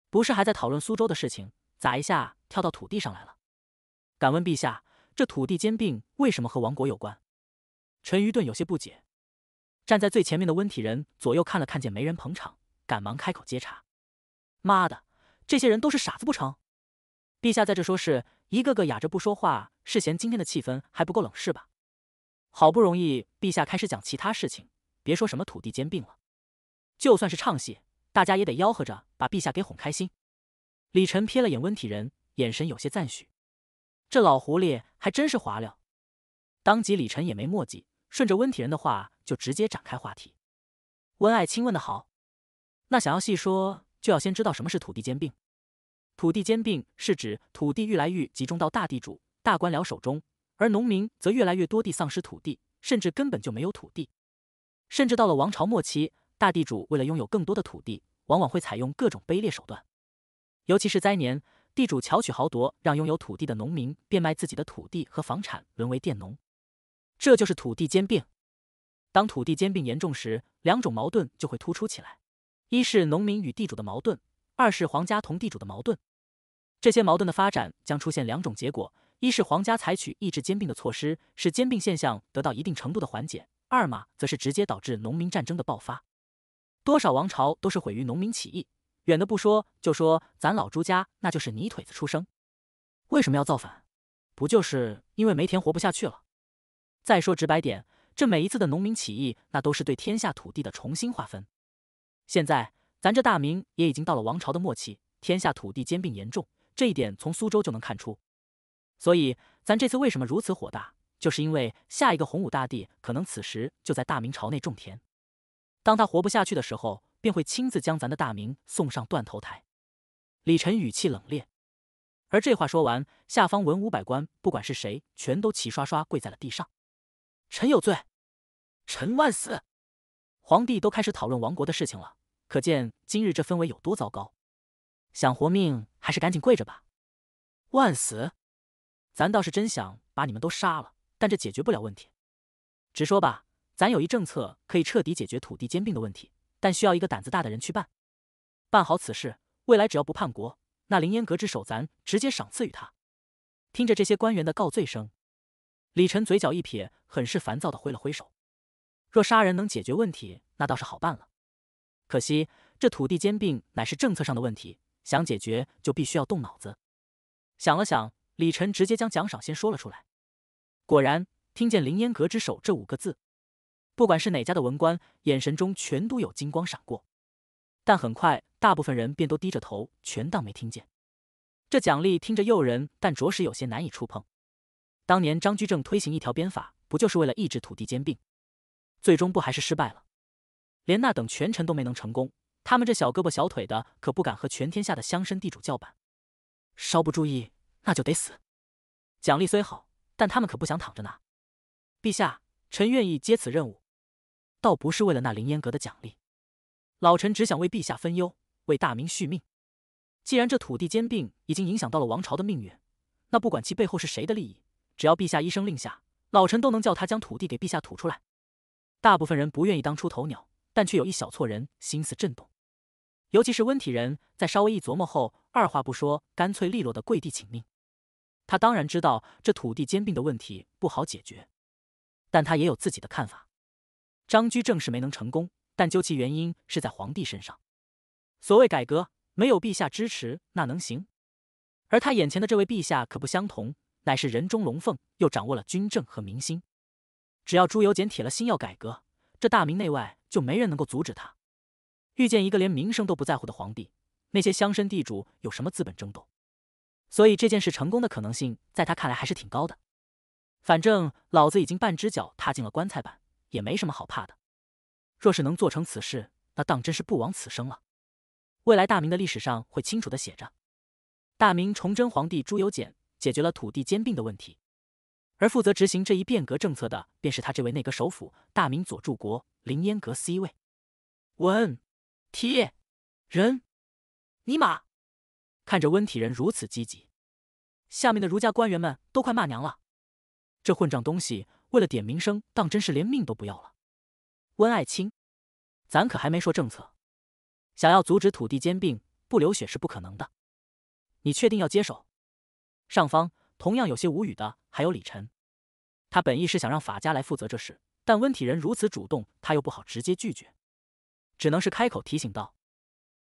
A: 不是还在讨论苏州的事情，咋一下跳到土地上来了？敢问陛下，这土地兼并为什么和亡国有关？陈于顿有些不解。站在最前面的温体仁左右看了，看见没人捧场，赶忙开口接茬：“妈的，这些人都是傻子不成？陛下在这说是。”一个个哑着不说话，是嫌今天的气氛还不够冷是吧？好不容易陛下开始讲其他事情，别说什么土地兼并了，就算是唱戏，大家也得吆喝着把陛下给哄开心。李晨瞥了眼温体仁，眼神有些赞许，这老狐狸还真是滑溜。当即李晨也没墨迹，顺着温体仁的话就直接展开话题。温爱卿问的好，那想要细说，就要先知道什么是土地兼并。土地兼并是指土地愈来愈集中到大地主、大官僚手中，而农民则越来越多地丧失土地，甚至根本就没有土地。甚至到了王朝末期，大地主为了拥有更多的土地，往往会采用各种卑劣手段。尤其是灾年，地主巧取豪夺，让拥有土地的农民变卖自己的土地和房产，沦为佃农。这就是土地兼并。当土地兼并严重时，两种矛盾就会突出起来：一是农民与地主的矛盾，二是皇家同地主的矛盾。这些矛盾的发展将出现两种结果：一是皇家采取抑制兼并的措施，使兼并现象得到一定程度的缓解；二嘛，则是直接导致农民战争的爆发。多少王朝都是毁于农民起义，远的不说，就说咱老朱家，那就是泥腿子出生。为什么要造反？不就是因为没田活不下去了？再说直白点，这每一次的农民起义，那都是对天下土地的重新划分。现在咱这大明也已经到了王朝的末期，天下土地兼并严重。这一点从苏州就能看出，所以咱这次为什么如此火大，就是因为下一个洪武大帝可能此时就在大明朝内种田，当他活不下去的时候，便会亲自将咱的大明送上断头台。李晨语气冷冽，而这话说完，下方文武百官不管是谁，全都齐刷刷跪在了地上，臣有罪，臣万死。皇帝都开始讨论亡国的事情了，可见今日这氛围有多糟糕。想活命，还是赶紧跪着吧！万死，咱倒是真想把你们都杀了，但这解决不了问题。直说吧，咱有一政策可以彻底解决土地兼并的问题，但需要一个胆子大的人去办。办好此事，未来只要不叛国，那凌烟阁之首咱直接赏赐于他。听着这些官员的告罪声，李晨嘴角一撇，很是烦躁的挥了挥手。若杀人能解决问题，那倒是好办了。可惜这土地兼并乃是政策上的问题。想解决，就必须要动脑子。想了想，李晨直接将奖赏先说了出来。果然，听见“凌烟阁之首”这五个字，不管是哪家的文官，眼神中全都有金光闪过。但很快，大部分人便都低着头，全当没听见。这奖励听着诱人，但着实有些难以触碰。当年张居正推行一条鞭法，不就是为了抑制土地兼并？最终不还是失败了？连那等权臣都没能成功。他们这小胳膊小腿的可不敢和全天下的乡绅地主叫板，稍不注意那就得死。奖励虽好，但他们可不想躺着拿。陛下，臣愿意接此任务，倒不是为了那凌烟阁的奖励，老臣只想为陛下分忧，为大明续命。既然这土地兼并已经影响到了王朝的命运，那不管其背后是谁的利益，只要陛下一声令下，老臣都能叫他将土地给陛下吐出来。大部分人不愿意当出头鸟，但却有一小撮人心思震动。尤其是温体仁，在稍微一琢磨后，二话不说，干脆利落的跪地请命。他当然知道这土地兼并的问题不好解决，但他也有自己的看法。张居正是没能成功，但究其原因是在皇帝身上。所谓改革，没有陛下支持，那能行？而他眼前的这位陛下可不相同，乃是人中龙凤，又掌握了军政和民心。只要朱由检铁了心要改革，这大明内外就没人能够阻止他。遇见一个连名声都不在乎的皇帝，那些乡绅地主有什么资本争斗？所以这件事成功的可能性，在他看来还是挺高的。反正老子已经半只脚踏进了棺材板，也没什么好怕的。若是能做成此事，那当真是不枉此生了。未来大明的历史上会清楚的写着：大明崇祯皇帝朱由检解决了土地兼并的问题，而负责执行这一变革政策的，便是他这位内阁首辅、大明左柱国、凌烟阁 C 位，文。体人，尼玛！看着温体人如此积极，下面的儒家官员们都快骂娘了。这混账东西为了点名声，当真是连命都不要了。温爱卿，咱可还没说政策。想要阻止土地兼并，不流血是不可能的。你确定要接手？上方同样有些无语的还有李晨。他本意是想让法家来负责这事，但温体人如此主动，他又不好直接拒绝。只能是开口提醒道，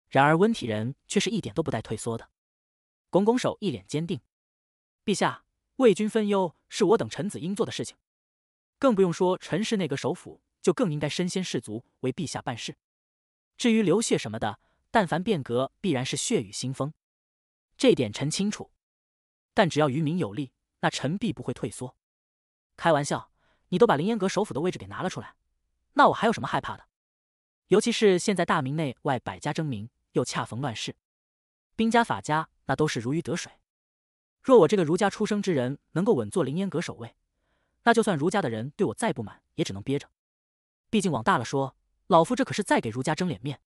A: 然而温体仁却是一点都不带退缩的，拱拱手，一脸坚定：“陛下，为君分忧是我等臣子应做的事情，更不用说臣是内阁首辅，就更应该身先士卒为陛下办事。至于流血什么的，但凡变革必然是血雨腥风，这点臣清楚。但只要于民有利，那臣必不会退缩。开玩笑，你都把凌烟阁首辅的位置给拿了出来，那我还有什么害怕的？”尤其是现在大明内外百家争鸣，又恰逢乱世，兵家、法家那都是如鱼得水。若我这个儒家出生之人能够稳坐凌烟阁首位，那就算儒家的人对我再不满，也只能憋着。毕竟往大了说，老夫这可是在给儒家争脸面。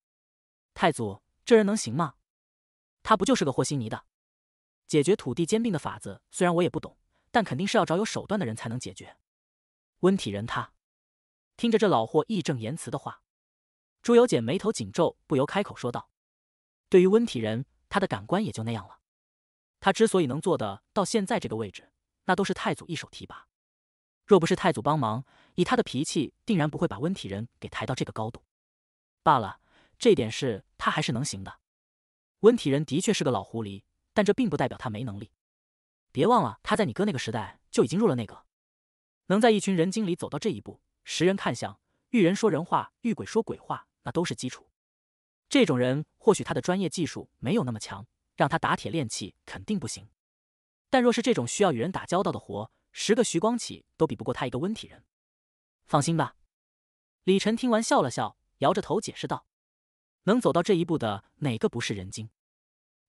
A: 太祖这人能行吗？他不就是个和稀泥的？解决土地兼并的法子，虽然我也不懂，但肯定是要找有手段的人才能解决。温体仁他听着这老货义正言辞的话。朱由检眉头紧皱，不由开口说道：“对于温体仁，他的感官也就那样了。他之所以能做的到现在这个位置，那都是太祖一手提拔。若不是太祖帮忙，以他的脾气，定然不会把温体仁给抬到这个高度。罢了，这点事他还是能行的。温体仁的确是个老狐狸，但这并不代表他没能力。别忘了，他在你哥那个时代就已经入了那个。能在一群人精里走到这一步，识人看相，遇人说人话，遇鬼说鬼话。”那都是基础，这种人或许他的专业技术没有那么强，让他打铁炼气肯定不行。但若是这种需要与人打交道的活，十个徐光启都比不过他一个温体人。放心吧，李晨听完笑了笑，摇着头解释道：“能走到这一步的，哪个不是人精？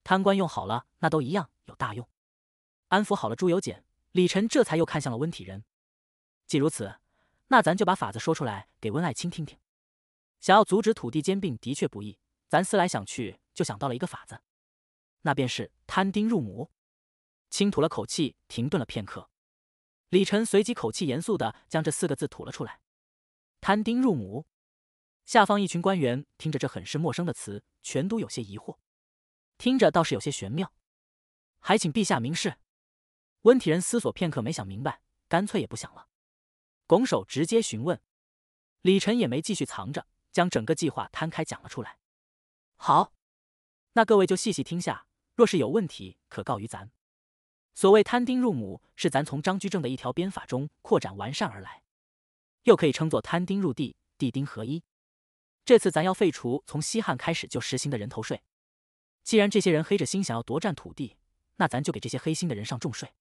A: 贪官用好了，那都一样有大用。安抚好了朱由检，李晨这才又看向了温体人。既如此，那咱就把法子说出来给温爱卿听听。”想要阻止土地兼并的确不易，咱思来想去就想到了一个法子，那便是摊丁入亩。轻吐了口气，停顿了片刻，李晨随即口气严肃地将这四个字吐了出来：“摊丁入亩。”下方一群官员听着这很是陌生的词，全都有些疑惑，听着倒是有些玄妙，还请陛下明示。温体仁思索片刻没想明白，干脆也不想了，拱手直接询问。李晨也没继续藏着。将整个计划摊开讲了出来。好，那各位就细细听下，若是有问题可告于咱。所谓摊丁入亩，是咱从张居正的一条鞭法中扩展完善而来，又可以称作摊丁入地、地丁合一。这次咱要废除从西汉开始就实行的人头税。既然这些人黑着心想要夺占土地，那咱就给这些黑心的人上重税。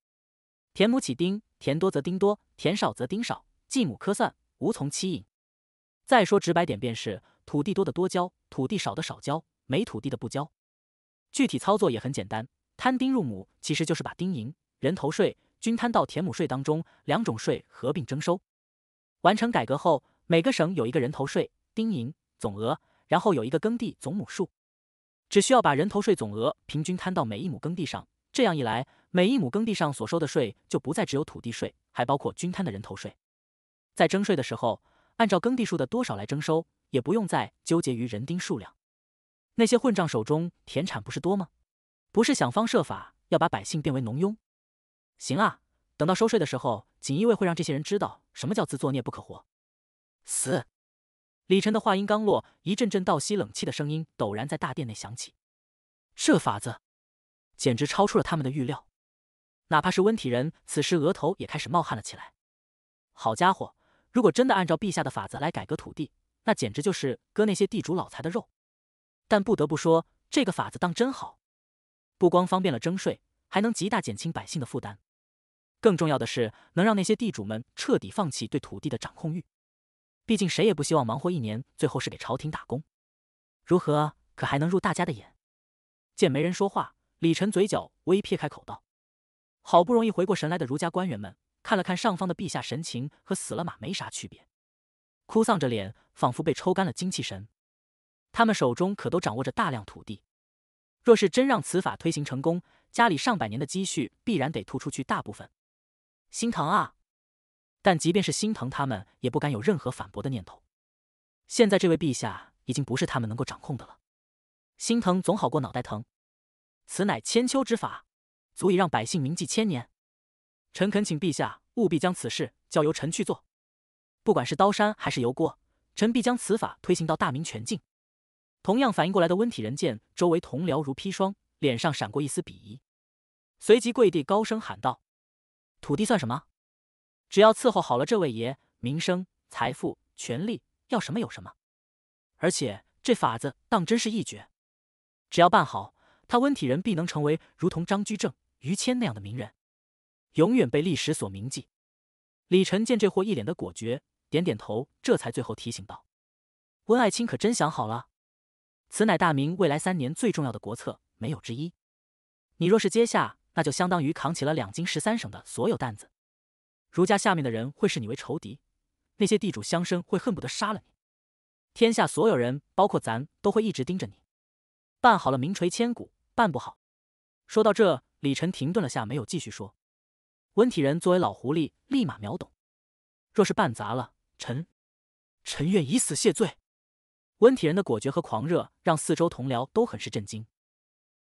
A: 田亩起丁，田多则丁多，田少则丁少，计亩科算，无从欺隐。再说直白点便是，土地多的多交，土地少的少交，没土地的不交。具体操作也很简单，摊丁入亩其实就是把丁银人头税均摊到田亩税当中，两种税合并征收。完成改革后，每个省有一个人头税丁银总额，然后有一个耕地总亩数，只需要把人头税总额平均摊到每一亩耕地上。这样一来，每一亩耕地上所收的税就不再只有土地税，还包括均摊的人头税。在征税的时候。按照耕地数的多少来征收，也不用再纠结于人丁数量。那些混账手中田产不是多吗？不是想方设法要把百姓变为农佣？行啊，等到收税的时候，锦衣卫会让这些人知道什么叫自作孽不可活。死！李晨的话音刚落，一阵阵倒吸冷气的声音陡然在大殿内响起。这法子简直超出了他们的预料，哪怕是温体仁此时额头也开始冒汗了起来。好家伙！如果真的按照陛下的法子来改革土地，那简直就是割那些地主老财的肉。但不得不说，这个法子当真好，不光方便了征税，还能极大减轻百姓的负担。更重要的是，能让那些地主们彻底放弃对土地的掌控欲。毕竟谁也不希望忙活一年，最后是给朝廷打工。如何？可还能入大家的眼？见没人说话，李晨嘴角微撇，开口道：“好不容易回过神来的儒家官员们。”看了看上方的陛下，神情和死了马没啥区别，哭丧着脸，仿佛被抽干了精气神。他们手中可都掌握着大量土地，若是真让此法推行成功，家里上百年的积蓄必然得吐出去大部分，心疼啊！但即便是心疼，他们也不敢有任何反驳的念头。现在这位陛下已经不是他们能够掌控的了，心疼总好过脑袋疼。此乃千秋之法，足以让百姓铭记千年。臣恳请陛下，务必将此事交由臣去做。不管是刀山还是油锅，臣必将此法推行到大明全境。同样反应过来的温体仁见周围同僚如砒霜，脸上闪过一丝鄙夷，随即跪地高声喊道：“土地算什么？只要伺候好了这位爷，名声、财富、权力要什么有什么。而且这法子当真是一绝，只要办好，他温体仁必能成为如同张居正、于谦那样的名人。”永远被历史所铭记。李晨见这货一脸的果决，点点头，这才最后提醒道：“温爱卿可真想好了，此乃大明未来三年最重要的国策，没有之一。你若是接下，那就相当于扛起了两京十三省的所有担子。儒家下面的人会视你为仇敌，那些地主乡绅会恨不得杀了你，天下所有人，包括咱，都会一直盯着你。办好了，名垂千古；办不好，说到这，李晨停顿了下，没有继续说。”温体仁作为老狐狸，立马秒懂。若是办砸了，臣，臣愿以死谢罪。温体仁的果决和狂热让四周同僚都很是震惊。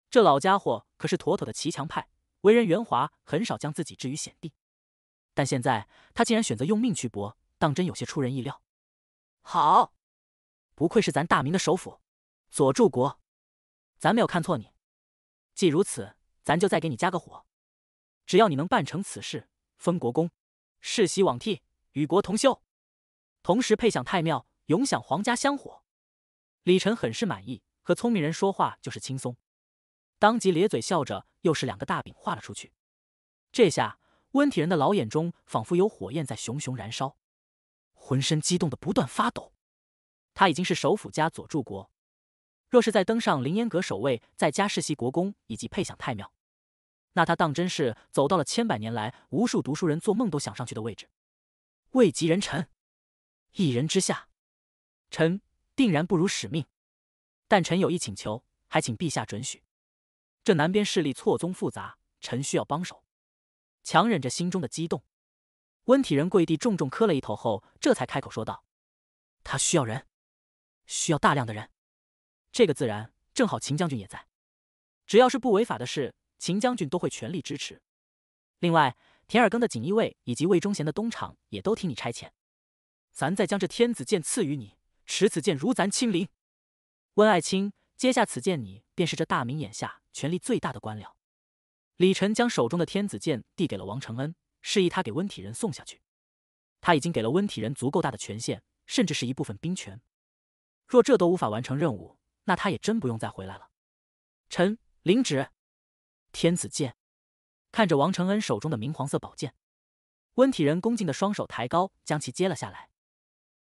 A: 这老家伙可是妥妥的骑墙派，为人圆滑，很少将自己置于险地。但现在他竟然选择用命去搏，当真有些出人意料。好，不愧是咱大明的首辅，佐助国，咱没有看错你。既如此，咱就再给你加个火。只要你能办成此事，封国公，世袭罔替，与国同修，同时配享太庙，永享皇家香火。李晨很是满意，和聪明人说话就是轻松，当即咧嘴笑着，又是两个大饼画了出去。这下，温体人的老眼中仿佛有火焰在熊熊燃烧，浑身激动的不断发抖。他已经是首府加佐助国，若是再登上凌烟阁守卫，再加世袭国公以及配享太庙。那他当真是走到了千百年来无数读书人做梦都想上去的位置，位极人臣，一人之下，臣定然不辱使命。但臣有一请求，还请陛下准许。这南边势力错综复杂，臣需要帮手。强忍着心中的激动，温体仁跪地重重磕了一头后，这才开口说道：“他需要人，需要大量的人。这个自然，正好秦将军也在。只要是不违法的事。”秦将军都会全力支持。另外，田尔更的锦衣卫以及魏忠贤的东厂也都听你差遣。咱再将这天子剑赐予你，持此剑如咱亲临。温爱卿，接下此剑，你便是这大明眼下权力最大的官僚。李晨将手中的天子剑递给了王承恩，示意他给温体仁送下去。他已经给了温体仁足够大的权限，甚至是一部分兵权。若这都无法完成任务，那他也真不用再回来了。臣领旨。天子剑，看着王承恩手中的明黄色宝剑，温体仁恭敬的双手抬高，将其接了下来。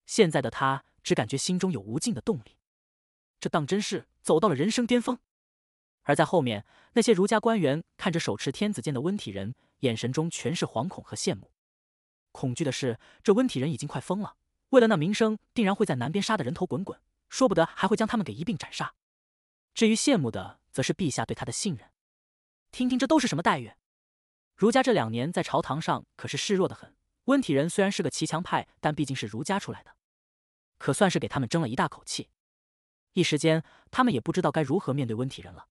A: 现在的他只感觉心中有无尽的动力，这当真是走到了人生巅峰。而在后面，那些儒家官员看着手持天子剑的温体仁，眼神中全是惶恐和羡慕。恐惧的是，这温体仁已经快疯了，为了那名声，定然会在南边杀的人头滚滚，说不得还会将他们给一并斩杀。至于羡慕的，则是陛下对他的信任。听听这都是什么待遇？儒家这两年在朝堂上可是示弱的很。温体仁虽然是个骑墙派，但毕竟是儒家出来的，可算是给他们争了一大口气。一时间，他们也不知道该如何面对温体仁了。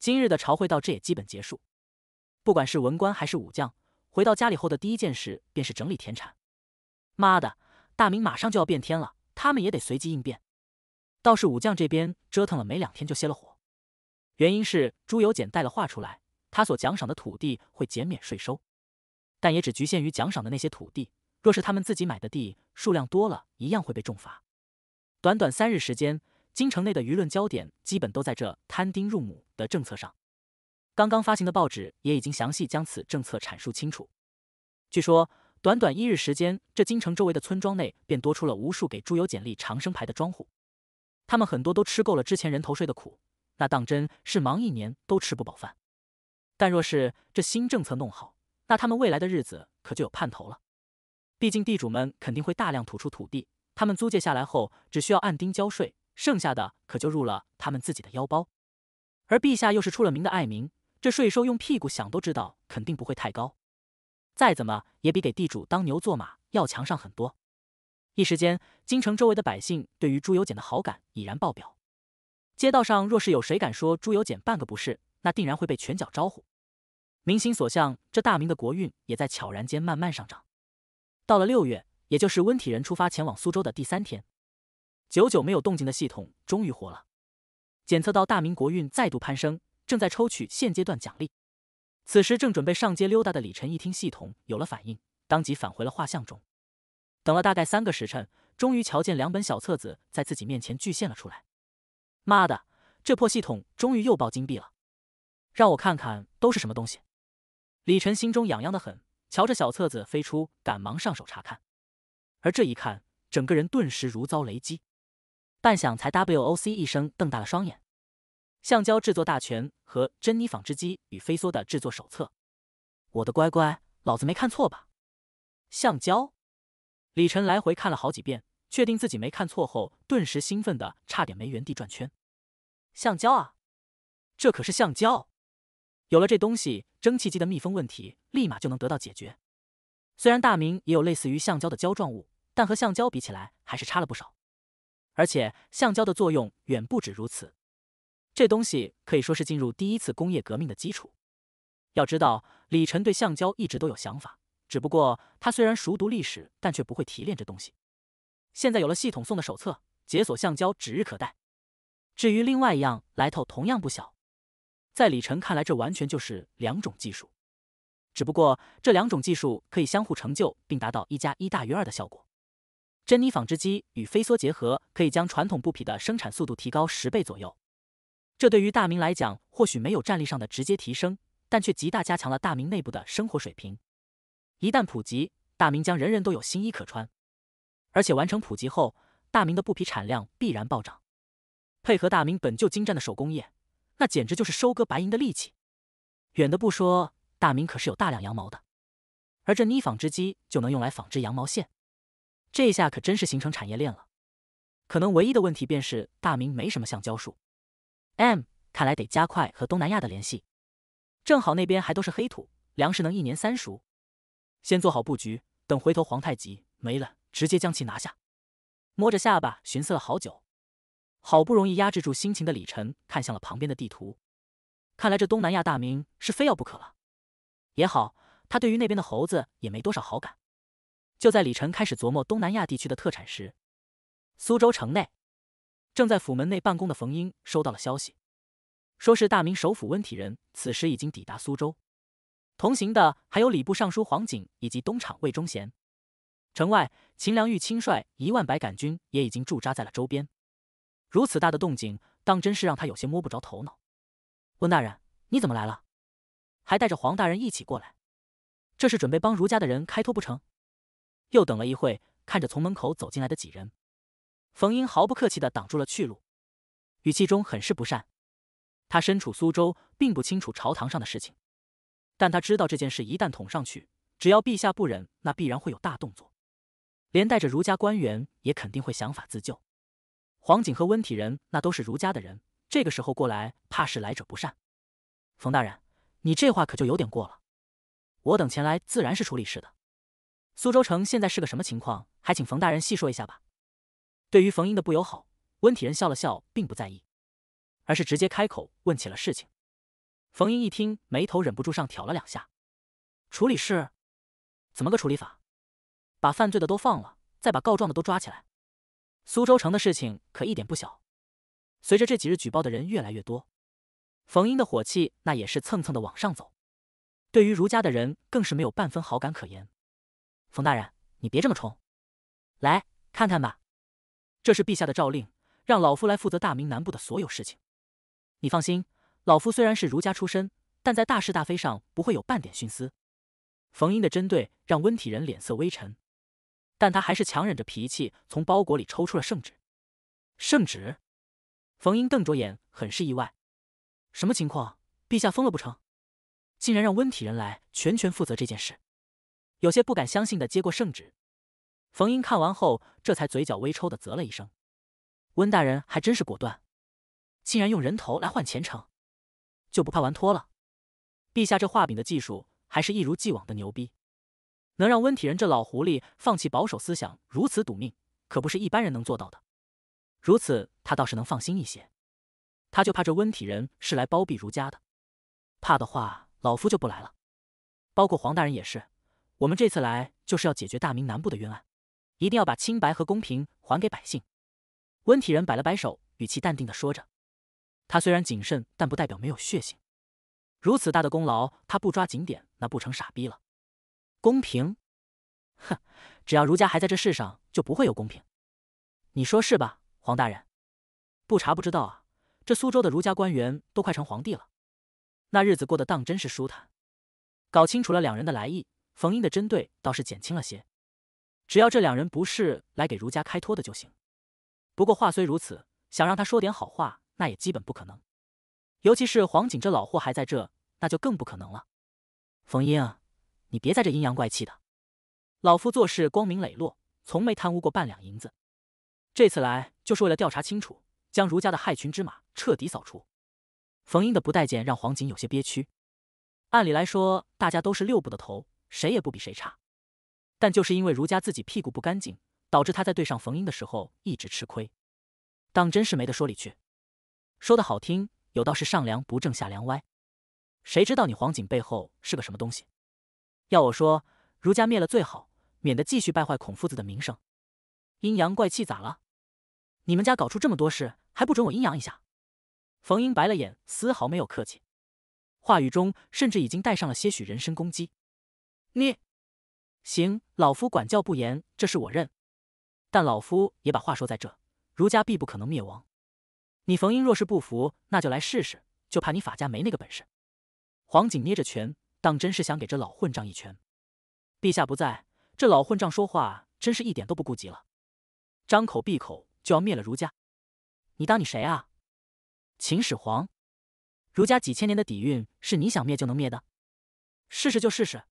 A: 今日的朝会到这也基本结束。不管是文官还是武将，回到家里后的第一件事便是整理田产。妈的，大明马上就要变天了，他们也得随机应变。倒是武将这边折腾了没两天就歇了火。原因是朱由检带了话出来，他所奖赏的土地会减免税收，但也只局限于奖赏的那些土地。若是他们自己买的地，数量多了，一样会被重罚。短短三日时间，京城内的舆论焦点基本都在这摊丁入亩的政策上。刚刚发行的报纸也已经详细将此政策阐述清楚。据说，短短一日时间，这京城周围的村庄内便多出了无数给朱由检立长生牌的庄户，他们很多都吃够了之前人头税的苦。那当真是忙一年都吃不饱饭，但若是这新政策弄好，那他们未来的日子可就有盼头了。毕竟地主们肯定会大量吐出土地，他们租借下来后只需要按丁交税，剩下的可就入了他们自己的腰包。而陛下又是出了名的爱民，这税收用屁股想都知道肯定不会太高，再怎么也比给地主当牛做马要强上很多。一时间，京城周围的百姓对于朱由检的好感已然爆表。街道上若是有谁敢说朱由检半个不是，那定然会被拳脚招呼。民心所向，这大明的国运也在悄然间慢慢上涨。到了六月，也就是温体仁出发前往苏州的第三天，久久没有动静的系统终于活了，检测到大明国运再度攀升，正在抽取现阶段奖励。此时正准备上街溜达的李晨一听系统有了反应，当即返回了画像中。等了大概三个时辰，终于瞧见两本小册子在自己面前具现了出来。妈的，这破系统终于又爆金币了，让我看看都是什么东西。李晨心中痒痒的很，瞧着小册子飞出，赶忙上手查看。而这一看，整个人顿时如遭雷击，半晌才 W O C 一声，瞪大了双眼。橡胶制作大全和珍妮纺织机与飞梭的制作手册，我的乖乖，老子没看错吧？橡胶？李晨来回看了好几遍，确定自己没看错后，顿时兴奋的差点没原地转圈。橡胶啊，这可是橡胶！有了这东西，蒸汽机的密封问题立马就能得到解决。虽然大明也有类似于橡胶的胶状物，但和橡胶比起来还是差了不少。而且橡胶的作用远不止如此，这东西可以说是进入第一次工业革命的基础。要知道，李晨对橡胶一直都有想法，只不过他虽然熟读历史，但却不会提炼这东西。现在有了系统送的手册，解锁橡胶指日可待。至于另外一样来头同样不小，在李晨看来，这完全就是两种技术，只不过这两种技术可以相互成就，并达到一加一大于二的效果。珍妮纺织机与飞梭结合，可以将传统布匹的生产速度提高十倍左右。这对于大明来讲，或许没有战力上的直接提升，但却极大加强了大明内部的生活水平。一旦普及，大明将人人都有新衣可穿，而且完成普及后，大明的布匹产量必然暴涨。配合大明本就精湛的手工业，那简直就是收割白银的利器。远的不说，大明可是有大量羊毛的，而这呢纺织机就能用来纺织羊毛线，这下可真是形成产业链了。可能唯一的问题便是大明没什么橡胶树。M，看来得加快和东南亚的联系，正好那边还都是黑土，粮食能一年三熟。先做好布局，等回头皇太极没了，直接将其拿下。摸着下巴寻思了好久。好不容易压制住心情的李晨看向了旁边的地图，看来这东南亚大明是非要不可了。也好，他对于那边的猴子也没多少好感。就在李晨开始琢磨东南亚地区的特产时，苏州城内正在府门内办公的冯英收到了消息，说是大明首府温体仁此时已经抵达苏州，同行的还有礼部尚书黄景以及东厂魏忠贤。城外，秦良玉亲率一万百杆军也已经驻扎在了周边。如此大的动静，当真是让他有些摸不着头脑。温大人，你怎么来了？还带着黄大人一起过来，这是准备帮儒家的人开脱不成？又等了一会，看着从门口走进来的几人，冯英毫不客气地挡住了去路，语气中很是不善。他身处苏州，并不清楚朝堂上的事情，但他知道这件事一旦捅上去，只要陛下不忍，那必然会有大动作，连带着儒家官员也肯定会想法自救。黄景和温体仁那都是儒家的人，这个时候过来，怕是来者不善。冯大人，你这话可就有点过了。我等前来自然是处理事的。苏州城现在是个什么情况？还请冯大人细说一下吧。对于冯英的不友好，温体仁笑了笑，并不在意，而是直接开口问起了事情。冯英一听，眉头忍不住上挑了两下。处理事？怎么个处理法？把犯罪的都放了，再把告状的都抓起来？苏州城的事情可一点不小，随着这几日举报的人越来越多，冯英的火气那也是蹭蹭的往上走。对于儒家的人，更是没有半分好感可言。冯大人，你别这么冲，来看看吧。这是陛下的诏令，让老夫来负责大明南部的所有事情。你放心，老夫虽然是儒家出身，但在大是大非上不会有半点徇私。冯英的针对让温体仁脸色微沉。但他还是强忍着脾气，从包裹里抽出了圣旨。圣旨，冯英瞪着眼，很是意外：“什么情况？陛下疯了不成？竟然让温体仁来全权负责这件事？”有些不敢相信的接过圣旨，冯英看完后，这才嘴角微抽的啧了一声：“温大人还真是果断，竟然用人头来换前程，就不怕玩脱了？陛下这画饼的技术，还是一如既往的牛逼。”能让温体仁这老狐狸放弃保守思想，如此赌命，可不是一般人能做到的。如此，他倒是能放心一些。他就怕这温体仁是来包庇儒家的。怕的话，老夫就不来了。包括黄大人也是，我们这次来就是要解决大明南部的冤案，一定要把清白和公平还给百姓。温体仁摆了摆手，语气淡定的说着。他虽然谨慎，但不代表没有血性。如此大的功劳，他不抓紧点，那不成傻逼了。公平？哼，只要儒家还在这世上，就不会有公平。你说是吧，黄大人？不查不知道啊，这苏州的儒家官员都快成皇帝了，那日子过得当真是舒坦。搞清楚了两人的来意，冯英的针对倒是减轻了些。只要这两人不是来给儒家开脱的就行。不过话虽如此，想让他说点好话，那也基本不可能。尤其是黄锦这老货还在这，那就更不可能了。冯英。啊，你别在这阴阳怪气的，老夫做事光明磊落，从没贪污过半两银子。这次来就是为了调查清楚，将儒家的害群之马彻底扫除。冯英的不待见让黄锦有些憋屈。按理来说，大家都是六部的头，谁也不比谁差。但就是因为儒家自己屁股不干净，导致他在对上冯英的时候一直吃亏，当真是没得说理去。说的好听，有道是上梁不正下梁歪，谁知道你黄锦背后是个什么东西？要我说，儒家灭了最好，免得继续败坏孔夫子的名声。阴阳怪气咋了？你们家搞出这么多事，还不准我阴阳一下？冯英白了眼，丝毫没有客气，话语中甚至已经带上了些许人身攻击。你行，老夫管教不严，这事我认。但老夫也把话说在这，儒家必不可能灭亡。你冯英若是不服，那就来试试，就怕你法家没那个本事。黄锦捏着拳。当真是想给这老混账一拳！陛下不在，这老混账说话真是一点都不顾及了，张口闭口就要灭了儒家，你当你谁啊？秦始皇，儒家几千年的底蕴是你想灭就能灭的？试试就试试，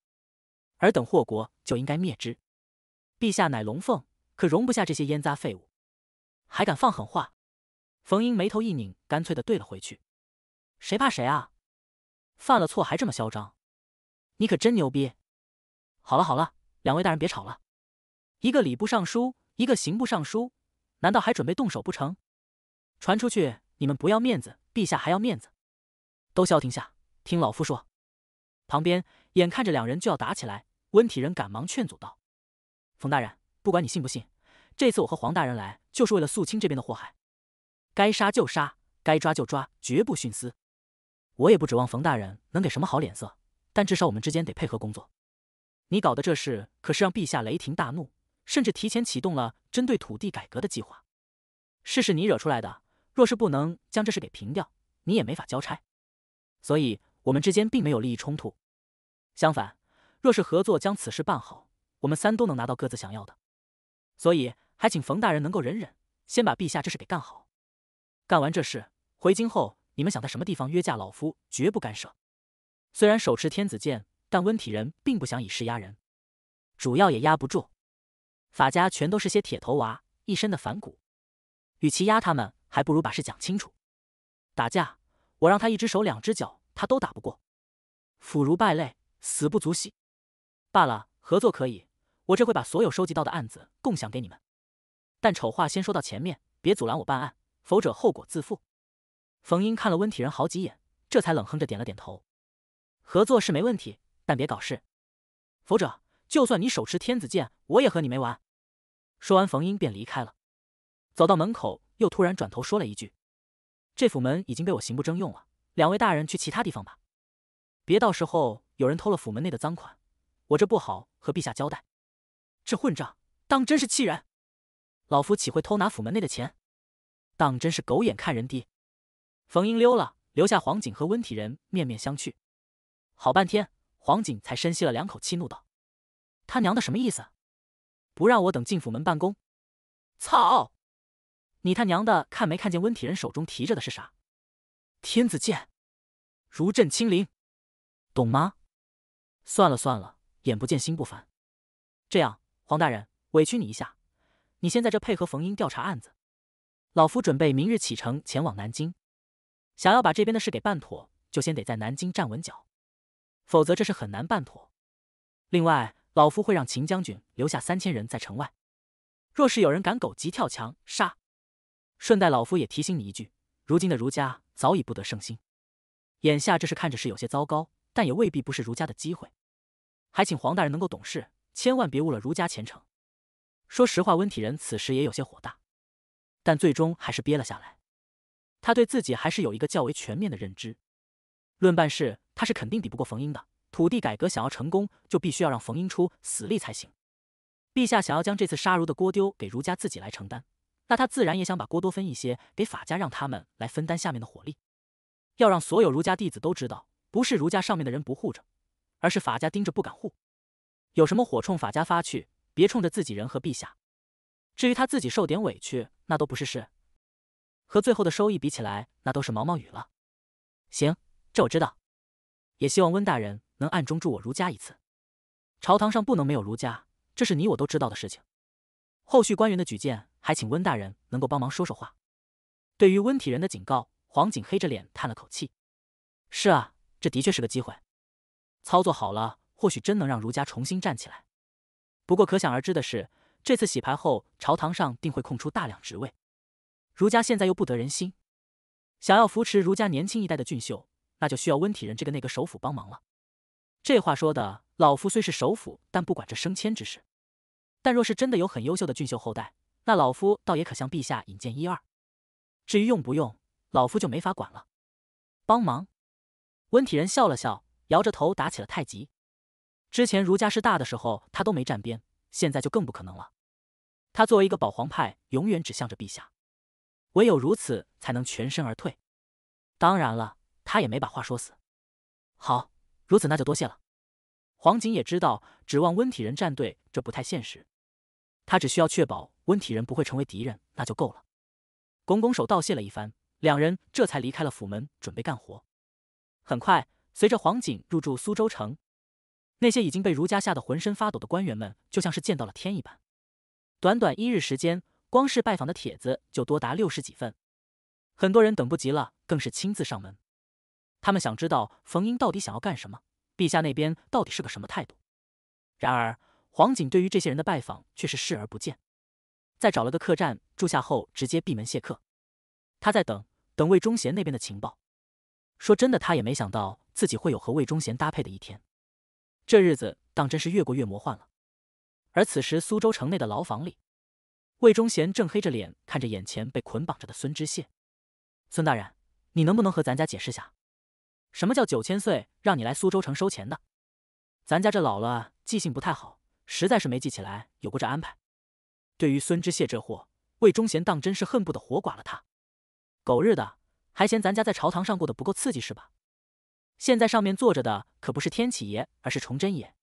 A: 尔等祸国就应该灭之。陛下乃龙凤，可容不下这些烟渣废物，还敢放狠话？冯英眉头一拧，干脆的怼了回去：“谁怕谁啊？犯了错还这么嚣张？”你可真牛逼！好了好了，两位大人别吵了。一个礼部尚书，一个刑部尚书，难道还准备动手不成？传出去，你们不要面子，陛下还要面子。都消停下，听老夫说。旁边眼看着两人就要打起来，温体仁赶忙劝阻道：“冯大人，不管你信不信，这次我和黄大人来就是为了肃清这边的祸害。该杀就杀，该抓就抓，绝不徇私。我也不指望冯大人能给什么好脸色。”但至少我们之间得配合工作。你搞的这事可是让陛下雷霆大怒，甚至提前启动了针对土地改革的计划。事是你惹出来的，若是不能将这事给平掉，你也没法交差。所以，我们之间并没有利益冲突。相反，若是合作将此事办好，我们三都能拿到各自想要的。所以，还请冯大人能够忍忍，先把陛下这事给干好。干完这事回京后，你们想在什么地方约架，老夫绝不干涉。虽然手持天子剑，但温体仁并不想以势压人，主要也压不住。法家全都是些铁头娃，一身的反骨，与其压他们，还不如把事讲清楚。打架，我让他一只手两只脚，他都打不过。腐儒败类，死不足惜。罢了，合作可以，我这会把所有收集到的案子共享给你们。但丑话先说到前面，别阻拦我办案，否则后果自负。冯英看了温体仁好几眼，这才冷哼着点了点头。合作是没问题，但别搞事，否则就算你手持天子剑，我也和你没完。说完，冯英便离开了。走到门口，又突然转头说了一句：“这府门已经被我刑部征用了，两位大人去其他地方吧，别到时候有人偷了府门内的赃款，我这不好和陛下交代。”这混账，当真是气人！老夫岂会偷拿府门内的钱？当真是狗眼看人低。冯英溜了，留下黄景和温体仁面面相觑。好半天，黄景才深吸了两口气，怒道：“他娘的，什么意思？不让我等进府门办公？操！你他娘的看没看见温体仁手中提着的是啥？天子剑，如朕亲临，懂吗？”算了算了，眼不见心不烦。这样，黄大人，委屈你一下，你先在这配合冯英调查案子。老夫准备明日启程前往南京，想要把这边的事给办妥，就先得在南京站稳脚。否则，这是很难办妥。另外，老夫会让秦将军留下三千人在城外，若是有人敢狗急跳墙，杀。顺带老夫也提醒你一句：如今的儒家早已不得圣心，眼下这事看着是有些糟糕，但也未必不是儒家的机会。还请黄大人能够懂事，千万别误了儒家前程。说实话，温体仁此时也有些火大，但最终还是憋了下来。他对自己还是有一个较为全面的认知，论办事。他是肯定比不过冯英的。土地改革想要成功，就必须要让冯英出死力才行。陛下想要将这次杀儒的锅丢给儒家自己来承担，那他自然也想把锅多分一些给法家，让他们来分担下面的火力。要让所有儒家弟子都知道，不是儒家上面的人不护着，而是法家盯着不敢护。有什么火冲法家发去，别冲着自己人和陛下。至于他自己受点委屈，那都不是事。和最后的收益比起来，那都是毛毛雨了。行，这我知道。也希望温大人能暗中助我如家一次。朝堂上不能没有儒家，这是你我都知道的事情。后续官员的举荐，还请温大人能够帮忙说说话。对于温体仁的警告，黄锦黑着脸叹了口气：“是啊，这的确是个机会。操作好了，或许真能让儒家重新站起来。不过可想而知的是，这次洗牌后，朝堂上定会空出大量职位。儒家现在又不得人心，想要扶持儒家年轻一代的俊秀。”那就需要温体仁这个那个首辅帮忙了。这话说的，老夫虽是首辅，但不管这升迁之事。但若是真的有很优秀的俊秀后代，那老夫倒也可向陛下引荐一二。至于用不用，老夫就没法管了。帮忙？温体仁笑了笑，摇着头打起了太极。之前儒家势大的时候，他都没站边，现在就更不可能了。他作为一个保皇派，永远指向着陛下。唯有如此，才能全身而退。当然了。他也没把话说死，好，如此那就多谢了。黄景也知道指望温体人站队这不太现实，他只需要确保温体人不会成为敌人，那就够了。拱拱手道谢了一番，两人这才离开了府门，准备干活。很快，随着黄景入住苏州城，那些已经被儒家吓得浑身发抖的官员们，就像是见到了天一般。短短一日时间，光是拜访的帖子就多达六十几份，很多人等不及了，更是亲自上门。他们想知道冯英到底想要干什么，陛下那边到底是个什么态度？然而黄锦对于这些人的拜访却是视而不见，在找了个客栈住下后，直接闭门谢客。他在等等魏忠贤那边的情报。说真的，他也没想到自己会有和魏忠贤搭配的一天。这日子当真是越过越魔幻了。而此时苏州城内的牢房里，魏忠贤正黑着脸看着眼前被捆绑着的孙知县。孙大人，你能不能和咱家解释下？什么叫九千岁让你来苏州城收钱的？咱家这老了记性不太好，实在是没记起来有过这安排。对于孙知谢这货，魏忠贤当真是恨不得活剐了他！狗日的，还嫌咱家在朝堂上过得不够刺激是吧？现在上面坐着的可不是天启爷，而是崇祯爷。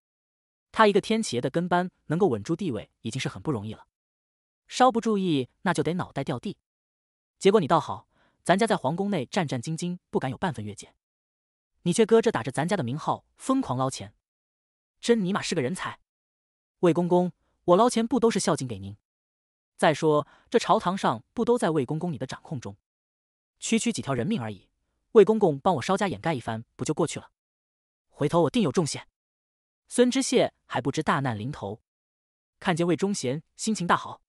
A: 他一个天启爷的跟班，能够稳住地位已经是很不容易了。稍不注意，那就得脑袋掉地。结果你倒好，咱家在皇宫内战战兢兢，不敢有半分越界。你却搁这打着咱家的名号疯狂捞钱，真尼玛是个人才！魏公公，我捞钱不都是孝敬给您？再说这朝堂上不都在魏公公你的掌控中？区区几条人命而已，魏公公帮我稍加掩盖一番，不就过去了？回头我定有重谢。孙知县还不知大难临头，看见魏忠贤心情大好，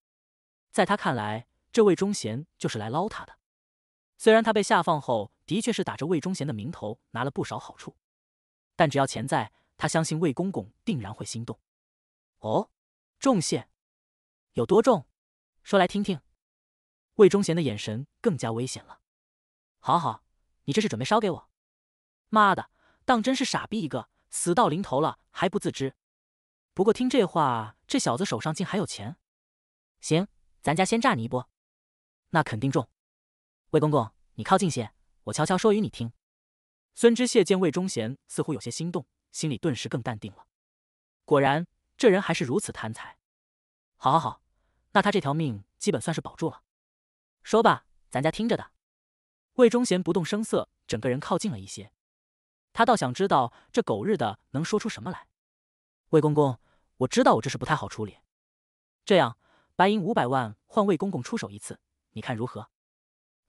A: 在他看来，这魏忠贤就是来捞他的。虽然他被下放后的确是打着魏忠贤的名头拿了不少好处，但只要钱在，他相信魏公公定然会心动。哦，重谢，有多重？说来听听。魏忠贤的眼神更加危险了。好好，你这是准备烧给我？妈的，当真是傻逼一个，死到临头了还不自知。不过听这话，这小子手上竟还有钱。行，咱家先炸你一波，那肯定重。魏公公，你靠近些，我悄悄说与你听。孙知谢见魏忠贤似乎有些心动，心里顿时更淡定了。果然，这人还是如此贪财。好，好，好，那他这条命基本算是保住了。说吧，咱家听着的。魏忠贤不动声色，整个人靠近了一些。他倒想知道这狗日的能说出什么来。魏公公，我知道我这是不太好处理。这样，白银五百万换魏公公出手一次，你看如何？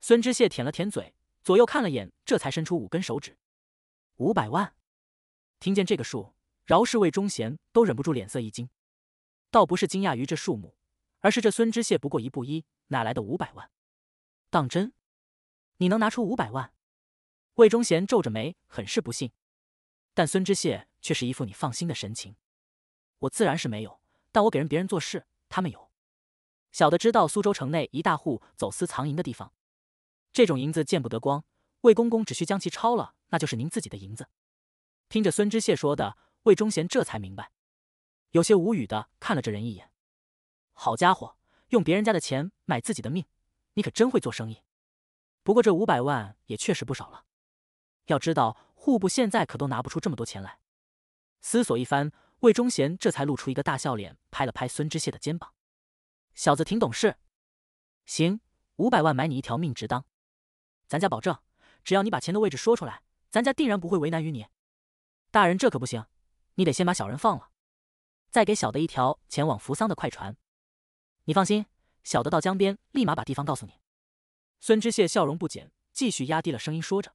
A: 孙知谢舔了舔嘴，左右看了眼，这才伸出五根手指。五百万！听见这个数，饶是魏忠贤都忍不住脸色一惊。倒不是惊讶于这数目，而是这孙知谢不过一布衣，哪来的五百万？当真？你能拿出五百万？魏忠贤皱着眉，很是不信。但孙知谢却是一副你放心的神情。我自然是没有，但我给人别人做事，他们有。小的知道苏州城内一大户走私藏银的地方。这种银子见不得光，魏公公只需将其抄了，那就是您自己的银子。听着孙知谢说的，魏忠贤这才明白，有些无语的看了这人一眼。好家伙，用别人家的钱买自己的命，你可真会做生意。不过这五百万也确实不少了，要知道户部现在可都拿不出这么多钱来。思索一番，魏忠贤这才露出一个大笑脸，拍了拍孙知谢的肩膀：“小子挺懂事，行，五百万买你一条命值当。”咱家保证，只要你把钱的位置说出来，咱家定然不会为难于你。大人这可不行，你得先把小人放了，再给小的一条前往扶桑的快船。你放心，小的到江边立马把地方告诉你。孙知县笑容不减，继续压低了声音说着：“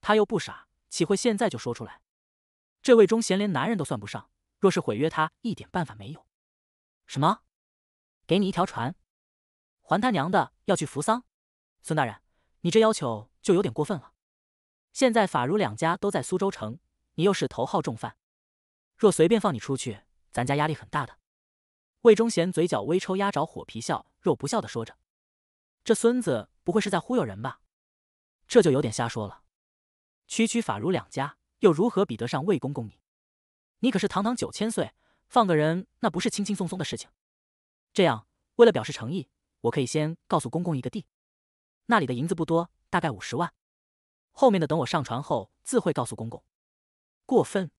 A: 他又不傻，岂会现在就说出来？这魏忠贤连男人都算不上，若是毁约，他一点办法没有。”什么？给你一条船？还他娘的要去扶桑？孙大人。你这要求就有点过分了。现在法儒两家都在苏州城，你又是头号重犯，若随便放你出去，咱家压力很大的。魏忠贤嘴角微抽，压着火皮笑肉不笑的说着：“这孙子不会是在忽悠人吧？这就有点瞎说了。区区法儒两家又如何比得上魏公公你？你可是堂堂九千岁，放个人那不是轻轻松松的事情。这样，为了表示诚意，我可以先告诉公公一个地。”那里的银子不多，大概五十万。后面的等我上船后自会告诉公公。过分？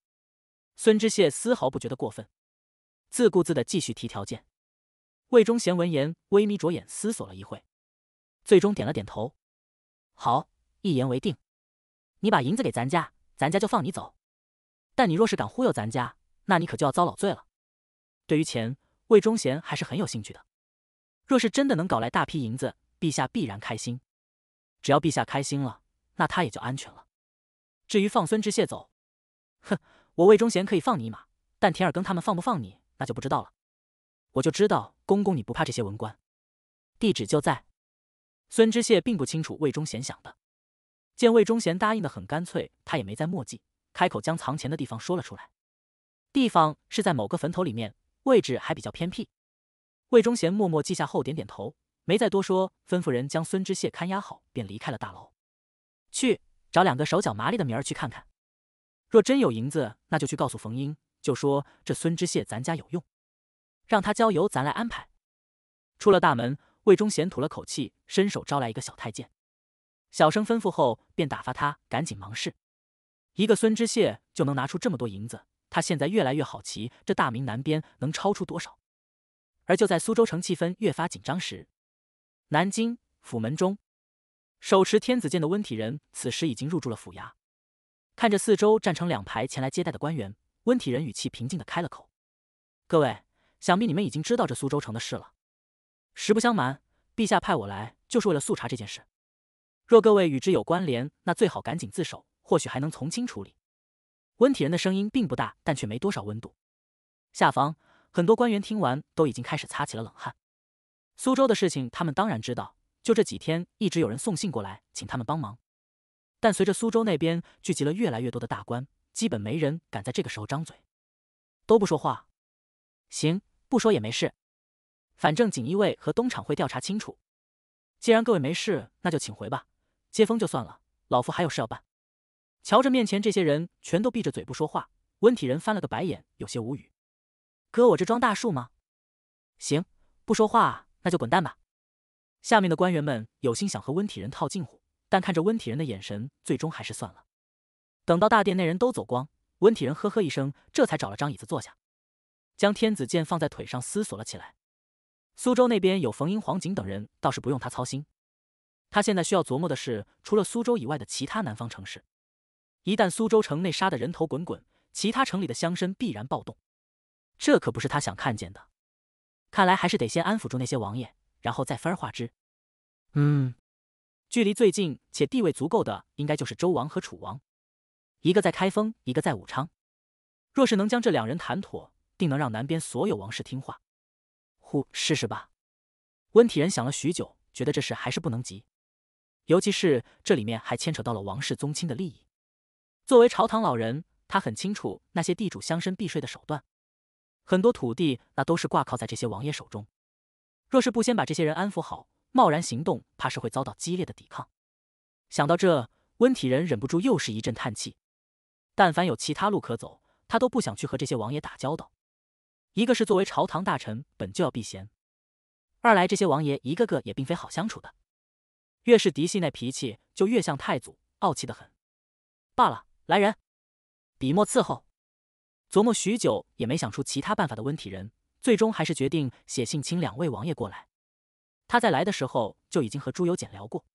A: 孙知县丝毫不觉得过分，自顾自的继续提条件。魏忠贤闻言微眯着眼思索了一会，最终点了点头：“好，一言为定。你把银子给咱家，咱家就放你走。但你若是敢忽悠咱家，那你可就要遭老罪了。”对于钱，魏忠贤还是很有兴趣的。若是真的能搞来大批银子，陛下必然开心，只要陛下开心了，那他也就安全了。至于放孙知燮走，哼，我魏忠贤可以放你一马，但田尔庚他们放不放你，那就不知道了。我就知道，公公你不怕这些文官。地址就在。孙知燮并不清楚魏忠贤想的，见魏忠贤答应的很干脆，他也没再墨迹，开口将藏钱的地方说了出来。地方是在某个坟头里面，位置还比较偏僻。魏忠贤默默记下后，点点头。没再多说，吩咐人将孙知谢看押好，便离开了大楼。去找两个手脚麻利的明儿去看看，若真有银子，那就去告诉冯英，就说这孙知谢咱家有用，让他交由咱来安排。出了大门，魏忠贤吐了口气，伸手招来一个小太监，小声吩咐后，便打发他赶紧忙事。一个孙知谢就能拿出这么多银子，他现在越来越好奇，这大明南边能超出多少？而就在苏州城气氛越发紧张时，南京府门中，手持天子剑的温体仁此时已经入住了府衙，看着四周站成两排前来接待的官员，温体仁语气平静的开了口：“各位，想必你们已经知道这苏州城的事了。实不相瞒，陛下派我来就是为了速查这件事。若各位与之有关联，那最好赶紧自首，或许还能从轻处理。”温体仁的声音并不大，但却没多少温度。下方很多官员听完都已经开始擦起了冷汗。苏州的事情，他们当然知道。就这几天，一直有人送信过来，请他们帮忙。但随着苏州那边聚集了越来越多的大官，基本没人敢在这个时候张嘴，都不说话。行，不说也没事，反正锦衣卫和东厂会调查清楚。既然各位没事，那就请回吧。接风就算了，老夫还有事要办。瞧着面前这些人全都闭着嘴不说话，温体仁翻了个白眼，有些无语：“哥，我这装大树吗？”行，不说话。那就滚蛋吧！下面的官员们有心想和温体仁套近乎，但看着温体仁的眼神，最终还是算了。等到大殿内人都走光，温体仁呵呵一声，这才找了张椅子坐下，将天子剑放在腿上思索了起来。苏州那边有冯英、黄景等人，倒是不用他操心。他现在需要琢磨的是，除了苏州以外的其他南方城市。一旦苏州城内杀的人头滚滚，其他城里的乡绅必然暴动，这可不是他想看见的。看来还是得先安抚住那些王爷，然后再分而化之。嗯，距离最近且地位足够的，应该就是周王和楚王，一个在开封，一个在武昌。若是能将这两人谈妥，定能让南边所有王室听话。呼，试试吧。温体仁想了许久，觉得这事还是不能急，尤其是这里面还牵扯到了王室宗亲的利益。作为朝堂老人，他很清楚那些地主乡绅避税的手段。很多土地那都是挂靠在这些王爷手中，若是不先把这些人安抚好，贸然行动，怕是会遭到激烈的抵抗。想到这，温体仁忍不住又是一阵叹气。但凡有其他路可走，他都不想去和这些王爷打交道。一个是作为朝堂大臣，本就要避嫌；二来这些王爷一个个也并非好相处的，越是嫡系，那脾气就越像太祖，傲气的很。罢了，来人，笔墨伺候。琢磨许久也没想出其他办法的温体仁，最终还是决定写信请两位王爷过来。他在来的时候就已经和朱由检聊过，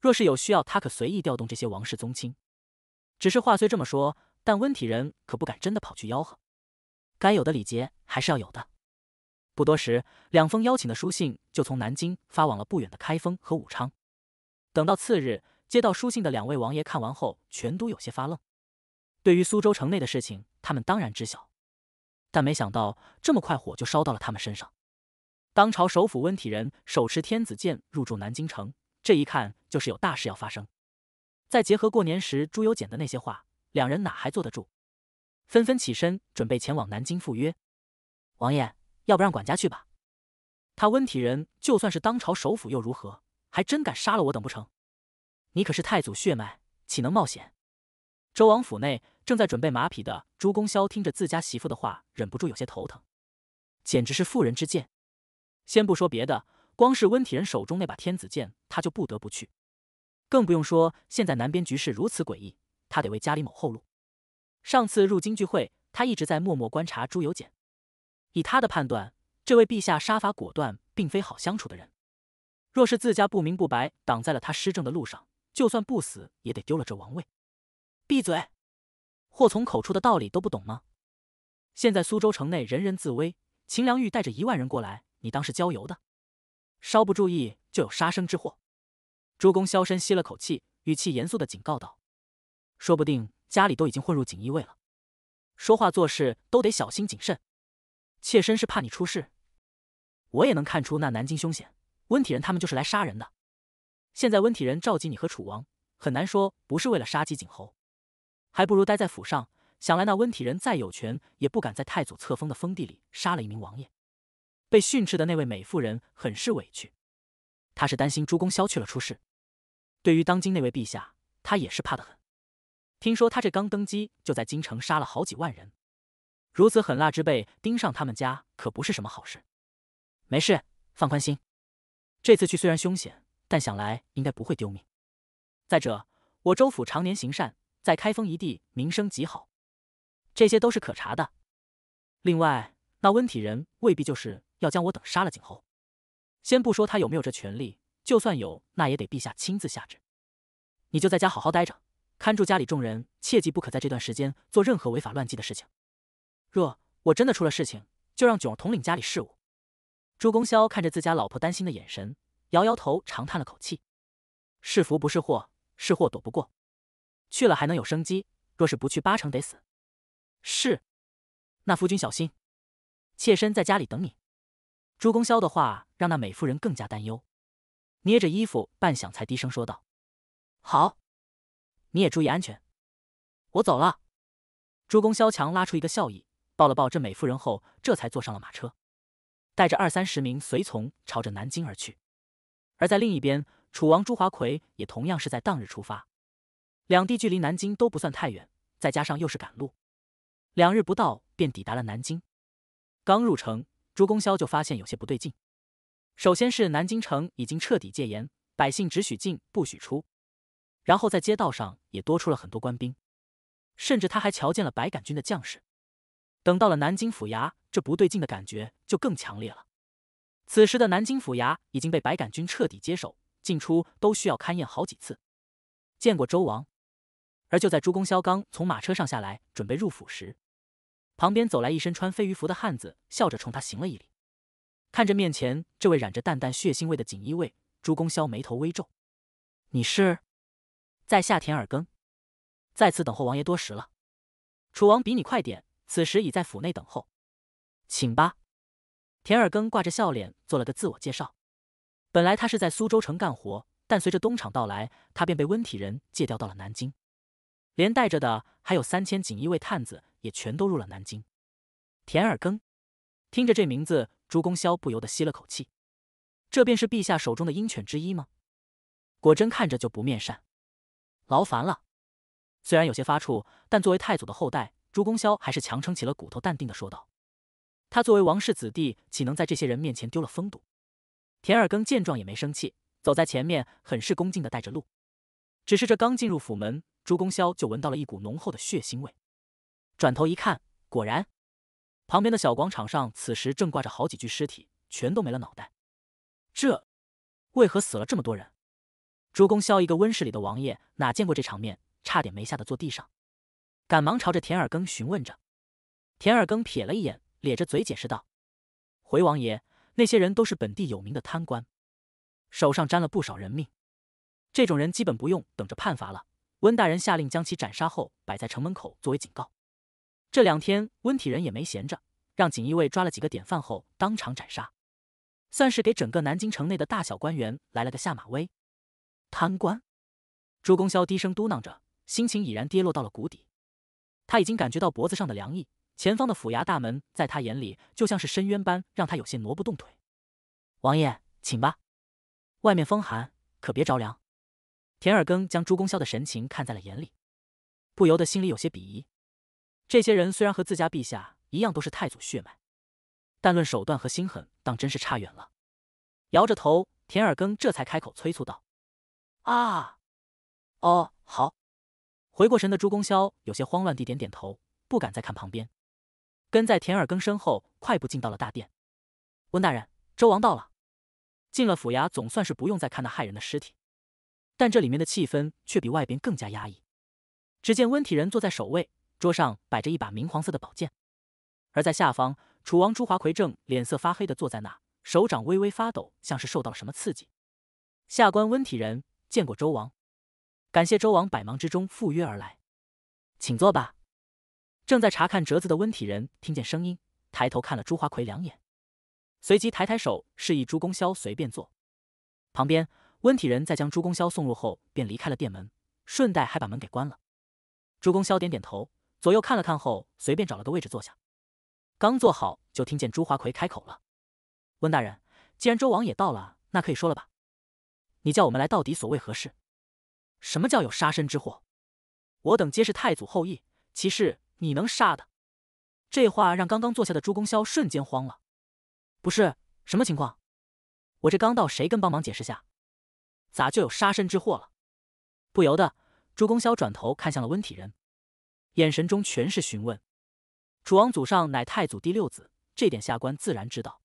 A: 若是有需要，他可随意调动这些王室宗亲。只是话虽这么说，但温体仁可不敢真的跑去吆喝，该有的礼节还是要有的。不多时，两封邀请的书信就从南京发往了不远的开封和武昌。等到次日，接到书信的两位王爷看完后，全都有些发愣。对于苏州城内的事情，他们当然知晓，但没想到这么快火就烧到了他们身上。当朝首府温体仁手持天子剑入住南京城，这一看就是有大事要发生。再结合过年时朱由检的那些话，两人哪还坐得住？纷纷起身准备前往南京赴约。王爷，要不让管家去吧？他温体仁就算是当朝首府又如何？还真敢杀了我等不成？你可是太祖血脉，岂能冒险？周王府内。正在准备马匹的朱公萧听着自家媳妇的话，忍不住有些头疼，简直是妇人之见。先不说别的，光是温体仁手中那把天子剑，他就不得不去。更不用说现在南边局势如此诡异，他得为家里谋后路。上次入京聚会，他一直在默默观察朱由检。以他的判断，这位陛下杀伐果断，并非好相处的人。若是自家不明不白挡在了他施政的路上，就算不死也得丢了这王位。闭嘴！祸从口出的道理都不懂吗？现在苏州城内人人自危，秦良玉带着一万人过来，你当是郊游的，稍不注意就有杀身之祸。朱公萧深吸了口气，语气严肃的警告道：“说不定家里都已经混入锦衣卫了，说话做事都得小心谨慎。妾身是怕你出事，我也能看出那南京凶险，温体仁他们就是来杀人的。现在温体仁召集你和楚王，很难说不是为了杀鸡儆猴。”还不如待在府上。想来那温体仁再有权，也不敢在太祖册封的封地里杀了一名王爷。被训斥的那位美妇人很是委屈，他是担心朱公萧去了出事。对于当今那位陛下，他也是怕得很。听说他这刚登基，就在京城杀了好几万人。如此狠辣之辈盯上他们家，可不是什么好事。没事，放宽心。这次去虽然凶险，但想来应该不会丢命。再者，我周府常年行善。在开封一地名声极好，这些都是可查的。另外，那温体仁未必就是要将我等杀了景后，先不说他有没有这权利，就算有，那也得陛下亲自下旨。你就在家好好待着，看住家里众人，切记不可在这段时间做任何违法乱纪的事情。若我真的出了事情，就让囧儿统领家里事务。朱公萧看着自家老婆担心的眼神，摇摇头，长叹了口气：是福不是祸，是祸躲不过。去了还能有生机，若是不去，八成得死。是，那夫君小心，妾身在家里等你。朱公萧的话让那美妇人更加担忧，捏着衣服，半晌才低声说道：“好，你也注意安全，我走了。”朱公萧强拉出一个笑意，抱了抱这美妇人后，这才坐上了马车，带着二三十名随从朝着南京而去。而在另一边，楚王朱华奎也同样是在当日出发。两地距离南京都不算太远，再加上又是赶路，两日不到便抵达了南京。刚入城，朱公骁就发现有些不对劲。首先是南京城已经彻底戒严，百姓只许进不许出；然后在街道上也多出了很多官兵，甚至他还瞧见了白杆军的将士。等到了南京府衙，这不对劲的感觉就更强烈了。此时的南京府衙已经被白杆军彻底接手，进出都需要勘验好几次。见过周王。而就在朱公萧刚从马车上下来准备入府时，旁边走来一身穿飞鱼服的汉子，笑着冲他行了一礼。看着面前这位染着淡淡血腥味的锦衣卫，朱公萧眉头微皱：“你是？在下田尔庚，在此等候王爷多时了。楚王比你快点，此时已在府内等候，请吧。”田尔庚挂着笑脸做了个自我介绍。本来他是在苏州城干活，但随着东厂到来，他便被温体仁借调到了南京。连带着的还有三千锦衣卫探子，也全都入了南京。田尔庚，听着这名字，朱公萧不由得吸了口气，这便是陛下手中的鹰犬之一吗？果真看着就不面善。劳烦了，虽然有些发怵，但作为太祖的后代，朱公萧还是强撑起了骨头，淡定的说道：“他作为王室子弟，岂能在这些人面前丢了风度？”田尔庚见状也没生气，走在前面，很是恭敬的带着路。只是这刚进入府门。朱公萧就闻到了一股浓厚的血腥味，转头一看，果然，旁边的小广场上此时正挂着好几具尸体，全都没了脑袋。这为何死了这么多人？朱公萧一个温室里的王爷哪见过这场面，差点没吓得坐地上，赶忙朝着田耳庚询问着。田耳庚瞥了一眼，咧着嘴解释道：“回王爷，那些人都是本地有名的贪官，手上沾了不少人命，这种人基本不用等着判罚了。”温大人下令将其斩杀后，摆在城门口作为警告。这两天，温体仁也没闲着，让锦衣卫抓了几个典范后当场斩杀，算是给整个南京城内的大小官员来了个下马威。贪官，朱公萧低声嘟囔着，心情已然跌落到了谷底。他已经感觉到脖子上的凉意，前方的府衙大门在他眼里就像是深渊般，让他有些挪不动腿。王爷，请吧，外面风寒，可别着凉。田尔更将朱公萧的神情看在了眼里，不由得心里有些鄙夷。这些人虽然和自家陛下一样都是太祖血脉，但论手段和心狠，当真是差远了。摇着头，田尔更这才开口催促道：“啊，哦，好。”回过神的朱公萧有些慌乱地点点头，不敢再看旁边，跟在田尔更身后快步进到了大殿。温大人，周王到了。进了府衙，总算是不用再看那骇人的尸体。但这里面的气氛却比外边更加压抑。只见温体人坐在首位，桌上摆着一把明黄色的宝剑，而在下方，楚王朱华奎正脸色发黑的坐在那，手掌微微发抖，像是受到了什么刺激。下官温体人见过周王，感谢周王百忙之中赴约而来，请坐吧。正在查看折子的温体人听见声音，抬头看了朱华奎两眼，随即抬抬手示意朱公萧随便坐，旁边。温体仁在将朱公肖送入后，便离开了店门，顺带还把门给关了。朱公肖点点头，左右看了看后，随便找了个位置坐下。刚坐好，就听见朱华奎开口了：“温大人，既然周王也到了，那可以说了吧？你叫我们来到底所谓何事？什么叫有杀身之祸？我等皆是太祖后裔，岂是你能杀的？”这话让刚刚坐下的朱公肖瞬间慌了：“不是什么情况，我这刚到，谁跟帮忙解释下？”咋就有杀身之祸了？不由得，朱公萧转头看向了温体仁，眼神中全是询问。楚王祖上乃太祖第六子，这点下官自然知道。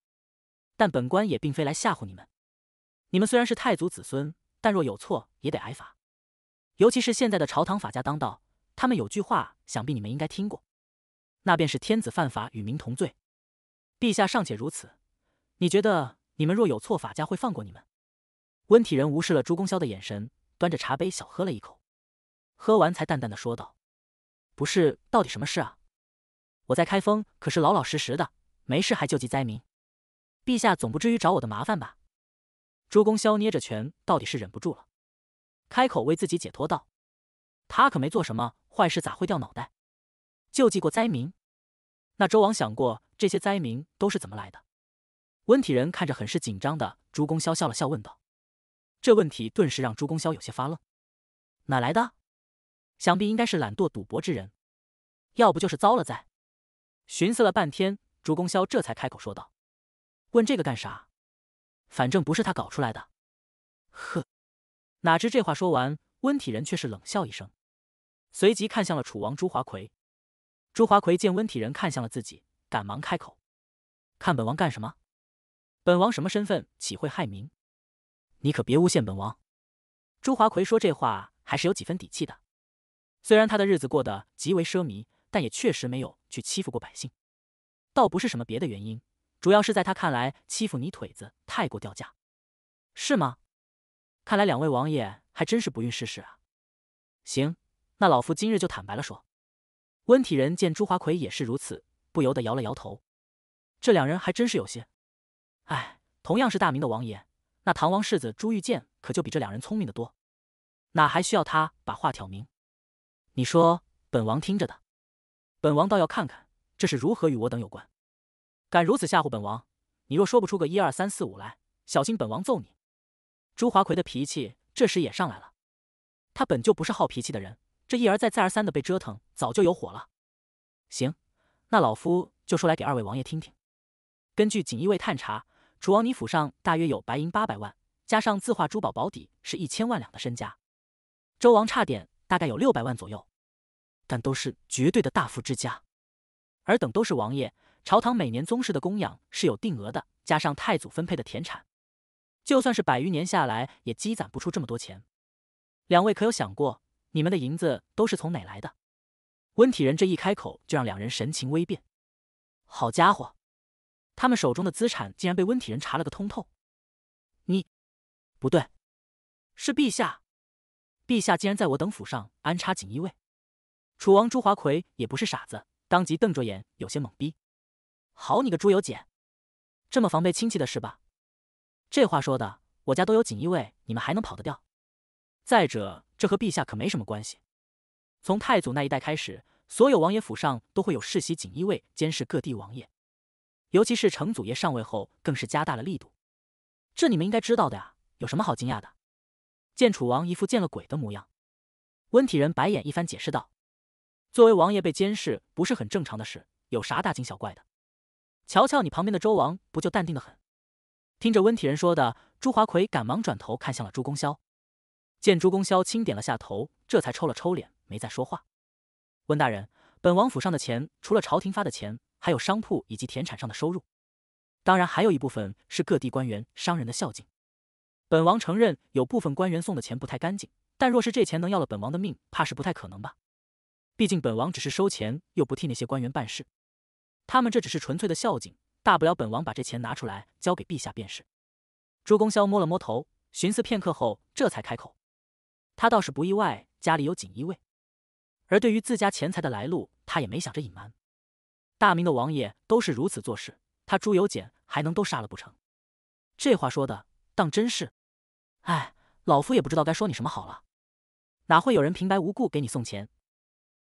A: 但本官也并非来吓唬你们。你们虽然是太祖子孙，但若有错也得挨罚。尤其是现在的朝堂法家当道，他们有句话，想必你们应该听过，那便是“天子犯法与民同罪”。陛下尚且如此，你觉得你们若有错，法家会放过你们？温体仁无视了朱公萧的眼神，端着茶杯小喝了一口，喝完才淡淡的说道：“不是，到底什么事啊？我在开封可是老老实实的，没事还救济灾民，陛下总不至于找我的麻烦吧？”朱公萧捏着拳，到底是忍不住了，开口为自己解脱道：“他可没做什么坏事，咋会掉脑袋？救济过灾民？那周王想过这些灾民都是怎么来的？”温体仁看着很是紧张的朱公萧笑了笑问道。这问题顿时让朱公萧有些发愣，哪来的？想必应该是懒惰赌博之人，要不就是遭了灾。寻思了半天，朱公萧这才开口说道：“问这个干啥？反正不是他搞出来的。”呵，哪知这话说完，温体仁却是冷笑一声，随即看向了楚王朱华奎。朱华奎见温体仁看向了自己，赶忙开口：“看本王干什么？本王什么身份，岂会害民？”你可别诬陷本王！朱华奎说这话还是有几分底气的，虽然他的日子过得极为奢靡，但也确实没有去欺负过百姓，倒不是什么别的原因，主要是在他看来，欺负泥腿子太过掉价，是吗？看来两位王爷还真是不孕世事啊！行，那老夫今日就坦白了说。温体仁见朱华奎也是如此，不由得摇了摇头，这两人还真是有些……哎，同样是大明的王爷。那唐王世子朱玉建可就比这两人聪明的多，哪还需要他把话挑明？你说，本王听着的，本王倒要看看这是如何与我等有关。敢如此吓唬本王，你若说不出个一二三四五来，小心本王揍你！朱华奎的脾气这时也上来了，他本就不是好脾气的人，这一而再再而三的被折腾，早就有火了。行，那老夫就说来给二位王爷听听。根据锦衣卫探查。楚王，你府上大约有白银八百万，加上字画珠宝，保底是一千万两的身家。周王差点，大概有六百万左右，但都是绝对的大富之家。尔等都是王爷，朝堂每年宗室的供养是有定额的，加上太祖分配的田产，就算是百余年下来，也积攒不出这么多钱。两位可有想过，你们的银子都是从哪来的？温体仁这一开口，就让两人神情微变。好家伙！他们手中的资产竟然被温体仁查了个通透。你不对，是陛下。陛下竟然在我等府上安插锦衣卫。楚王朱华奎也不是傻子，当即瞪着眼，有些懵逼。好你个朱由检，这么防备亲戚的是吧？这话说的，我家都有锦衣卫，你们还能跑得掉？再者，这和陛下可没什么关系。从太祖那一代开始，所有王爷府上都会有世袭锦衣卫监视各地王爷。尤其是成祖爷上位后，更是加大了力度。这你们应该知道的呀，有什么好惊讶的？见楚王一副见了鬼的模样，温体仁白眼一番，解释道：“作为王爷被监视，不是很正常的事？有啥大惊小怪的？瞧瞧你旁边的周王，不就淡定的很？”听着温体仁说的，朱华奎赶忙转头看向了朱公萧，见朱公萧轻点了下头，这才抽了抽脸，没再说话。温大人，本王府上的钱，除了朝廷发的钱。还有商铺以及田产上的收入，当然还有一部分是各地官员商人的孝敬。本王承认有部分官员送的钱不太干净，但若是这钱能要了本王的命，怕是不太可能吧？毕竟本王只是收钱，又不替那些官员办事，他们这只是纯粹的孝敬，大不了本王把这钱拿出来交给陛下便是。朱公萧摸了摸头，寻思片刻后，这才开口。他倒是不意外家里有锦衣卫，而对于自家钱财的来路，他也没想着隐瞒。大明的王爷都是如此做事，他朱由检还能都杀了不成？这话说的当真是……哎，老夫也不知道该说你什么好了。哪会有人平白无故给你送钱？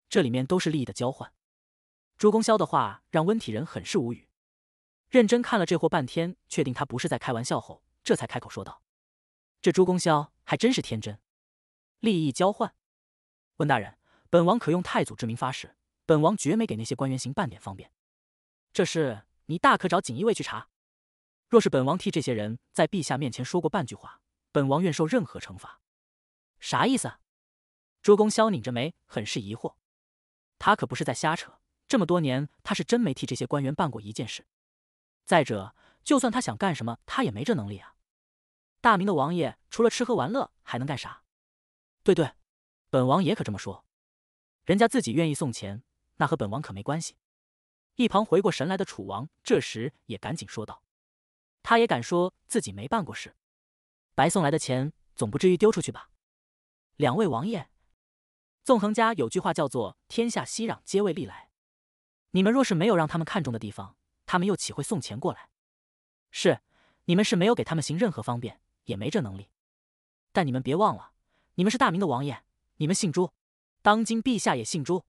A: 这里面都是利益的交换。朱公萧的话让温体仁很是无语，认真看了这货半天，确定他不是在开玩笑后，这才开口说道：“这朱公萧还真是天真，利益交换。”温大人，本王可用太祖之名发誓。本王绝没给那些官员行半点方便，这事你大可找锦衣卫去查。若是本王替这些人在陛下面前说过半句话，本王愿受任何惩罚。啥意思？朱公萧拧着眉，很是疑惑。他可不是在瞎扯，这么多年，他是真没替这些官员办过一件事。再者，就算他想干什么，他也没这能力啊。大明的王爷除了吃喝玩乐，还能干啥？对对，本王也可这么说。人家自己愿意送钱。那和本王可没关系。一旁回过神来的楚王这时也赶紧说道：“他也敢说自己没办过事，白送来的钱总不至于丢出去吧？”两位王爷，纵横家有句话叫做“天下熙攘皆为利来”。你们若是没有让他们看中的地方，他们又岂会送钱过来？是，你们是没有给他们行任何方便，也没这能力。但你们别忘了，你们是大明的王爷，你们姓朱，当今陛下也姓朱。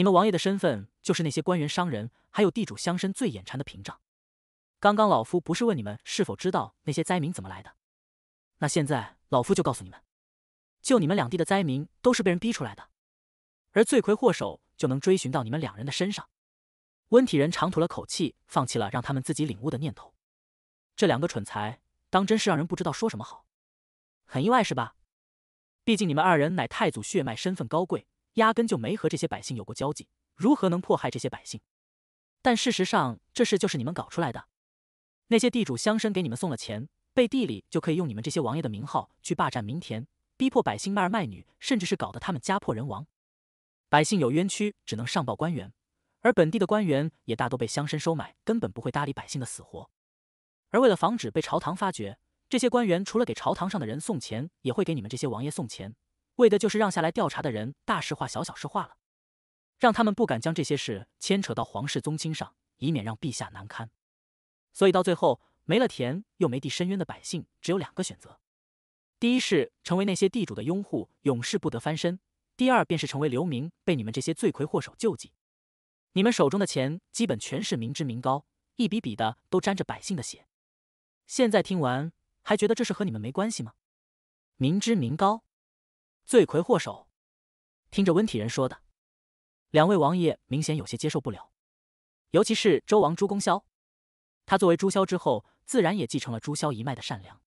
A: 你们王爷的身份，就是那些官员、商人，还有地主、乡绅最眼馋的屏障。刚刚老夫不是问你们是否知道那些灾民怎么来的？那现在老夫就告诉你们，就你们两地的灾民都是被人逼出来的，而罪魁祸首就能追寻到你们两人的身上。温体仁长吐了口气，放弃了让他们自己领悟的念头。这两个蠢材，当真是让人不知道说什么好。很意外是吧？毕竟你们二人乃太祖血脉，身份高贵。压根就没和这些百姓有过交集，如何能迫害这些百姓？但事实上，这事就是你们搞出来的。那些地主乡绅给你们送了钱，背地里就可以用你们这些王爷的名号去霸占民田，逼迫百姓卖儿卖女，甚至是搞得他们家破人亡。百姓有冤屈，只能上报官员，而本地的官员也大都被乡绅收买，根本不会搭理百姓的死活。而为了防止被朝堂发觉，这些官员除了给朝堂上的人送钱，也会给你们这些王爷送钱。为的就是让下来调查的人大实话小小事话了，让他们不敢将这些事牵扯到皇室宗亲上，以免让陛下难堪。所以到最后，没了田又没地，深渊的百姓只有两个选择：第一是成为那些地主的拥护，永世不得翻身；第二便是成为流民，被你们这些罪魁祸首救济。你们手中的钱，基本全是民脂民膏，一笔笔的都沾着百姓的血。现在听完，还觉得这事和你们没关系吗？民脂民膏。罪魁祸首，听着温体仁说的，两位王爷明显有些接受不了，尤其是周王朱公萧，他作为朱萧之后，自然也继承了朱萧一脉的善良。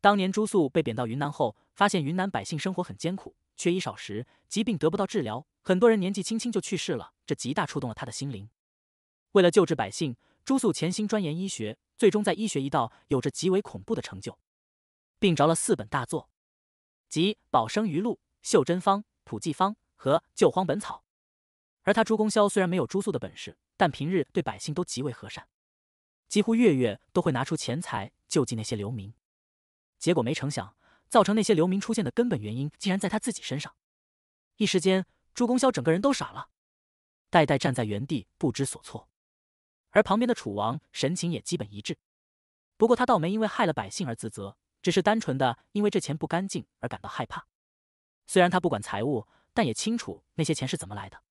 A: 当年朱肃被贬到云南后，发现云南百姓生活很艰苦，缺衣少食，疾病得不到治疗，很多人年纪轻轻就去世了，这极大触动了他的心灵。为了救治百姓，朱肃潜心钻研医学，最终在医学一道有着极为恐怖的成就，并着了四本大作。即《保生余禄、袖珍方》、《普济方》和《救荒本草》，而他朱公萧虽然没有朱宿的本事，但平日对百姓都极为和善，几乎月月都会拿出钱财救济那些流民。结果没成想，造成那些流民出现的根本原因竟然在他自己身上。一时间，朱公萧整个人都傻了，呆呆站在原地不知所措。而旁边的楚王神情也基本一致，不过他倒没因为害了百姓而自责。只是单纯的因为这钱不干净而感到害怕。虽然他不管财务，但也清楚那些钱是怎么来的，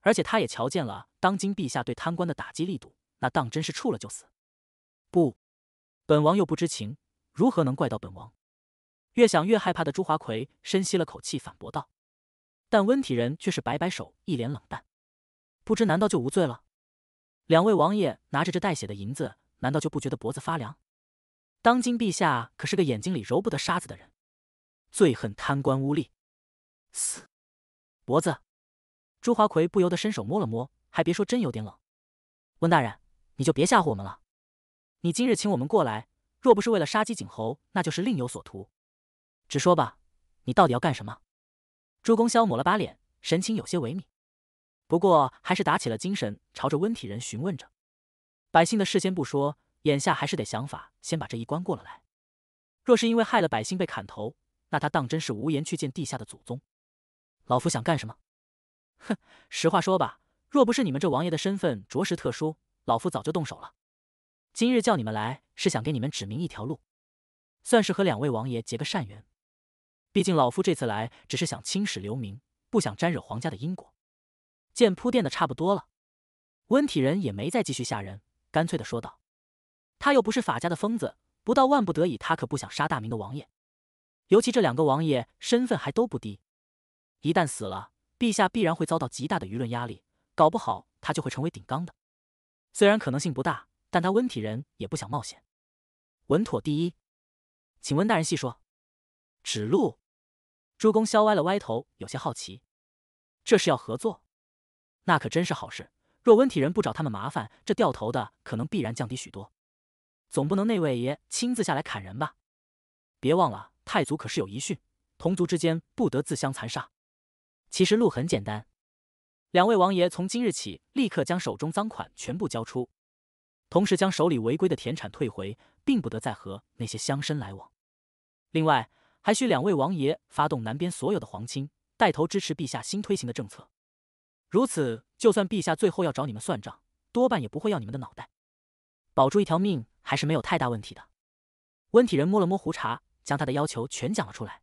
A: 而且他也瞧见了当今陛下对贪官的打击力度，那当真是触了就死。不，本王又不知情，如何能怪到本王？越想越害怕的朱华奎深吸了口气，反驳道。但温体仁却是摆摆手，一脸冷淡：“不知难道就无罪了？两位王爷拿着这带血的银子，难道就不觉得脖子发凉？”当今陛下可是个眼睛里揉不得沙子的人，最恨贪官污吏。嘶，脖子。朱华奎不由得伸手摸了摸，还别说，真有点冷。温大人，你就别吓唬我们了。你今日请我们过来，若不是为了杀鸡儆猴，那就是另有所图。直说吧，你到底要干什么？朱公萧抹了把脸，神情有些萎靡，不过还是打起了精神，朝着温体仁询问着：百姓的事先不说。眼下还是得想法先把这一关过了来。若是因为害了百姓被砍头，那他当真是无颜去见地下的祖宗。老夫想干什么？哼，实话说吧，若不是你们这王爷的身份着实特殊，老夫早就动手了。今日叫你们来是想给你们指明一条路，算是和两位王爷结个善缘。毕竟老夫这次来只是想青史留名，不想沾惹皇家的因果。见铺垫的差不多了，温体仁也没再继续吓人，干脆的说道。他又不是法家的疯子，不到万不得已，他可不想杀大明的王爷。尤其这两个王爷身份还都不低，一旦死了，陛下必然会遭到极大的舆论压力，搞不好他就会成为顶缸的。虽然可能性不大，但他温体仁也不想冒险，稳妥第一。请温大人细说，指路。朱公笑歪了歪头，有些好奇，这是要合作？那可真是好事。若温体仁不找他们麻烦，这掉头的可能必然降低许多。总不能那位爷亲自下来砍人吧？别忘了，太祖可是有遗训，同族之间不得自相残杀。其实路很简单，两位王爷从今日起，立刻将手中赃款全部交出，同时将手里违规的田产退回，并不得再和那些乡绅来往。另外，还需两位王爷发动南边所有的皇亲，带头支持陛下新推行的政策。如此，就算陛下最后要找你们算账，多半也不会要你们的脑袋，保住一条命。还是没有太大问题的。温体仁摸了摸胡茬，将他的要求全讲了出来。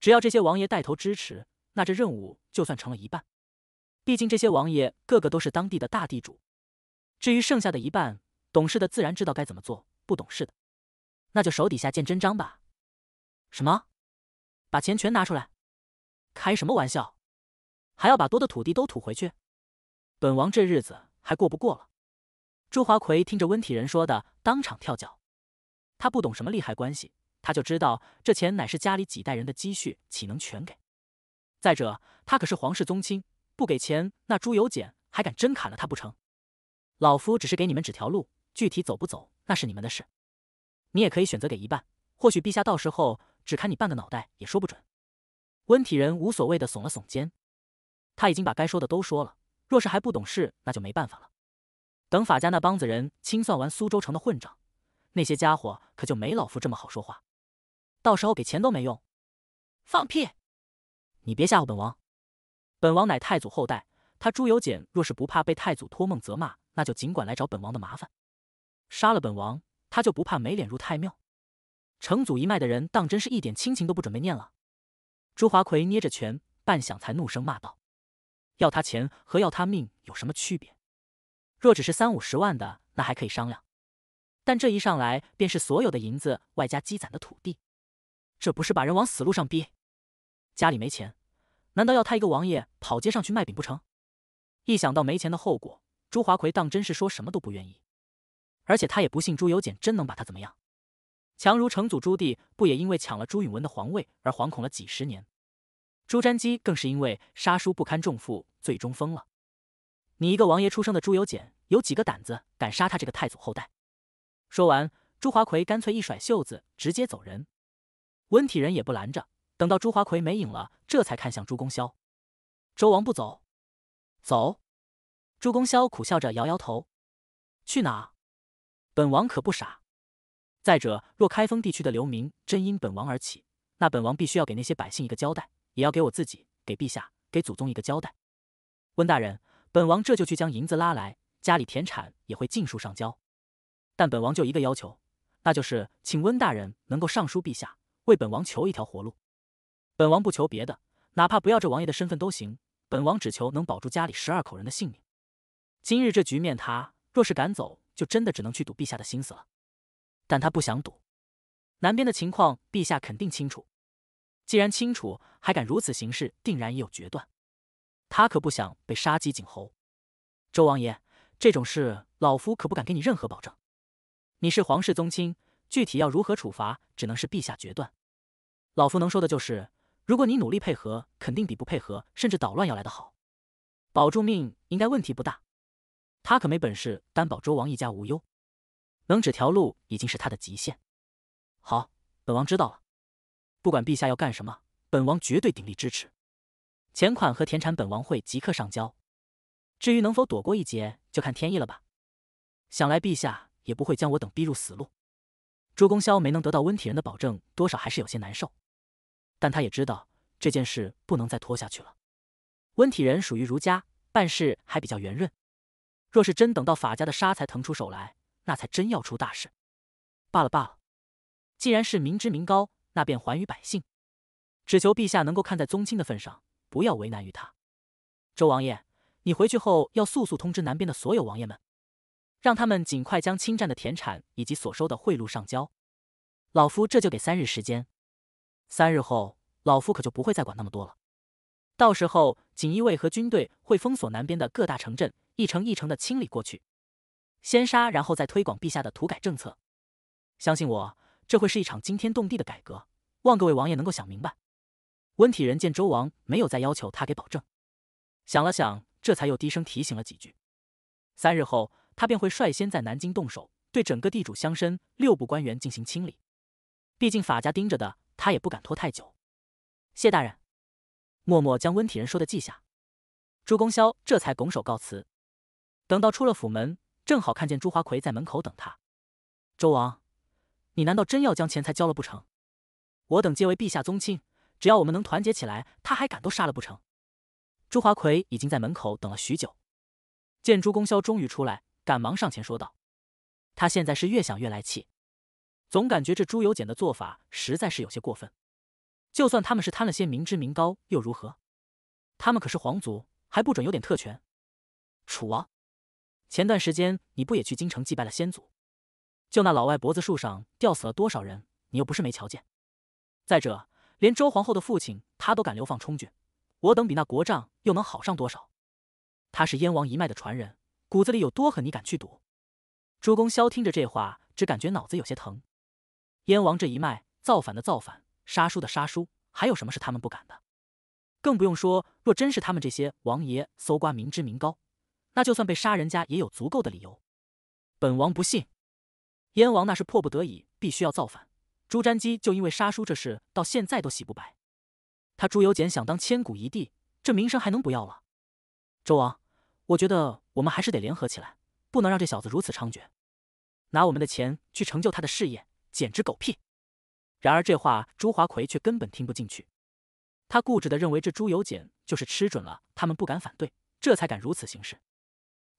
A: 只要这些王爷带头支持，那这任务就算成了一半。毕竟这些王爷个个都是当地的大地主。至于剩下的一半，懂事的自然知道该怎么做，不懂事的，那就手底下见真章吧。什么？把钱全拿出来？开什么玩笑？还要把多的土地都吐回去？本王这日子还过不过了？朱华奎听着温体仁说的，当场跳脚。他不懂什么利害关系，他就知道这钱乃是家里几代人的积蓄，岂能全给？再者，他可是皇室宗亲，不给钱，那朱由检还敢真砍了他不成？老夫只是给你们指条路，具体走不走，那是你们的事。你也可以选择给一半，或许陛下到时候只砍你半个脑袋也说不准。温体仁无所谓的耸了耸肩，他已经把该说的都说了，若是还不懂事，那就没办法了。等法家那帮子人清算完苏州城的混账，那些家伙可就没老夫这么好说话。到时候给钱都没用，放屁！你别吓唬本王，本王乃太祖后代。他朱由检若是不怕被太祖托梦责骂，那就尽管来找本王的麻烦。杀了本王，他就不怕没脸入太庙？成祖一脉的人，当真是一点亲情都不准备念了？朱华奎捏着拳，半晌才怒声骂道：“要他钱和要他命有什么区别？”若只是三五十万的，那还可以商量；但这一上来便是所有的银子外加积攒的土地，这不是把人往死路上逼？家里没钱，难道要他一个王爷跑街上去卖饼不成？一想到没钱的后果，朱华奎当真是说什么都不愿意。而且他也不信朱由检真能把他怎么样。强如成祖朱棣，不也因为抢了朱允文的皇位而惶恐了几十年？朱瞻基更是因为杀叔不堪重负，最终疯了。你一个王爷出生的朱由检，有几个胆子敢杀他这个太祖后代？说完，朱华奎干脆一甩袖子，直接走人。温体仁也不拦着，等到朱华奎没影了，这才看向朱公萧：“周王不走？”“走。”朱公萧苦笑着摇摇头：“去哪？本王可不傻。再者，若开封地区的流民真因本王而起，那本王必须要给那些百姓一个交代，也要给我自己、给陛下、给祖宗一个交代。”温大人。本王这就去将银子拉来，家里田产也会尽数上交。但本王就一个要求，那就是请温大人能够上书陛下，为本王求一条活路。本王不求别的，哪怕不要这王爷的身份都行。本王只求能保住家里十二口人的性命。今日这局面，他若是敢走，就真的只能去赌陛下的心思了。但他不想赌。南边的情况，陛下肯定清楚。既然清楚，还敢如此行事，定然已有决断。他可不想被杀鸡儆猴。周王爷，这种事老夫可不敢给你任何保证。你是皇室宗亲，具体要如何处罚，只能是陛下决断。老夫能说的就是，如果你努力配合，肯定比不配合甚至捣乱要来得好。保住命应该问题不大。他可没本事担保周王一家无忧，能指条路已经是他的极限。好，本王知道了。不管陛下要干什么，本王绝对鼎力支持。钱款和田产，本王会即刻上交。至于能否躲过一劫，就看天意了吧。想来陛下也不会将我等逼入死路。朱公萧没能得到温体仁的保证，多少还是有些难受。但他也知道这件事不能再拖下去了。温体仁属于儒家，办事还比较圆润。若是真等到法家的杀才腾出手来，那才真要出大事。罢了罢了，既然是民脂民膏，那便还于百姓。只求陛下能够看在宗亲的份上。不要为难于他，周王爷，你回去后要速速通知南边的所有王爷们，让他们尽快将侵占的田产以及所收的贿赂上交。老夫这就给三日时间，三日后老夫可就不会再管那么多了。到时候锦衣卫和军队会封锁南边的各大城镇，一城一城的清理过去，先杀，然后再推广陛下的土改政策。相信我，这会是一场惊天动地的改革，望各位王爷能够想明白。温体仁见周王没有再要求他给保证，想了想，这才又低声提醒了几句。三日后，他便会率先在南京动手，对整个地主乡绅六部官员进行清理。毕竟法家盯着的，他也不敢拖太久。谢大人，默默将温体仁说的记下。朱公潇这才拱手告辞。等到出了府门，正好看见朱华奎在门口等他。周王，你难道真要将钱财交了不成？我等皆为陛下宗亲。只要我们能团结起来，他还敢都杀了不成？朱华奎已经在门口等了许久，见朱公萧终于出来，赶忙上前说道：“他现在是越想越来气，总感觉这朱由检的做法实在是有些过分。就算他们是贪了些名知名高又如何？他们可是皇族，还不准有点特权？楚王，前段时间你不也去京城祭拜了先祖？就那老外脖子树上吊死了多少人，你又不是没瞧见。再者……”连周皇后的父亲，他都敢流放充军，我等比那国丈又能好上多少？他是燕王一脉的传人，骨子里有多狠，你敢去赌？朱公萧听着这话，只感觉脑子有些疼。燕王这一脉，造反的造反，杀叔的杀叔，还有什么是他们不敢的？更不用说，若真是他们这些王爷搜刮民脂民膏，那就算被杀，人家也有足够的理由。本王不信，燕王那是迫不得已，必须要造反。朱瞻基就因为杀叔这事，到现在都洗不白。他朱由检想当千古一帝，这名声还能不要了？周王，我觉得我们还是得联合起来，不能让这小子如此猖獗，拿我们的钱去成就他的事业，简直狗屁！然而这话，朱华奎却根本听不进去。他固执的认为，这朱由检就是吃准了他们不敢反对，这才敢如此行事。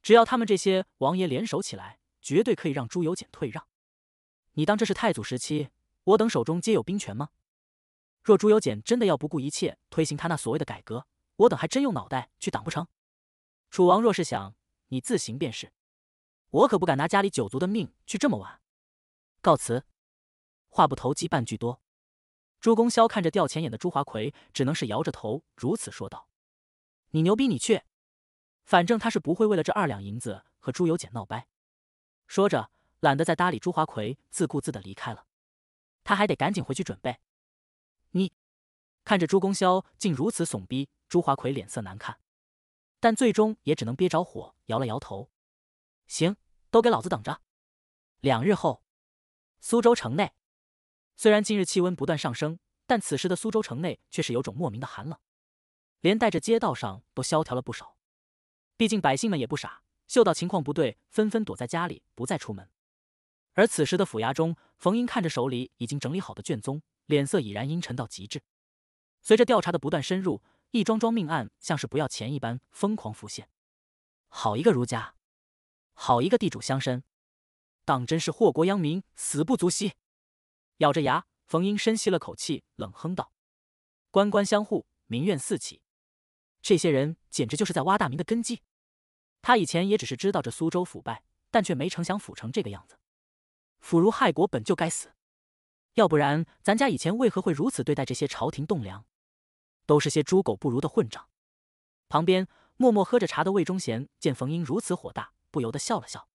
A: 只要他们这些王爷联手起来，绝对可以让朱由检退让。你当这是太祖时期？我等手中皆有兵权吗？若朱由检真的要不顾一切推行他那所谓的改革，我等还真用脑袋去挡不成？楚王若是想，你自行便是。我可不敢拿家里九族的命去这么玩。告辞。话不投机半句多。朱公萧看着掉钱眼的朱华奎，只能是摇着头如此说道：“你牛逼，你去。反正他是不会为了这二两银子和朱由检闹掰。”说着，懒得再搭理朱华奎，自顾自的离开了。他还得赶紧回去准备。你看着朱公萧竟如此怂逼，朱华奎脸色难看，但最终也只能憋着火摇了摇头。行，都给老子等着。两日后，苏州城内，虽然近日气温不断上升，但此时的苏州城内却是有种莫名的寒冷，连带着街道上都萧条了不少。毕竟百姓们也不傻，嗅到情况不对，纷纷躲在家里，不再出门。而此时的府衙中，冯英看着手里已经整理好的卷宗，脸色已然阴沉到极致。随着调查的不断深入，一桩桩命案像是不要钱一般疯狂浮现。好一个儒家，好一个地主乡绅，当真是祸国殃民，死不足惜。咬着牙，冯英深吸了口气，冷哼道：“官官相护，民怨四起，这些人简直就是在挖大明的根基。”他以前也只是知道这苏州腐败，但却没成想腐成这个样子。腐儒害国本就该死，要不然咱家以前为何会如此对待这些朝廷栋梁？都是些猪狗不如的混账。旁边默默喝着茶的魏忠贤见冯英如此火大，不由得笑了笑。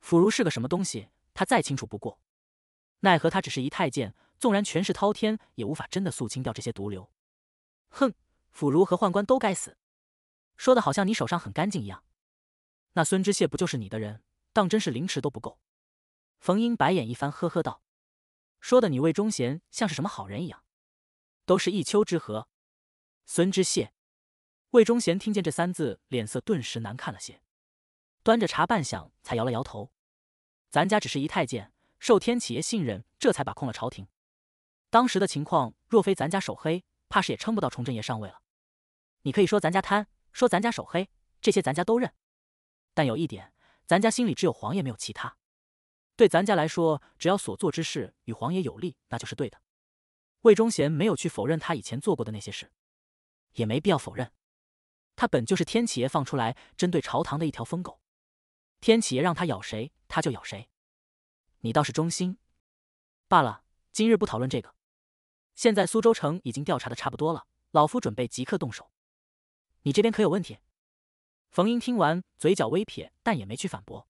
A: 腐儒是个什么东西？他再清楚不过。奈何他只是一太监，纵然权势滔天，也无法真的肃清掉这些毒瘤。哼，腐儒和宦官都该死。说的好像你手上很干净一样。那孙知谢不就是你的人？当真是凌迟都不够。冯英白眼一翻，呵呵道：“说的你魏忠贤像是什么好人一样，都是一丘之貉。”孙之谢，魏忠贤听见这三字，脸色顿时难看了些，端着茶半晌才摇了摇头：“咱家只是一太监，受天启爷信任，这才把控了朝廷。当时的情况，若非咱家手黑，怕是也撑不到崇祯爷上位了。你可以说咱家贪，说咱家手黑，这些咱家都认。但有一点，咱家心里只有皇爷，没有其他。”对咱家来说，只要所做之事与皇爷有利，那就是对的。魏忠贤没有去否认他以前做过的那些事，也没必要否认。他本就是天启爷放出来针对朝堂的一条疯狗，天启爷让他咬谁，他就咬谁。你倒是忠心罢了。今日不讨论这个。现在苏州城已经调查的差不多了，老夫准备即刻动手。你这边可有问题？冯英听完，嘴角微撇，但也没去反驳。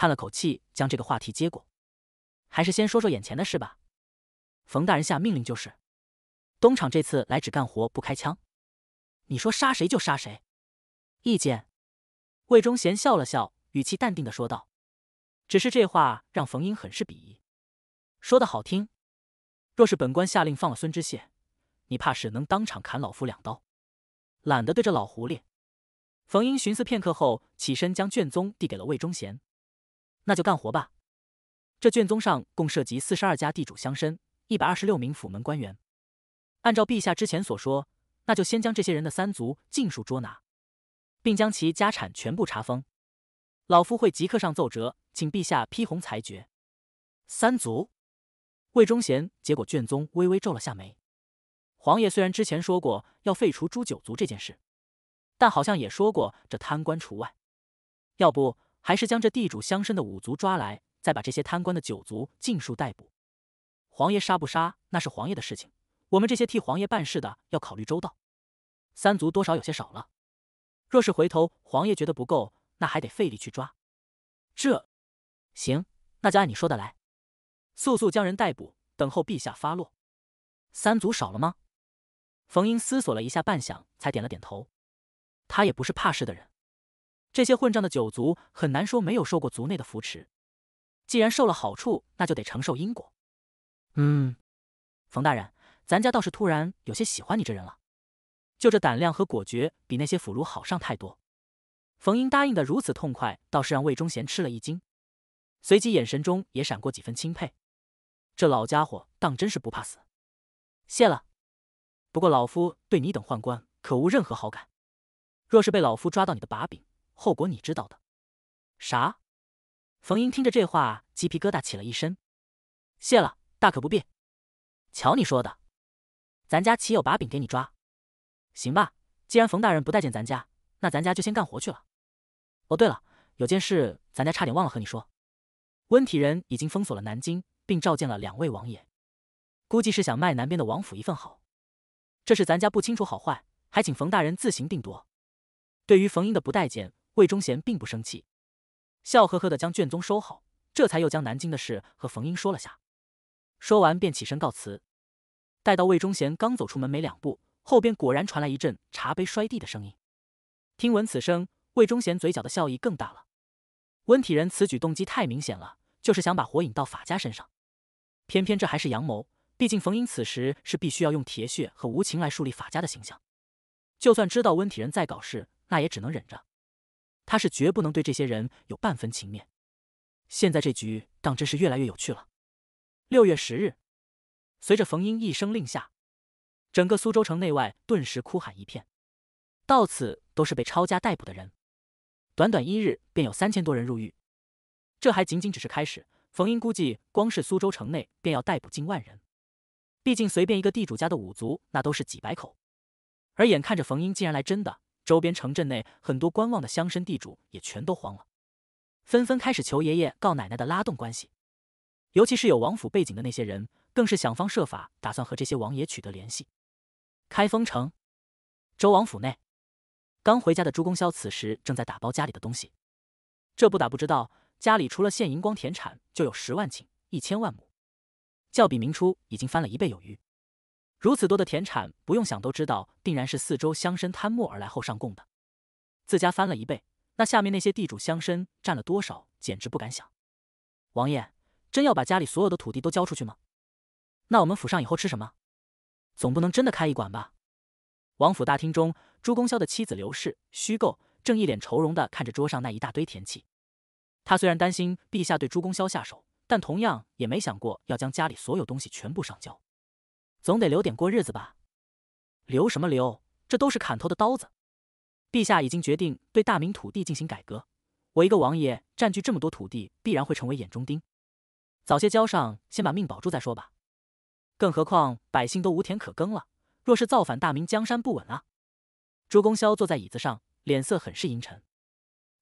A: 叹了口气，将这个话题接过，还是先说说眼前的事吧。冯大人下命令就是，东厂这次来只干活不开枪，你说杀谁就杀谁。意见？魏忠贤笑了笑，语气淡定的说道。只是这话让冯英很是鄙夷，说的好听，若是本官下令放了孙知县，你怕是能当场砍老夫两刀。懒得对着老狐狸，冯英寻思片刻后，起身将卷宗递给了魏忠贤。那就干活吧。这卷宗上共涉及四十二家地主乡绅，一百二十六名府门官员。按照陛下之前所说，那就先将这些人的三族尽数捉拿，并将其家产全部查封。老夫会即刻上奏折，请陛下批红裁决。三族？魏忠贤接过卷宗，微微皱了下眉。皇爷虽然之前说过要废除诛九族这件事，但好像也说过这贪官除外。要不？还是将这地主乡绅的五族抓来，再把这些贪官的九族尽数逮捕。皇爷杀不杀，那是皇爷的事情，我们这些替皇爷办事的要考虑周到。三族多少有些少了，若是回头皇爷觉得不够，那还得费力去抓。这行，那就按你说的来，速速将人逮捕，等候陛下发落。三族少了吗？冯英思索了一下，半晌才点了点头。他也不是怕事的人。这些混账的九族很难说没有受过族内的扶持。既然受了好处，那就得承受因果。嗯，冯大人，咱家倒是突然有些喜欢你这人了。就这胆量和果决，比那些腐儒好上太多。冯英答应的如此痛快，倒是让魏忠贤吃了一惊，随即眼神中也闪过几分钦佩。这老家伙当真是不怕死。谢了。不过老夫对你等宦官可无任何好感。若是被老夫抓到你的把柄，后果你知道的，啥？冯英听着这话，鸡皮疙瘩起了一身。谢了，大可不必。瞧你说的，咱家岂有把柄给你抓？行吧，既然冯大人不待见咱家，那咱家就先干活去了。哦，对了，有件事咱家差点忘了和你说，温体仁已经封锁了南京，并召见了两位王爷，估计是想卖南边的王府一份好。这是咱家不清楚好坏，还请冯大人自行定夺。对于冯英的不待见。魏忠贤并不生气，笑呵呵的将卷宗收好，这才又将南京的事和冯英说了下。说完便起身告辞。待到魏忠贤刚走出门没两步，后边果然传来一阵茶杯摔地的声音。听闻此声，魏忠贤嘴角的笑意更大了。温体仁此举动机太明显了，就是想把火引到法家身上。偏偏这还是阳谋，毕竟冯英此时是必须要用铁血和无情来树立法家的形象。就算知道温体仁在搞事，那也只能忍着。他是绝不能对这些人有半分情面。现在这局当真是越来越有趣了。六月十日，随着冯英一声令下，整个苏州城内外顿时哭喊一片。到此都是被抄家逮捕的人。短短一日，便有三千多人入狱。这还仅仅只是开始。冯英估计，光是苏州城内，便要逮捕近万人。毕竟，随便一个地主家的五族，那都是几百口。而眼看着冯英竟然来真的。周边城镇内很多观望的乡绅地主也全都慌了，纷纷开始求爷爷告奶奶的拉动关系，尤其是有王府背景的那些人，更是想方设法打算和这些王爷取得联系。开封城，周王府内，刚回家的朱公萧此时正在打包家里的东西，这不打不知道，家里除了现银光田产，就有十万顷一千万亩，较比明初已经翻了一倍有余。如此多的田产，不用想都知道，定然是四周乡绅贪墨而来后上贡的。自家翻了一倍，那下面那些地主乡绅占了多少，简直不敢想。王爷，真要把家里所有的土地都交出去吗？那我们府上以后吃什么？总不能真的开一馆吧？王府大厅中，朱公萧的妻子刘氏虚构正一脸愁容地看着桌上那一大堆田契。他虽然担心陛下对朱公萧下手，但同样也没想过要将家里所有东西全部上交。总得留点过日子吧，留什么留？这都是砍头的刀子。陛下已经决定对大明土地进行改革，我一个王爷占据这么多土地，必然会成为眼中钉。早些交上，先把命保住再说吧。更何况百姓都无田可耕了，若是造反，大明江山不稳啊。朱公萧坐在椅子上，脸色很是阴沉。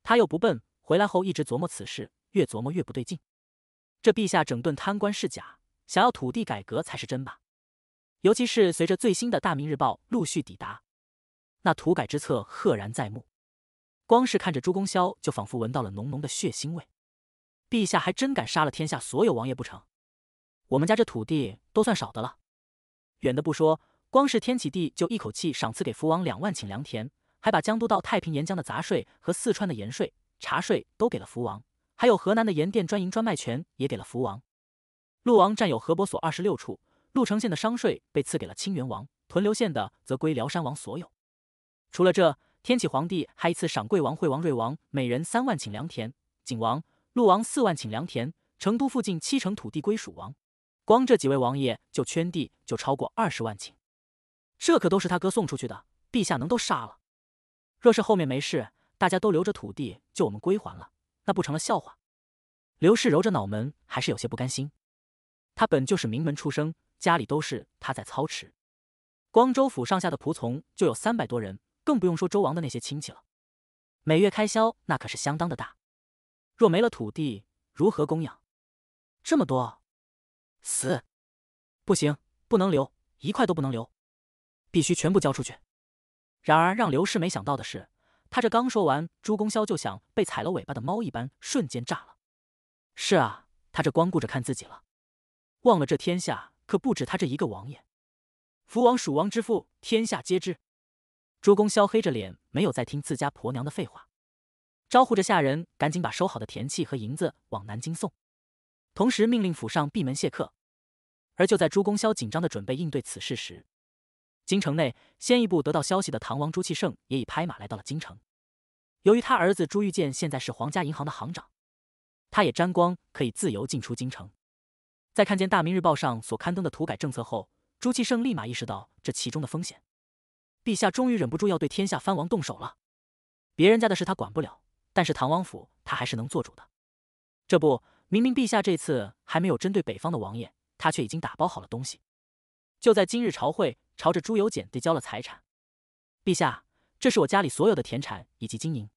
A: 他又不笨，回来后一直琢磨此事，越琢磨越不对劲。这陛下整顿贪官是假，想要土地改革才是真吧？尤其是随着最新的《大明日报》陆续抵达，那土改之策赫然在目。光是看着朱公萧，就仿佛闻到了浓浓的血腥味。陛下还真敢杀了天下所有王爷不成？我们家这土地都算少的了，远的不说，光是天启帝就一口气赏赐给福王两万顷良田，还把江都到太平岩江的杂税和四川的盐税、茶税都给了福王，还有河南的盐店专营专卖权也给了福王。陆王占有河伯所二十六处。潞城县的商税被赐给了清源王，屯留县的则归辽山王所有。除了这，天启皇帝还一次赏贵王、惠王、瑞王每人三万顷良田，景王、潞王四万顷良田。成都附近七成土地归属王。光这几位王爷就圈地就超过二十万顷，这可都是他哥送出去的。陛下能都杀了？若是后面没事，大家都留着土地，就我们归还了，那不成了笑话？刘氏揉着脑门，还是有些不甘心。他本就是名门出生，家里都是他在操持，光州府上下的仆从就有三百多人，更不用说周王的那些亲戚了。每月开销那可是相当的大，若没了土地，如何供养？这么多？死！不行，不能留一块都不能留，必须全部交出去。然而让刘氏没想到的是，他这刚说完，朱公萧就想被踩了尾巴的猫一般，瞬间炸了。是啊，他这光顾着看自己了，忘了这天下。可不止他这一个王爷，福王、蜀王之父，天下皆知。朱公萧黑着脸，没有再听自家婆娘的废话，招呼着下人赶紧把收好的田契和银子往南京送，同时命令府上闭门谢客。而就在朱公萧紧张的准备应对此事时，京城内先一步得到消息的唐王朱祁盛也已拍马来到了京城。由于他儿子朱玉建现在是皇家银行的行长，他也沾光，可以自由进出京城。在看见《大明日报》上所刊登的土改政策后，朱祁盛立马意识到这其中的风险。陛下终于忍不住要对天下藩王动手了。别人家的事他管不了，但是唐王府他还是能做主的。这不，明明陛下这次还没有针对北方的王爷，他却已经打包好了东西，就在今日朝会朝着朱由检递交了财产。陛下，这是我家里所有的田产以及金银，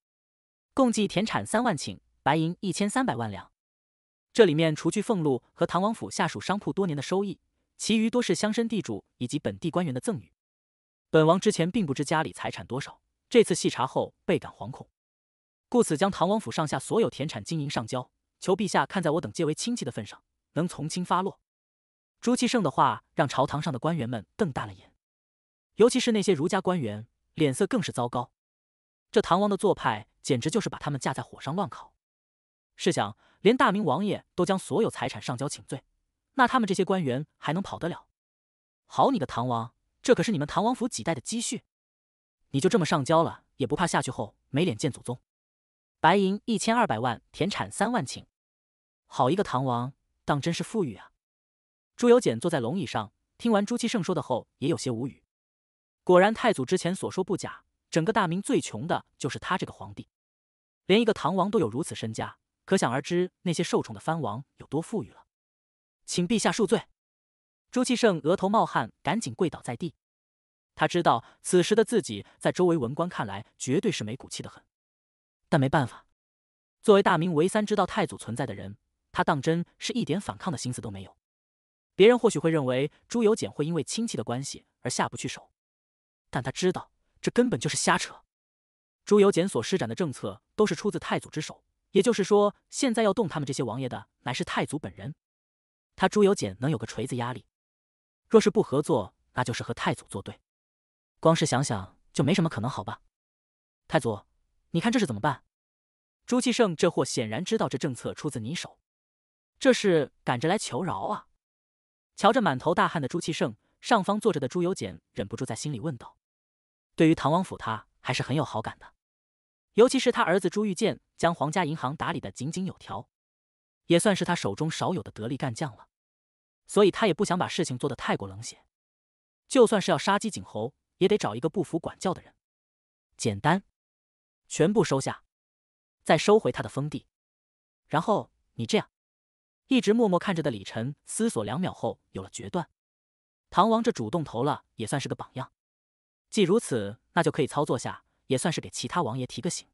A: 共计田产三万顷，白银一千三百万两。这里面除去俸禄和唐王府下属商铺多年的收益，其余多是乡绅地主以及本地官员的赠与。本王之前并不知家里财产多少，这次细查后倍感惶恐，故此将唐王府上下所有田产经营上交，求陛下看在我等皆为亲戚的份上，能从轻发落。朱祁胜的话让朝堂上的官员们瞪大了眼，尤其是那些儒家官员，脸色更是糟糕。这唐王的做派简直就是把他们架在火上乱烤。试想。连大明王爷都将所有财产上交请罪，那他们这些官员还能跑得了？好，你个唐王，这可是你们唐王府几代的积蓄，你就这么上交了，也不怕下去后没脸见祖宗？白银一千二百万，田产三万顷，好一个唐王，当真是富裕啊！朱由检坐在龙椅上，听完朱祁盛说的后，也有些无语。果然，太祖之前所说不假，整个大明最穷的就是他这个皇帝，连一个唐王都有如此身家。可想而知，那些受宠的藩王有多富裕了。请陛下恕罪！朱祁镇额头冒汗，赶紧跪倒在地。他知道此时的自己在周围文官看来绝对是没骨气的很，但没办法，作为大明唯三知道太祖存在的人，他当真是一点反抗的心思都没有。别人或许会认为朱由检会因为亲戚的关系而下不去手，但他知道这根本就是瞎扯。朱由检所施展的政策都是出自太祖之手。也就是说，现在要动他们这些王爷的，乃是太祖本人。他朱由检能有个锤子压力？若是不合作，那就是和太祖作对。光是想想就没什么可能，好吧？太祖，你看这是怎么办？朱祁盛这货显然知道这政策出自你手，这是赶着来求饶啊！瞧着满头大汗的朱祁盛，上方坐着的朱由检忍不住在心里问道：“对于唐王府，他还是很有好感的。”尤其是他儿子朱玉建将皇家银行打理的井井有条，也算是他手中少有的得力干将了。所以他也不想把事情做得太过冷血，就算是要杀鸡儆猴，也得找一个不服管教的人。简单，全部收下，再收回他的封地，然后你这样。一直默默看着的李晨思索两秒后有了决断。唐王这主动投了，也算是个榜样。既如此，那就可以操作下。也算是给其他王爷提个醒，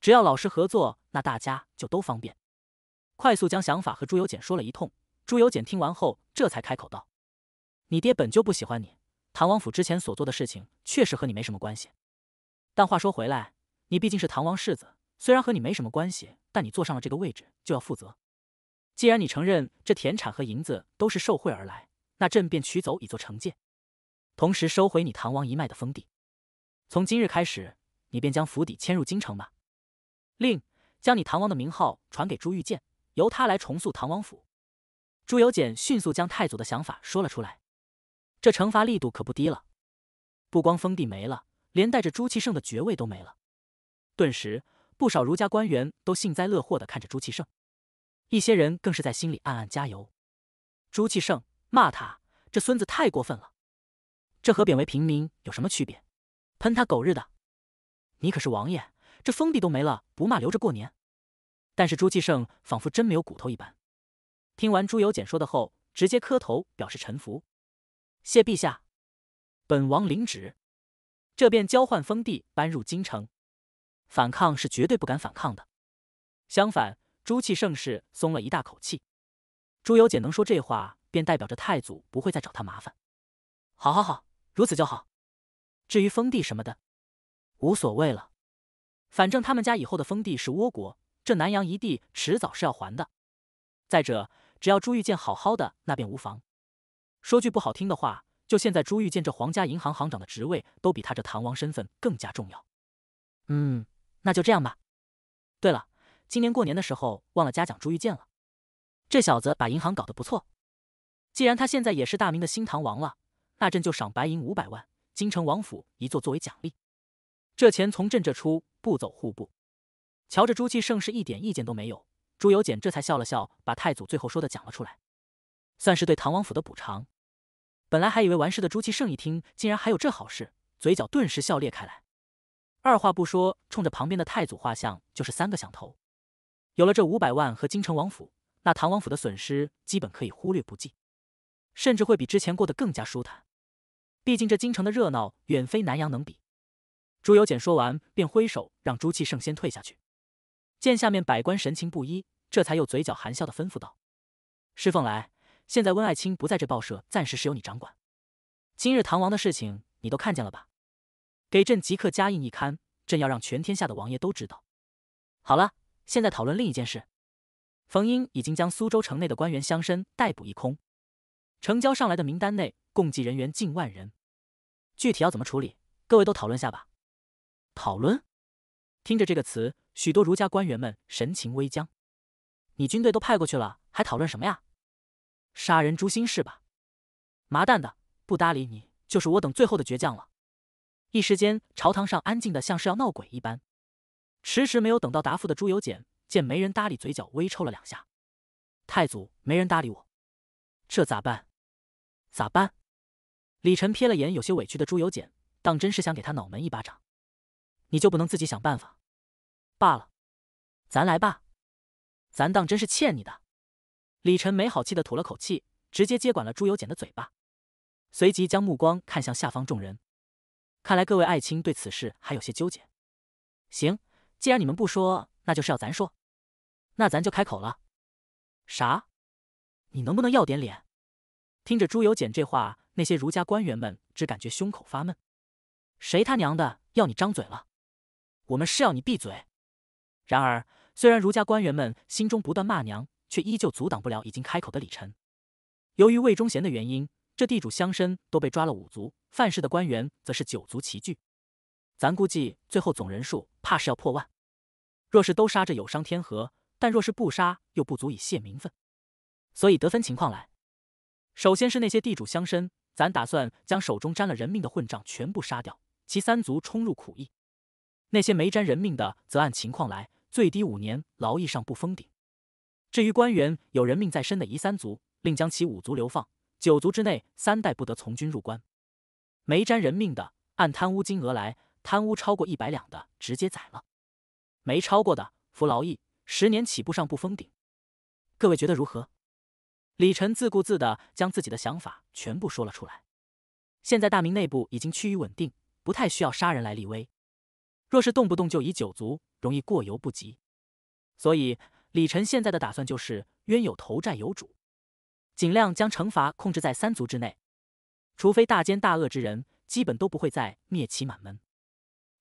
A: 只要老实合作，那大家就都方便。快速将想法和朱由检说了一通，朱由检听完后，这才开口道：“你爹本就不喜欢你，唐王府之前所做的事情确实和你没什么关系。但话说回来，你毕竟是唐王世子，虽然和你没什么关系，但你坐上了这个位置就要负责。既然你承认这田产和银子都是受贿而来，那朕便取走以作惩戒，同时收回你唐王一脉的封地。”从今日开始，你便将府邸迁入京城吧。令将你唐王的名号传给朱玉剑，由他来重塑唐王府。朱由检迅速将太祖的想法说了出来。这惩罚力度可不低了，不光封地没了，连带着朱祁胜的爵位都没了。顿时，不少儒家官员都幸灾乐祸的看着朱祁胜，一些人更是在心里暗暗加油。朱祁胜骂他，这孙子太过分了，这和贬为平民有什么区别？喷他狗日的！你可是王爷，这封地都没了，不骂留着过年。但是朱祁盛仿佛真没有骨头一般，听完朱由检说的后，直接磕头表示臣服，谢陛下，本王领旨，这便交换封地，搬入京城。反抗是绝对不敢反抗的。相反，朱祁盛是松了一大口气。朱由检能说这话，便代表着太祖不会再找他麻烦。好好好，如此就好。至于封地什么的，无所谓了，反正他们家以后的封地是倭国，这南洋一地迟早是要还的。再者，只要朱玉建好好的，那便无妨。说句不好听的话，就现在朱玉建这皇家银行行长的职位，都比他这唐王身份更加重要。嗯，那就这样吧。对了，今年过年的时候忘了嘉奖朱玉建了，这小子把银行搞得不错。既然他现在也是大明的新唐王了，那朕就赏白银五百万。京城王府一座作为奖励，这钱从朕这出，不走户部。瞧着朱祁盛是一点意见都没有，朱由检这才笑了笑，把太祖最后说的讲了出来，算是对唐王府的补偿。本来还以为完事的朱祁盛一听，竟然还有这好事，嘴角顿时笑裂开来，二话不说，冲着旁边的太祖画像就是三个响头。有了这五百万和京城王府，那唐王府的损失基本可以忽略不计，甚至会比之前过得更加舒坦。毕竟这京城的热闹远非南阳能比。朱由检说完，便挥手让朱祁圣先退下去。见下面百官神情不一，这才又嘴角含笑的吩咐道：“侍凤来，现在温爱卿不在这报社，暂时是由你掌管。今日唐王的事情，你都看见了吧？给朕即刻加印一刊，朕要让全天下的王爷都知道。好了，现在讨论另一件事。冯英已经将苏州城内的官员乡绅逮捕一空，成交上来的名单内，共计人员近万人。”具体要怎么处理？各位都讨论下吧。讨论，听着这个词，许多儒家官员们神情微僵。你军队都派过去了，还讨论什么呀？杀人诛心是吧？麻蛋的，不搭理你就是我等最后的倔强了。一时间，朝堂上安静的像是要闹鬼一般。迟迟没有等到答复的朱由检见没人搭理，嘴角微抽了两下。太祖没人搭理我，这咋办？咋办？李晨瞥了眼有些委屈的朱由检，当真是想给他脑门一巴掌。你就不能自己想办法？罢了，咱来吧，咱当真是欠你的。李晨没好气的吐了口气，直接接管了朱由检的嘴巴，随即将目光看向下方众人。看来各位爱卿对此事还有些纠结。行，既然你们不说，那就是要咱说。那咱就开口了。啥？你能不能要点脸？听着朱由检这话。那些儒家官员们只感觉胸口发闷，谁他娘的要你张嘴了？我们是要你闭嘴。然而，虽然儒家官员们心中不断骂娘，却依旧阻挡不了已经开口的李晨。由于魏忠贤的原因，这地主乡绅都被抓了五族，范氏的官员则是九族齐聚。咱估计最后总人数怕是要破万。若是都杀，这有伤天和；但若是不杀，又不足以泄民愤。所以得分情况来。首先是那些地主乡绅。咱打算将手中沾了人命的混账全部杀掉，其三族冲入苦役；那些没沾人命的，则按情况来，最低五年劳役，上不封顶。至于官员有人命在身的移三族，另将其五族流放，九族之内三代不得从军入关。没沾人命的，按贪污金额来，贪污超过一百两的直接宰了；没超过的服劳役，十年起步上不封顶。各位觉得如何？李晨自顾自的将自己的想法全部说了出来。现在大明内部已经趋于稳定，不太需要杀人来立威。若是动不动就以九族，容易过犹不及。所以李晨现在的打算就是冤有头债有主，尽量将惩罚控制在三族之内。除非大奸大恶之人，基本都不会再灭其满门。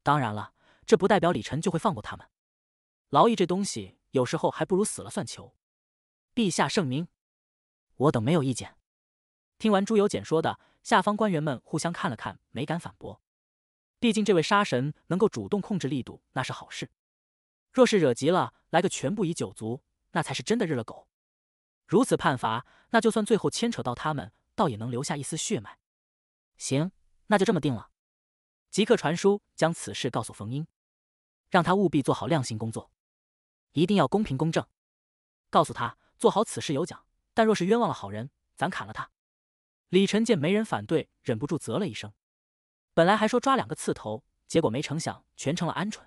A: 当然了，这不代表李晨就会放过他们。劳役这东西，有时候还不如死了算球。陛下圣明。我等没有意见。听完朱由检说的，下方官员们互相看了看，没敢反驳。毕竟这位杀神能够主动控制力度，那是好事。若是惹急了，来个全部以九族，那才是真的日了狗。如此判罚，那就算最后牵扯到他们，倒也能留下一丝血脉。行，那就这么定了。即刻传书，将此事告诉冯英，让他务必做好量刑工作，一定要公平公正。告诉他，做好此事有奖。但若是冤枉了好人，咱砍了他。李晨见没人反对，忍不住啧了一声。本来还说抓两个刺头，结果没成想全成了鹌鹑。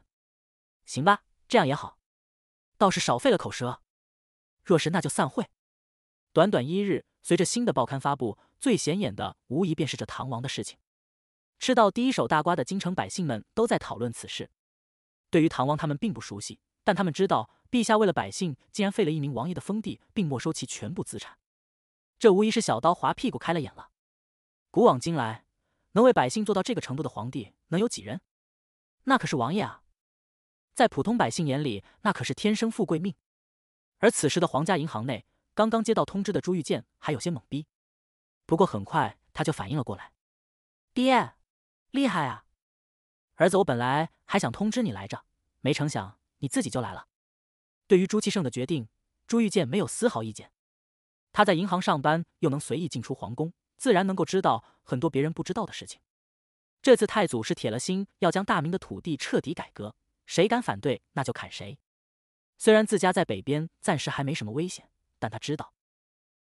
A: 行吧，这样也好，倒是少费了口舌。若是那就散会。短短一日，随着新的报刊发布，最显眼的无疑便是这唐王的事情。吃到第一手大瓜的京城百姓们都在讨论此事。对于唐王，他们并不熟悉，但他们知道。陛下为了百姓，竟然废了一名王爷的封地，并没收其全部资产，这无疑是小刀划屁股开了眼了。古往今来，能为百姓做到这个程度的皇帝，能有几人？那可是王爷啊，在普通百姓眼里，那可是天生富贵命。而此时的皇家银行内，刚刚接到通知的朱玉建还有些懵逼，不过很快他就反应了过来。爹，厉害啊！儿子，我本来还想通知你来着，没成想你自己就来了。对于朱祁胜的决定，朱玉建没有丝毫意见。他在银行上班，又能随意进出皇宫，自然能够知道很多别人不知道的事情。这次太祖是铁了心要将大明的土地彻底改革，谁敢反对，那就砍谁。虽然自家在北边暂时还没什么危险，但他知道，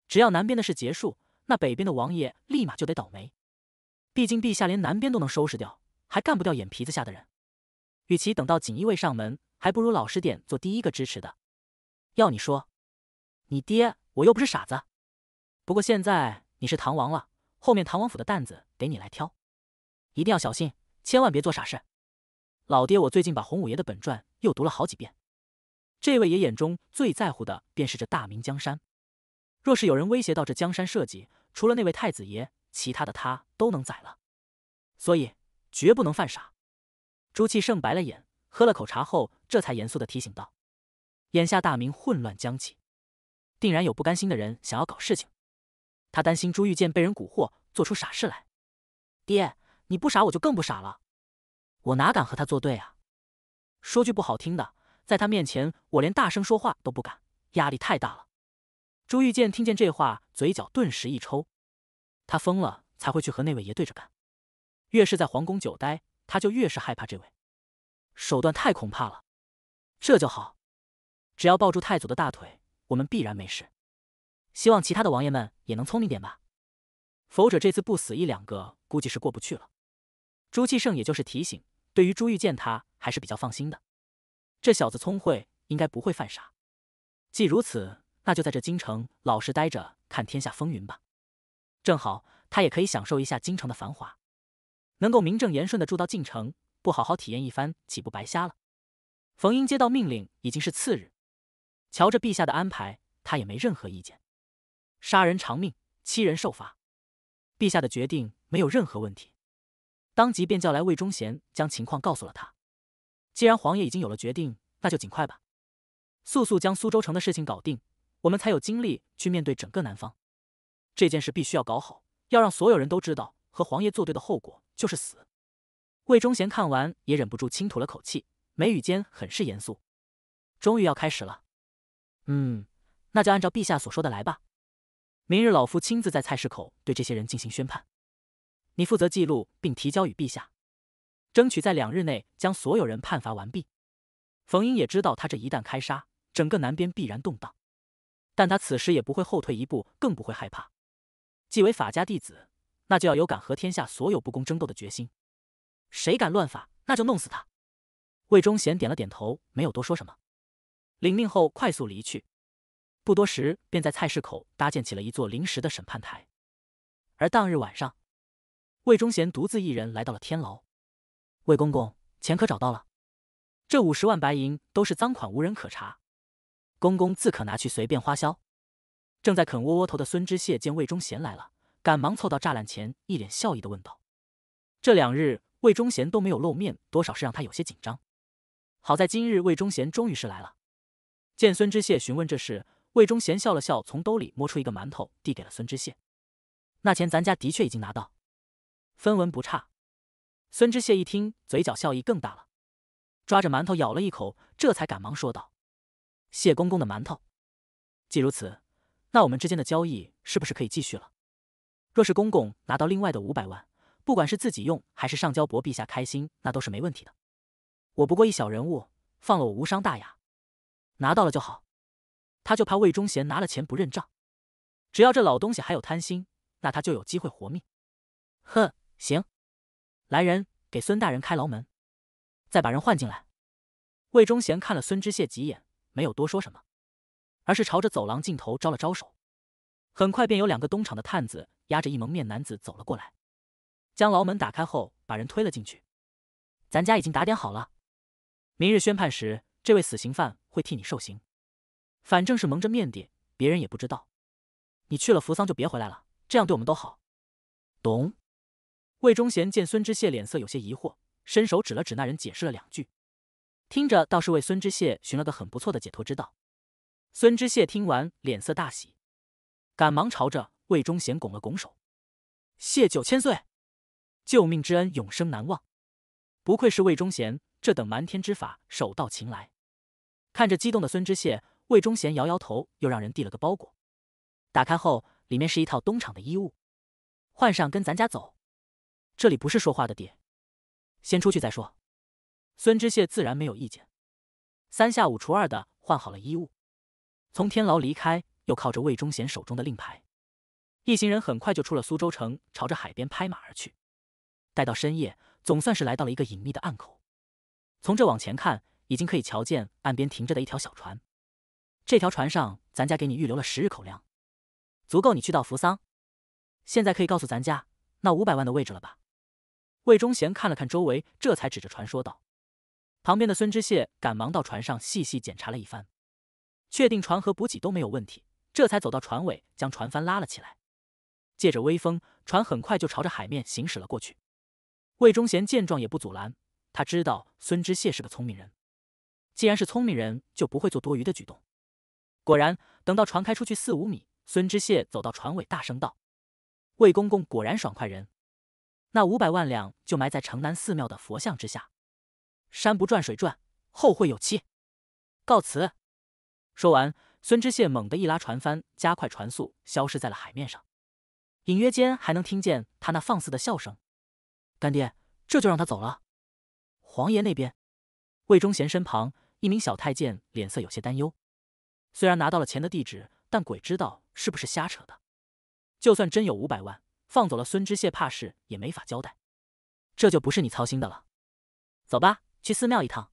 A: 只要南边的事结束，那北边的王爷立马就得倒霉。毕竟陛下连南边都能收拾掉，还干不掉眼皮子下的人？与其等到锦衣卫上门。还不如老实点，做第一个支持的。要你说，你爹我又不是傻子。不过现在你是唐王了，后面唐王府的担子得你来挑，一定要小心，千万别做傻事。老爹，我最近把洪五爷的本传又读了好几遍。这位爷眼中最在乎的便是这大明江山。若是有人威胁到这江山社稷，除了那位太子爷，其他的他都能宰了。所以绝不能犯傻。朱气盛白了眼。喝了口茶后，这才严肃的提醒道：“眼下大明混乱将起，定然有不甘心的人想要搞事情。他担心朱玉剑被人蛊惑，做出傻事来。爹，你不傻，我就更不傻了。我哪敢和他作对啊？说句不好听的，在他面前我连大声说话都不敢，压力太大了。”朱玉剑听见这话，嘴角顿时一抽。他疯了才会去和那位爷对着干。越是在皇宫久待，他就越是害怕这位。手段太恐怕了，这就好，只要抱住太祖的大腿，我们必然没事。希望其他的王爷们也能聪明点吧，否者这次不死一两个，估计是过不去了。朱祁盛也就是提醒，对于朱玉见他还是比较放心的，这小子聪慧，应该不会犯傻。既如此，那就在这京城老实待着，看天下风云吧。正好他也可以享受一下京城的繁华，能够名正言顺的住到京城。不好好体验一番，岂不白瞎了？冯英接到命令已经是次日，瞧着陛下的安排，他也没任何意见。杀人偿命，欺人受罚，陛下的决定没有任何问题。当即便叫来魏忠贤，将情况告诉了他。既然皇爷已经有了决定，那就尽快吧，速速将苏州城的事情搞定，我们才有精力去面对整个南方。这件事必须要搞好，要让所有人都知道，和皇爷作对的后果就是死。魏忠贤看完，也忍不住轻吐了口气，眉宇间很是严肃。终于要开始了。嗯，那就按照陛下所说的来吧。明日老夫亲自在菜市口对这些人进行宣判，你负责记录并提交与陛下，争取在两日内将所有人判罚完毕。冯英也知道，他这一旦开杀，整个南边必然动荡。但他此时也不会后退一步，更不会害怕。既为法家弟子，那就要有敢和天下所有不公争斗的决心。谁敢乱发，那就弄死他！魏忠贤点了点头，没有多说什么，领命后快速离去。不多时，便在菜市口搭建起了一座临时的审判台。而当日晚上，魏忠贤独自一人来到了天牢。魏公公，钱可找到了？这五十万白银都是赃款，无人可查，公公自可拿去随便花销。正在啃窝窝头的孙知谢见魏忠贤来了，赶忙凑到栅栏前，一脸笑意的问道：“这两日？”魏忠贤都没有露面，多少是让他有些紧张。好在今日魏忠贤终于是来了。见孙知谢询问这事，魏忠贤笑了笑，从兜里摸出一个馒头，递给了孙知谢。那钱咱家的确已经拿到，分文不差。孙知谢一听，嘴角笑意更大了，抓着馒头咬了一口，这才赶忙说道：“谢公公的馒头，既如此，那我们之间的交易是不是可以继续了？若是公公拿到另外的五百万。”不管是自己用还是上交博陛下开心，那都是没问题的。我不过一小人物，放了我无伤大雅。拿到了就好，他就怕魏忠贤拿了钱不认账。只要这老东西还有贪心，那他就有机会活命。哼，行，来人，给孙大人开牢门，再把人换进来。魏忠贤看了孙知县几眼，没有多说什么，而是朝着走廊尽头招了招手。很快便有两个东厂的探子押着一蒙面男子走了过来。将牢门打开后，把人推了进去。咱家已经打点好了，明日宣判时，这位死刑犯会替你受刑。反正是蒙着面的，别人也不知道。你去了扶桑就别回来了，这样对我们都好。懂？魏忠贤见孙知谢脸色有些疑惑，伸手指了指那人，解释了两句，听着倒是为孙知谢寻了个很不错的解脱之道。孙知谢听完，脸色大喜，赶忙朝着魏忠贤拱了拱手，谢九千岁。救命之恩永生难忘，不愧是魏忠贤这等瞒天之法，手到擒来。看着激动的孙知谢，魏忠贤摇摇头，又让人递了个包裹。打开后，里面是一套东厂的衣物，换上跟咱家走。这里不是说话的地，先出去再说。孙知谢自然没有意见，三下五除二的换好了衣物，从天牢离开，又靠着魏忠贤手中的令牌，一行人很快就出了苏州城，朝着海边拍马而去。待到深夜，总算是来到了一个隐秘的暗口。从这往前看，已经可以瞧见岸边停着的一条小船。这条船上，咱家给你预留了十日口粮，足够你去到扶桑。现在可以告诉咱家那五百万的位置了吧？魏忠贤看了看周围，这才指着船说道。旁边的孙知谢赶忙到船上细细检查了一番，确定船和补给都没有问题，这才走到船尾将船帆拉了起来。借着微风，船很快就朝着海面行驶了过去。魏忠贤见状也不阻拦，他知道孙知谢是个聪明人，既然是聪明人就不会做多余的举动。果然，等到船开出去四五米，孙知谢走到船尾，大声道：“魏公公果然爽快人，那五百万两就埋在城南寺庙的佛像之下。山不转水转，后会有期，告辞。”说完，孙知谢猛地一拉船帆，加快船速，消失在了海面上。隐约间还能听见他那放肆的笑声。干爹，这就让他走了？皇爷那边，魏忠贤身旁一名小太监脸色有些担忧。虽然拿到了钱的地址，但鬼知道是不是瞎扯的。就算真有五百万，放走了孙知谢，怕是也没法交代。这就不是你操心的了。走吧，去寺庙一趟，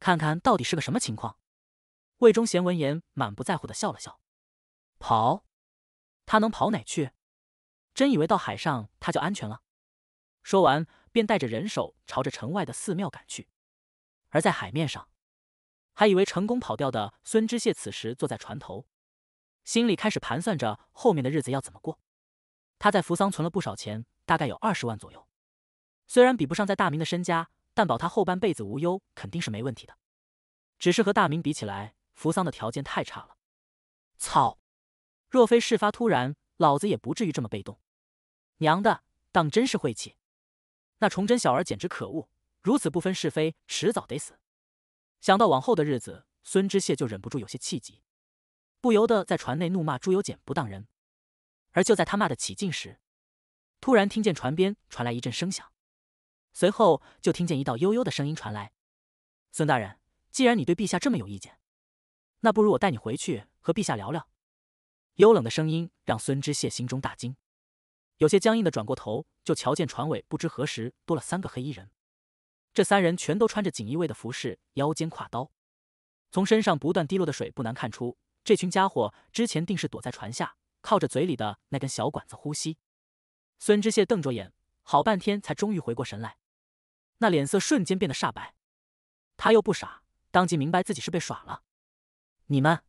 A: 看看到底是个什么情况。魏忠贤闻言，满不在乎的笑了笑。跑？他能跑哪去？真以为到海上他就安全了？说完，便带着人手朝着城外的寺庙赶去。而在海面上，还以为成功跑掉的孙知谢此时坐在船头，心里开始盘算着后面的日子要怎么过。他在扶桑存了不少钱，大概有二十万左右。虽然比不上在大明的身家，但保他后半辈子无忧肯定是没问题的。只是和大明比起来，扶桑的条件太差了。操！若非事发突然，老子也不至于这么被动。娘的，当真是晦气！那崇祯小儿简直可恶，如此不分是非，迟早得死。想到往后的日子，孙知谢就忍不住有些气急，不由得在船内怒骂朱由检不当人。而就在他骂得起劲时，突然听见船边传来一阵声响，随后就听见一道悠悠的声音传来：“孙大人，既然你对陛下这么有意见，那不如我带你回去和陛下聊聊。”幽冷的声音让孙知谢心中大惊。有些僵硬的转过头，就瞧见船尾不知何时多了三个黑衣人。这三人全都穿着锦衣卫的服饰，腰间挎刀。从身上不断滴落的水，不难看出，这群家伙之前定是躲在船下，靠着嘴里的那根小管子呼吸。孙知谢瞪着眼，好半天才终于回过神来，那脸色瞬间变得煞白。他又不傻，当即明白自己是被耍了。你们，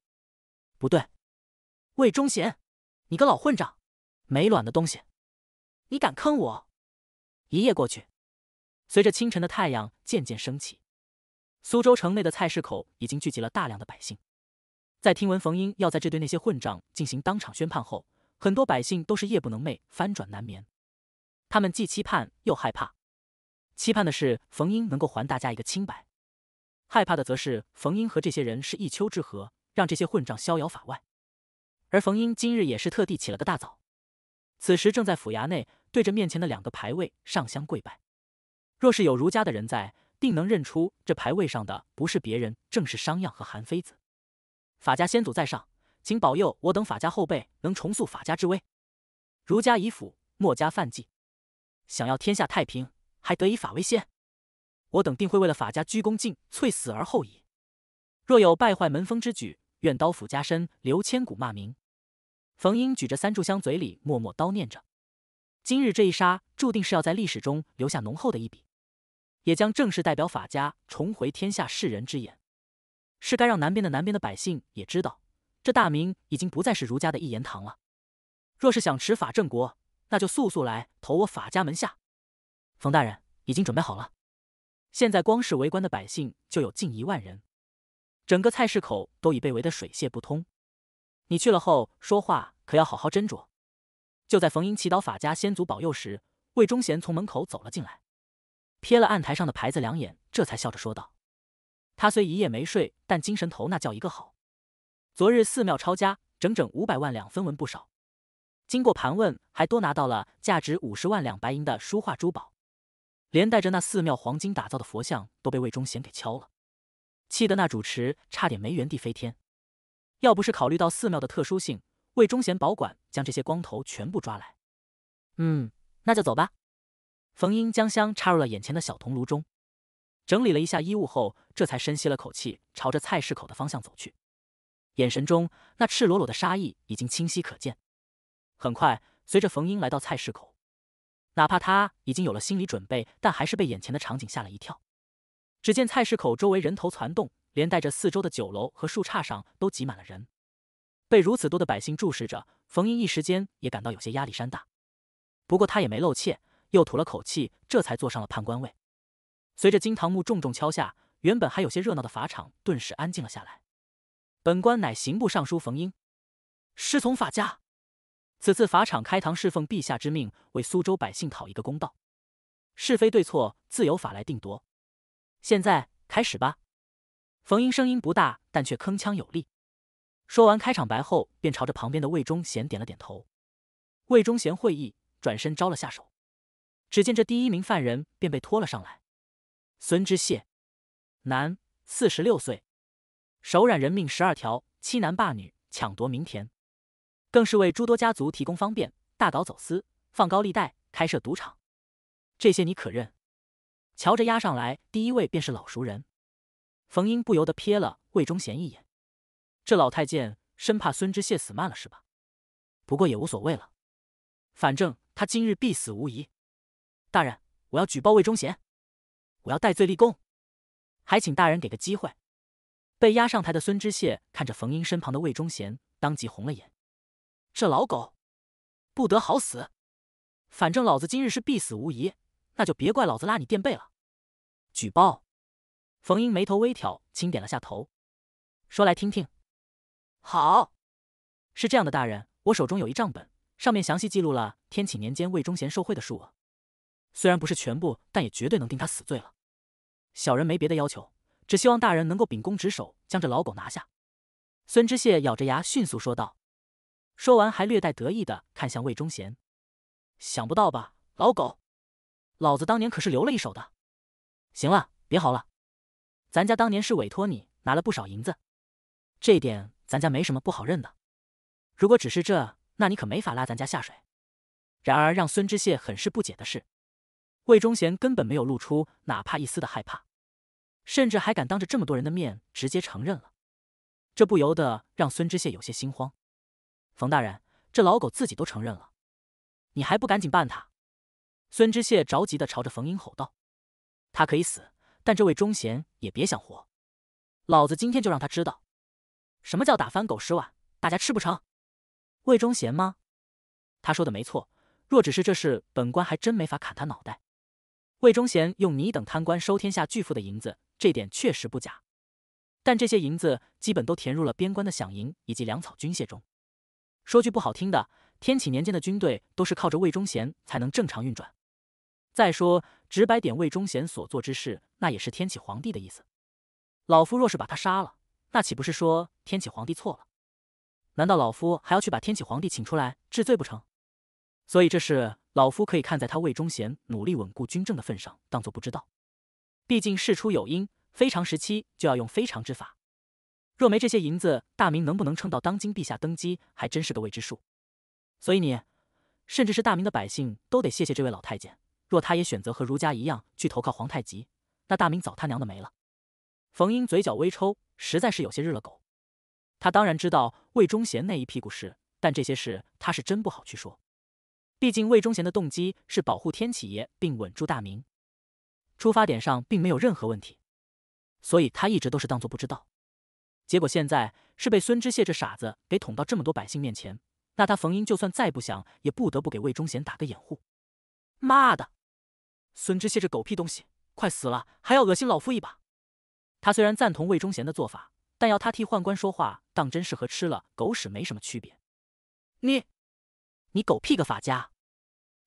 A: 不对，魏忠贤，你个老混账，没卵的东西！你敢坑我！一夜过去，随着清晨的太阳渐渐升起，苏州城内的菜市口已经聚集了大量的百姓。在听闻冯英要在这对那些混账进行当场宣判后，很多百姓都是夜不能寐，翻转难眠。他们既期盼又害怕，期盼的是冯英能够还大家一个清白，害怕的则是冯英和这些人是一丘之貉，让这些混账逍遥法外。而冯英今日也是特地起了个大早，此时正在府衙内。对着面前的两个牌位上香跪拜，若是有儒家的人在，定能认出这牌位上的不是别人，正是商鞅和韩非子。法家先祖在上，请保佑我等法家后辈能重塑法家之威。儒家以腐，墨家犯忌，想要天下太平，还得以法为先。我等定会为了法家鞠躬尽瘁，死而后已。若有败坏门风之举，愿刀斧加身，留千古骂名。冯英举着三炷香，嘴里默默叨念着。今日这一杀，注定是要在历史中留下浓厚的一笔，也将正式代表法家重回天下世人之眼。是该让南边的南边的百姓也知道，这大明已经不再是儒家的一言堂了。若是想持法正国，那就速速来投我法家门下。冯大人已经准备好了。现在光是围观的百姓就有近一万人，整个菜市口都已被围得水泄不通。你去了后，说话可要好好斟酌。就在冯英祈祷法家先祖保佑时，魏忠贤从门口走了进来，瞥了案台上的牌子两眼，这才笑着说道：“他虽一夜没睡，但精神头那叫一个好。昨日寺庙抄家，整整五百万两，分文不少。经过盘问，还多拿到了价值五十万两白银的书画珠宝，连带着那寺庙黄金打造的佛像都被魏忠贤给敲了，气得那主持差点没原地飞天。要不是考虑到寺庙的特殊性，魏忠贤保管。”将这些光头全部抓来。嗯，那就走吧。冯英将香插入了眼前的小铜炉中，整理了一下衣物后，这才深吸了口气，朝着菜市口的方向走去。眼神中那赤裸裸的杀意已经清晰可见。很快，随着冯英来到菜市口，哪怕他已经有了心理准备，但还是被眼前的场景吓了一跳。只见菜市口周围人头攒动，连带着四周的酒楼和树杈上都挤满了人。被如此多的百姓注视着，冯英一时间也感到有些压力山大。不过他也没露怯，又吐了口气，这才坐上了判官位。随着金堂木重重敲下，原本还有些热闹的法场顿时安静了下来。本官乃刑部尚书冯英，师从法家，此次法场开堂，是奉陛下之命为苏州百姓讨一个公道，是非对错，自有法来定夺。现在开始吧。冯英声音不大，但却铿锵有力。说完开场白后，便朝着旁边的魏忠贤点了点头。魏忠贤会意，转身招了下手。只见这第一名犯人便被拖了上来。孙知谢，男，四十六岁，手染人命十二条，欺男霸女，抢夺民田，更是为诸多家族提供方便，大搞走私，放高利贷，开设赌场。这些你可认？瞧着押上来第一位便是老熟人，冯英不由得瞥了魏忠贤一眼。这老太监生怕孙知谢死慢了是吧？不过也无所谓了，反正他今日必死无疑。大人，我要举报魏忠贤，我要戴罪立功，还请大人给个机会。被押上台的孙知谢看着冯英身旁的魏忠贤，当即红了眼。这老狗，不得好死！反正老子今日是必死无疑，那就别怪老子拉你垫背了。举报。冯英眉头微挑，轻点了下头，说来听听。好，是这样的，大人，我手中有一账本，上面详细记录了天启年间魏忠贤受贿的数额，虽然不是全部，但也绝对能定他死罪了。小人没别的要求，只希望大人能够秉公执守，将这老狗拿下。孙知县咬着牙迅速说道，说完还略带得意的看向魏忠贤，想不到吧，老狗，老子当年可是留了一手的。行了，别嚎了，咱家当年是委托你拿了不少银子，这一点。咱家没什么不好认的，如果只是这，那你可没法拉咱家下水。然而让孙知谢很是不解的是，魏忠贤根本没有露出哪怕一丝的害怕，甚至还敢当着这么多人的面直接承认了，这不由得让孙知谢有些心慌。冯大人，这老狗自己都承认了，你还不赶紧办他？孙知谢着急的朝着冯英吼道：“他可以死，但这位忠贤也别想活，老子今天就让他知道。”什么叫打翻狗食碗？大家吃不成？魏忠贤吗？他说的没错。若只是这事，本官还真没法砍他脑袋。魏忠贤用你等贪官收天下巨富的银子，这点确实不假。但这些银子基本都填入了边关的饷银以及粮草军械中。说句不好听的，天启年间的军队都是靠着魏忠贤才能正常运转。再说直白点，魏忠贤所做之事，那也是天启皇帝的意思。老夫若是把他杀了。那岂不是说天启皇帝错了？难道老夫还要去把天启皇帝请出来治罪不成？所以这事老夫可以看在他魏忠贤努力稳固军政的份上，当做不知道。毕竟事出有因，非常时期就要用非常之法。若没这些银子，大明能不能撑到当今陛下登基，还真是个未知数。所以你，甚至是大明的百姓，都得谢谢这位老太监。若他也选择和儒家一样去投靠皇太极，那大明早他娘的没了。冯英嘴角微抽。实在是有些日了狗。他当然知道魏忠贤那一屁股事，但这些事他是真不好去说。毕竟魏忠贤的动机是保护天启爷并稳住大明，出发点上并没有任何问题，所以他一直都是当做不知道。结果现在是被孙知谢这傻子给捅到这么多百姓面前，那他冯英就算再不想，也不得不给魏忠贤打个掩护。妈的，孙知谢这狗屁东西，快死了还要恶心老夫一把！他虽然赞同魏忠贤的做法，但要他替宦官说话，当真是和吃了狗屎没什么区别。你，你狗屁个法家，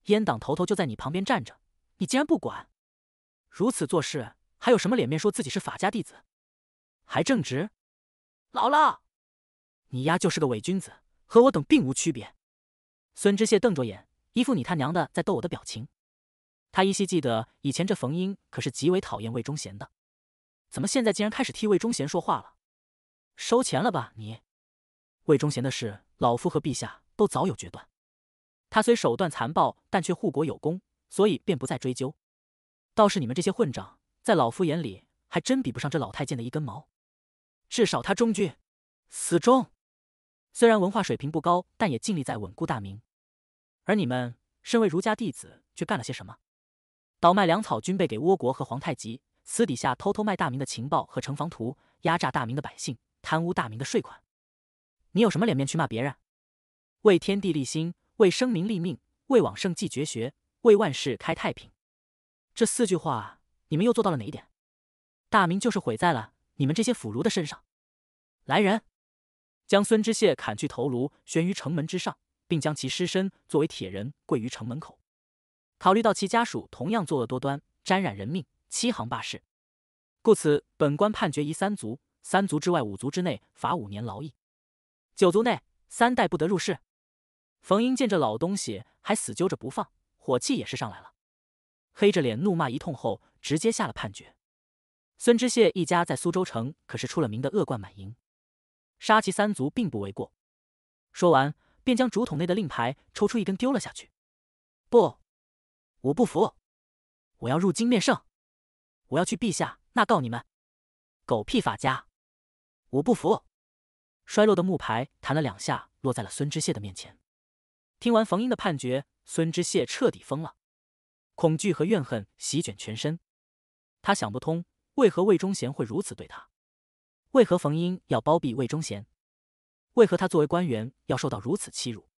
A: 阉党头头就在你旁边站着，你竟然不管，如此做事还有什么脸面说自己是法家弟子，还正直？老了，你丫就是个伪君子，和我等并无区别。孙知谢瞪着眼，一副你他娘的在逗我的表情。他依稀记得以前这冯英可是极为讨厌魏忠贤的。怎么现在竟然开始替魏忠贤说话了？收钱了吧你？魏忠贤的事，老夫和陛下都早有决断。他虽手段残暴，但却护国有功，所以便不再追究。倒是你们这些混账，在老夫眼里还真比不上这老太监的一根毛。至少他忠君，死忠。虽然文化水平不高，但也尽力在稳固大明。而你们身为儒家弟子，却干了些什么？倒卖粮草军备给倭国和皇太极。私底下偷偷卖大明的情报和城防图，压榨大明的百姓，贪污大明的税款。你有什么脸面去骂别人？为天地立心，为生民立命，为往圣继绝学，为万世开太平。这四句话，你们又做到了哪一点？大明就是毁在了你们这些腐儒的身上。来人，将孙知谢砍去头颅，悬于城门之上，并将其尸身作为铁人跪于城门口。考虑到其家属同样作恶多端，沾染人命。七行八市，故此本官判决：一三族，三族之外五族之内罚五年劳役，九族内三代不得入仕。冯英见这老东西还死揪着不放，火气也是上来了，黑着脸怒骂一通后，直接下了判决。孙知谢一家在苏州城可是出了名的恶贯满盈，杀其三族并不为过。说完，便将竹筒内的令牌抽出一根丢了下去。不，我不服，我要入京面圣。我要去陛下那告你们，狗屁法家，我不服！衰落的木牌弹了两下，落在了孙知谢的面前。听完冯英的判决，孙知谢彻底疯了，恐惧和怨恨席卷全身。他想不通，为何魏忠贤会如此对他？为何冯英要包庇魏忠贤？为何他作为官员要受到如此欺辱？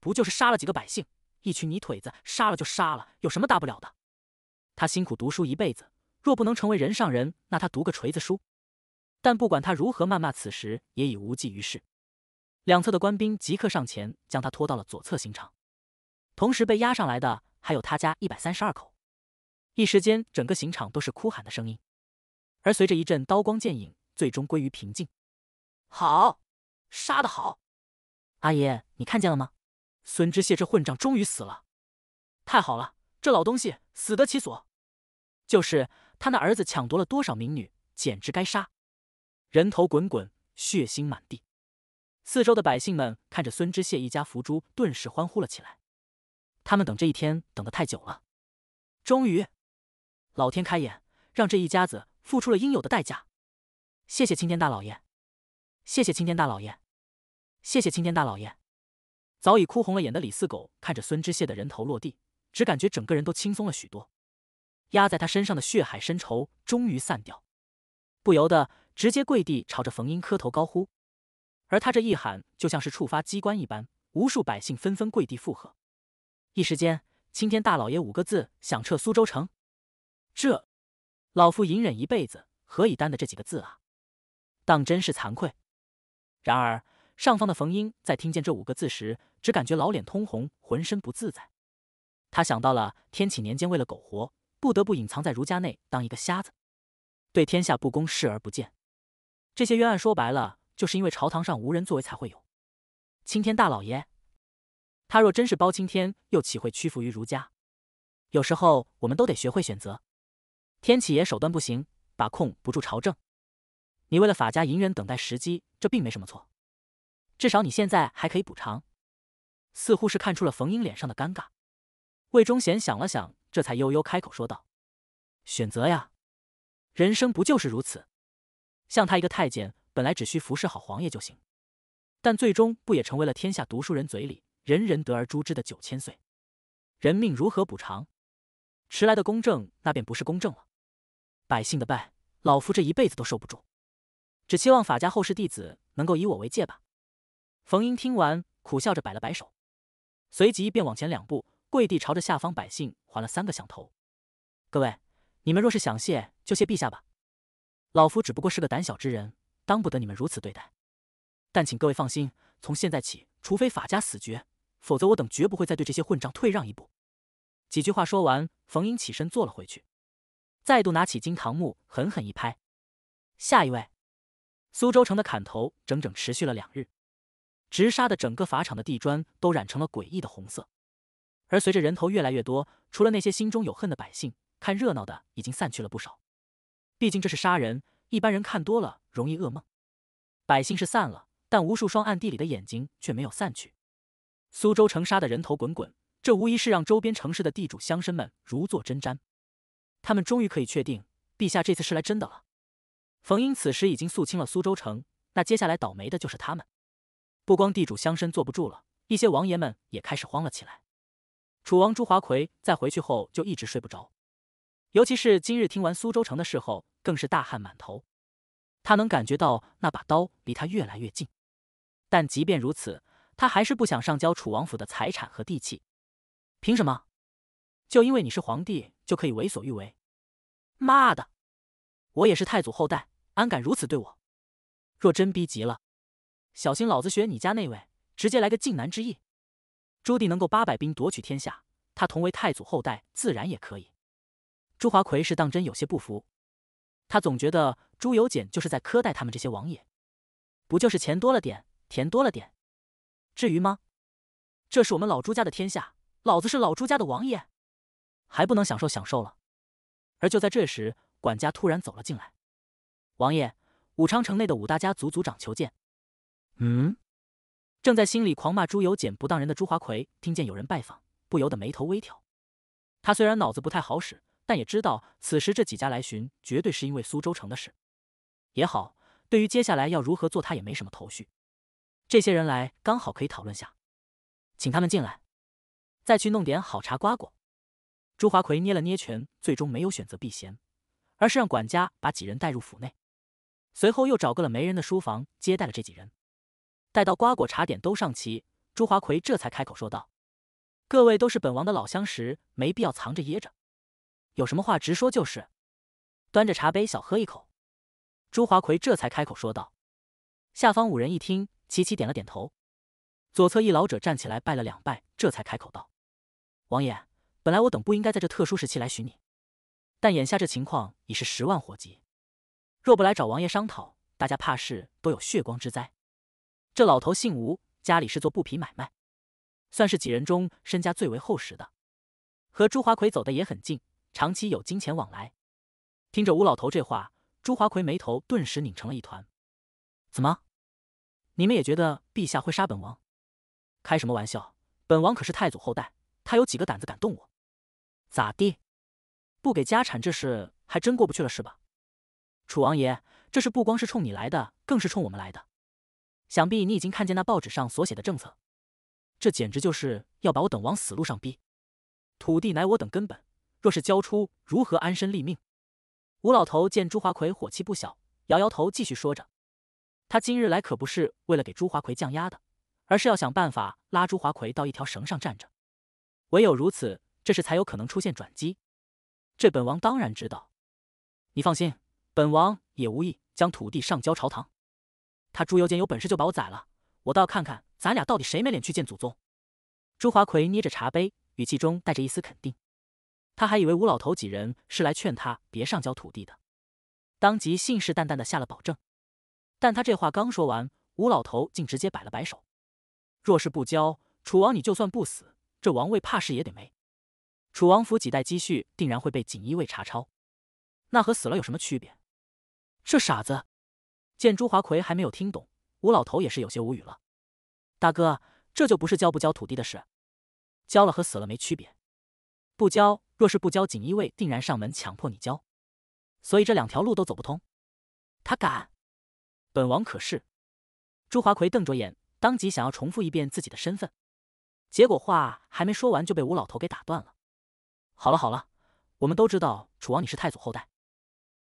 A: 不就是杀了几个百姓，一群泥腿子杀了就杀了，有什么大不了的？他辛苦读书一辈子。若不能成为人上人，那他读个锤子书！但不管他如何谩骂，此时也已无济于事。两侧的官兵即刻上前，将他拖到了左侧刑场。同时被押上来的还有他家一百三十二口。一时间，整个刑场都是哭喊的声音。而随着一阵刀光剑影，最终归于平静。好，杀得好！阿爷，你看见了吗？孙知谢这混账终于死了！太好了，这老东西死得其所。就是。他那儿子抢夺了多少民女，简直该杀！人头滚滚，血腥满地。四周的百姓们看着孙知谢一家伏诛，顿时欢呼了起来。他们等这一天等得太久了，终于，老天开眼，让这一家子付出了应有的代价。谢谢青天大老爷！谢谢青天大老爷！谢谢青天大老爷！早已哭红了眼的李四狗看着孙知谢的人头落地，只感觉整个人都轻松了许多。压在他身上的血海深仇终于散掉，不由得直接跪地朝着冯英磕头高呼。而他这一喊，就像是触发机关一般，无数百姓纷纷跪地附和。一时间，“青天大老爷”五个字响彻苏州城。这老夫隐忍一辈子，何以担的这几个字啊？当真是惭愧。然而上方的冯英在听见这五个字时，只感觉老脸通红，浑身不自在。他想到了天启年间为了苟活。不得不隐藏在儒家内当一个瞎子，对天下不公视而不见。这些冤案说白了，就是因为朝堂上无人作为才会有。青天大老爷，他若真是包青天，又岂会屈服于儒家？有时候，我们都得学会选择。天启爷手段不行，把控不住朝政。你为了法家隐忍等待时机，这并没什么错。至少你现在还可以补偿。似乎是看出了冯英脸上的尴尬，魏忠贤想了想。这才悠悠开口说道：“选择呀，人生不就是如此？像他一个太监，本来只需服侍好皇爷就行，但最终不也成为了天下读书人嘴里人人得而诛之的九千岁？人命如何补偿？迟来的公正，那便不是公正了。百姓的拜，老夫这一辈子都受不住。只希望法家后世弟子能够以我为戒吧。”冯英听完，苦笑着摆了摆手，随即便往前两步。跪地朝着下方百姓还了三个响头。各位，你们若是想谢，就谢陛下吧。老夫只不过是个胆小之人，当不得你们如此对待。但请各位放心，从现在起，除非法家死绝，否则我等绝不会再对这些混账退让一步。几句话说完，冯英起身坐了回去，再度拿起金堂木狠狠一拍。下一位，苏州城的砍头整整持续了两日，直杀的整个法场的地砖都染成了诡异的红色。而随着人头越来越多，除了那些心中有恨的百姓，看热闹的已经散去了不少。毕竟这是杀人，一般人看多了容易噩梦。百姓是散了，但无数双暗地里的眼睛却没有散去。苏州城杀的人头滚滚，这无疑是让周边城市的地主乡绅们如坐针毡。他们终于可以确定，陛下这次是来真的了。冯英此时已经肃清了苏州城，那接下来倒霉的就是他们。不光地主乡绅坐不住了，一些王爷们也开始慌了起来。楚王朱华奎在回去后就一直睡不着，尤其是今日听完苏州城的事后，更是大汗满头。他能感觉到那把刀离他越来越近，但即便如此，他还是不想上交楚王府的财产和地契。凭什么？就因为你是皇帝就可以为所欲为？妈的！我也是太祖后代，安敢如此对我？若真逼急了，小心老子学你家那位，直接来个靖难之意！朱棣能够八百兵夺取天下，他同为太祖后代，自然也可以。朱华奎是当真有些不服，他总觉得朱由检就是在苛待他们这些王爷，不就是钱多了点，田多了点，至于吗？这是我们老朱家的天下，老子是老朱家的王爷，还不能享受享受了。而就在这时，管家突然走了进来：“王爷，武昌城内的五大家族族长求见。”
B: 嗯。
A: 正在心里狂骂朱由检不当人的朱华奎，听见有人拜访，不由得眉头微挑。他虽然脑子不太好使，但也知道此时这几家来寻，绝对是因为苏州城的事。也好，对于接下来要如何做，他也没什么头绪。这些人来，刚好可以讨论下，请他们进来，再去弄点好茶瓜果。朱华奎捏了捏拳，最终没有选择避嫌，而是让管家把几人带入府内，随后又找个了没人的书房，接待了这几人。待到瓜果茶点都上齐，朱华奎这才开口说道：“各位都是本王的老相识，没必要藏着掖着，有什么话直说就是。”端着茶杯小喝一口，朱华奎这才开口说道：“下方五人一听，齐齐点了点头。左侧一老者站起来拜了两拜，这才开口道：‘王爷，本来我等不应该在这特殊时期来寻你，但眼下这情况已是十万火急，若不来找王爷商讨，大家怕是都有血光之灾。’”这老头姓吴，家里是做布匹买卖，算是几人中身家最为厚实的，和朱华奎走的也很近，长期有金钱往来。听着吴老头这话，朱华奎眉头顿时拧成了一团。怎么，你们也觉得陛下会杀本王？开什么玩笑！本王可是太祖后代，他有几个胆子敢动我？咋地？不给家产这事还真过不去了是吧？楚王爷，这事不光是冲你来的，更是冲我们来的。想必你已经看见那报纸上所写的政策，这简直就是要把我等往死路上逼。土地乃我等根本，若是交出，如何安身立命？吴老头见朱华奎火气不小，摇摇头，继续说着：“他今日来可不是为了给朱华奎降压的，而是要想办法拉朱华奎到一条绳上站着。唯有如此，这事才有可能出现转机。”这本王当然知道，你放心，本王也无意将土地上交朝堂。他朱由检有本事就把我宰了，我倒要看看咱俩到底谁没脸去见祖宗。朱华奎捏着茶杯，语气中带着一丝肯定。他还以为吴老头几人是来劝他别上交土地的，当即信誓旦旦的下了保证。但他这话刚说完，吴老头竟直接摆了摆手：“若是不交，楚王你就算不死，这王位怕是也得没。楚王府几代积蓄定然会被锦衣卫查抄，那和死了有什么区别？这傻子！”见朱华奎还没有听懂，吴老头也是有些无语了。大哥，这就不是交不交土地的事，交了和死了没区别。不交，若是不交，锦衣卫定然上门强迫你交，所以这两条路都走不通。他敢？本王可是……朱华奎瞪着眼，当即想要重复一遍自己的身份，结果话还没说完就被吴老头给打断了。好了好了，我们都知道楚王你是太祖后代，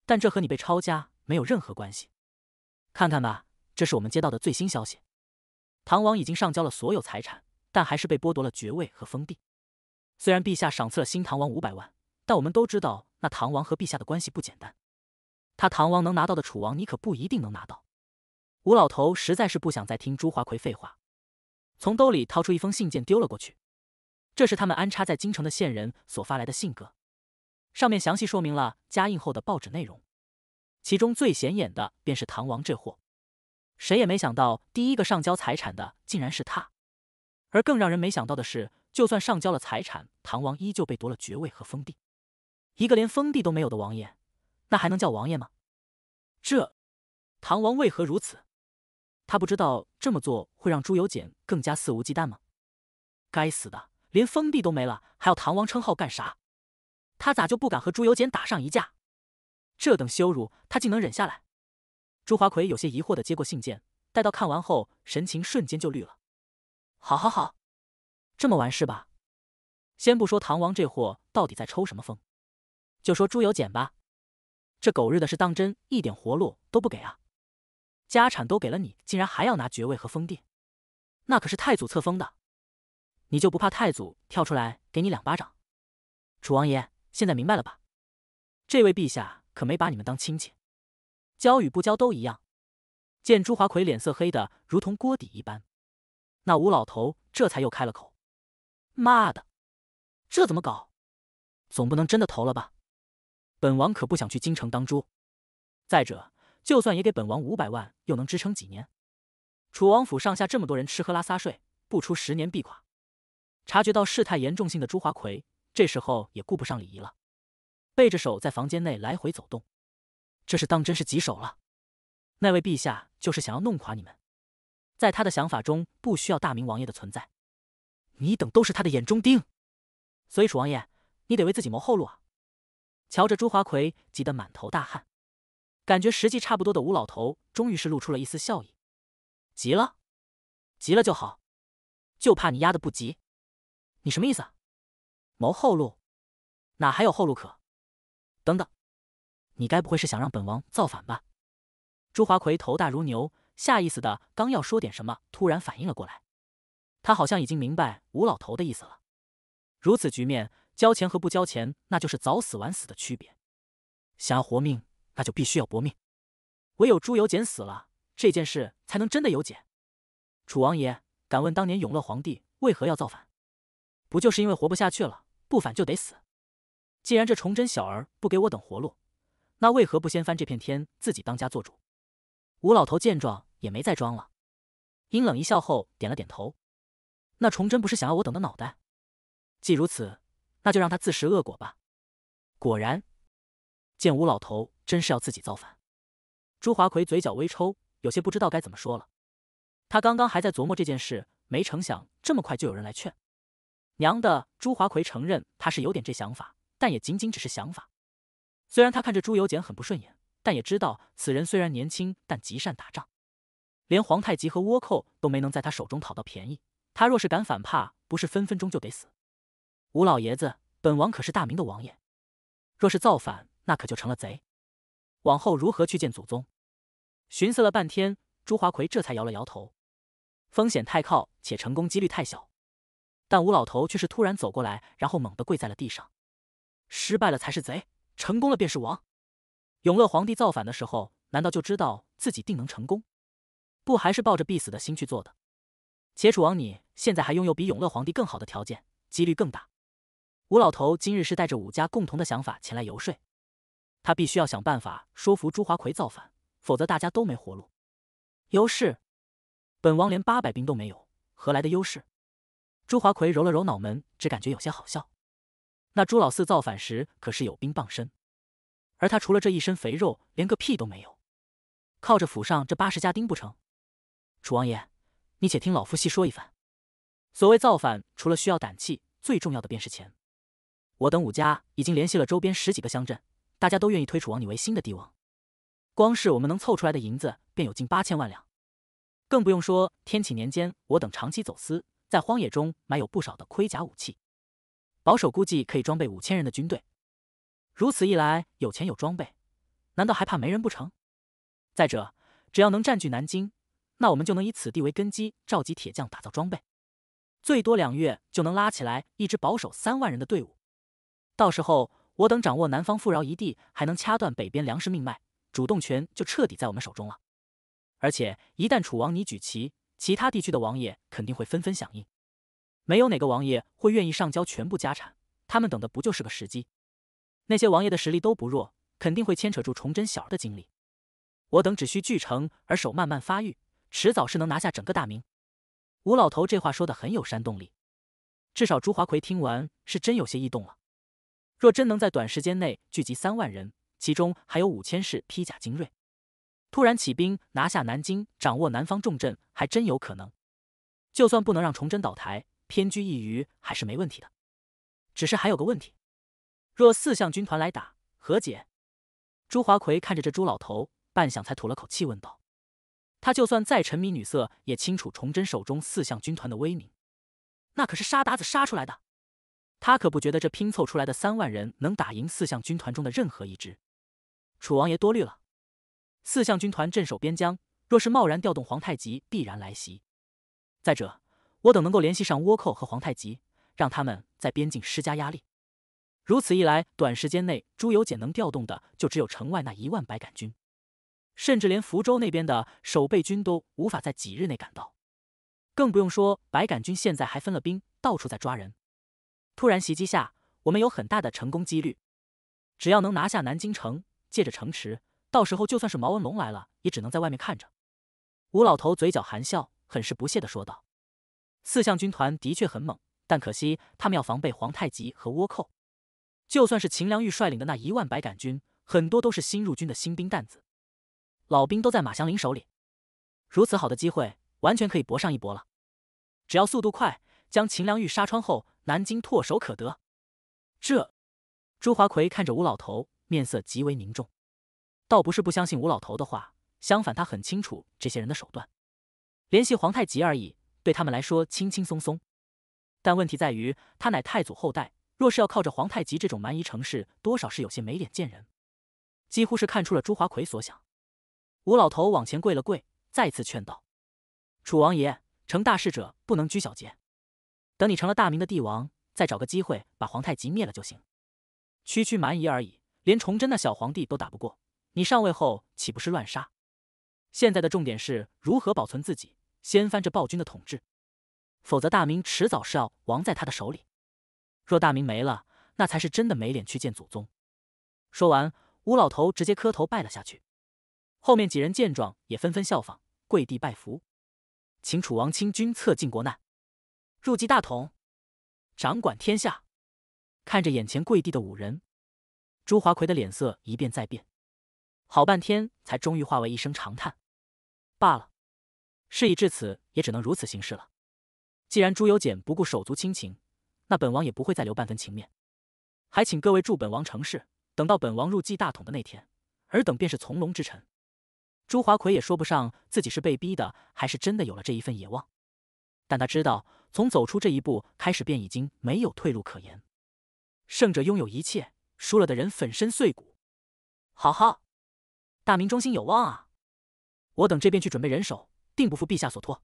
A: 但这和你被抄家没有任何关系。看看吧，这是我们接到的最新消息。唐王已经上交了所有财产，但还是被剥夺了爵位和封地。虽然陛下赏赐了新唐王五百万，但我们都知道那唐王和陛下的关系不简单。他唐王能拿到的楚王，你可不一定能拿到。吴老头实在是不想再听朱华奎废话，从兜里掏出一封信件丢了过去。这是他们安插在京城的线人所发来的信鸽，上面详细说明了加印后的报纸内容。其中最显眼的便是唐王这货，谁也没想到第一个上交财产的竟然是他，而更让人没想到的是，就算上交了财产，唐王依旧被夺了爵位和封地。一个连封地都没有的王爷，那还能叫王爷吗？这唐王为何如此？他不知道这么做会让朱由检更加肆无忌惮吗？该死的，连封地都没了，还要唐王称号干啥？他咋就不敢和朱由检打上一架？这等羞辱，他竟能忍下来？朱华奎有些疑惑的接过信件，待到看完后，神情瞬间就绿了。好好好，这么完事吧？先不说唐王这货到底在抽什么风，就说朱由检吧，这狗日的是当真一点活路都不给啊！家产都给了你，竟然还要拿爵位和封地？那可是太祖册封的，你就不怕太祖跳出来给你两巴掌？楚王爷，现在明白了吧？这位陛下。可没把你们当亲戚，交与不交都一样。见朱华奎脸色黑的如同锅底一般，那吴老头这才又开了口：“妈的，这怎么搞？总不能真的投了吧？本王可不想去京城当猪。再者，就算也给本王五百万，又能支撑几年？楚王府上下这么多人吃喝拉撒睡，不出十年必垮。”察觉到事态严重性的朱华奎，这时候也顾不上礼仪了。背着手在房间内来回走动，这是当真是棘手了。那位陛下就是想要弄垮你们，在他的想法中不需要大明王爷的存在，你等都是他的眼中钉。所以楚王爷，你得为自己谋后路啊！瞧着朱华奎急得满头大汗，感觉时机差不多的吴老头终于是露出了一丝笑意。急了，急了就好，就怕你压的不急。你什么意思？谋后路，哪还有后路可？等等，你该不会是想让本王造反吧？朱华奎头大如牛，下意识的刚要说点什么，突然反应了过来，他好像已经明白吴老头的意思了。如此局面，交钱和不交钱，那就是早死晚死的区别。想要活命，那就必须要搏命。唯有朱由检死了，这件事才能真的有解。楚王爷，敢问当年永乐皇帝为何要造反？不就是因为活不下去了，不反就得死？既然这崇祯小儿不给我等活路，那为何不掀翻这片天，自己当家做主？吴老头见状也没再装了，阴冷一笑后点了点头。那崇祯不是想要我等的脑袋？既如此，那就让他自食恶果吧。果然，见吴老头真是要自己造反，朱华奎嘴角微抽，有些不知道该怎么说了。他刚刚还在琢磨这件事，没成想这么快就有人来劝。娘的！朱华奎承认他是有点这想法。但也仅仅只是想法。虽然他看着朱由检很不顺眼，但也知道此人虽然年轻，但极善打仗，连皇太极和倭寇都没能在他手中讨到便宜。他若是敢反叛，不是分分钟就得死。吴老爷子，本王可是大明的王爷，若是造反，那可就成了贼，往后如何去见祖宗？寻思了半天，朱华奎这才摇了摇头，风险太靠，且成功几率太小。但吴老头却是突然走过来，然后猛地跪在了地上。失败了才是贼，成功了便是王。永乐皇帝造反的时候，难道就知道自己定能成功？不还是抱着必死的心去做的？且楚王，你现在还拥有比永乐皇帝更好的条件，几率更大。吴老头今日是带着五家共同的想法前来游说，他必须要想办法说服朱华奎造反，否则大家都没活路。优势？本王连八百兵都没有，何来的优势？朱华奎揉了揉脑门，只感觉有些好笑。那朱老四造反时可是有兵傍身，而他除了这一身肥肉，连个屁都没有，靠着府上这八十家丁不成？楚王爷，你且听老夫细说一番。所谓造反，除了需要胆气，最重要的便是钱。我等武家已经联系了周边十几个乡镇，大家都愿意推楚王你为新的帝王。光是我们能凑出来的银子，便有近八千万两，更不用说天启年间，我等长期走私，在荒野中买有不少的盔甲武器。保守估计可以装备五千人的军队，如此一来有钱有装备，难道还怕没人不成？再者，只要能占据南京，那我们就能以此地为根基，召集铁匠打造装备，最多两月就能拉起来一支保守三万人的队伍。到时候，我等掌握南方富饶一地，还能掐断北边粮食命脉，主动权就彻底在我们手中了。而且，一旦楚王你举旗，其他地区的王爷肯定会纷纷响应。没有哪个王爷会愿意上交全部家产，他们等的不就是个时机？那些王爷的实力都不弱，肯定会牵扯住崇祯小儿的精力。我等只需聚城而守，慢慢发育，迟早是能拿下整个大明。吴老头这话说的很有煽动力，至少朱华奎听完是真有些异动了。若真能在短时间内聚集三万人，其中还有五千士披甲精锐，突然起兵拿下南京，掌握南方重镇，还真有可能。就算不能让崇祯倒台，偏居一隅还是没问题的，只是还有个问题：若四象军团来打，何解？朱华奎看着这朱老头，半晌才吐了口气，问道：“他就算再沉迷女色，也清楚崇祯手中四象军团的威名，那可是杀鞑子杀出来的。他可不觉得这拼凑出来的三万人能打赢四象军团中的任何一支。”楚王爷多虑了，四象军团镇守边疆，若是贸然调动，皇太极必然来袭。再者，我等能够联系上倭寇和皇太极，让他们在边境施加压力。如此一来，短时间内朱由检能调动的就只有城外那一万白杆军，甚至连福州那边的守备军都无法在几日内赶到，更不用说白杆军现在还分了兵，到处在抓人。突然袭击下，我们有很大的成功几率。只要能拿下南京城，借着城池，到时候就算是毛文龙来了，也只能在外面看着。吴老头嘴角含笑，很是不屑地说道。四象军团的确很猛，但可惜他们要防备皇太极和倭寇。就算是秦良玉率领的那一万百杆军，很多都是新入军的新兵蛋子，老兵都在马祥林手里。如此好的机会，完全可以搏上一搏了。只要速度快，将秦良玉杀穿后，南京唾手可得。这，朱华奎看着吴老头，面色极为凝重。倒不是不相信吴老头的话，相反，他很清楚这些人的手段，联系皇太极而已。对他们来说，轻轻松松。但问题在于，他乃太祖后代，若是要靠着皇太极这种蛮夷城市，多少是有些没脸见人。几乎是看出了朱华奎所想，吴老头往前跪了跪，再次劝道：“楚王爷，成大事者不能拘小节。等你成了大明的帝王，再找个机会把皇太极灭了就行。区区蛮夷而已，连崇祯那小皇帝都打不过，你上位后岂不是乱杀？现在的重点是如何保存自己。”掀翻这暴君的统治，否则大明迟早是要亡在他的手里。若大明没了，那才是真的没脸去见祖宗。说完，吴老头直接磕头拜了下去。后面几人见状，也纷纷效仿，跪地拜服，请楚王清君策进国难，入继大统，掌管天下。看着眼前跪地的五人，朱华奎的脸色一变再变，好半天才终于化为一声长叹：罢了。事已至此，也只能如此行事了。既然朱由检不顾手足亲情，那本王也不会再留半分情面。还请各位助本王成事，等到本王入继大统的那天，尔等便是从龙之臣。朱华奎也说不上自己是被逼的，还是真的有了这一份野望，但他知道，从走出这一步开始，便已经没有退路可言。胜者拥有一切，输了的人粉身碎骨。好好，大明中心有望啊！我等这边去准备人手。定不负陛下所托。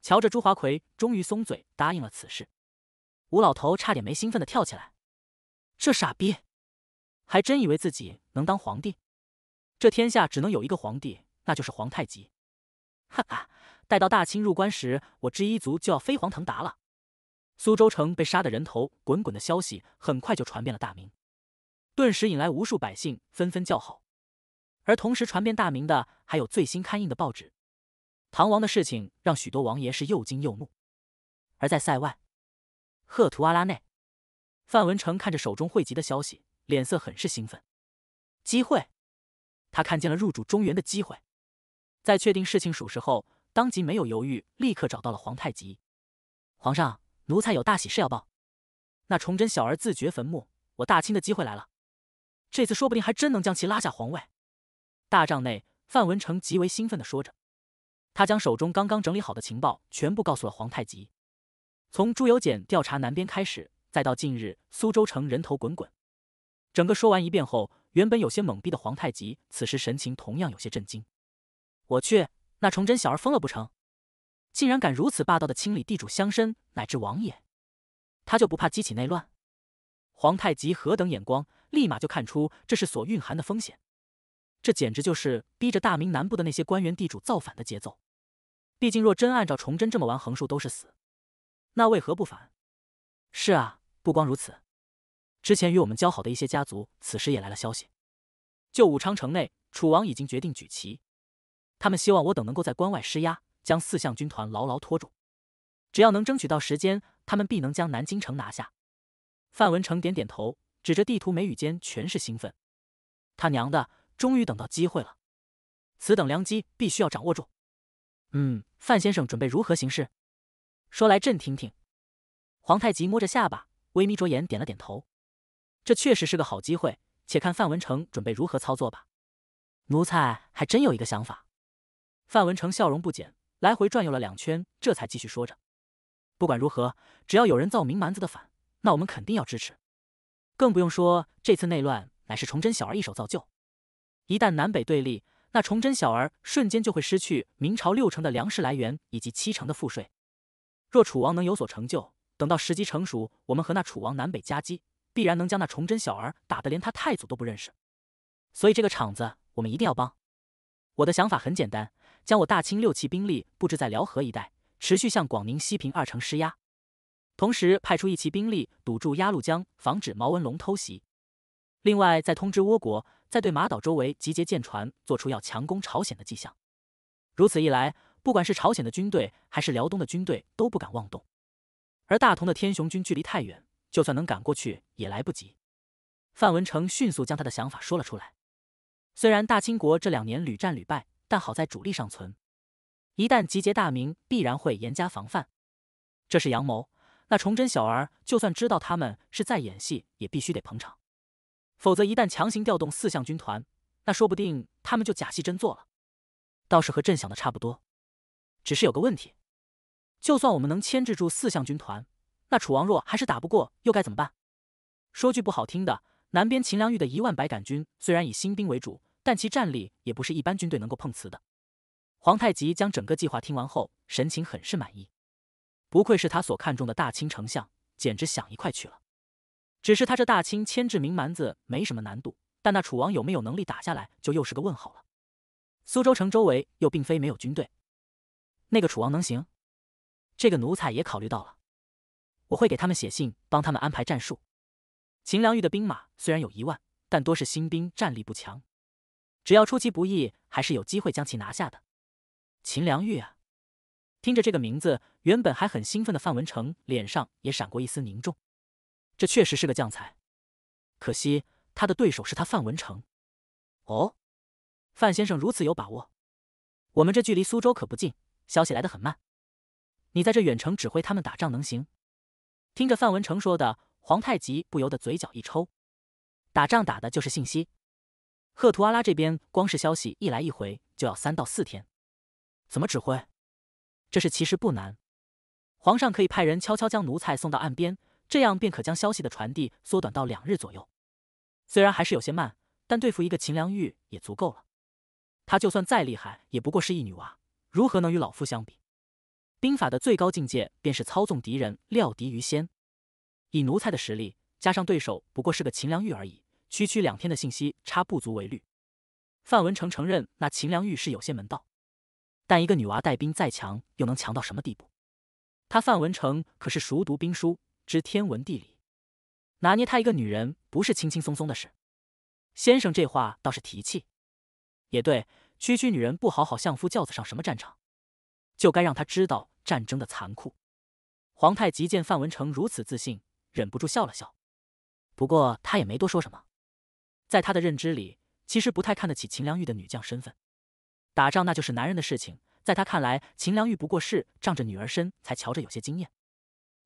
A: 瞧着朱华奎终于松嘴答应了此事，吴老头差点没兴奋的跳起来。这傻逼还真以为自己能当皇帝？这天下只能有一个皇帝，那就是皇太极。哈哈，待到大清入关时，我之一族就要飞黄腾达了。苏州城被杀的人头滚滚的消息很快就传遍了大明，顿时引来无数百姓纷纷叫好。而同时传遍大明的还有最新刊印的报纸。唐王的事情让许多王爷是又惊又怒，而在塞外，赫图阿拉内，范文成看着手中汇集的消息，脸色很是兴奋。机会，他看见了入主中原的机会。在确定事情属实后，当即没有犹豫，立刻找到了皇太极。皇上，奴才有大喜事要报。那崇祯小儿自掘坟墓，我大清的机会来了。这次说不定还真能将其拉下皇位。大帐内，范文成极为兴奋地说着。他将手中刚刚整理好的情报全部告诉了皇太极。从朱由检调查南边开始，再到近日苏州城人头滚滚，整个说完一遍后，原本有些懵逼的皇太极，此时神情同样有些震惊。我去，那崇祯小儿疯了不成？竟然敢如此霸道的清理地主乡绅乃至王爷，他就不怕激起内乱？皇太极何等眼光，立马就看出这是所蕴含的风险。这简直就是逼着大明南部的那些官员地主造反的节奏。毕竟，若真按照崇祯这么玩，横竖都是死，那为何不反？是啊，不光如此，之前与我们交好的一些家族，此时也来了消息。就武昌城内，楚王已经决定举旗，他们希望我等能够在关外施压，将四象军团牢牢拖住。只要能争取到时间，他们必能将南京城拿下。范文成点点头，指着地图，眉宇间全是兴奋。他娘的，终于等到机会了！此等良机必须要掌握住。嗯。范先生准备如何行事？说来朕听听。皇太极摸着下巴，微眯着眼，点了点头。这确实是个好机会，且看范文成准备如何操作吧。奴才还真有一个想法。范文成笑容不减，来回转悠了两圈，这才继续说着：“不管如何，只要有人造明蛮子的反，那我们肯定要支持。更不用说这次内乱乃是崇祯小儿一手造就，一旦南北对立……”那崇祯小儿瞬间就会失去明朝六成的粮食来源以及七成的赋税。若楚王能有所成就，等到时机成熟，我们和那楚王南北夹击，必然能将那崇祯小儿打得连他太祖都不认识。所以这个场子我们一定要帮。我的想法很简单：将我大清六旗兵力布置在辽河一带，持续向广宁、西平二城施压，同时派出一旗兵力堵住鸭绿江，防止毛文龙偷袭。另外，再通知倭国。在对马岛周围集结舰船，做出要强攻朝鲜的迹象。如此一来，不管是朝鲜的军队，还是辽东的军队，都不敢妄动。而大同的天雄军距离太远，就算能赶过去，也来不及。范文成迅速将他的想法说了出来。虽然大清国这两年屡战屡败，但好在主力尚存。一旦集结大明，必然会严加防范。这是阳谋，那崇祯小儿就算知道他们是在演戏，也必须得捧场。否则，一旦强行调动四象军团，那说不定他们就假戏真做了。倒是和朕想的差不多，只是有个问题：就算我们能牵制住四象军团，那楚王若还是打不过，又该怎么办？说句不好听的，南边秦良玉的一万白杆军虽然以新兵为主，但其战力也不是一般军队能够碰瓷的。皇太极将整个计划听完后，神情很是满意，不愧是他所看中的大清丞相，简直想一块去了。只是他这大清牵制明蛮子没什么难度，但那楚王有没有能力打下来，就又是个问号了。苏州城周围又并非没有军队，那个楚王能行？这个奴才也考虑到了，我会给他们写信，帮他们安排战术。秦良玉的兵马虽然有一万，但多是新兵，战力不强，只要出其不意，还是有机会将其拿下的。秦良玉啊，听着这个名字，原本还很兴奋的范文成脸上也闪过一丝凝重。这确实是个将才，可惜他的对手是他范文成。哦，范先生如此有把握，我们这距离苏州可不近，消息来得很慢。你在这远程指挥他们打仗能行？听着，范文成说的，皇太极不由得嘴角一抽。打仗打的就是信息，赫图阿拉这边光是消息一来一回就要三到四天，怎么指挥？这事其实不难，皇上可以派人悄悄将奴才送到岸边。这样便可将消息的传递缩短到两日左右，虽然还是有些慢，但对付一个秦良玉也足够了。他就算再厉害，也不过是一女娃，如何能与老夫相比？兵法的最高境界便是操纵敌人，料敌于先。以奴才的实力，加上对手不过是个秦良玉而已，区区两天的信息差不足为虑。范文成承认，那秦良玉是有些门道，但一个女娃带兵再强，又能强到什么地步？他范文成可是熟读兵书。知天文地理，拿捏他一个女人不是轻轻松松的事。先生这话倒是提气，也对，区区女人不好好相夫教子，上什么战场？就该让他知道战争的残酷。皇太极见范文成如此自信，忍不住笑了笑。不过他也没多说什么，在他的认知里，其实不太看得起秦良玉的女将身份。打仗那就是男人的事情，在他看来，秦良玉不过是仗着女儿身才瞧着有些惊艳。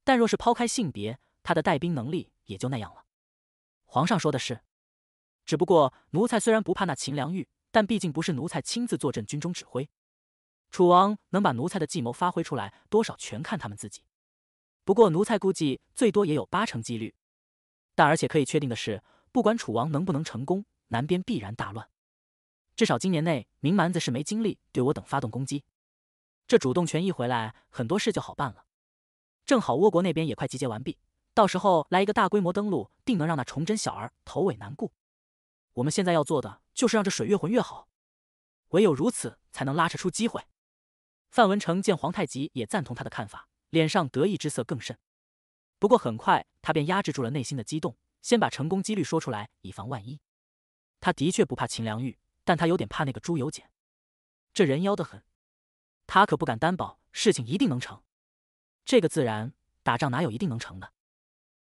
A: 但若是抛开性别，他的带兵能力也就那样了。皇上说的是，只不过奴才虽然不怕那秦良玉，但毕竟不是奴才亲自坐镇军中指挥。楚王能把奴才的计谋发挥出来多少，全看他们自己。不过奴才估计最多也有八成几率。但而且可以确定的是，不管楚王能不能成功，南边必然大乱。至少今年内，明蛮子是没精力对我等发动攻击。这主动权一回来，很多事就好办了。正好倭国那边也快集结完毕，到时候来一个大规模登陆，定能让那崇祯小儿头尾难顾。我们现在要做的就是让这水越混越好，唯有如此才能拉扯出机会。范文成见皇太极也赞同他的看法，脸上得意之色更甚。不过很快他便压制住了内心的激动，先把成功几率说出来，以防万一。他的确不怕秦良玉，但他有点怕那个朱由检，这人妖得很，他可不敢担保事情一定能成。这个自然，打仗哪有一定能成的？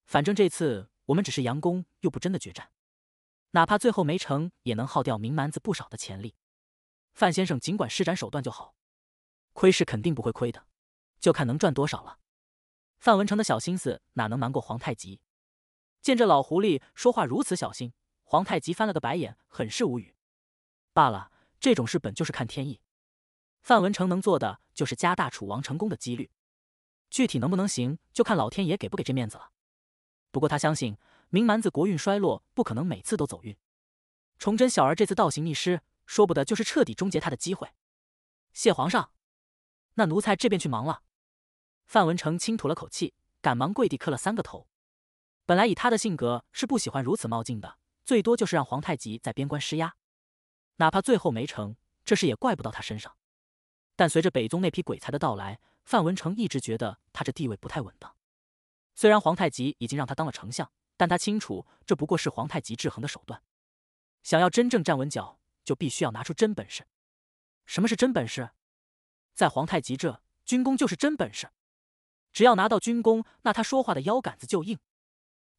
A: 反正这次我们只是佯攻，又不真的决战，哪怕最后没成，也能耗掉明蛮子不少的潜力。范先生尽管施展手段就好，亏是肯定不会亏的，就看能赚多少了。范文成的小心思哪能瞒过皇太极？见这老狐狸说话如此小心，皇太极翻了个白眼，很是无语。罢了，这种事本就是看天意。范文成能做的就是加大楚王成功的几率。具体能不能行，就看老天爷给不给这面子了。不过他相信，明蛮子国运衰落，不可能每次都走运。崇祯小儿这次倒行逆施，说不得就是彻底终结他的机会。谢皇上，那奴才这边去忙了。范文成轻吐了口气，赶忙跪地磕了三个头。本来以他的性格是不喜欢如此冒进的，最多就是让皇太极在边关施压，哪怕最后没成，这事也怪不到他身上。但随着北宗那批鬼才的到来，范文成一直觉得他这地位不太稳当，虽然皇太极已经让他当了丞相，但他清楚这不过是皇太极制衡的手段。想要真正站稳脚，就必须要拿出真本事。什么是真本事？在皇太极这，军功就是真本事。只要拿到军功，那他说话的腰杆子就硬。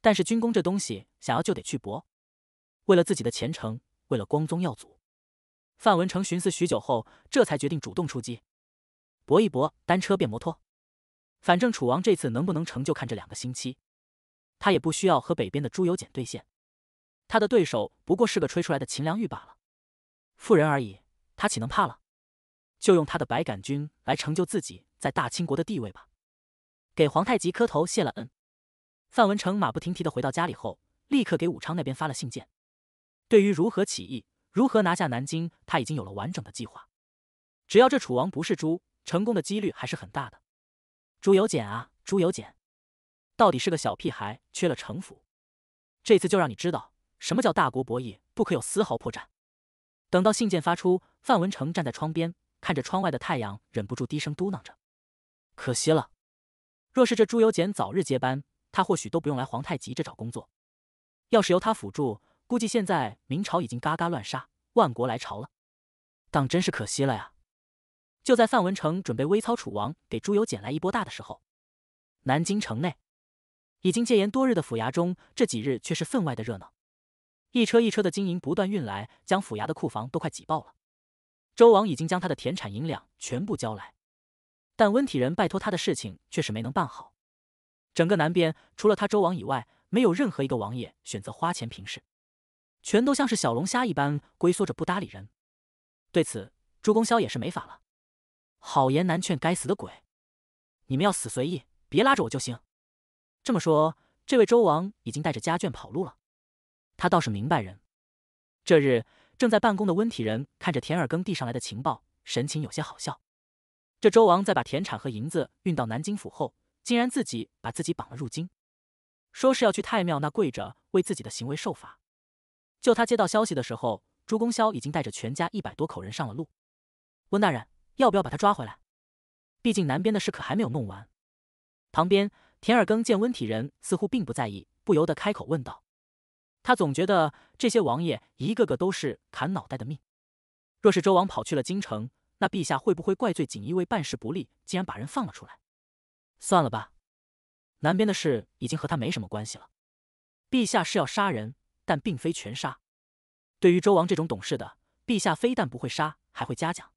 A: 但是军功这东西，想要就得去搏。为了自己的前程，为了光宗耀祖，范文成寻思许久后，这才决定主动出击。搏一搏，单车变摩托。反正楚王这次能不能成就，看这两个星期。他也不需要和北边的朱由检对线，他的对手不过是个吹出来的秦良玉罢了，妇人而已，他岂能怕了？就用他的白杆军来成就自己在大清国的地位吧。给皇太极磕头谢了恩。范文成马不停蹄的回到家里后，立刻给武昌那边发了信件。对于如何起义，如何拿下南京，他已经有了完整的计划。只要这楚王不是猪。成功的几率还是很大的。朱由检啊，朱由检，到底是个小屁孩，缺了城府。这次就让你知道什么叫大国博弈，不可有丝毫破绽。等到信件发出，范文成站在窗边，看着窗外的太阳，忍不住低声嘟囔着：“可惜了，若是这朱由检早日接班，他或许都不用来皇太极这找工作。要是由他辅助，估计现在明朝已经嘎嘎乱杀，万国来朝了。当真是可惜了呀。”就在范文成准备微操楚王给朱由检来一波大的时候，南京城内已经戒严多日的府衙中，这几日却是分外的热闹，一车一车的金银不断运来，将府衙的库房都快挤爆了。周王已经将他的田产银两全部交来，但温体仁拜托他的事情却是没能办好。整个南边除了他周王以外，没有任何一个王爷选择花钱平事，全都像是小龙虾一般龟缩着不搭理人。对此，朱公萧也是没法了。好言难劝，该死的鬼！你们要死随意，别拉着我就行。这么说，这位周王已经带着家眷跑路了。他倒是明白人。这日正在办公的温体仁看着田耳耕递上来的情报，神情有些好笑。这周王在把田产和银子运到南京府后，竟然自己把自己绑了入京，说是要去太庙那跪着为自己的行为受罚。就他接到消息的时候，朱公萧已经带着全家一百多口人上了路。温大人。要不要把他抓回来？毕竟南边的事可还没有弄完。旁边田二庚见温体仁似乎并不在意，不由得开口问道：“他总觉得这些王爷一个个都是砍脑袋的命。若是周王跑去了京城，那陛下会不会怪罪锦衣卫办事不力，竟然把人放了出来？”算了吧，南边的事已经和他没什么关系了。陛下是要杀人，但并非全杀。对于周王这种懂事的，陛下非但不会杀，还会嘉奖。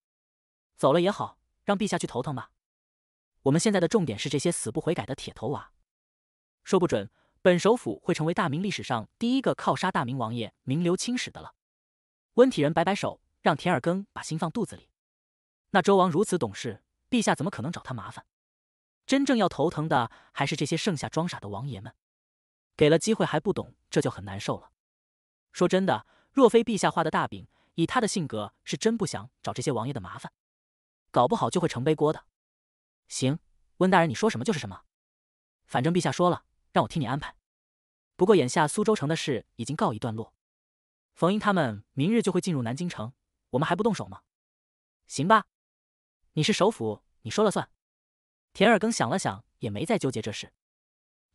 A: 走了也好，让陛下去头疼吧。我们现在的重点是这些死不悔改的铁头娃，说不准本首府会成为大明历史上第一个靠杀大明王爷名留青史的了。温体仁摆摆手，让田尔庚把心放肚子里。那周王如此懂事，陛下怎么可能找他麻烦？真正要头疼的还是这些剩下装傻的王爷们，给了机会还不懂，这就很难受了。说真的，若非陛下画的大饼，以他的性格是真不想找这些王爷的麻烦。搞不好就会成背锅的。行，温大人你说什么就是什么。反正陛下说了，让我听你安排。不过眼下苏州城的事已经告一段落，冯英他们明日就会进入南京城，我们还不动手吗？行吧，你是首府，你说了算。田二更想了想，也没再纠结这事。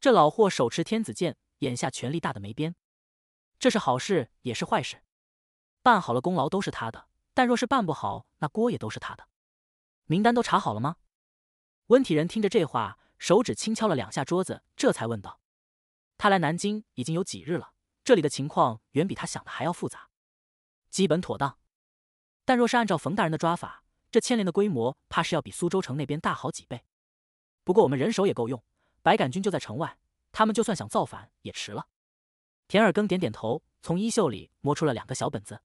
A: 这老霍手持天子剑，眼下权力大的没边。这是好事，也是坏事。办好了，功劳都是他的；但若是办不好，那锅也都是他的。名单都查好了吗？温体仁听着这话，手指轻敲了两下桌子，这才问道：“他来南京已经有几日了？这里的情况远比他想的还要复杂。基本妥当，但若是按照冯大人的抓法，这牵连的规模怕是要比苏州城那边大好几倍。不过我们人手也够用，白杆军就在城外，他们就算想造反也迟了。”田尔更点点头，从衣袖里摸出了两个小本子，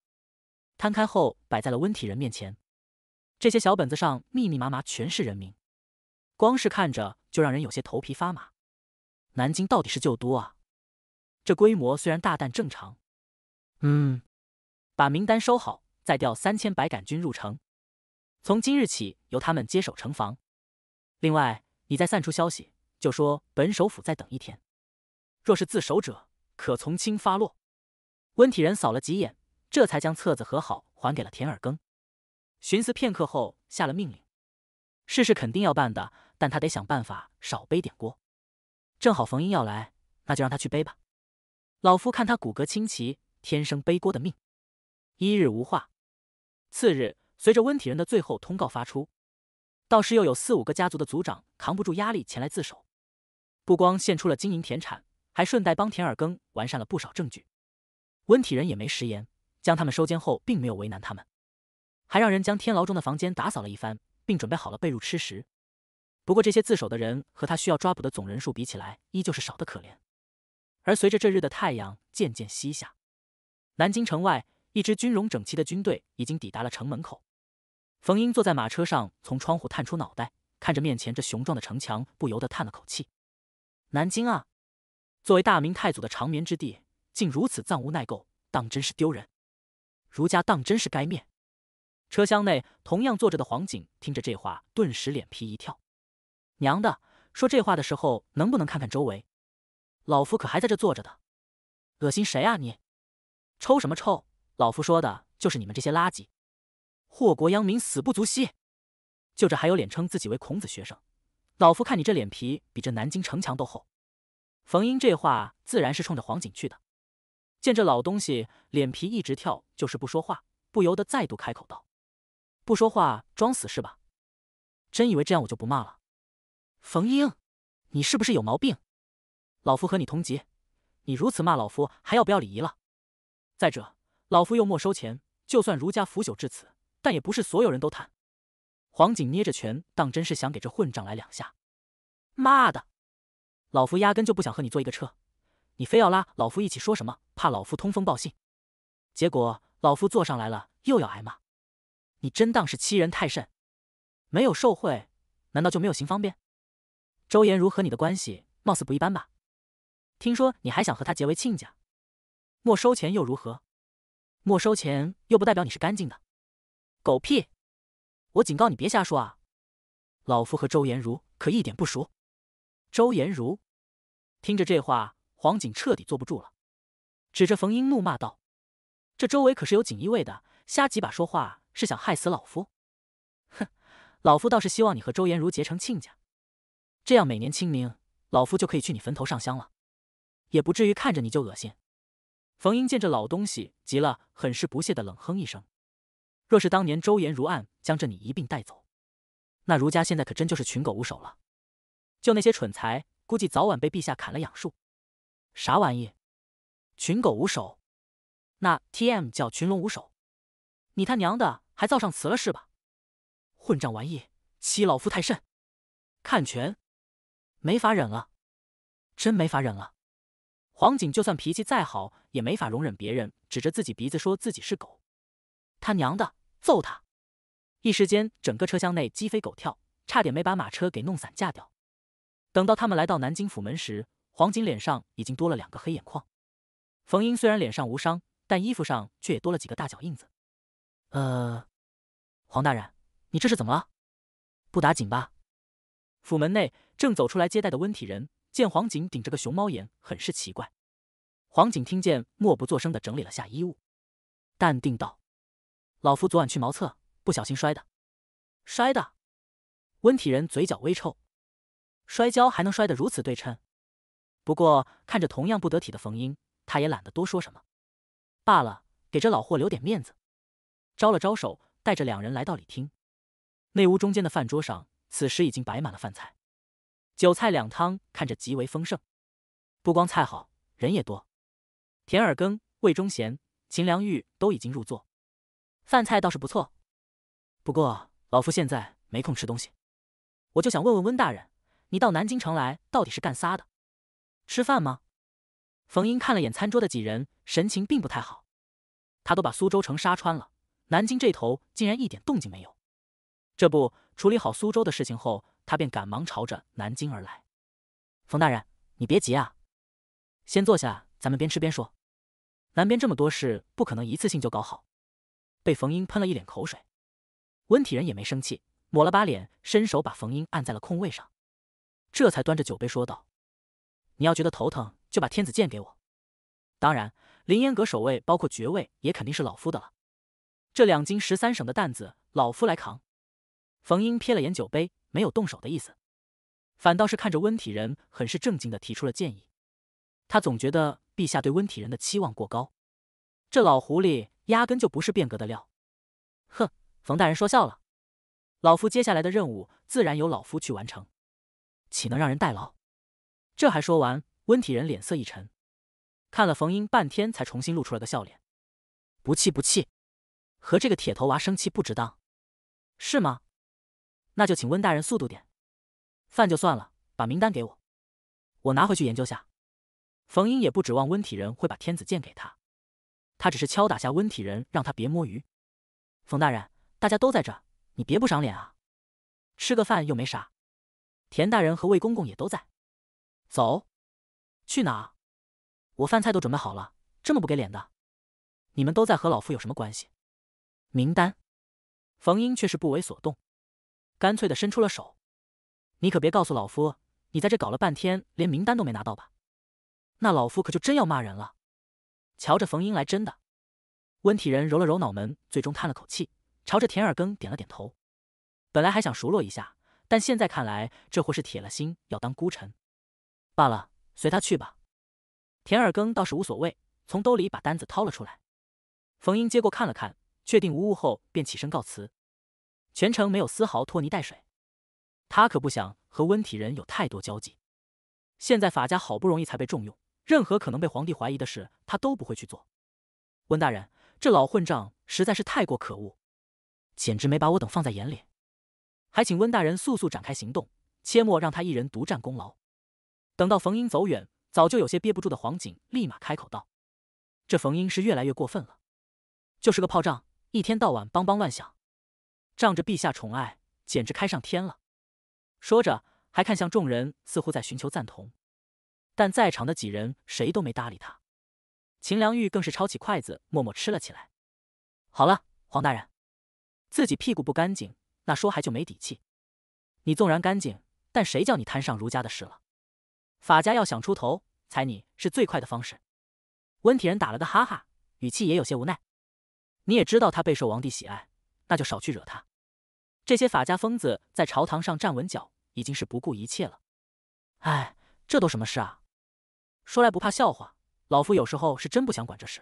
A: 摊开后摆在了温体仁面前。这些小本子上密密麻麻全是人名，光是看着就让人有些头皮发麻。南京到底是旧都啊，这规模虽然大但正常。嗯，把名单收好，再调三千白杆军入城，从今日起由他们接手城防。另外，你再散出消息，就说本首府再等一天，若是自首者可从轻发落。温体仁扫了几眼，这才将册子合好还给了田尔庚。寻思片刻后，下了命令。事事肯定要办的，但他得想办法少背点锅。正好冯英要来，那就让他去背吧。老夫看他骨骼清奇，天生背锅的命。一日无话。次日，随着温体仁的最后通告发出，倒是又有四五个家族的族长扛不住压力前来自首，不光献出了金银田产，还顺带帮田尔更完善了不少证据。温体仁也没食言，将他们收监后，并没有为难他们。还让人将天牢中的房间打扫了一番，并准备好了被褥吃食。不过，这些自首的人和他需要抓捕的总人数比起来，依旧是少得可怜。而随着这日的太阳渐渐西下，南京城外一支军容整齐的军队已经抵达了城门口。冯英坐在马车上，从窗户探出脑袋，看着面前这雄壮的城墙，不由得叹了口气：“南京啊，作为大明太祖的长眠之地，竟如此藏污纳垢，当真是丢人！儒家当真是该灭！”车厢内同样坐着的黄景，听着这话，顿时脸皮一跳。“娘的！说这话的时候能不能看看周围？老夫可还在这坐着的，恶心谁啊你？抽什么抽？老夫说的就是你们这些垃圾，祸国殃民，死不足惜。就这还有脸称自己为孔子学生？老夫看你这脸皮比这南京城墙都厚。”冯英这话自然是冲着黄景去的。见这老东西脸皮一直跳，就是不说话，不由得再度开口道。不说话装死是吧？真以为这样我就不骂了？冯英，你是不是有毛病？老夫和你同级，你如此骂老夫还要不要礼仪了？再者，老夫又没收钱，就算儒家腐朽至此，但也不是所有人都贪。黄锦捏着拳，当真是想给这混账来两下。妈的！老夫压根就不想和你坐一个车，你非要拉老夫一起，说什么怕老夫通风报信？结果老夫坐上来了，又要挨骂。你真当是欺人太甚？没有受贿，难道就没有行方便？周延如和你的关系貌似不一般吧？听说你还想和他结为亲家？没收钱又如何？没收钱又不代表你是干净的。狗屁！我警告你别瞎说啊！老夫和周延如可一点不熟。周延如，听着这话，黄锦彻底坐不住了，指着冯英怒骂道：“这周围可是有锦衣卫的！”瞎几把说话是想害死老夫？哼，老夫倒是希望你和周延如结成亲家，这样每年清明老夫就可以去你坟头上香了，也不至于看着你就恶心。冯英见这老东西急了，很是不屑地冷哼一声：“若是当年周延如案将这你一并带走，那儒家现在可真就是群狗无首了。就那些蠢材，估计早晚被陛下砍了养树。啥玩意？群狗无首？那 TM 叫群龙无首。”你他娘的还造上词了是吧？混账玩意，欺老夫太甚！看拳，没法忍了，真没法忍了。黄锦就算脾气再好，也没法容忍别人指着自己鼻子说自己是狗。他娘的，揍他！一时间，整个车厢内鸡飞狗跳，差点没把马车给弄散架掉。等到他们来到南京府门时，黄锦脸上已经多了两个黑眼眶。冯英虽然脸上无伤，但衣服上却也多了几个大脚印子。呃，黄大人，你这是怎么了？不打紧吧？府门内正走出来接待的温体仁见黄景顶着个熊猫眼，很是奇怪。黄景听见，默不作声的整理了下衣物，淡定道：“老夫昨晚去茅厕，不小心摔的。”摔的？温体仁嘴角微抽，摔跤还能摔得如此对称？不过看着同样不得体的冯英，他也懒得多说什么，罢了，给这老货留点面子。招了招手，带着两人来到里厅。内屋中间的饭桌上，此时已经摆满了饭菜，酒菜两汤，看着极为丰盛。不光菜好，人也多。田耳根、魏忠贤、秦良玉都已经入座。饭菜倒是不错，不过老夫现在没空吃东西，我就想问问温大人，你到南京城来到底是干啥的？吃饭吗？冯英看了眼餐桌的几人，神情并不太好。他都把苏州城杀穿了。南京这头竟然一点动静没有，这不处理好苏州的事情后，他便赶忙朝着南京而来。冯大人，你别急啊，先坐下，咱们边吃边说。南边这么多事，不可能一次性就搞好。被冯英喷了一脸口水，温体仁也没生气，抹了把脸，伸手把冯英按在了空位上，这才端着酒杯说道：“你要觉得头疼，就把天子剑给我。当然，凌烟阁守卫包括爵位，也肯定是老夫的了。”这两京十三省的担子，老夫来扛。冯英瞥了眼酒杯，没有动手的意思，反倒是看着温体仁，很是正经的提出了建议。他总觉得陛下对温体仁的期望过高，这老狐狸压根就不是变革的料。哼，冯大人说笑了，老夫接下来的任务自然由老夫去完成，岂能让人代劳？这还说完，温体仁脸色一沉，看了冯英半天，才重新露出了个笑脸。不气不气。和这个铁头娃生气不值当，是吗？那就请温大人速度点。饭就算了，把名单给我，我拿回去研究下。冯英也不指望温体仁会把天子剑给他，他只是敲打下温体仁，让他别摸鱼。冯大人，大家都在这，你别不赏脸啊！吃个饭又没啥。田大人和魏公公也都在。走，去哪？我饭菜都准备好了，这么不给脸的？你们都在和老夫有什么关系？名单，冯英却是不为所动，干脆的伸出了手。你可别告诉老夫，你在这搞了半天，连名单都没拿到吧？那老夫可就真要骂人了。瞧着冯英来真的，温体仁揉了揉脑门，最终叹了口气，朝着田二庚点了点头。本来还想熟络一下，但现在看来，这货是铁了心要当孤臣。罢了，随他去吧。田二庚倒是无所谓，从兜里把单子掏了出来。冯英接过看了看。确定无误后，便起身告辞，全程没有丝毫拖泥带水。他可不想和温体仁有太多交集。现在法家好不容易才被重用，任何可能被皇帝怀疑的事，他都不会去做。温大人，这老混账实在是太过可恶，简直没把我等放在眼里。还请温大人速速展开行动，切莫让他一人独占功劳。等到冯英走远，早就有些憋不住的黄景立马开口道：“这冯英是越来越过分了，就是个炮仗。”一天到晚梆梆乱响，仗着陛下宠爱，简直开上天了。说着，还看向众人，似乎在寻求赞同。但在场的几人谁都没搭理他。秦良玉更是抄起筷子，默默吃了起来。好了，黄大人，自己屁股不干净，那说还就没底气。你纵然干净，但谁叫你摊上儒家的事了？法家要想出头，踩你是最快的方式。温体仁打了个哈哈，语气也有些无奈。你也知道他备受王帝喜爱，那就少去惹他。这些法家疯子在朝堂上站稳脚，已经是不顾一切了。哎，这都什么事啊？说来不怕笑话，老夫有时候是真不想管这事。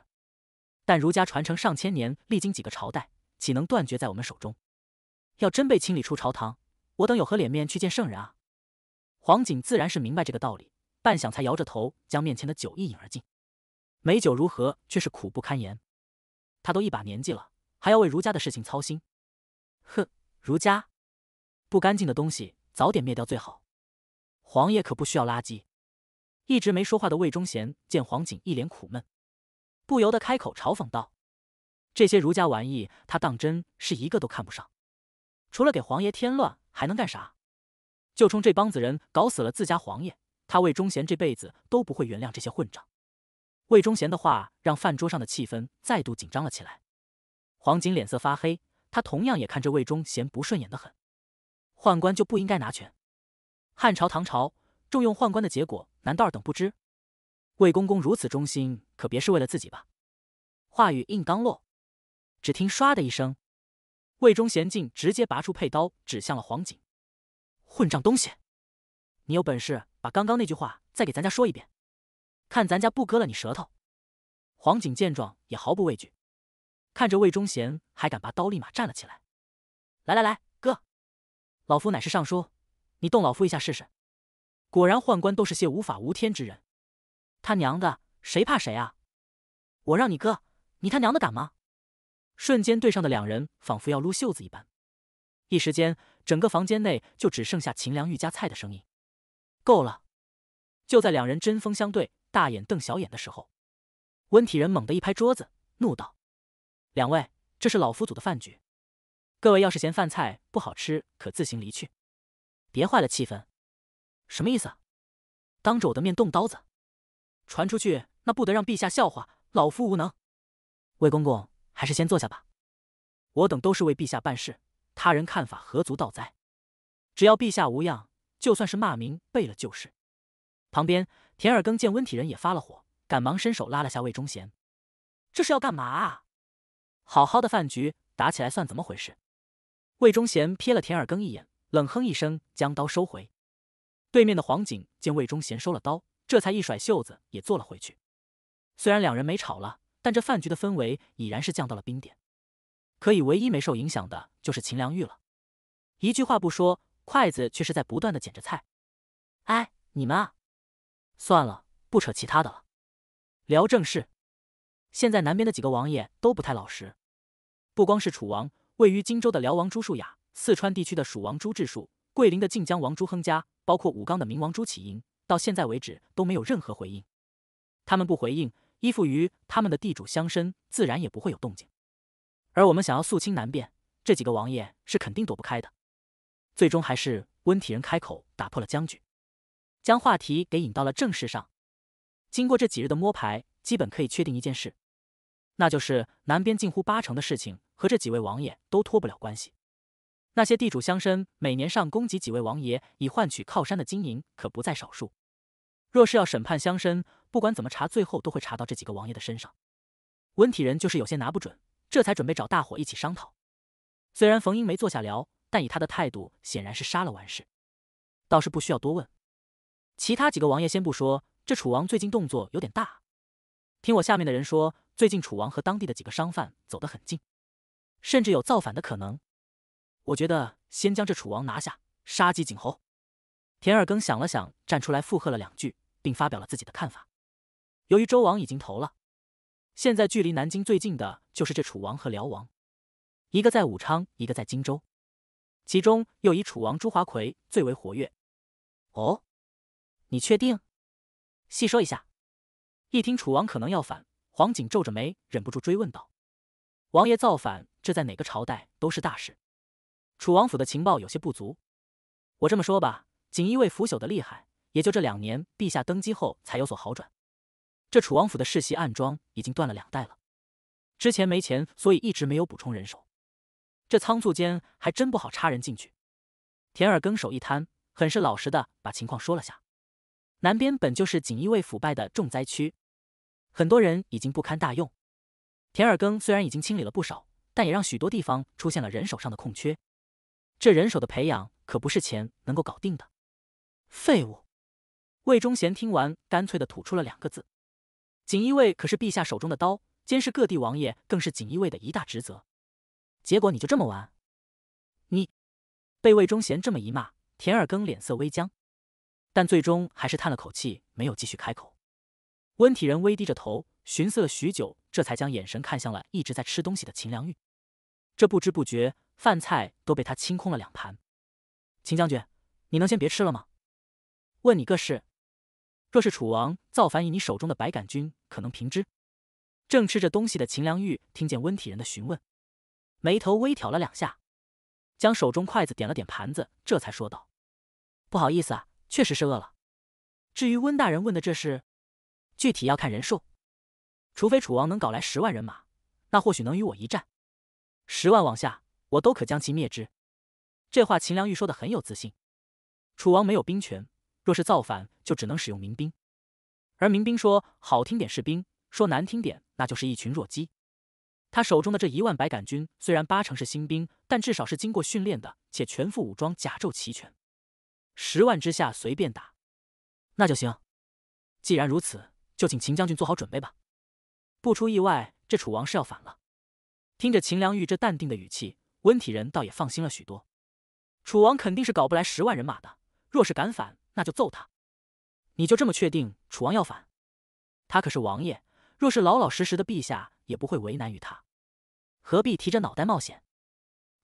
A: 但儒家传承上千年，历经几个朝代，岂能断绝在我们手中？要真被清理出朝堂，我等有何脸面去见圣人啊？黄景自然是明白这个道理，半晌才摇着头将面前的酒一饮而尽。美酒如何，却是苦不堪言。他都一把年纪了，还要为儒家的事情操心。哼，儒家，不干净的东西，早点灭掉最好。皇爷可不需要垃圾。一直没说话的魏忠贤见黄锦一脸苦闷，不由得开口嘲讽道：“这些儒家玩意，他当真是一个都看不上。除了给皇爷添乱，还能干啥？就冲这帮子人搞死了自家皇爷，他魏忠贤这辈子都不会原谅这些混账。”魏忠贤的话让饭桌上的气氛再度紧张了起来。黄锦脸色发黑，他同样也看着魏忠贤不顺眼的很。宦官就不应该拿权。汉朝、唐朝重用宦官的结果，难道尔等不知？魏公公如此忠心，可别是为了自己吧？话语应刚落，只听唰的一声，魏忠贤竟直接拔出佩刀，指向了黄锦。混账东西，你有本事把刚刚那句话再给咱家说一遍！看咱家不割了你舌头！黄景见状也毫不畏惧，看着魏忠贤还敢拔刀，立马站了起来。来来来，割！老夫乃是尚书，你动老夫一下试试！果然宦官都是些无法无天之人，他娘的，谁怕谁啊！我让你割，你他娘的敢吗？瞬间对上的两人仿佛要撸袖子一般，一时间整个房间内就只剩下秦良玉夹菜的声音。够了！就在两人针锋相对。大眼瞪小眼的时候，温体仁猛地一拍桌子，怒道：“两位，这是老夫组的饭局，各位要是嫌饭菜不好吃，可自行离去，别坏了气氛。”什么意思？当着我的面动刀子，传出去那不得让陛下笑话老夫无能？魏公公，还是先坐下吧。我等都是为陛下办事，他人看法何足道哉？只要陛下无恙，就算是骂名背了就是。旁边。田二庚见温体仁也发了火，赶忙伸手拉了下魏忠贤：“这是要干嘛？啊？好好的饭局打起来算怎么回事？”魏忠贤瞥了田二庚一眼，冷哼一声，将刀收回。对面的黄景见魏忠贤收了刀，这才一甩袖子，也坐了回去。虽然两人没吵了，但这饭局的氛围已然是降到了冰点。可以，唯一没受影响的就是秦良玉了，一句话不说，筷子却是在不断的捡着菜。哎，你们啊！算了，不扯其他的了，聊正事。现在南边的几个王爷都不太老实，不光是楚王，位于荆州的辽王朱树雅，四川地区的蜀王朱志树，桂林的靖江王朱亨家，包括武冈的明王朱启英，到现在为止都没有任何回应。他们不回应，依附于他们的地主乡绅自然也不会有动静。而我们想要肃清南边这几个王爷，是肯定躲不开的。最终还是温体仁开口打破了僵局。将话题给引到了正事上。经过这几日的摸排，基本可以确定一件事，那就是南边近乎八成的事情和这几位王爷都脱不了关系。那些地主乡绅每年上供给几位王爷，以换取靠山的金银，可不在少数。若是要审判乡绅，不管怎么查，最后都会查到这几个王爷的身上。温体仁就是有些拿不准，这才准备找大伙一起商讨。虽然冯英没坐下聊，但以他的态度，显然是杀了完事，倒是不需要多问。其他几个王爷先不说，这楚王最近动作有点大。听我下面的人说，最近楚王和当地的几个商贩走得很近，甚至有造反的可能。我觉得先将这楚王拿下，杀鸡儆猴。田二更想了想，站出来附和了两句，并发表了自己的看法。由于周王已经投了，现在距离南京最近的就是这楚王和辽王，一个在武昌，一个在荆州，其中又以楚王朱华奎最为活跃。哦。你确定？细说一下。一听楚王可能要反，黄景皱着眉，忍不住追问道：“王爷造反，这在哪个朝代都是大事。楚王府的情报有些不足。我这么说吧，锦衣卫腐朽的厉害，也就这两年陛下登基后才有所好转。这楚王府的世袭暗桩已经断了两代了，之前没钱，所以一直没有补充人手。这仓促间还真不好插人进去。”田耳更手一摊，很是老实的把情况说了下。南边本就是锦衣卫腐败的重灾区，很多人已经不堪大用。田尔庚虽然已经清理了不少，但也让许多地方出现了人手上的空缺。这人手的培养可不是钱能够搞定的。废物！魏忠贤听完，干脆的吐出了两个字：“锦衣卫可是陛下手中的刀，监视各地王爷更是锦衣卫的一大职责。”结果你就这么玩？你……被魏忠贤这么一骂，田尔庚脸色微僵。但最终还是叹了口气，没有继续开口。温体仁微低着头，寻思了许久，这才将眼神看向了一直在吃东西的秦良玉。这不知不觉，饭菜都被他清空了两盘。秦将军，你能先别吃了吗？问你个事，若是楚王造反，以你手中的白杆军，可能平之？正吃着东西的秦良玉听见温体仁的询问，眉头微挑了两下，将手中筷子点了点盘子，这才说道：“不好意思啊。”确实是饿了。至于温大人问的这事，具体要看人数。除非楚王能搞来十万人马，那或许能与我一战。十万往下，我都可将其灭之。这话秦良玉说的很有自信。楚王没有兵权，若是造反，就只能使用民兵。而民兵说好听点是兵，说难听点那就是一群弱鸡。他手中的这一万百杆军虽然八成是新兵，但至少是经过训练的，且全副武装，甲胄齐全。十万之下随便打，那就行。既然如此，就请秦将军做好准备吧。不出意外，这楚王是要反了。听着秦良玉这淡定的语气，温体仁倒也放心了许多。楚王肯定是搞不来十万人马的。若是敢反，那就揍他。你就这么确定楚王要反？他可是王爷，若是老老实实的，陛下也不会为难于他，何必提着脑袋冒险？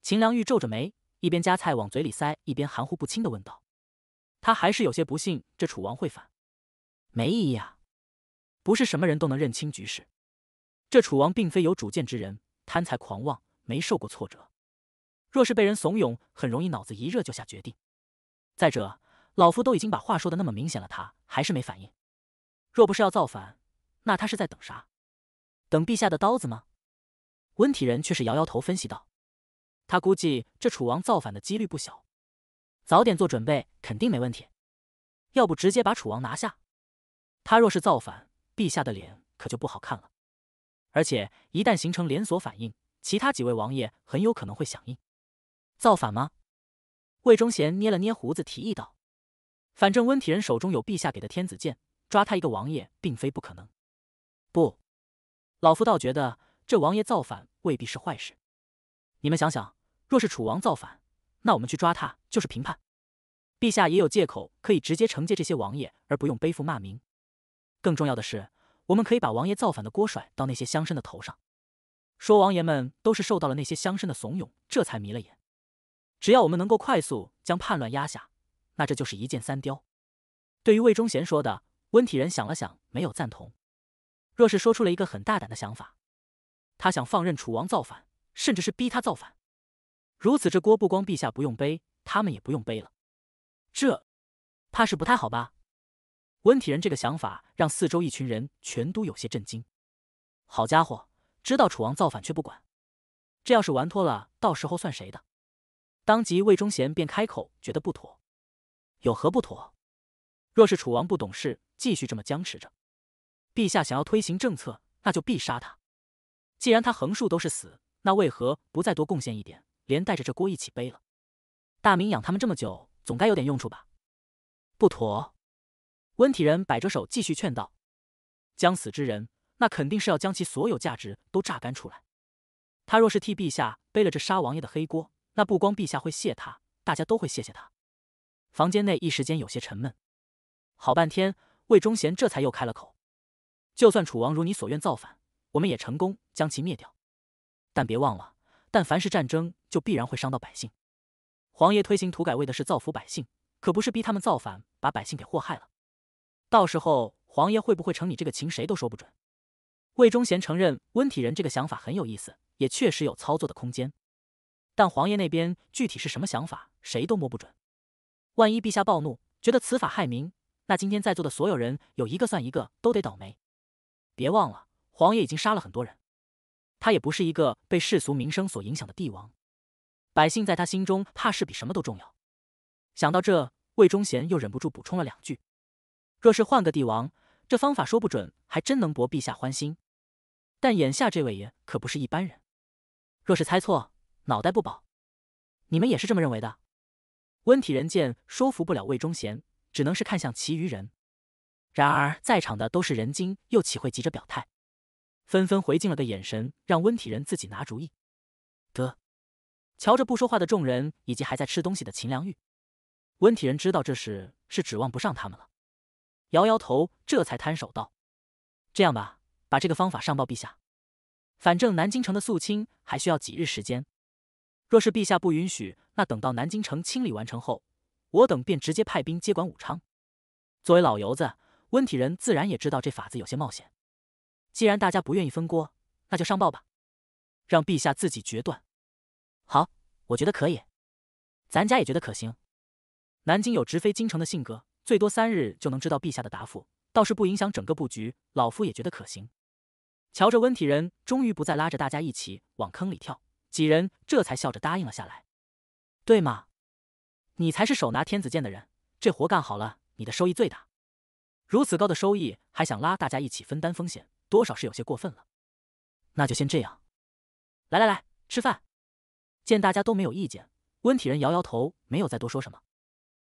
A: 秦良玉皱着眉，一边夹菜往嘴里塞，一边含糊不清的问道。他还是有些不信，这楚王会反，没意义啊！不是什么人都能认清局势，这楚王并非有主见之人，贪财狂妄，没受过挫折，若是被人怂恿，很容易脑子一热就下决定。再者，老夫都已经把话说的那么明显了，他还是没反应。若不是要造反，那他是在等啥？等陛下的刀子吗？温体仁却是摇摇头，分析道：“他估计这楚王造反的几率不小。”早点做准备，肯定没问题。要不直接把楚王拿下？他若是造反，陛下的脸可就不好看了。而且一旦形成连锁反应，其他几位王爷很有可能会响应。造反吗？魏忠贤捏了捏胡子，提议道：“反正温体仁手中有陛下给的天子剑，抓他一个王爷并非不可能。”不，老夫倒觉得这王爷造反未必是坏事。你们想想，若是楚王造反……那我们去抓他就是评判，陛下也有借口可以直接惩戒这些王爷，而不用背负骂名。更重要的是，我们可以把王爷造反的锅甩到那些乡绅的头上，说王爷们都是受到了那些乡绅的怂恿，这才迷了眼。只要我们能够快速将叛乱压下，那这就是一箭三雕。对于魏忠贤说的，温体仁想了想，没有赞同。若是说出了一个很大胆的想法，他想放任楚王造反，甚至是逼他造反。如此，这锅不光陛下不用背，他们也不用背了。这，怕是不太好吧？温体仁这个想法让四周一群人全都有些震惊。好家伙，知道楚王造反却不管，这要是玩脱了，到时候算谁的？当即，魏忠贤便开口，觉得不妥。有何不妥？若是楚王不懂事，继续这么僵持着，陛下想要推行政策，那就必杀他。既然他横竖都是死，那为何不再多贡献一点？连带着这锅一起背了。大明养他们这么久，总该有点用处吧？不妥。温体仁摆着手继续劝道：“将死之人，那肯定是要将其所有价值都榨干出来。他若是替陛下背了这杀王爷的黑锅，那不光陛下会谢他，大家都会谢谢他。”房间内一时间有些沉闷。好半天，魏忠贤这才又开了口：“就算楚王如你所愿造反，我们也成功将其灭掉。但别忘了。”但凡是战争，就必然会伤到百姓。皇爷推行土改，为的是造福百姓，可不是逼他们造反，把百姓给祸害了。到时候，皇爷会不会成你这个情，谁都说不准。魏忠贤承认，温体仁这个想法很有意思，也确实有操作的空间。但皇爷那边具体是什么想法，谁都摸不准。万一陛下暴怒，觉得此法害民，那今天在座的所有人有一个算一个，都得倒霉。别忘了，皇爷已经杀了很多人。他也不是一个被世俗名声所影响的帝王，百姓在他心中怕是比什么都重要。想到这，魏忠贤又忍不住补充了两句：“若是换个帝王，这方法说不准还真能博陛下欢心。但眼下这位爷可不是一般人，若是猜错，脑袋不保。你们也是这么认为的？”温体仁见说服不了魏忠贤，只能是看向其余人。然而在场的都是人精，又岂会急着表态？纷纷回敬了个眼神，让温体仁自己拿主意。得，瞧着不说话的众人，以及还在吃东西的秦良玉，温体仁知道这事是指望不上他们了，摇摇头，这才摊手道：“这样吧，把这个方法上报陛下。反正南京城的肃清还需要几日时间，若是陛下不允许，那等到南京城清理完成后，我等便直接派兵接管武昌。”作为老油子，温体仁自然也知道这法子有些冒险。既然大家不愿意分锅，那就上报吧，让陛下自己决断。好，我觉得可以，咱家也觉得可行。南京有直飞京城的性格，最多三日就能知道陛下的答复，倒是不影响整个布局。老夫也觉得可行。瞧着温体仁终于不再拉着大家一起往坑里跳，几人这才笑着答应了下来。对嘛，你才是手拿天子剑的人，这活干好了，你的收益最大。如此高的收益，还想拉大家一起分担风险？多少是有些过分了，那就先这样。来来来，吃饭。见大家都没有意见，温体仁摇摇头，没有再多说什么，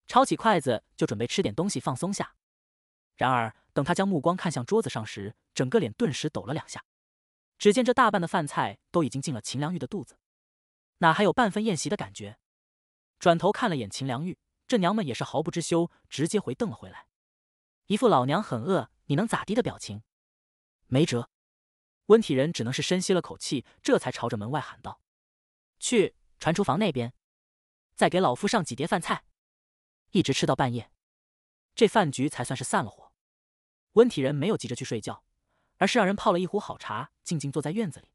A: 抄起筷子就准备吃点东西放松下。然而，等他将目光看向桌子上时，整个脸顿时抖了两下。只见这大半的饭菜都已经进了秦良玉的肚子，哪还有半分宴席的感觉？转头看了眼秦良玉，这娘们也是毫不知羞，直接回瞪了回来，一副老娘很饿，你能咋地的表情。没辙，温体仁只能是深吸了口气，这才朝着门外喊道：“去传厨房那边，再给老夫上几碟饭菜。”一直吃到半夜，这饭局才算是散了火。温体仁没有急着去睡觉，而是让人泡了一壶好茶，静静坐在院子里，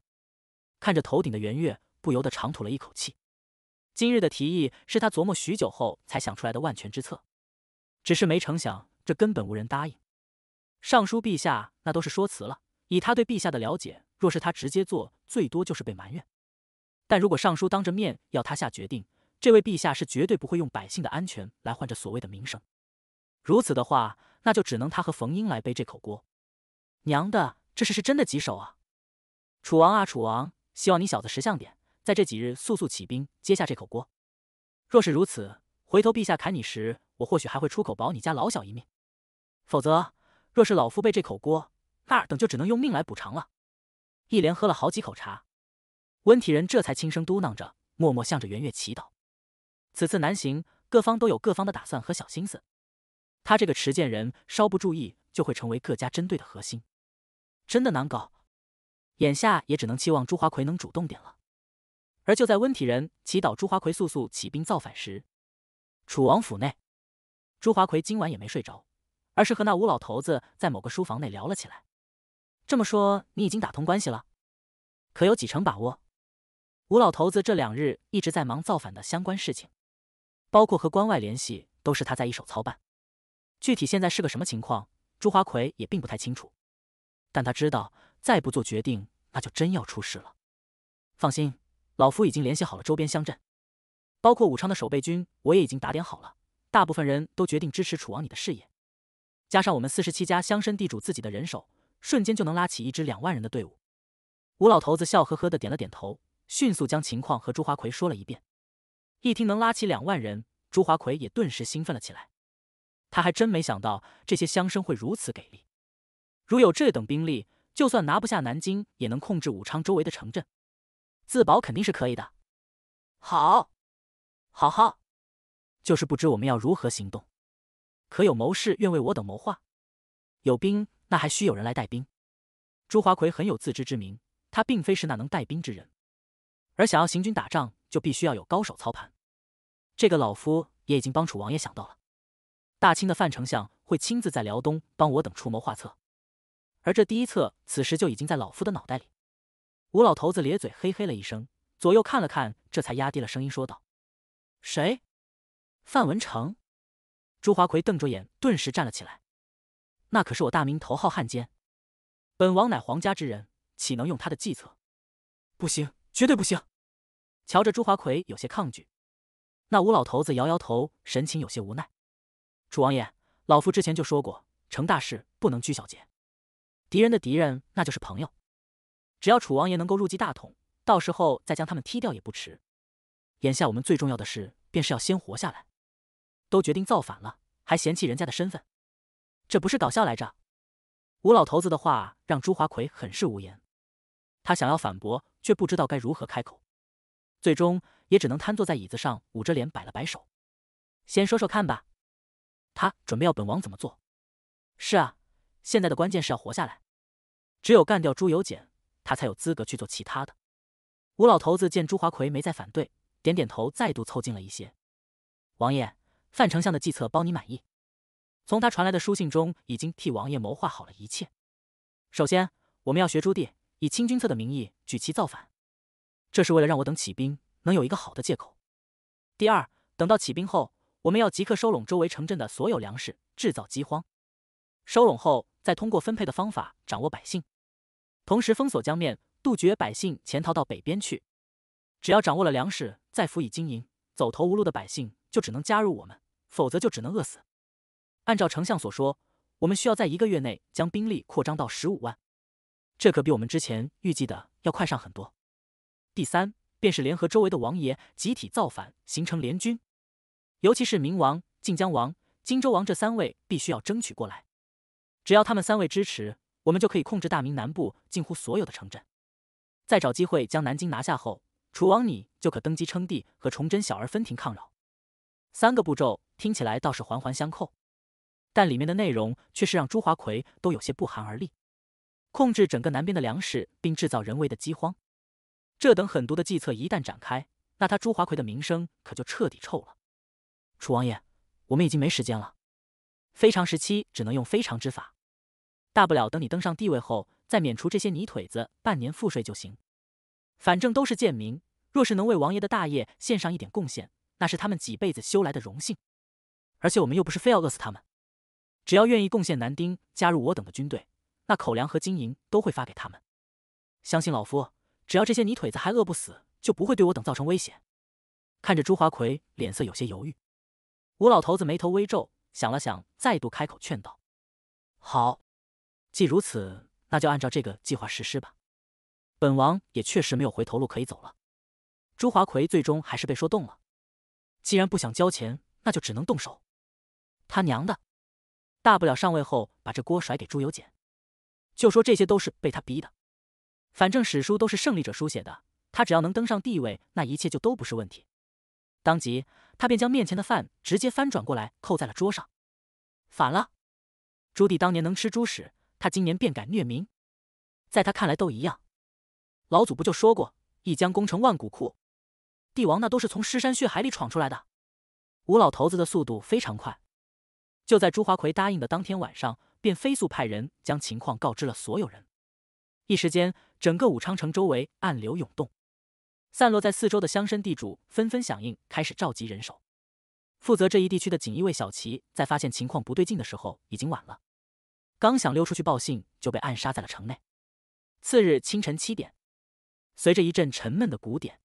A: 看着头顶的圆月，不由得长吐了一口气。今日的提议是他琢磨许久后才想出来的万全之策，只是没成想这根本无人答应。尚书陛下，那都是说辞了。以他对陛下的了解，若是他直接做，最多就是被埋怨；但如果尚书当着面要他下决定，这位陛下是绝对不会用百姓的安全来换这所谓的名声。如此的话，那就只能他和冯英来背这口锅。娘的，这事是真的棘手啊！楚王啊，楚王，希望你小子识相点，在这几日速速起兵接下这口锅。若是如此，回头陛下砍你时，我或许还会出口保你家老小一命；否则……若是老夫背这口锅，那等就只能用命来补偿了。一连喝了好几口茶，温体仁这才轻声嘟囔着，默默向着圆月祈祷。此次南行，各方都有各方的打算和小心思，他这个持剑人稍不注意，就会成为各家针对的核心。真的难搞，眼下也只能期望朱华奎能主动点了。而就在温体仁祈祷朱华奎速速起兵造反时，楚王府内，朱华奎今晚也没睡着。而是和那吴老头子在某个书房内聊了起来。这么说，你已经打通关系了？可有几成把握？吴老头子这两日一直在忙造反的相关事情，包括和关外联系，都是他在一手操办。具体现在是个什么情况，朱华奎也并不太清楚。但他知道，再不做决定，那就真要出事了。放心，老夫已经联系好了周边乡镇，包括武昌的守备军，我也已经打点好了。大部分人都决定支持楚王你的事业。加上我们四十七家乡绅地主自己的人手，瞬间就能拉起一支两万人的队伍。吴老头子笑呵呵的点了点头，迅速将情况和朱华奎说了一遍。一听能拉起两万人，朱华奎也顿时兴奋了起来。他还真没想到这些乡绅会如此给力。如有这等兵力，就算拿不下南京，也能控制武昌周围的城镇，自保肯定是可以的。好，好好，就是不知我们要如何行动。可有谋士愿为我等谋划？有兵，那还需有人来带兵。朱华奎很有自知之明，他并非是那能带兵之人，而想要行军打仗，就必须要有高手操盘。这个老夫也已经帮楚王爷想到了，大清的范丞相会亲自在辽东帮我等出谋划策。而这第一策，此时就已经在老夫的脑袋里。吴老头子咧嘴嘿嘿了一声，左右看了看，这才压低了声音说道：“谁？范文成。”朱华奎瞪着眼，顿时站了起来。那可是我大明头号汉奸，本王乃皇家之人，岂能用他的计策？不行，绝对不行！瞧着朱华奎有些抗拒，那吴老头子摇摇头，神情有些无奈。楚王爷，老夫之前就说过，成大事不能拘小节。敌人的敌人，那就是朋友。只要楚王爷能够入继大统，到时候再将他们踢掉也不迟。眼下我们最重要的事，便是要先活下来。都决定造反了，还嫌弃人家的身份，这不是搞笑来着？吴老头子的话让朱华奎很是无言，他想要反驳，却不知道该如何开口，最终也只能瘫坐在椅子上，捂着脸摆了摆手。先说说看吧，他准备要本王怎么做？是啊，现在的关键是要活下来，只有干掉朱由检，他才有资格去做其他的。吴老头子见朱华奎没再反对，点点头，再度凑近了一些，王爷。范丞相的计策包你满意。从他传来的书信中，已经替王爷谋划好了一切。首先，我们要学朱棣，以清君侧的名义举旗造反，这是为了让我等起兵能有一个好的借口。第二，等到起兵后，我们要即刻收拢周围城镇的所有粮食，制造饥荒。收拢后再通过分配的方法掌握百姓，同时封锁江面，杜绝百姓潜逃到北边去。只要掌握了粮食，再辅以金银，走投无路的百姓就只能加入我们。否则就只能饿死。按照丞相所说，我们需要在一个月内将兵力扩张到十五万，这可比我们之前预计的要快上很多。第三便是联合周围的王爷集体造反，形成联军。尤其是明王、晋江王、荆州王这三位，必须要争取过来。只要他们三位支持，我们就可以控制大明南部近乎所有的城镇。再找机会将南京拿下后，楚王你就可登基称帝，和崇祯小儿分庭抗扰。三个步骤听起来倒是环环相扣，但里面的内容却是让朱华奎都有些不寒而栗。控制整个南边的粮食，并制造人为的饥荒，这等狠毒的计策一旦展开，那他朱华奎的名声可就彻底臭了。楚王爷，我们已经没时间了，非常时期只能用非常之法。大不了等你登上帝位后，再免除这些泥腿子半年赋税就行。反正都是贱民，若是能为王爷的大业献上一点贡献。那是他们几辈子修来的荣幸，而且我们又不是非要饿死他们，只要愿意贡献男丁加入我等的军队，那口粮和金银都会发给他们。相信老夫，只要这些泥腿子还饿不死，就不会对我等造成威胁。看着朱华奎脸色有些犹豫，吴老头子眉头微皱，想了想，再度开口劝道：“好，既如此，那就按照这个计划实施吧。本王也确实没有回头路可以走了。”朱华奎最终还是被说动了。既然不想交钱，那就只能动手。他娘的，大不了上位后把这锅甩给朱由检，就说这些都是被他逼的。反正史书都是胜利者书写的，他只要能登上帝位，那一切就都不是问题。当即，他便将面前的饭直接翻转过来，扣在了桌上。反了！朱棣当年能吃猪屎，他今年便敢虐民，在他看来都一样。老祖不就说过：“一将功成万骨枯。”帝王那都是从尸山血海里闯出来的。吴老头子的速度非常快，就在朱华奎答应的当天晚上，便飞速派人将情况告知了所有人。一时间，整个武昌城周围暗流涌动，散落在四周的乡绅地主纷纷响应，开始召集人手。负责这一地区的锦衣卫小旗，在发现情况不对劲的时候已经晚了，刚想溜出去报信，就被暗杀在了城内。次日清晨七点，随着一阵沉闷的鼓点。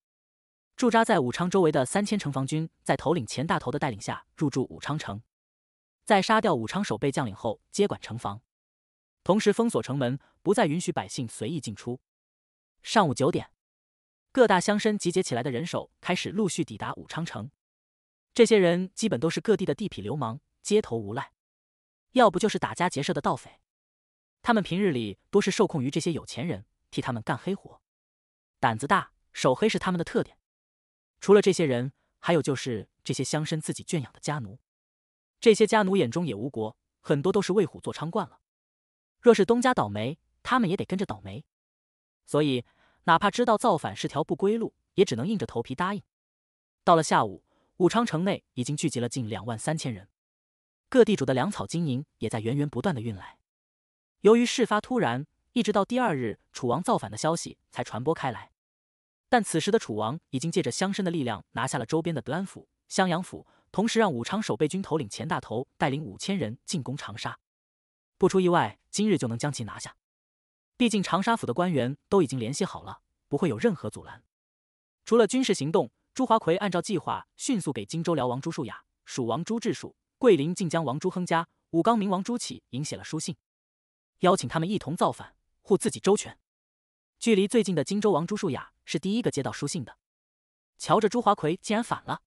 A: 驻扎在武昌周围的三千城防军，在头领钱大头的带领下入驻武昌城，在杀掉武昌守备将领后接管城防，同时封锁城门，不再允许百姓随意进出。上午九点，各大乡绅集结起来的人手开始陆续抵达武昌城。这些人基本都是各地的地痞流氓、街头无赖，要不就是打家劫舍的盗匪。他们平日里多是受控于这些有钱人，替他们干黑活，胆子大、手黑是他们的特点。除了这些人，还有就是这些乡绅自己圈养的家奴，这些家奴眼中也无国，很多都是为虎作伥惯了，若是东家倒霉，他们也得跟着倒霉，所以哪怕知道造反是条不归路，也只能硬着头皮答应。到了下午，武昌城内已经聚集了近两万三千人，各地主的粮草金银也在源源不断的运来。由于事发突然，一直到第二日，楚王造反的消息才传播开来。但此时的楚王已经借着乡绅的力量拿下了周边的德安府、襄阳府，同时让武昌守备军头领钱大头带领五千人进攻长沙，不出意外，今日就能将其拿下。毕竟长沙府的官员都已经联系好了，不会有任何阻拦。除了军事行动，朱华奎按照计划迅速给荆州辽王朱树雅、蜀王朱志树、桂林靖江王朱亨家、武冈明王朱启颖写了书信，邀请他们一同造反，护自己周全。距离最近的荆州王朱树雅是第一个接到书信的。瞧着朱华奎竟然反了，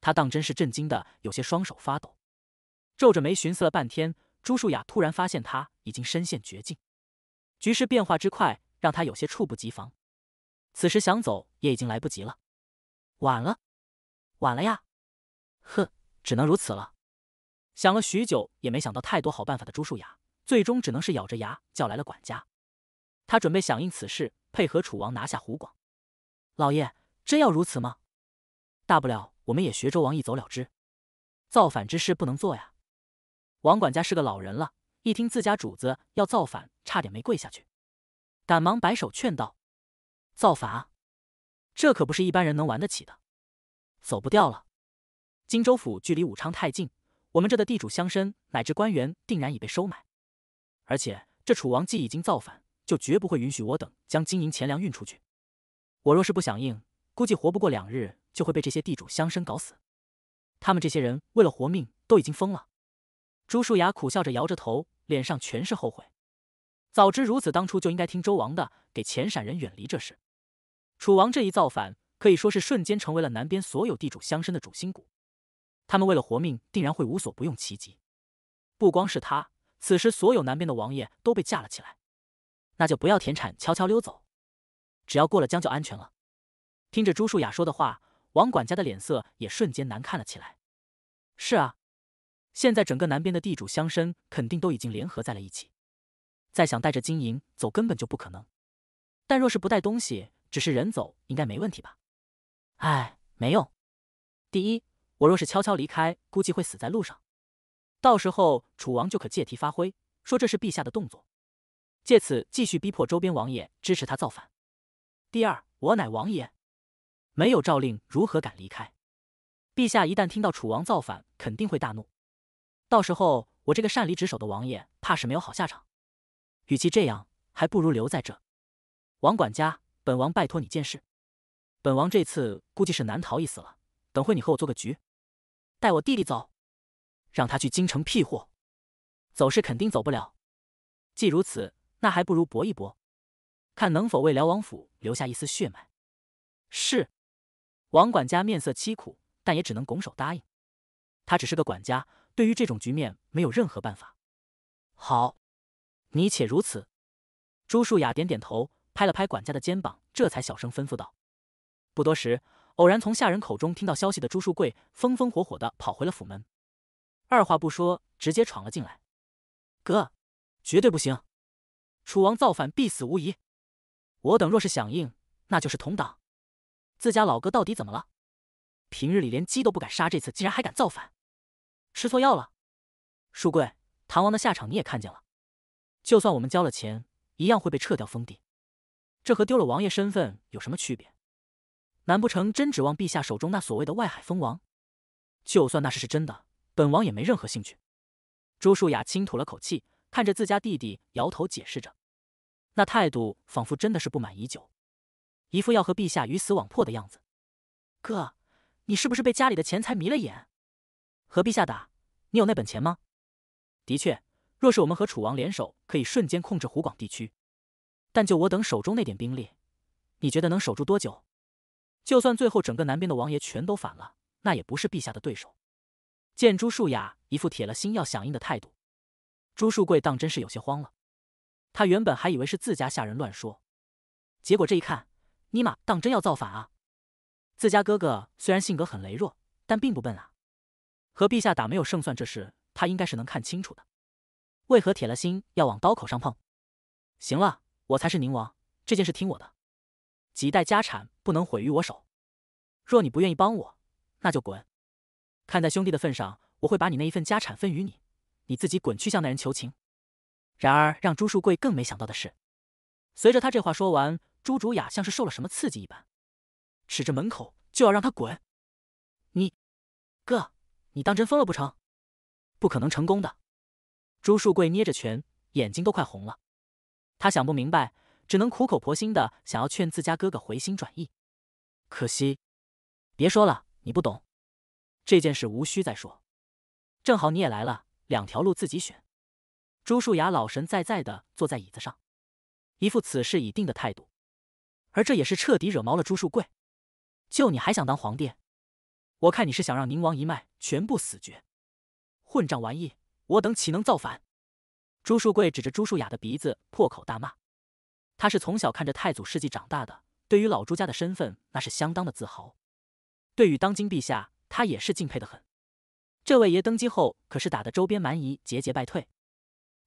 A: 他当真是震惊的，有些双手发抖，皱着眉寻思了半天。朱树雅突然发现他已经身陷绝境，局势变化之快让他有些猝不及防。此时想走也已经来不及了，晚了，晚了呀！哼，只能如此了。想了许久也没想到太多好办法的朱树雅，最终只能是咬着牙叫来了管家。他准备响应此事，配合楚王拿下湖广。老爷，真要如此吗？大不了我们也学周王一走了之。造反之事不能做呀！王管家是个老人了，一听自家主子要造反，差点没跪下去，赶忙摆手劝道：“造反，啊，这可不是一般人能玩得起的。走不掉了。荆州府距离武昌太近，我们这的地主乡绅乃至官员定然已被收买，而且这楚王既已经造反。”就绝不会允许我等将金银钱粮运出去。我若是不响应，估计活不过两日就会被这些地主乡绅搞死。他们这些人为了活命，都已经疯了。朱树雅苦笑着摇着头，脸上全是后悔。早知如此，当初就应该听周王的，给遣散人远离这事。楚王这一造反，可以说是瞬间成为了南边所有地主乡绅的主心骨。他们为了活命，定然会无所不用其极。不光是他，此时所有南边的王爷都被架了起来。那就不要田产，悄悄溜走。只要过了江就安全了。听着朱树雅说的话，王管家的脸色也瞬间难看了起来。是啊，现在整个南边的地主乡绅肯定都已经联合在了一起，再想带着金银走根本就不可能。但若是不带东西，只是人走，应该没问题吧？哎，没用。第一，我若是悄悄离开，估计会死在路上。到时候楚王就可借题发挥，说这是陛下的动作。借此继续逼迫周边王爷支持他造反。第二，我乃王爷，没有诏令如何敢离开？陛下一旦听到楚王造反，肯定会大怒，到时候我这个擅离职守的王爷，怕是没有好下场。与其这样，还不如留在这。王管家，本王拜托你件事。本王这次估计是难逃一死了。等会你和我做个局，带我弟弟走，让他去京城避祸。走是肯定走不了。既如此。那还不如搏一搏，看能否为辽王府留下一丝血脉。是，王管家面色凄苦，但也只能拱手答应。他只是个管家，对于这种局面没有任何办法。好，你且如此。朱树雅点点头，拍了拍管家的肩膀，这才小声吩咐道。不多时，偶然从下人口中听到消息的朱树贵风风火火的跑回了府门，二话不说直接闯了进来。哥，绝对不行！楚王造反必死无疑，我等若是响应，那就是同党。自家老哥到底怎么了？平日里连鸡都不敢杀，这次竟然还敢造反，吃错药了？树贵，唐王的下场你也看见了，就算我们交了钱，一样会被撤掉封地，这和丢了王爷身份有什么区别？难不成真指望陛下手中那所谓的外海封王？就算那事是真的，本王也没任何兴趣。朱树雅轻吐了口气。看着自家弟弟，摇头解释着，那态度仿佛真的是不满已久，一副要和陛下鱼死网破的样子。哥，你是不是被家里的钱财迷了眼？和陛下打，你有那本钱吗？的确，若是我们和楚王联手，可以瞬间控制湖广地区。但就我等手中那点兵力，你觉得能守住多久？就算最后整个南边的王爷全都反了，那也不是陛下的对手。见朱树雅一副铁了心要响应的态度。朱树贵当真是有些慌了，他原本还以为是自家下人乱说，结果这一看，尼玛当真要造反啊！自家哥哥虽然性格很羸弱，但并不笨啊，和陛下打没有胜算这事，他应该是能看清楚的。为何铁了心要往刀口上碰？行了，我才是宁王，这件事听我的，几代家产不能毁于我手。若你不愿意帮我，那就滚。看在兄弟的份上，我会把你那一份家产分与你。你自己滚去向那人求情。然而，让朱树贵更没想到的是，随着他这话说完，朱竹雅像是受了什么刺激一般，指着门口就要让他滚。你哥，你当真疯了不成？不可能成功的。朱树贵捏着拳，眼睛都快红了。他想不明白，只能苦口婆心的想要劝自家哥哥回心转意。可惜，别说了，你不懂。这件事无需再说。正好你也来了。两条路自己选。朱树雅老神在在的坐在椅子上，一副此事已定的态度。而这也是彻底惹毛了朱树贵。就你还想当皇帝？我看你是想让宁王一脉全部死绝！混账玩意！我等岂能造反？朱树贵指着朱树雅的鼻子破口大骂。他是从小看着太祖事迹长大的，对于老朱家的身份那是相当的自豪。对于当今陛下，他也是敬佩的很。这位爷登基后，可是打得周边蛮夷节节败退，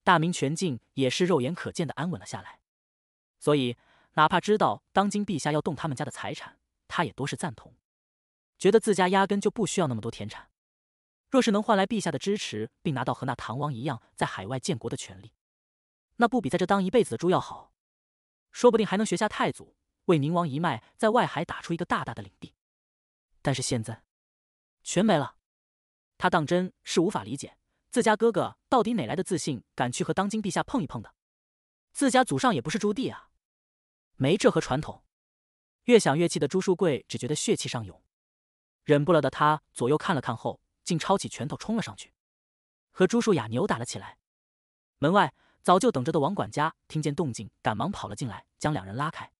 A: 大明全境也是肉眼可见的安稳了下来。所以，哪怕知道当今陛下要动他们家的财产，他也多是赞同，觉得自家压根就不需要那么多田产。若是能换来陛下的支持，并拿到和那唐王一样在海外建国的权利，那不比在这当一辈子的猪要好？说不定还能学下太祖，为宁王一脉在外海打出一个大大的领地。但是现在，全没了。他当真是无法理解自家哥哥到底哪来的自信，敢去和当今陛下碰一碰的。自家祖上也不是朱棣啊，没这和传统。越想越气的朱树贵，只觉得血气上涌，忍不了的他左右看了看后，竟抄起拳头冲了上去，和朱树雅扭打了起来。门外早就等着的王管家听见动静，赶忙跑了进来，将两人拉开：“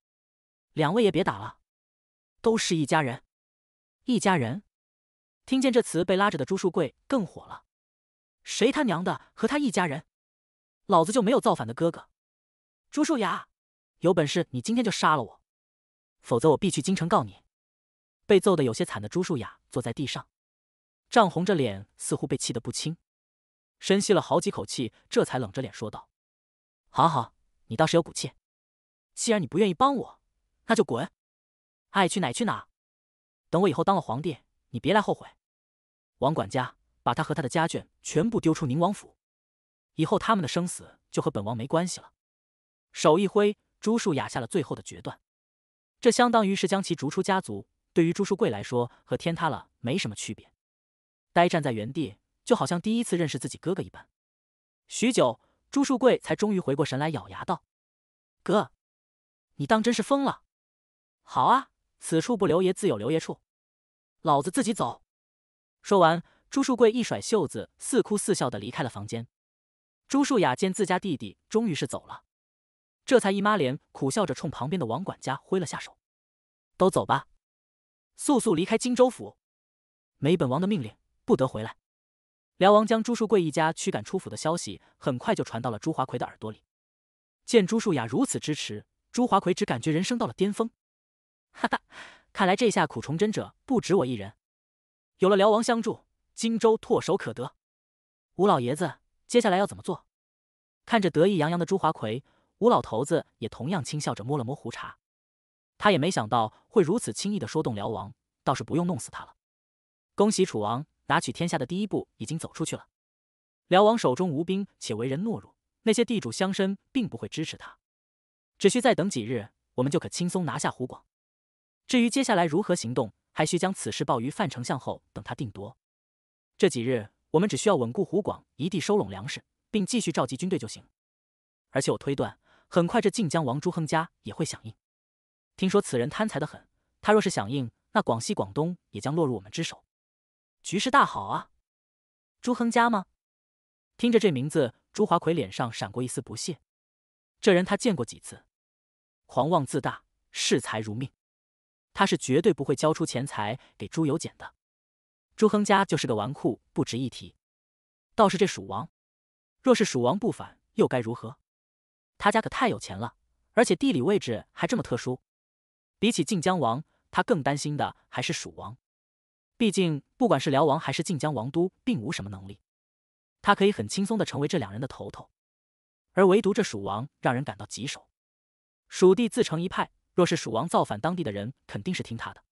A: 两位也别打了，都是一家人，一家人。”听见这词，被拉着的朱树贵更火了：“谁他娘的和他一家人？老子就没有造反的哥哥！”朱树雅，有本事你今天就杀了我，否则我必去京城告你。被揍的有些惨的朱树雅坐在地上，涨红着脸，似乎被气得不轻，深吸了好几口气，这才冷着脸说道：“好好，你倒是有骨气。既然你不愿意帮我，那就滚，爱去哪去哪。等我以后当了皇帝，你别来后悔。”王管家，把他和他的家眷全部丢出宁王府，以后他们的生死就和本王没关系了。手一挥，朱树雅下了最后的决断，这相当于是将其逐出家族。对于朱树贵来说，和天塌了没什么区别。呆站在原地，就好像第一次认识自己哥哥一般。许久，朱树贵才终于回过神来，咬牙道：“哥，你当真是疯了！好啊，此处不留爷，自有留爷处，老子自己走。”说完，朱树贵一甩袖子，似哭似笑的离开了房间。朱树雅见自家弟弟终于是走了，这才一妈脸苦笑着冲旁边的王管家挥了下手：“都走吧，速速离开荆州府，没本王的命令不得回来。”辽王将朱树贵一家驱赶出府的消息很快就传到了朱华奎的耳朵里。见朱树雅如此支持，朱华奎只感觉人生到了巅峰。哈哈，看来这下苦崇祯者不止我一人。有了辽王相助，荆州唾手可得。吴老爷子，接下来要怎么做？看着得意洋洋的朱华奎，吴老头子也同样轻笑着摸了摸胡茬。他也没想到会如此轻易的说动辽王，倒是不用弄死他了。恭喜楚王，拿取天下的第一步已经走出去了。辽王手中无兵，且为人懦弱，那些地主乡绅并不会支持他。只需再等几日，我们就可轻松拿下湖广。至于接下来如何行动？还需将此事报于范丞相后，等他定夺。这几日，我们只需要稳固湖广一地，收拢粮食，并继续召集军队就行。而且我推断，很快这靖江王朱亨家也会响应。听说此人贪财得很，他若是响应，那广西、广东也将落入我们之手，局势大好啊！朱亨家吗？听着这名字，朱华奎脸上闪过一丝不屑。这人他见过几次，狂妄自大，视财如命。他是绝对不会交出钱财给朱由检的。朱亨家就是个纨绔，不值一提。倒是这蜀王，若是蜀王不反，又该如何？他家可太有钱了，而且地理位置还这么特殊。比起晋江王，他更担心的还是蜀王。毕竟，不管是辽王还是晋江王，都并无什么能力。他可以很轻松的成为这两人的头头。而唯独这蜀王，让人感到棘手。蜀地自成一派。若是蜀王造反，当地的人肯定是听他的；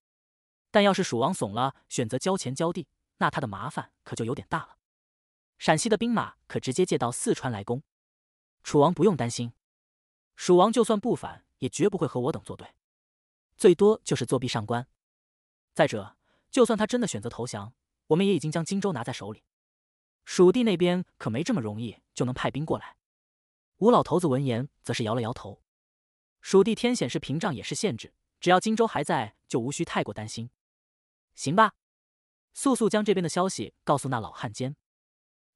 A: 但要是蜀王怂了，选择交钱交地，那他的麻烦可就有点大了。陕西的兵马可直接借到四川来攻，楚王不用担心。蜀王就算不反，也绝不会和我等作对，最多就是作弊上官。再者，就算他真的选择投降，我们也已经将荆州拿在手里，蜀地那边可没这么容易就能派兵过来。吴老头子闻言，则是摇了摇头。蜀地天险是屏障，也是限制。只要荆州还在，就无需太过担心。行吧，速速将这边的消息告诉那老汉奸。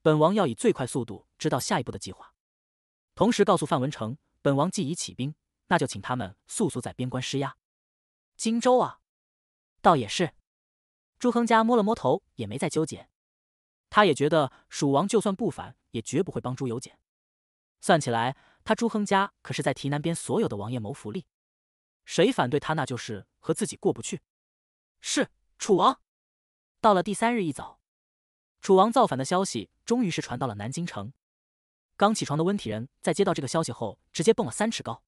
A: 本王要以最快速度知道下一步的计划，同时告诉范文成，本王既已起兵，那就请他们速速在边关施压。荆州啊，倒也是。朱亨家摸了摸头，也没再纠结。他也觉得蜀王就算不反，也绝不会帮朱由检。算起来。他朱亨家可是在提南边所有的王爷谋福利，谁反对他，那就是和自己过不去。是楚王。到了第三日一早，楚王造反的消息终于是传到了南京城。刚起床的温体仁在接到这个消息后，直接蹦了三尺高。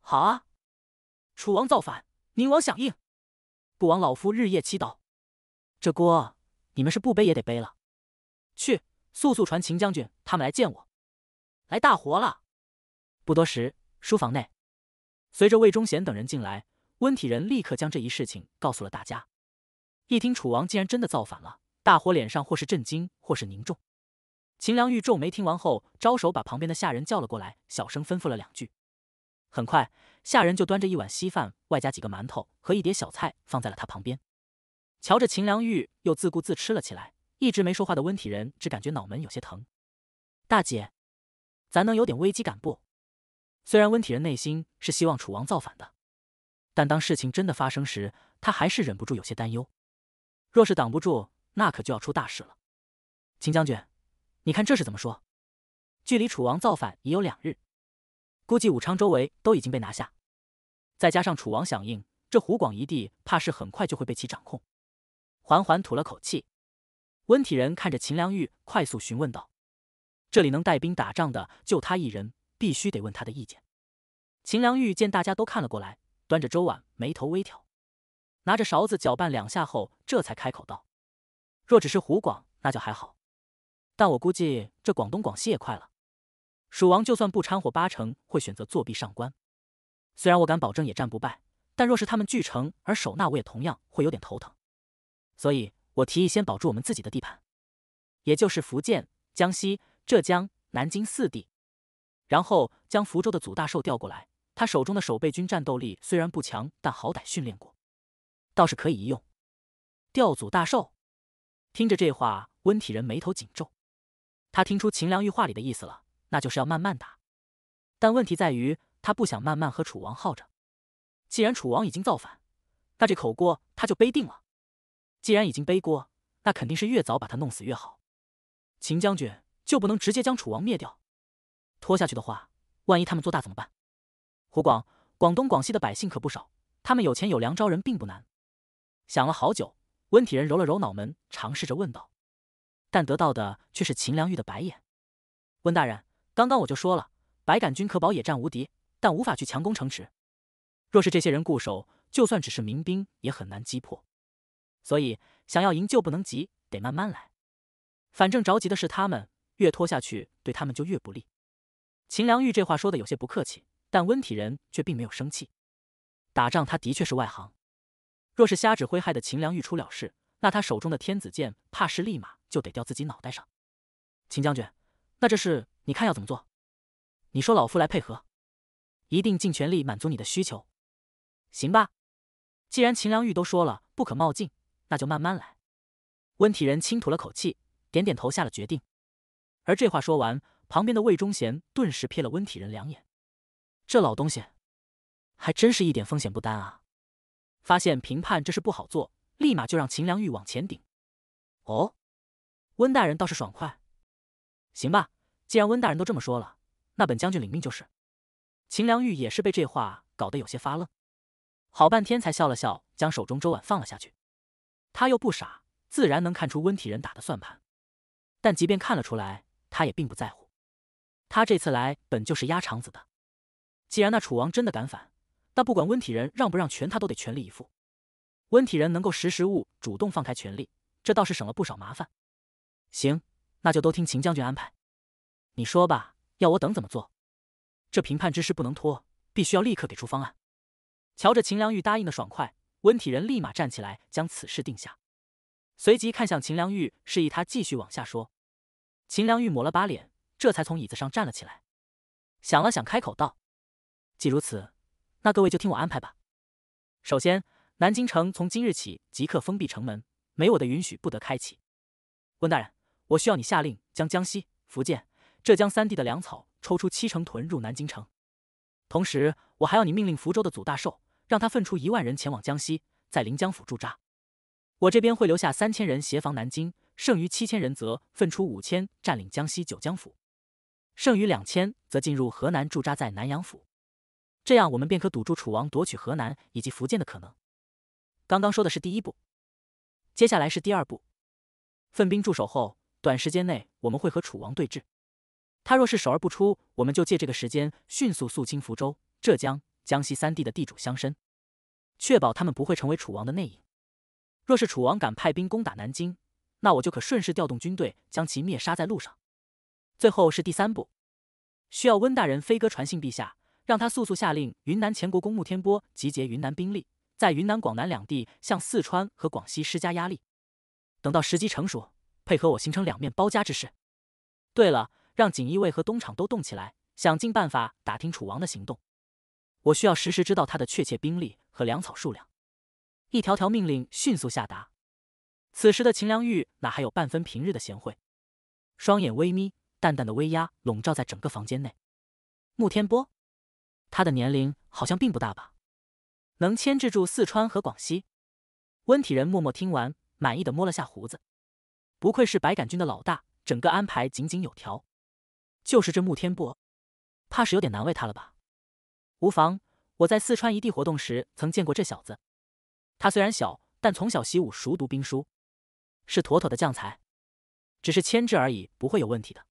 A: 好啊，楚王造反，宁王响应，不枉老夫日夜祈祷。这锅你们是不背也得背了。去，速速传秦将军他们来见我。来大活了。不多时，书房内，随着魏忠贤等人进来，温体仁立刻将这一事情告诉了大家。一听楚王竟然真的造反了，大伙脸上或是震惊，或是凝重。秦良玉皱眉听完后，招手把旁边的下人叫了过来，小声吩咐了两句。很快，下人就端着一碗稀饭，外加几个馒头和一碟小菜放在了他旁边。瞧着秦良玉又自顾自吃了起来，一直没说话的温体仁只感觉脑门有些疼。大姐，咱能有点危机感不？虽然温体仁内心是希望楚王造反的，但当事情真的发生时，他还是忍不住有些担忧。若是挡不住，那可就要出大事了。秦将军，你看这是怎么说？距离楚王造反已有两日，估计武昌周围都已经被拿下，再加上楚王响应，这湖广一地怕是很快就会被其掌控。缓缓吐了口气，温体仁看着秦良玉，快速询问道：“这里能带兵打仗的，就他一人。”必须得问他的意见。秦良玉见大家都看了过来，端着粥碗，眉头微挑，拿着勺子搅拌两下后，这才开口道：“若只是湖广，那就还好，但我估计这广东、广西也快了。蜀王就算不掺和，八成会选择作弊上官。虽然我敢保证野战不败，但若是他们聚城而守，那我也同样会有点头疼。所以，我提议先保住我们自己的地盘，也就是福建、江西、浙江、南京四地。”然后将福州的祖大寿调过来，他手中的守备军战斗力虽然不强，但好歹训练过，倒是可以一用。调祖大寿？听着这话，温体仁眉头紧皱，他听出秦良玉话里的意思了，那就是要慢慢打。但问题在于，他不想慢慢和楚王耗着。既然楚王已经造反，那这口锅他就背定了。既然已经背锅，那肯定是越早把他弄死越好。秦将军就不能直接将楚王灭掉？拖下去的话，万一他们做大怎么办？湖广、广东、广西的百姓可不少，他们有钱有粮，招人并不难。想了好久，温体仁揉了揉脑门，尝试着问道，但得到的却是秦良玉的白眼。温大人，刚刚我就说了，白杆军可保野战无敌，但无法去强攻城池。若是这些人固守，就算只是民兵，也很难击破。所以，想要营救，不能急，得慢慢来。反正着急的是他们，越拖下去，对他们就越不利。秦良玉这话说的有些不客气，但温体仁却并没有生气。打仗他的确是外行，若是瞎指挥害的秦良玉出了事，那他手中的天子剑怕是立马就得掉自己脑袋上。秦将军，那这事你看要怎么做？你说老夫来配合，一定尽全力满足你的需求，行吧？既然秦良玉都说了不可冒进，那就慢慢来。温体仁轻吐了口气，点点头下了决定。而这话说完。旁边的魏忠贤顿时瞥了温体仁两眼，这老东西，还真是一点风险不担啊！发现评判这事不好做，立马就让秦良玉往前顶。哦，温大人倒是爽快，行吧，既然温大人都这么说了，那本将军领命就是。秦良玉也是被这话搞得有些发愣，好半天才笑了笑，将手中粥碗放了下去。他又不傻，自然能看出温体仁打的算盘，但即便看了出来，他也并不在乎。他这次来本就是压场子的，既然那楚王真的敢反，那不管温体仁让不让权，他都得全力以赴。温体仁能够识时务，主动放开权力，这倒是省了不少麻烦。行，那就都听秦将军安排。你说吧，要我等怎么做？这评判之事不能拖，必须要立刻给出方案。瞧着秦良玉答应的爽快，温体仁立马站起来将此事定下，随即看向秦良玉，示意他继续往下说。秦良玉抹了把脸。这才从椅子上站了起来，想了想，开口道：“既如此，那各位就听我安排吧。首先，南京城从今日起即刻封闭城门，没我的允许不得开启。温大人，我需要你下令将江西、福建、浙江三地的粮草抽出七成屯入南京城。同时，我还要你命令福州的祖大寿，让他分出一万人前往江西，在临江府驻扎。我这边会留下三千人协防南京，剩余七千人则分出五千占领江西九江府。”剩余两千，则进入河南驻扎在南阳府，这样我们便可堵住楚王夺取河南以及福建的可能。刚刚说的是第一步，接下来是第二步。分兵驻守后，短时间内我们会和楚王对峙。他若是守而不出，我们就借这个时间迅速肃清福州、浙江、江西三地的地主乡绅，确保他们不会成为楚王的内应。若是楚王敢派兵攻打南京，那我就可顺势调动军队，将其灭杀在路上。最后是第三步，需要温大人飞鸽传信陛下，让他速速下令云南前国公穆天波集结云南兵力，在云南广南两地向四川和广西施加压力。等到时机成熟，配合我形成两面包夹之势。对了，让锦衣卫和东厂都动起来，想尽办法打听楚王的行动。我需要实时知道他的确切兵力和粮草数量。一条条命令迅速下达。此时的秦良玉哪还有半分平日的贤惠，双眼微眯。淡淡的威压笼罩在整个房间内。穆天波，他的年龄好像并不大吧？能牵制住四川和广西？温体仁默默听完，满意的摸了下胡子。不愧是白杆军的老大，整个安排井井有条。就是这穆天波，怕是有点难为他了吧？无妨，我在四川一地活动时曾见过这小子。他虽然小，但从小习武，熟读兵书，是妥妥的将才。只是牵制而已，不会有问题的。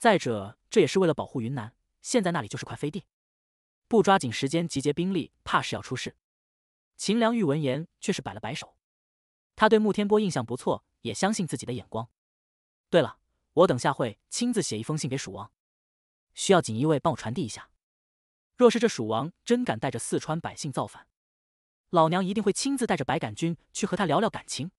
A: 再者，这也是为了保护云南。现在那里就是块飞地，不抓紧时间集结兵力，怕是要出事。秦良玉闻言却是摆了摆手，他对穆天波印象不错，也相信自己的眼光。对了，我等下会亲自写一封信给蜀王，需要锦衣卫帮我传递一下。若是这蜀王真敢带着四川百姓造反，老娘一定会亲自带着白杆军去和他聊聊感情。